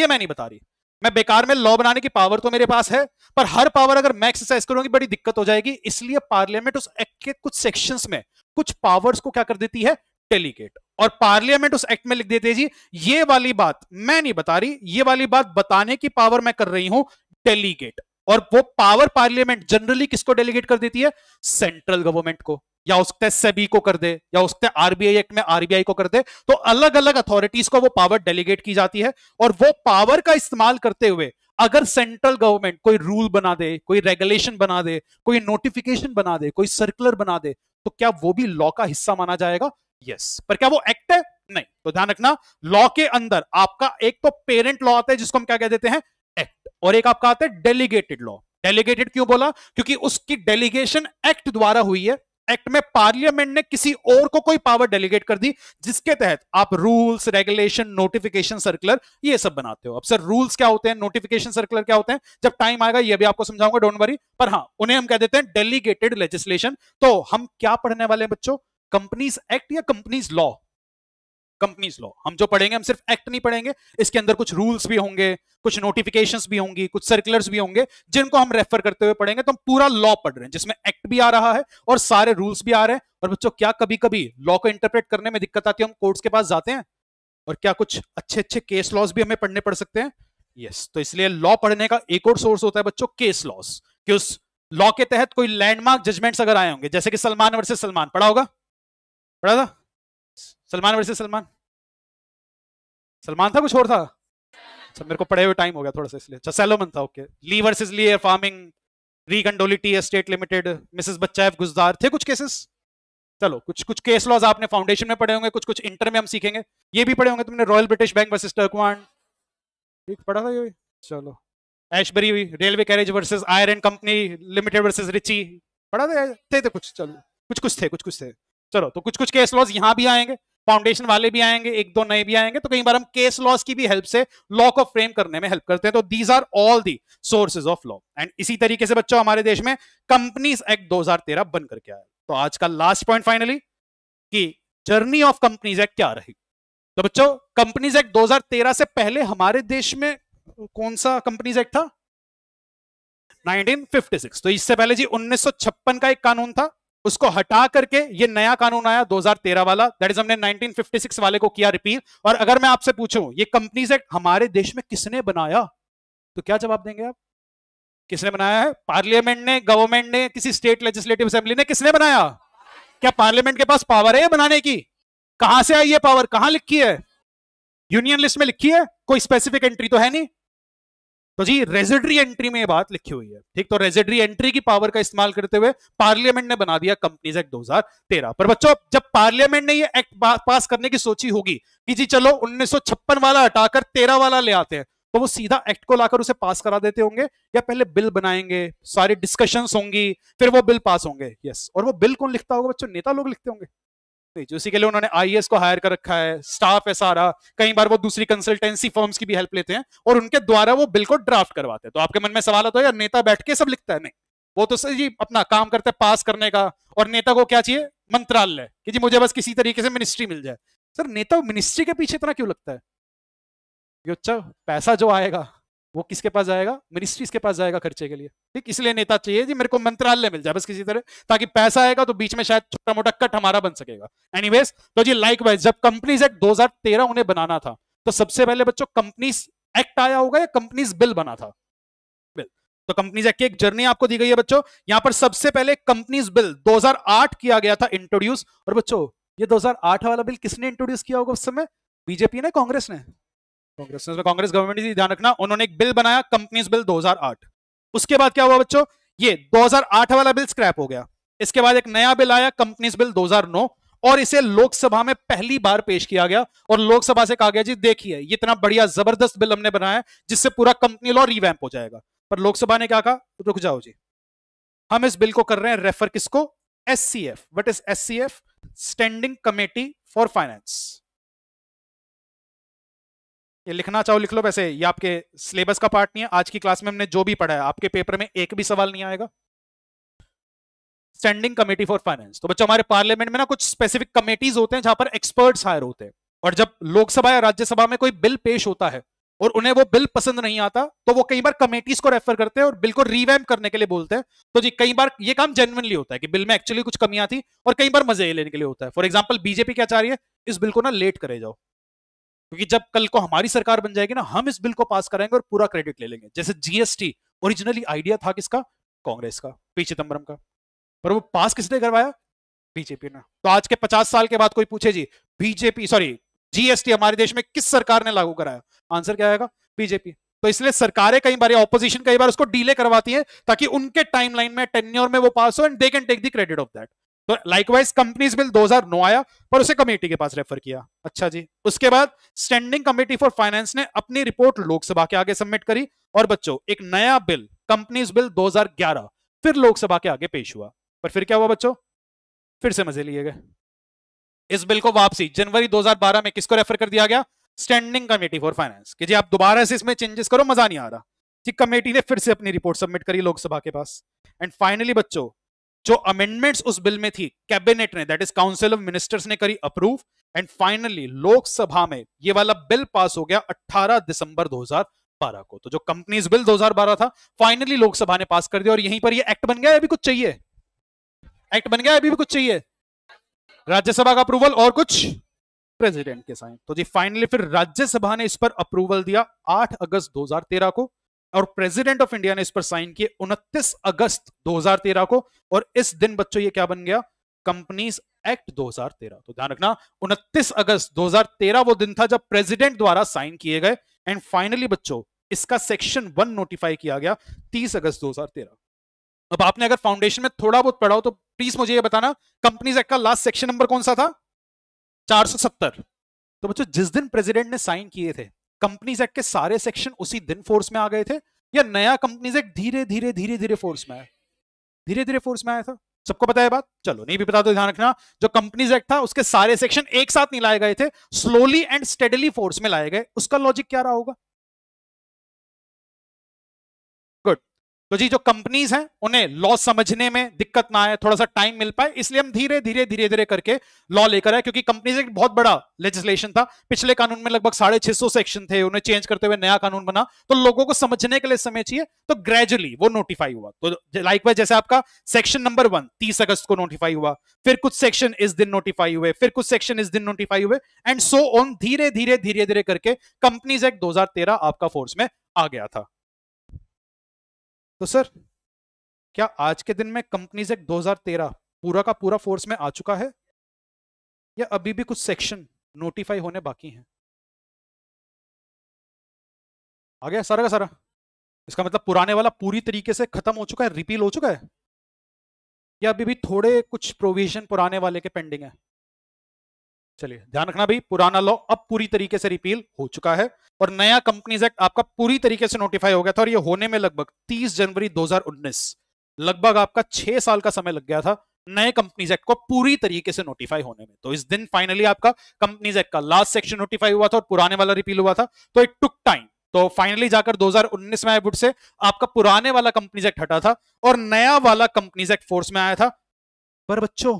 ये मैं नहीं बता रही मैं बेकार में लॉ बनाने की पावर तो मेरे पास है पर हर पावर अगर मैं एक्सरसाइज करूंगी बड़ी दिक्कत हो जाएगी इसलिए पार्लियामेंट उस एक्ट के कुछ सेक्शन में कुछ पावर्स को क्या कर देती है डेलीगेट और पार्लियामेंट उस एक्ट में लिख देते जी ये वाली बात मैं नहीं बता रही ये वाली बात बताने की पावर मैं कर रही हूं डेलीगेट और वो पावर पार्लियामेंट जनरली किसको डेलीगेट कर देती है सेंट्रल गवर्नमेंट को या उसके सेबी e को कर दे या उसके आरबीआई एक्ट में आरबीआई को कर दे तो अलग अलग अथॉरिटीज को वो पावर डेलीगेट की जाती है और वो पावर का इस्तेमाल करते हुए अगर सेंट्रल गवर्नमेंट कोई रूल बना दे कोई रेगुलेशन बना दे कोई नोटिफिकेशन बना दे कोई सर्कुलर बना दे तो क्या वो भी लॉ का हिस्सा माना जाएगा यस yes. पर क्या वो एक्ट है नहीं तो ध्यान रखना लॉ के अंदर आपका एक तो पेरेंट लॉ आता है जिसको हम क्या कह देते हैं एक्ट और एक आपका आता है डेलीगेटेड लॉ डेलीगेटेड क्यों बोला क्योंकि उसकी डेलीगेशन एक्ट द्वारा हुई है एक्ट में पार्लियामेंट ने किसी और को कोई पावर डेलीगेट कर दी जिसके तहत आप रूल्स रेगुलेशन नोटिफिकेशन सर्कुलर ये सब बनाते हो अब सर रूल्स क्या होते हैं नोटिफिकेशन सर्कुलर क्या होते हैं जब टाइम आएगा ये भी आपको समझाऊंगा डोंट वरी पर हाँ उन्हें हम कह देते हैं डेलीगेटेड लेजिस्लेशन तो हम क्या पढ़ने वाले हैं बच्चों कंपनीज एक्ट या कंपनीज लॉ कंपनीज लॉ हम जो पढ़ेंगे हम सिर्फ एक्ट नहीं पढ़ेंगे इसके अंदर कुछ रूल्स भी होंगे कुछ नोटिफिकेशन भी होंगी कुछ सर्कुलर्स भी होंगे जिनको हम रेफर करते हुए पढ़ेंगे तो हम पूरा लॉ पढ़ रहे हैं जिसमें एक्ट भी आ रहा है और सारे रूल्स भी आ रहे हैं और बच्चों क्या कभी कभी लॉ को इंटरप्रेट करने में दिक्कत आती है हम कोर्ट्स के पास जाते हैं और क्या कुछ अच्छे अच्छे केस लॉस भी हमें पढ़ने पड़ सकते हैं यस yes, तो इसलिए लॉ पढ़ने का एक और सोर्स होता है बच्चों केस लॉस कि उस लॉ के तहत कोई लैंडमार्क जजमेंट्स अगर आए होंगे जैसे कि सलमान वर्सेस सलमान पढ़ा होगा पढ़ा था सलमान वर्सेस सलमान सलमान था कुछ और था अच्छा मेरे को पढ़े हुए टाइम हो गया थोड़ा सा इसलिए अच्छा सैलोमन था okay Lee versus Lee farming re state limited Mrs Bacha F Guzdar थे कुछ केसेस चलो कुछ कुछ केस लॉज आपने फाउंडेशन में पढ़े होंगे कुछ कुछ इंटर में हम सीखेंगे ये भी पढ़े होंगे तुमने Royal British Bank versus Turquand ठीक पढ़ा था ये चलो एशबरी हुई Railway Carriage versus Iron Company Limited versus Riche पढ़ा था थे, थे तो कुछ चलो कुछ कुछ थे कुछ कुछ थे चलो तो कुछ कुछ केस लॉज यहाँ भी आएंगे फाउंडेशन वाले भी आएंगे एक दो नए भी आएंगे तो कई बार हम केस लॉस की भी हेल्प से लॉ को फ्रेम करने में हेल्प करते हैं तो these are all the sources of law and इसी तरीके से बच्चों हमारे देश में कंपनीज एक्ट 2013 बन करके आया तो आज का लास्ट पॉइंट फाइनली कि जर्नी ऑफ कंपनीज एक्ट क्या रही तो बच्चों कंपनीज एक्ट 2013 से पहले हमारे देश में कौन सा कंपनीज एक्ट था 1956 तो इससे पहले जी 1956 का एक कानून था उसको हटा करके ये नया कानून आया 2013 वाला दैट इज हमने 1956 वाले को किया रिपील और अगर मैं आपसे पूछूं ये कंपनी से हमारे देश में किसने बनाया तो क्या जवाब देंगे आप किसने बनाया है पार्लियामेंट ने गवर्नमेंट ने किसी स्टेट लेजिस्लेटिव असेंबली ने किसने बनाया क्या पार्लियामेंट के पास पावर है बनाने की कहां से आई ये पावर कहां लिखी है यूनियन लिस्ट में लिखी है कोई स्पेसिफिक एंट्री तो है नहीं तो जी रेजिडरी एंट्री में ये बात लिखी हुई है ठीक तो रेजिडरी एंट्री की पावर का इस्तेमाल करते हुए पार्लियामेंट ने बना दिया कंपनीज एक्ट 2013 पर बच्चों जब पार्लियामेंट ने ये एक्ट पास करने की सोची होगी कि जी चलो उन्नीस वाला हटाकर तेरह वाला ले आते हैं तो वो सीधा एक्ट को लाकर उसे पास करा देते होंगे या पहले बिल बनाएंगे सारी डिस्कशन होंगी फिर वो बिल पास होंगे यस और वो बिल कौन लिखता होगा बच्चों नेता लोग लिखते होंगे उसी के लिए उन्होंने आई को हायर कर रखा है स्टाफ है सारा कई बार वो दूसरी कंसल्टेंसी फर्म्स की भी हेल्प लेते हैं और उनके द्वारा वो बिल को ड्राफ्ट करवाते हैं तो आपके मन में सवाल आता है यार नेता बैठ के सब लिखता है नहीं वो तो सर जी अपना काम करते हैं पास करने का और नेता को क्या चाहिए मंत्रालय कि जी मुझे बस किसी तरीके से मिनिस्ट्री मिल जाए सर नेता मिनिस्ट्री के पीछे इतना क्यों लगता है अच्छा पैसा जो आएगा वो किसके पास जाएगा मिनिस्ट्रीज के पास जाएगा खर्चे के लिए ठीक इसलिए नेता चाहिए जी मेरे को मंत्रालय मिल जाए बस किसी तरह ताकि पैसा आएगा तो बीच में शायद छोटा मोटा कट हमारा बन सकेगा एनीवेज तो जी लाइक वाइज जब कंपनीज एक्ट 2013 उन्हें बनाना था तो सबसे पहले बच्चों कंपनीज एक्ट आया होगा या कंपनीज बिल बना था बिल तो कंपनीज एक्ट की एक जर्नी आपको दी गई है बच्चों यहां पर सबसे पहले कंपनीज बिल 2008 किया गया था इंट्रोड्यूस और बच्चों ये 2008 वाला बिल किसने इंट्रोड्यूस किया होगा उस समय बीजेपी ने कांग्रेस ने कांग्रेस ने तो कांग्रेस गवर्नमेंट ही ध्यान रखना उन्होंने एक बिल बनाया कंपनीज बिल 2008 उसके बाद क्या हुआ बच्चों ये 2008 वाला बिल स्क्रैप हो गया इसके बाद एक नया बिल आया कंपनीज बिल 2009 और इसे लोकसभा में पहली बार पेश किया गया और लोकसभा से कहा गया जी देखिए ये इतना बढ़िया जबरदस्त बिल हमने बनाया जिससे पूरा कंपनी लॉ रिवैम्प हो जाएगा पर लोकसभा ने क्या कहा रुक जाओ जी हम इस बिल को कर रहे हैं रेफर किसको S C F what is S C F standing committee for finance ये लिखना चाहो लिख लो वैसे ये आपके सिलेबस का पार्ट नहीं है आज की क्लास में हमने जो भी पढ़ा है आपके पेपर में एक भी सवाल नहीं आएगा स्टैंडिंग कमेटी फॉर फाइनेंस तो बच्चों हमारे पार्लियामेंट में ना कुछ स्पेसिफिक कमेटीज होते हैं जहां पर एक्सपर्ट्स हायर होते हैं और जब लोकसभा या राज्यसभा में कोई बिल पेश होता है और उन्हें वो बिल पसंद नहीं आता तो वो कई बार कमेटीज को रेफर करते हैं और बिल को रिवैम करने के लिए बोलते हैं तो जी कई बार ये काम जेनवनली होता है कि बिल में एक्चुअली कुछ कमियां थी और कई बार मजे लेने के लिए होता है फॉर एग्जाम्पल बीजेपी क्या चाह रही है इस बिल को ना लेट करे जाओ क्योंकि जब कल को हमारी सरकार बन जाएगी ना हम इस बिल को पास कराएंगे और पूरा क्रेडिट ले लेंगे जैसे जीएसटी ओरिजिनली आइडिया था किसका कांग्रेस का पी चिदम्बरम का पर वो पास किसने करवाया बीजेपी ने तो आज के पचास साल के बाद कोई पूछे जी बीजेपी सॉरी जीएसटी हमारे देश में किस सरकार ने लागू कराया आंसर क्या आएगा बीजेपी तो इसलिए सरकारें कई बार ऑपोजिशन कई बार उसको डीले करवाती है ताकि उनके टाइमलाइन में टेन्योर में वो पास हो and they can take the credit of that तो लाइकवाइज कंपनीज बिल 2009 आया पर उसे कमेटी के पास रेफर किया अच्छा जी उसके बाद स्टैंडिंग कमेटी फॉर फाइनेंस ने अपनी रिपोर्ट लोकसभा के आगे सबमिट करी और बच्चों एक नया बिल कंपनीज बिल 2011 फिर लोकसभा के आगे पेश हुआ पर फिर क्या हुआ बच्चों फिर से मजे लिए गए इस बिल को वापसी जनवरी दो में किसको रेफर कर दिया गया स्टैंडिंग कमेटी फॉर फाइनेंस कि जी आप दोबारा से इसमें चेंजेस करो मजा नहीं आ रहा जी कमेटी ने फिर से अपनी रिपोर्ट सबमिट करी लोकसभा के पास एंड फाइनली बच्चों जो अमेंडमेंट्स उस बिल में थी कैबिनेट ने that is council of ministers ने करी अप्रूव एंड फाइनली लोकसभा में ये वाला बिल पास हो गया 18 दिसंबर 2012 को तो जो कंपनीज बिल 2012 था फाइनली लोकसभा ने पास कर दिया और यहीं पर ये एक्ट बन गया अभी कुछ चाहिए एक्ट बन गया अभी भी कुछ चाहिए राज्यसभा का अप्रूवल और कुछ प्रेसिडेंट के साइन तो जी फाइनली फिर राज्यसभा ने इस पर अप्रूवल दिया 8 अगस्त 2013 को और प्रेसिडेंट ऑफ इंडिया ने इस पर साइन किए 29 अगस्त 2013 को और इस दिन बच्चों ये क्या बन गया कंपनीज एक्ट 2013 तो ध्यान रखना 29 अगस्त 2013 वो दिन था जब प्रेसिडेंट द्वारा साइन किए गए एंड फाइनली बच्चों इसका सेक्शन वन नोटिफाई किया गया 30 अगस्त 2013 अब आपने अगर फाउंडेशन में थोड़ा बहुत पढ़ा हो तो प्लीज मुझे ये बताना कंपनीज एक्ट का लास्ट सेक्शन नंबर कौन सा था चार तो बच्चों जिस दिन प्रेसिडेंट ने साइन किए थे कंपनीज एक्ट के सारे सेक्शन उसी दिन फोर्स में आ गए थे या नया कंपनीज एक्ट धीरे धीरे धीरे धीरे फोर्स में आया धीरे धीरे फोर्स में आया था सबको पता है बात चलो नहीं भी पता तो ध्यान रखना जो कंपनीज एक्ट था उसके सारे सेक्शन एक साथ नहीं लाए गए थे स्लोली एंड स्टेडली फोर्स में लाए गए उसका लॉजिक क्या रहा होगा तो जी जो कंपनीज हैं उन्हें लॉ समझने में दिक्कत ना आए थोड़ा सा टाइम मिल पाए इसलिए हम धीरे धीरे धीरे धीरे करके लॉ लेकर आए क्योंकि कंपनीज एक बहुत बड़ा लेजिस्लेशन था पिछले कानून में लगभग साढ़े छह सौ सेक्शन थे उन्हें चेंज करते हुए नया कानून बना तो लोगों को समझने के लिए समय चाहिए तो ग्रेजुअली वो नोटिफाई हुआ तो लाइक वाइज जैसे आपका सेक्शन नंबर वन तीस अगस्त को नोटिफाई हुआ फिर कुछ सेक्शन इस दिन नोटिफाई हुए फिर कुछ सेक्शन इस दिन नोटिफाई हुए एंड सो ऑन धीरे धीरे धीरे धीरे करके कंपनीज एक्ट दो आपका फोर्स में आ गया था तो सर क्या आज के दिन में कंपनीज एक्ट 2013 पूरा का पूरा फोर्स में आ चुका है या अभी भी कुछ सेक्शन नोटिफाई होने बाकी हैं आ गया सारा का सारा इसका मतलब पुराने वाला पूरी तरीके से खत्म हो चुका है रिपील हो चुका है या अभी भी थोड़े कुछ प्रोविजन पुराने वाले के पेंडिंग है चलिए ध्यान रखना भाई पुराना लॉ अब पूरी तरीके से रिपील हो चुका है और नया कंपनीज एक्ट आपका पूरी तरीके से नोटिफाई हो गया था और ये होने में लगभग 30 जनवरी 2019 लगभग आपका छह साल का समय लग गया था नए कंपनीज एक्ट को पूरी तरीके से नोटिफाई होने में तो इस दिन फाइनली आपका कंपनीज एक्ट का लास्ट सेक्शन नोटिफाई हुआ था और पुराने वाला रिपील हुआ था तो इट टुक टाइम तो फाइनली जाकर 2019 में आई वुड से आपका पुराने वाला कंपनीज एक्ट हटा था और नया वाला कंपनीज एक्ट फोर्स में आया था पर बच्चों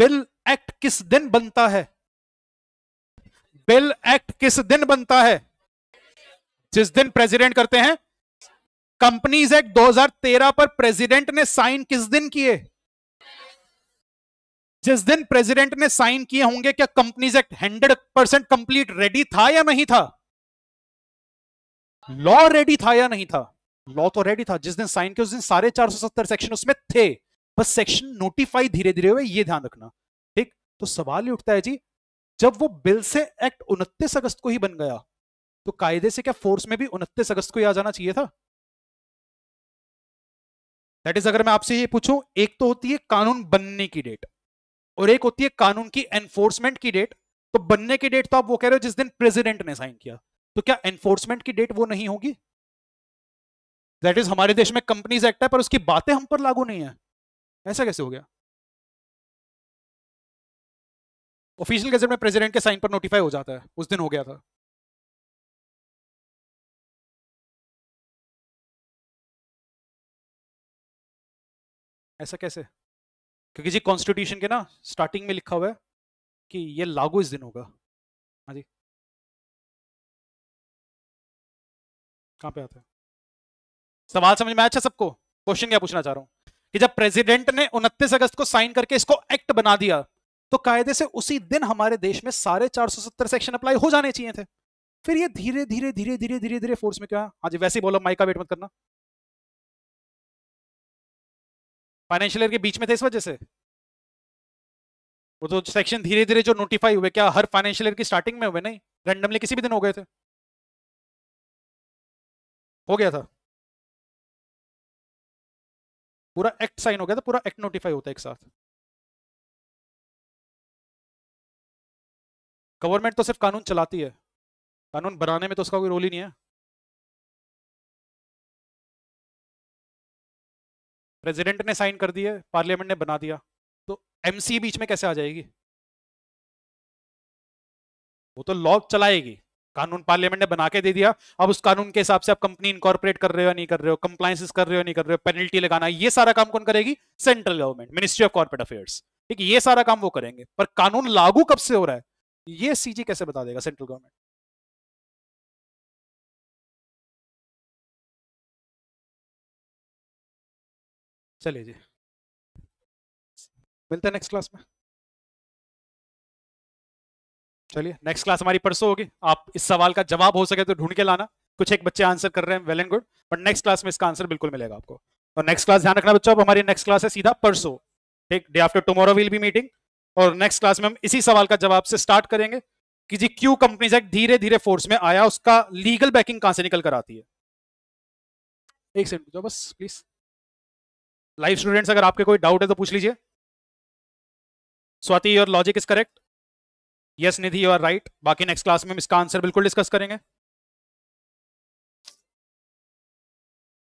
बिल एक्ट किस दिन बनता है बिल एक्ट किस दिन बनता है जिस दिन प्रेसिडेंट करते हैं कंपनीज एक्ट 2013 पर प्रेसिडेंट ने साइन किस दिन किए जिस दिन प्रेसिडेंट ने साइन किए होंगे क्या companies act 100 percent complete ready था या नहीं था लॉ रेडी था या नहीं था लॉ तो रेडी था जिस दिन साइन किया उस दिन सारे चार सेक्शन उसमें थे बस सेक्शन नोटिफाई धीरे धीरे हुए ये ध्यान रखना तो सवाल ये उठता है जी जब वो बिल से एक्ट उनतीस अगस्त को ही बन गया तो कायदे से क्या फोर्स में भी उनतीस अगस्त को ही आ जाना चाहिए था दैट इज अगर मैं आपसे ये पूछूं एक तो होती है कानून बनने की डेट और एक होती है कानून की एनफोर्समेंट की डेट तो बनने की डेट तो आप वो कह रहे हो जिस दिन प्रेसिडेंट ने साइन किया तो क्या एनफोर्समेंट की डेट वो नहीं होगी दैट इज हमारे देश में कंपनीज एक्ट है पर उसकी बातें हम पर लागू नहीं है ऐसा कैसे हो गया ऑफिशियल गजट में प्रेसिडेंट के साइन पर नोटिफाई हो जाता है उस दिन हो गया था ऐसा कैसे क्योंकि जी कॉन्स्टिट्यूशन के ना स्टार्टिंग में लिखा हुआ है कि ये लागू इस दिन होगा हाँ जी कहां पे आता है सवाल समझ में आया अच्छा सबको क्वेश्चन क्या पूछना चाह रहा हूं कि जब प्रेसिडेंट ने 29 अगस्त को साइन करके इसको एक्ट बना दिया तो कायदे से उसी दिन हमारे देश में सारे चार सौ सत्तर सेक्शन अप्लाई हो जाने चाहिए थे फिर ये धीरे धीरे धीरे धीरे धीरे धीरे फोर्स में क्या हाँ जी वैसे ही बोलो माइक का वेट मत करना फाइनेंशियल ईयर के बीच में थे इस वजह से वो तो सेक्शन धीरे धीरे जो नोटिफाई हुए क्या हर फाइनेंशियल ईयर की स्टार्टिंग में हुए नहीं रैंडमली किसी भी दिन हो गए थे हो गया था पूरा एक्ट साइन हो गया था पूरा एक्ट नोटिफाई होता है एक साथ गवर्नमेंट तो सिर्फ कानून चलाती है कानून बनाने में तो उसका कोई रोल ही नहीं है प्रेसिडेंट ने साइन कर दिए पार्लियामेंट ने बना दिया तो एमसी बीच में कैसे आ जाएगी वो तो लॉ चलाएगी कानून पार्लियामेंट ने बना के दे दिया अब उस कानून के हिसाब से आप कंपनी इनकॉर्पोरेट कर रहे हो या नहीं कर रहे हो कंप्लाइंसिस कर रहे हो नहीं कर रहे हो पेनल्टी लगाना ये सारा काम कौन करेगी central government ministry of corporate affairs ठीक है ये सारा काम वो करेंगे पर कानून लागू कब से हो रहा है ये सीजी कैसे बता देगा सेंट्रल गवर्नमेंट चलिए जी मिलते हैं नेक्स्ट क्लास में चलिए नेक्स्ट क्लास हमारी परसों होगी आप इस सवाल का जवाब हो सके तो ढूंढ के लाना कुछ एक बच्चे आंसर कर रहे हैं well and good but next class में इसका आंसर बिल्कुल मिलेगा आपको और नेक्स्ट क्लास ध्यान रखना बच्चों अब हमारी नेक्स्ट क्लास है सीधा परसों ठीक day after tomorrow will be meeting और नेक्स्ट क्लास में हम इसी सवाल का जवाब से स्टार्ट करेंगे कि जी क्यू कंपनीज एक्ट धीरे धीरे फोर्स में आया उसका लीगल बैकिंग कहां से निकल कर आती है एक सेकंड बस प्लीज लाइव स्टूडेंट्स अगर आपके कोई डाउट है तो पूछ लीजिए Swati your logic is correct yes Nidhi you are right बाकी नेक्स्ट क्लास में हम इसका आंसर बिल्कुल डिस्कस करेंगे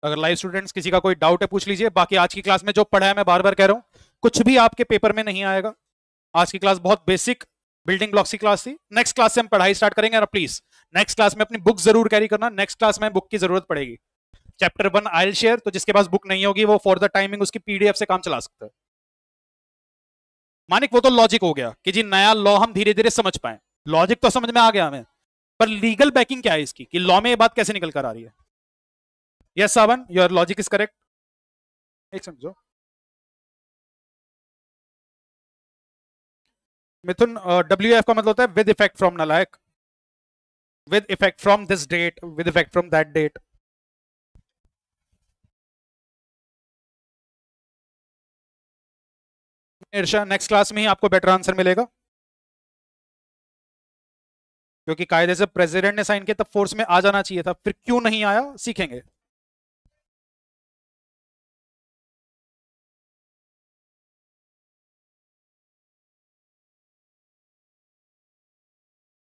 अगर लाइव स्टूडेंट्स किसी का कोई डाउट है पूछ लीजिए बाकी आज की क्लास में जो पढ़ा है मैं बार बार कह रहा हूं कुछ भी आपके पेपर में नहीं आएगा आज की क्लास बहुत बेसिक बिल्डिंग ब्लॉक्स की क्लास थी नेक्स्ट क्लास से हम पढ़ाई स्टार्ट करेंगे और प्लीज नेक्स्ट क्लास में अपनी बुक जरूर कैरी करना नेक्स्ट क्लास में बुक की जरूरत पड़ेगी चैप्टर वन आयल शेयर तो जिसके पास बुक नहीं होगी वो फॉर द टाइमिंग उसकी पीडीएफ से काम चला सकता है मानिक वो तो लॉजिक हो गया कि जी नया लॉ हम धीरे धीरे समझ पाए लॉजिक तो समझ में आ गया हमें पर लीगल बैकिंग क्या है इसकी कि लॉ में ये बात कैसे निकल कर आ रही है yes Sawan your logic is correct एक समझो मिथुन डब्ल्यू एफ का मतलब होता है विद इफेक्ट फ्रॉम नलायक with effect from this date with effect from that date ईर्षा नेक्स्ट क्लास में ही आपको बेटर आंसर मिलेगा क्योंकि कायदे से प्रेसिडेंट ने साइन किया तब फोर्स में आ जाना चाहिए था फिर क्यों नहीं आया सीखेंगे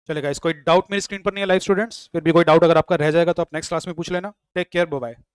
चलेगा इस कोई डाउट मेरी स्क्रीन पर नहीं है लाइव स्टूडेंट्स फिर भी कोई डाउट अगर आपका रह जाएगा तो आप नेक्स्ट क्लास में पूछ लेना टेक केयर बो बाय